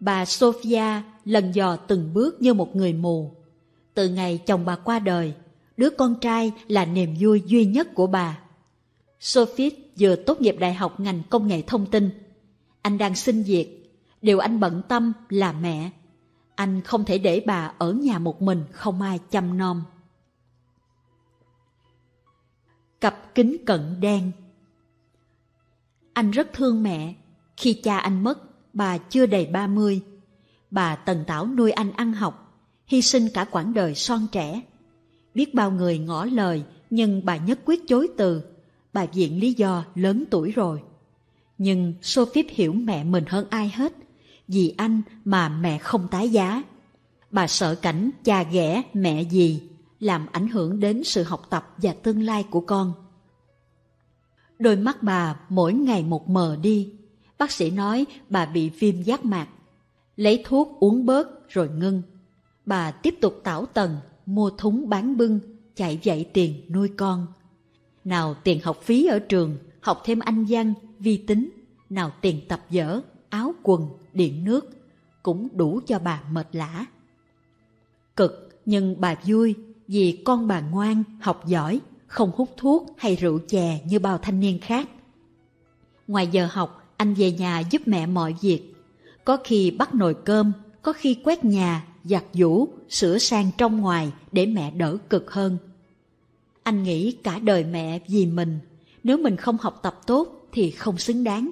Bà Sophia lần dò từng bước như một người mù. Từ ngày chồng bà qua đời, đứa con trai là niềm vui duy nhất của bà. Sophie vừa tốt nghiệp đại học ngành công nghệ thông tin. Anh đang xin việc, điều anh bận tâm là mẹ. Anh không thể để bà ở nhà một mình không ai chăm nom. Cặp kính cận đen Anh rất thương mẹ khi cha anh mất, bà chưa đầy 30. Bà tần tảo nuôi anh ăn học, hy sinh cả quãng đời son trẻ. Biết bao người ngỏ lời, nhưng bà nhất quyết chối từ. Bà viện lý do lớn tuổi rồi. Nhưng Sophie hiểu mẹ mình hơn ai hết, vì anh mà mẹ không tái giá. Bà sợ cảnh cha ghẻ mẹ gì làm ảnh hưởng đến sự học tập và tương lai của con. Đôi mắt bà mỗi ngày một mờ đi, bác sĩ nói bà bị viêm giác mạc. Lấy thuốc uống bớt rồi ngưng. Bà tiếp tục tảo tần, mua thúng bán bưng, chạy dạy tiền nuôi con. Nào tiền học phí ở trường, học thêm anh văn, vi tính. Nào tiền tập dở, áo quần, điện nước. Cũng đủ cho bà mệt lã. Cực nhưng bà vui vì con bà ngoan, học giỏi, không hút thuốc hay rượu chè như bao thanh niên khác. Ngoài giờ học, anh về nhà giúp mẹ mọi việc. Có khi bắt nồi cơm, có khi quét nhà, giặt giũ, sửa sang trong ngoài để mẹ đỡ cực hơn. Anh nghĩ cả đời mẹ vì mình, nếu mình không học tập tốt thì không xứng đáng.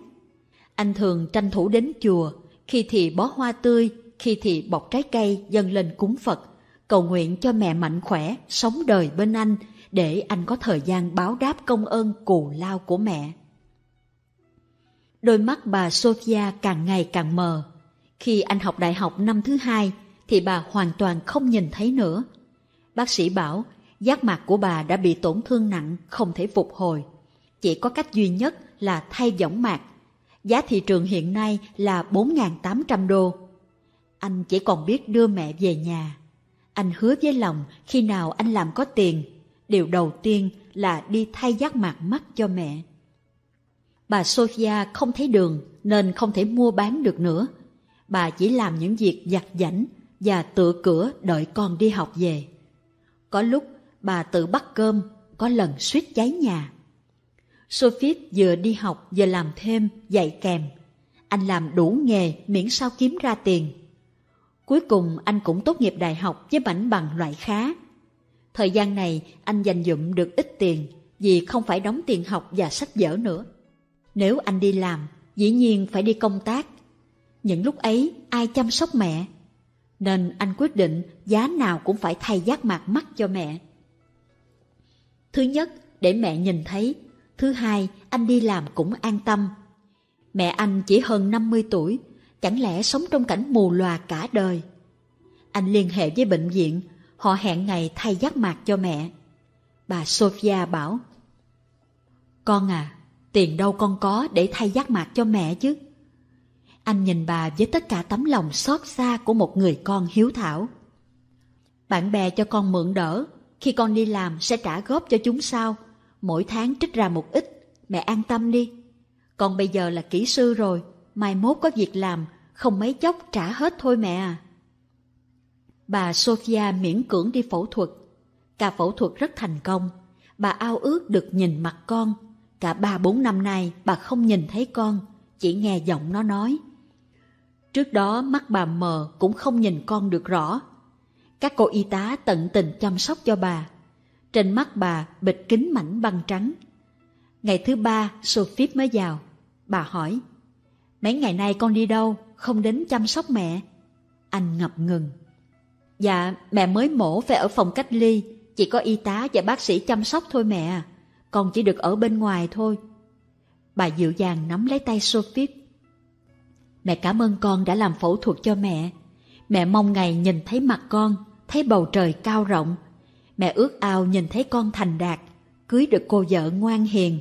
Anh thường tranh thủ đến chùa, khi thì bó hoa tươi, khi thì bọc trái cây dâng lên cúng Phật, cầu nguyện cho mẹ mạnh khỏe, sống đời bên anh, để anh có thời gian báo đáp công ơn cù lao của mẹ. Đôi mắt bà Sofia càng ngày càng mờ. Khi anh học đại học năm thứ hai thì bà hoàn toàn không nhìn thấy nữa. Bác sĩ bảo giác mạc của bà đã bị tổn thương nặng không thể phục hồi. Chỉ có cách duy nhất là thay võng mạc. Giá thị trường hiện nay là 4.800 đô. Anh chỉ còn biết đưa mẹ về nhà. Anh hứa với lòng khi nào anh làm có tiền, điều đầu tiên là đi thay giác mạc mắt cho mẹ. Bà Sophia không thấy đường nên không thể mua bán được nữa. Bà chỉ làm những việc giặt giảnh và tựa cửa đợi con đi học về. Có lúc bà tự bắt cơm, có lần suýt cháy nhà. Sophie vừa đi học vừa làm thêm, dạy kèm. Anh làm đủ nghề miễn sao kiếm ra tiền. Cuối cùng anh cũng tốt nghiệp đại học với mảnh bằng loại khá. Thời gian này anh dành dụm được ít tiền vì không phải đóng tiền học và sách vở nữa. Nếu anh đi làm, dĩ nhiên phải đi công tác. Những lúc ấy ai chăm sóc mẹ? Nên anh quyết định giá nào cũng phải thay giác mạc mắt cho mẹ. Thứ nhất, để mẹ nhìn thấy. Thứ hai, anh đi làm cũng an tâm. Mẹ anh chỉ hơn 50 tuổi, chẳng lẽ sống trong cảnh mù lòa cả đời? Anh liên hệ với bệnh viện, họ hẹn ngày thay giác mạc cho mẹ. Bà Sophia bảo, Con à, Tiền đâu con có để thay giác mạc cho mẹ chứ. Anh nhìn bà với tất cả tấm lòng xót xa của một người con hiếu thảo. Bạn bè cho con mượn đỡ, khi con đi làm sẽ trả góp cho chúng sau. Mỗi tháng trích ra một ít, mẹ an tâm đi. Con bây giờ là kỹ sư rồi, mai mốt có việc làm, không mấy chốc trả hết thôi mẹ à. Bà Sophia miễn cưỡng đi phẫu thuật. ca phẫu thuật rất thành công. Bà ao ước được nhìn mặt con Cả ba bốn năm nay bà không nhìn thấy con, chỉ nghe giọng nó nói. Trước đó mắt bà mờ cũng không nhìn con được rõ. Các cô y tá tận tình chăm sóc cho bà. Trên mắt bà bịch kính mảnh băng trắng. Ngày thứ ba, Sophie mới vào. Bà hỏi, mấy ngày nay con đi đâu, không đến chăm sóc mẹ? Anh ngập ngừng. Dạ, mẹ mới mổ phải ở phòng cách ly, chỉ có y tá và bác sĩ chăm sóc thôi mẹ à con chỉ được ở bên ngoài thôi. Bà dịu dàng nắm lấy tay Sophie. Mẹ cảm ơn con đã làm phẫu thuật cho mẹ. Mẹ mong ngày nhìn thấy mặt con, thấy bầu trời cao rộng. Mẹ ước ao nhìn thấy con thành đạt, cưới được cô vợ ngoan hiền.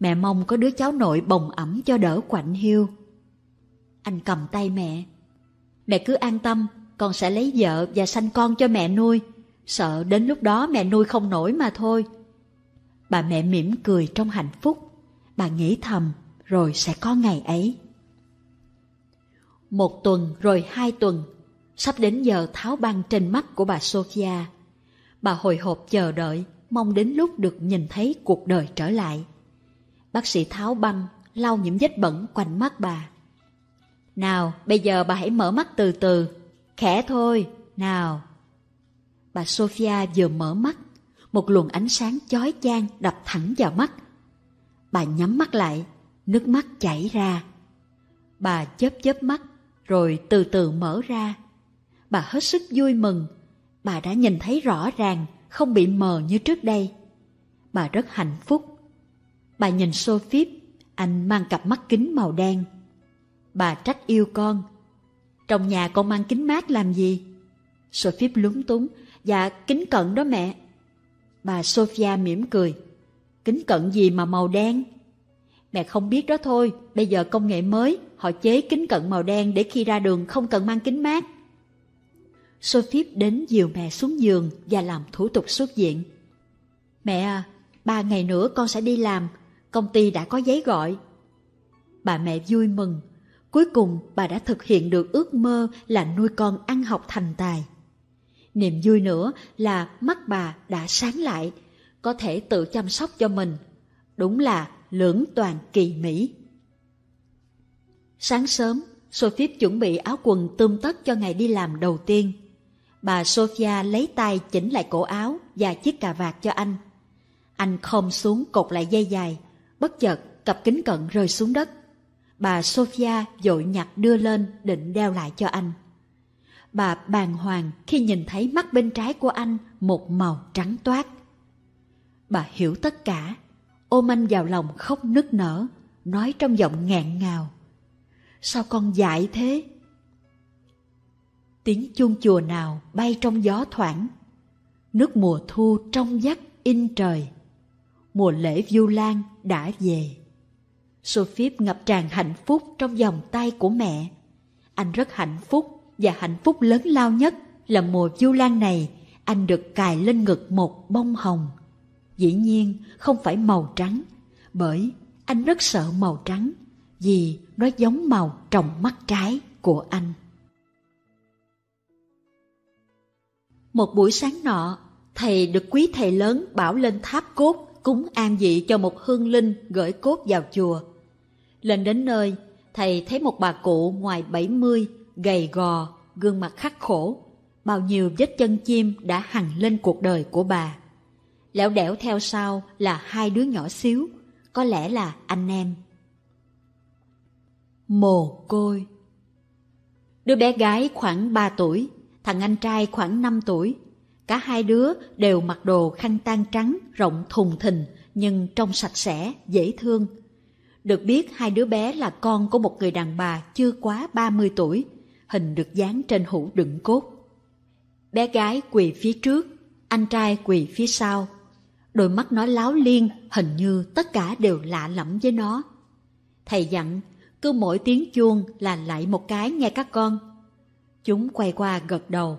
Mẹ mong có đứa cháu nội bồng ẩm cho đỡ quạnh hiu. Anh cầm tay mẹ. Mẹ cứ an tâm, con sẽ lấy vợ và sanh con cho mẹ nuôi. Sợ đến lúc đó mẹ nuôi không nổi mà thôi. Bà mẹ mỉm cười trong hạnh phúc. Bà nghĩ thầm, rồi sẽ có ngày ấy. Một tuần rồi hai tuần, sắp đến giờ tháo băng trên mắt của bà Sophia. Bà hồi hộp chờ đợi, mong đến lúc được nhìn thấy cuộc đời trở lại. Bác sĩ tháo băng, lau những vết bẩn quanh mắt bà. Nào, bây giờ bà hãy mở mắt từ từ. Khẽ thôi, nào. Bà Sophia vừa mở mắt, một luồng ánh sáng chói chang đập thẳng vào mắt. Bà nhắm mắt lại, nước mắt chảy ra. Bà chớp chớp mắt, rồi từ từ mở ra. Bà hết sức vui mừng, bà đã nhìn thấy rõ ràng, không bị mờ như trước đây. Bà rất hạnh phúc. Bà nhìn Sophie, anh mang cặp mắt kính màu đen. Bà trách yêu con. Trong nhà con mang kính mát làm gì? Sophie lúng túng. Dạ, kính cận đó mẹ, Bà Sophia mỉm cười. Kính cận gì mà màu đen? Mẹ không biết đó thôi, bây giờ công nghệ mới, họ chế kính cận màu đen để khi ra đường không cần mang kính mát. Sophie đến dìu mẹ xuống giường và làm thủ tục xuất viện. Mẹ à, ba ngày nữa con sẽ đi làm, công ty đã có giấy gọi. Bà mẹ vui mừng, cuối cùng bà đã thực hiện được ước mơ là nuôi con ăn học thành tài. Niềm vui nữa là mắt bà đã sáng lại, có thể tự chăm sóc cho mình. Đúng là lưỡng toàn kỳ mỹ. Sáng sớm, Sophie chuẩn bị áo quần tươm tất cho ngày đi làm đầu tiên. Bà Sophia lấy tay chỉnh lại cổ áo và chiếc cà vạt cho anh. Anh không xuống cột lại dây dài, bất chợt cặp kính cận rơi xuống đất. Bà Sophia vội nhặt đưa lên định đeo lại cho anh bà bàng hoàng khi nhìn thấy mắt bên trái của anh một màu trắng toát. Bà hiểu tất cả, ôm anh vào lòng khóc nức nở, nói trong giọng ngạn ngào. Sao con dại thế? Tiếng chuông chùa nào bay trong gió thoảng. Nước mùa thu trong vắt in trời. Mùa lễ du lan đã về. Sophie ngập tràn hạnh phúc trong vòng tay của mẹ. Anh rất hạnh phúc và hạnh phúc lớn lao nhất là mùa du lan này anh được cài lên ngực một bông hồng. Dĩ nhiên không phải màu trắng, bởi anh rất sợ màu trắng vì nó giống màu trong mắt trái của anh. Một buổi sáng nọ, thầy được quý thầy lớn bảo lên tháp cốt cúng an vị cho một hương linh gửi cốt vào chùa. Lên đến nơi, thầy thấy một bà cụ ngoài bảy mươi gầy gò, gương mặt khắc khổ, bao nhiêu vết chân chim đã hằn lên cuộc đời của bà. Lẻo đẻo theo sau là hai đứa nhỏ xíu, có lẽ là anh em. Mồ côi Đứa bé gái khoảng 3 tuổi, thằng anh trai khoảng 5 tuổi. Cả hai đứa đều mặc đồ khăn tan trắng, rộng thùng thình, nhưng trong sạch sẽ, dễ thương. Được biết hai đứa bé là con của một người đàn bà chưa quá 30 tuổi, hình được dán trên hũ đựng cốt. Bé gái quỳ phía trước, anh trai quỳ phía sau. Đôi mắt nó láo liên, hình như tất cả đều lạ lẫm với nó. Thầy dặn, cứ mỗi tiếng chuông là lại một cái nghe các con. Chúng quay qua gật đầu.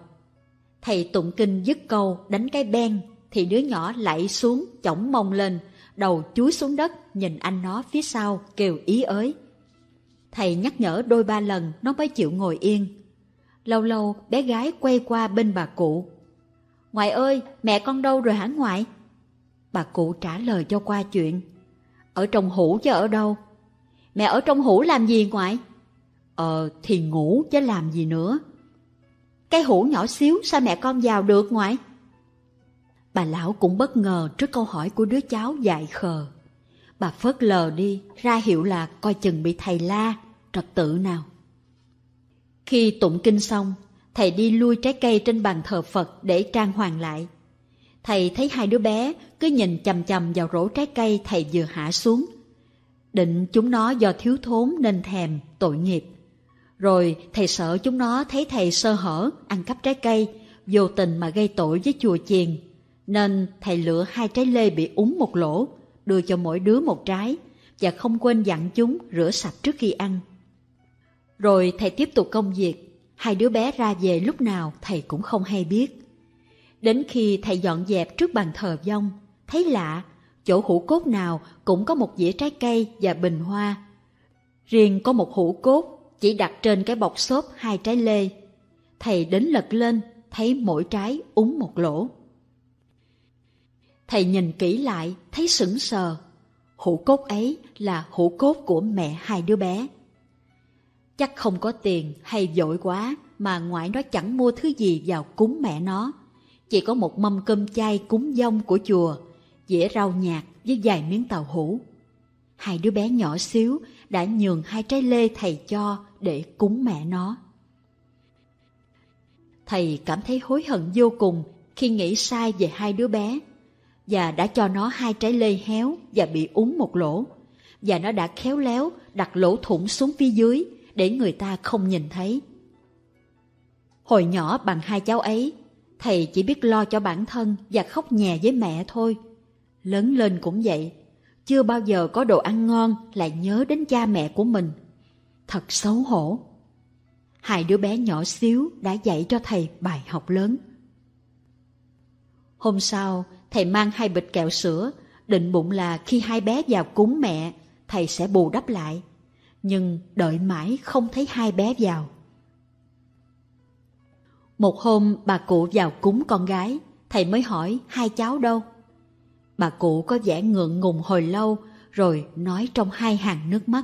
Thầy tụng kinh dứt câu đánh cái ben, thì đứa nhỏ lạy xuống, chổng mông lên, đầu chúi xuống đất, nhìn anh nó phía sau, kêu ý ới. Thầy nhắc nhở đôi ba lần nó mới chịu ngồi yên. Lâu lâu bé gái quay qua bên bà cụ. Ngoại ơi, mẹ con đâu rồi hả ngoại? Bà cụ trả lời cho qua chuyện. Ở trong hũ chứ ở đâu? Mẹ ở trong hũ làm gì ngoại? Ờ, thì ngủ chứ làm gì nữa. Cái hũ nhỏ xíu sao mẹ con vào được ngoại? Bà lão cũng bất ngờ trước câu hỏi của đứa cháu dại khờ. Bà phớt lờ đi, ra hiệu là coi chừng bị thầy la, trật tự nào. Khi tụng kinh xong, thầy đi lui trái cây trên bàn thờ Phật để trang hoàng lại. Thầy thấy hai đứa bé cứ nhìn chầm chầm vào rổ trái cây thầy vừa hạ xuống. Định chúng nó do thiếu thốn nên thèm, tội nghiệp. Rồi thầy sợ chúng nó thấy thầy sơ hở, ăn cắp trái cây, vô tình mà gây tội với chùa chiền. Nên thầy lựa hai trái lê bị úng một lỗ, đưa cho mỗi đứa một trái và không quên dặn chúng rửa sạch trước khi ăn. Rồi thầy tiếp tục công việc, hai đứa bé ra về lúc nào thầy cũng không hay biết. Đến khi thầy dọn dẹp trước bàn thờ dông, thấy lạ, chỗ hũ cốt nào cũng có một dĩa trái cây và bình hoa. Riêng có một hũ cốt chỉ đặt trên cái bọc xốp hai trái lê. Thầy đến lật lên, thấy mỗi trái úng một lỗ. Thầy nhìn kỹ lại, thấy sững sờ. Hũ cốt ấy là hũ cốt của mẹ hai đứa bé. Chắc không có tiền hay dội quá mà ngoại nó chẳng mua thứ gì vào cúng mẹ nó. Chỉ có một mâm cơm chay cúng dông của chùa, dĩa rau nhạt với vài miếng tàu hũ. Hai đứa bé nhỏ xíu đã nhường hai trái lê thầy cho để cúng mẹ nó. Thầy cảm thấy hối hận vô cùng khi nghĩ sai về hai đứa bé và đã cho nó hai trái lê héo và bị úng một lỗ và nó đã khéo léo đặt lỗ thủng xuống phía dưới để người ta không nhìn thấy. Hồi nhỏ bằng hai cháu ấy, thầy chỉ biết lo cho bản thân và khóc nhè với mẹ thôi. Lớn lên cũng vậy, chưa bao giờ có đồ ăn ngon lại nhớ đến cha mẹ của mình. Thật xấu hổ. Hai đứa bé nhỏ xíu đã dạy cho thầy bài học lớn. Hôm sau, thầy mang hai bịch kẹo sữa, định bụng là khi hai bé vào cúng mẹ, thầy sẽ bù đắp lại nhưng đợi mãi không thấy hai bé vào. Một hôm bà cụ vào cúng con gái, thầy mới hỏi hai cháu đâu. Bà cụ có vẻ ngượng ngùng hồi lâu rồi nói trong hai hàng nước mắt.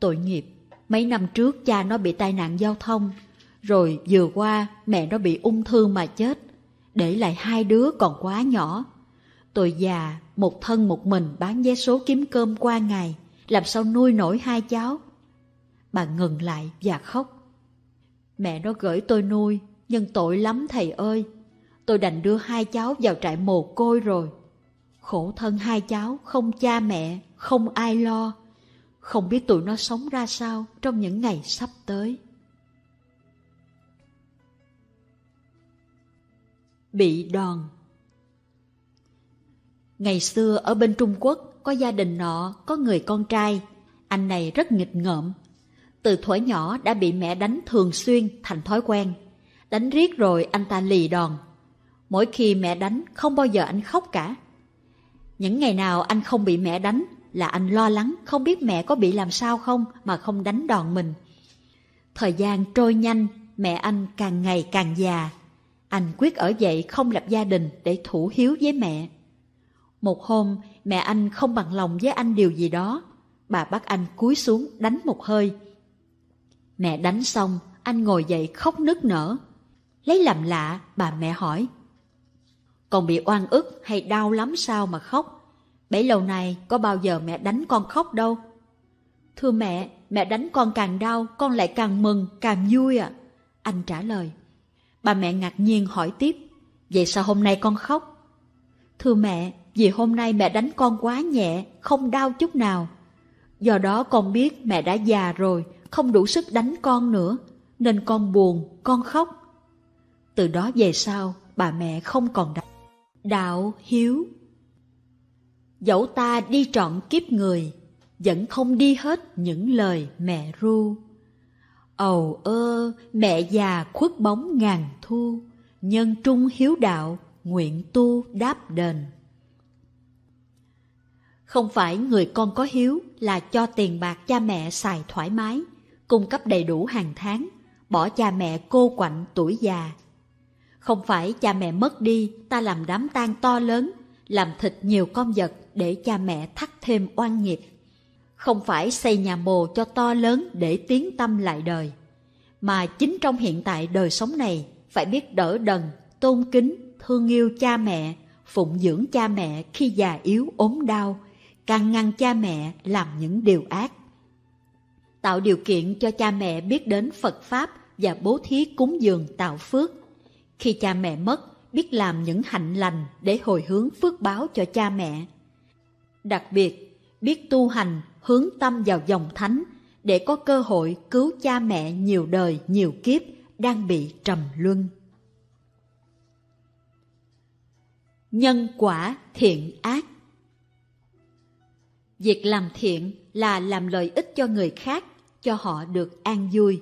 Tội nghiệp, mấy năm trước cha nó bị tai nạn giao thông, rồi vừa qua mẹ nó bị ung thư mà chết, để lại hai đứa còn quá nhỏ. Tôi già, một thân một mình bán vé số kiếm cơm qua ngày làm sao nuôi nổi hai cháu? Bà ngừng lại và khóc. Mẹ nó gửi tôi nuôi, nhưng tội lắm thầy ơi. Tôi đành đưa hai cháu vào trại mồ côi rồi. Khổ thân hai cháu, không cha mẹ, không ai lo. Không biết tụi nó sống ra sao trong những ngày sắp tới. Bị đòn Ngày xưa ở bên Trung Quốc, có gia đình nọ, có người con trai. Anh này rất nghịch ngợm. Từ thuở nhỏ đã bị mẹ đánh thường xuyên thành thói quen. Đánh riết rồi anh ta lì đòn. Mỗi khi mẹ đánh không bao giờ anh khóc cả. Những ngày nào anh không bị mẹ đánh là anh lo lắng không biết mẹ có bị làm sao không mà không đánh đòn mình. Thời gian trôi nhanh, mẹ anh càng ngày càng già. Anh quyết ở dậy không lập gia đình để thủ hiếu với mẹ. Một hôm, mẹ anh không bằng lòng với anh điều gì đó. Bà bắt anh cúi xuống đánh một hơi. Mẹ đánh xong, anh ngồi dậy khóc nức nở. Lấy làm lạ, bà mẹ hỏi. Còn bị oan ức hay đau lắm sao mà khóc? Bấy lâu nay có bao giờ mẹ đánh con khóc đâu. Thưa mẹ, mẹ đánh con càng đau, con lại càng mừng, càng vui ạ. À. Anh trả lời. Bà mẹ ngạc nhiên hỏi tiếp, vậy sao hôm nay con khóc? Thưa mẹ, vì hôm nay mẹ đánh con quá nhẹ, không đau chút nào. Do đó con biết mẹ đã già rồi, không đủ sức đánh con nữa, nên con buồn, con khóc. Từ đó về sau, bà mẹ không còn đánh. Đạo Hiếu Dẫu ta đi trọn kiếp người, vẫn không đi hết những lời mẹ ru. Ầu ơ, mẹ già khuất bóng ngàn thu, nhân trung hiếu đạo, nguyện tu đáp đền. Không phải người con có hiếu là cho tiền bạc cha mẹ xài thoải mái, cung cấp đầy đủ hàng tháng, bỏ cha mẹ cô quạnh tuổi già. Không phải cha mẹ mất đi, ta làm đám tang to lớn, làm thịt nhiều con vật để cha mẹ thắt thêm oan nghiệp. Không phải xây nhà mồ cho to lớn để tiến tâm lại đời. Mà chính trong hiện tại đời sống này, phải biết đỡ đần, tôn kính, thương yêu cha mẹ, phụng dưỡng cha mẹ khi già yếu ốm đau, càng ngăn cha mẹ làm những điều ác. Tạo điều kiện cho cha mẹ biết đến Phật Pháp và bố thí cúng dường tạo phước. Khi cha mẹ mất, biết làm những hạnh lành để hồi hướng phước báo cho cha mẹ. Đặc biệt, biết tu hành hướng tâm vào dòng thánh để có cơ hội cứu cha mẹ nhiều đời nhiều kiếp đang bị trầm luân. Nhân quả thiện ác Việc làm thiện là làm lợi ích cho người khác, cho họ được an vui.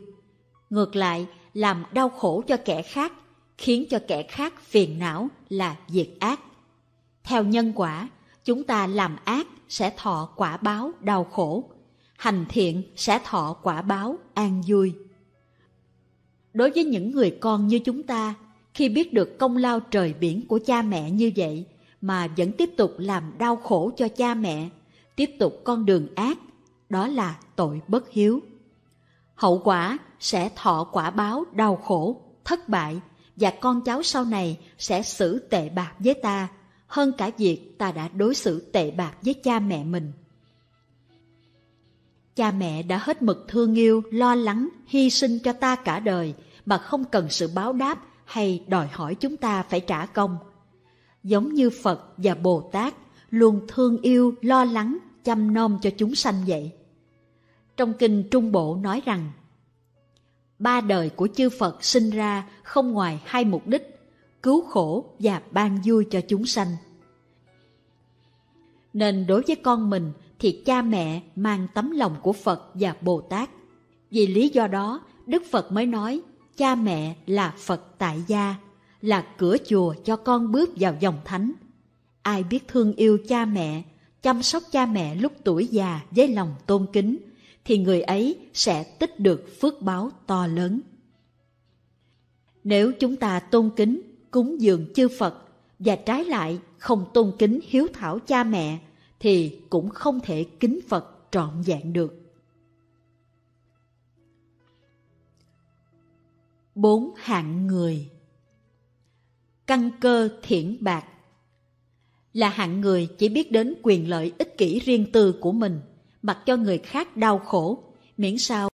Ngược lại, làm đau khổ cho kẻ khác, khiến cho kẻ khác phiền não là việc ác. Theo nhân quả, chúng ta làm ác sẽ thọ quả báo đau khổ, hành thiện sẽ thọ quả báo an vui. Đối với những người con như chúng ta, khi biết được công lao trời biển của cha mẹ như vậy mà vẫn tiếp tục làm đau khổ cho cha mẹ tiếp tục con đường ác, đó là tội bất hiếu. Hậu quả sẽ thọ quả báo đau khổ, thất bại và con cháu sau này sẽ xử tệ bạc với ta hơn cả việc ta đã đối xử tệ bạc với cha mẹ mình. Cha mẹ đã hết mực thương yêu, lo lắng, hy sinh cho ta cả đời mà không cần sự báo đáp hay đòi hỏi chúng ta phải trả công. Giống như Phật và Bồ Tát luôn thương yêu, lo lắng, chăm nom cho chúng sanh vậy. Trong kinh Trung Bộ nói rằng, ba đời của chư Phật sinh ra không ngoài hai mục đích, cứu khổ và ban vui cho chúng sanh. Nên đối với con mình thì cha mẹ mang tấm lòng của Phật và Bồ Tát. Vì lý do đó, Đức Phật mới nói cha mẹ là Phật tại gia, là cửa chùa cho con bước vào dòng thánh – Ai biết thương yêu cha mẹ, chăm sóc cha mẹ lúc tuổi già với lòng tôn kính, thì người ấy sẽ tích được phước báo to lớn. Nếu chúng ta tôn kính, cúng dường chư Phật và trái lại không tôn kính hiếu thảo cha mẹ thì cũng không thể kính Phật trọn vẹn được. 4. Hạng người Căn cơ thiển bạc là hạng người chỉ biết đến quyền lợi ích kỷ riêng tư của mình, mặc cho người khác đau khổ, miễn sao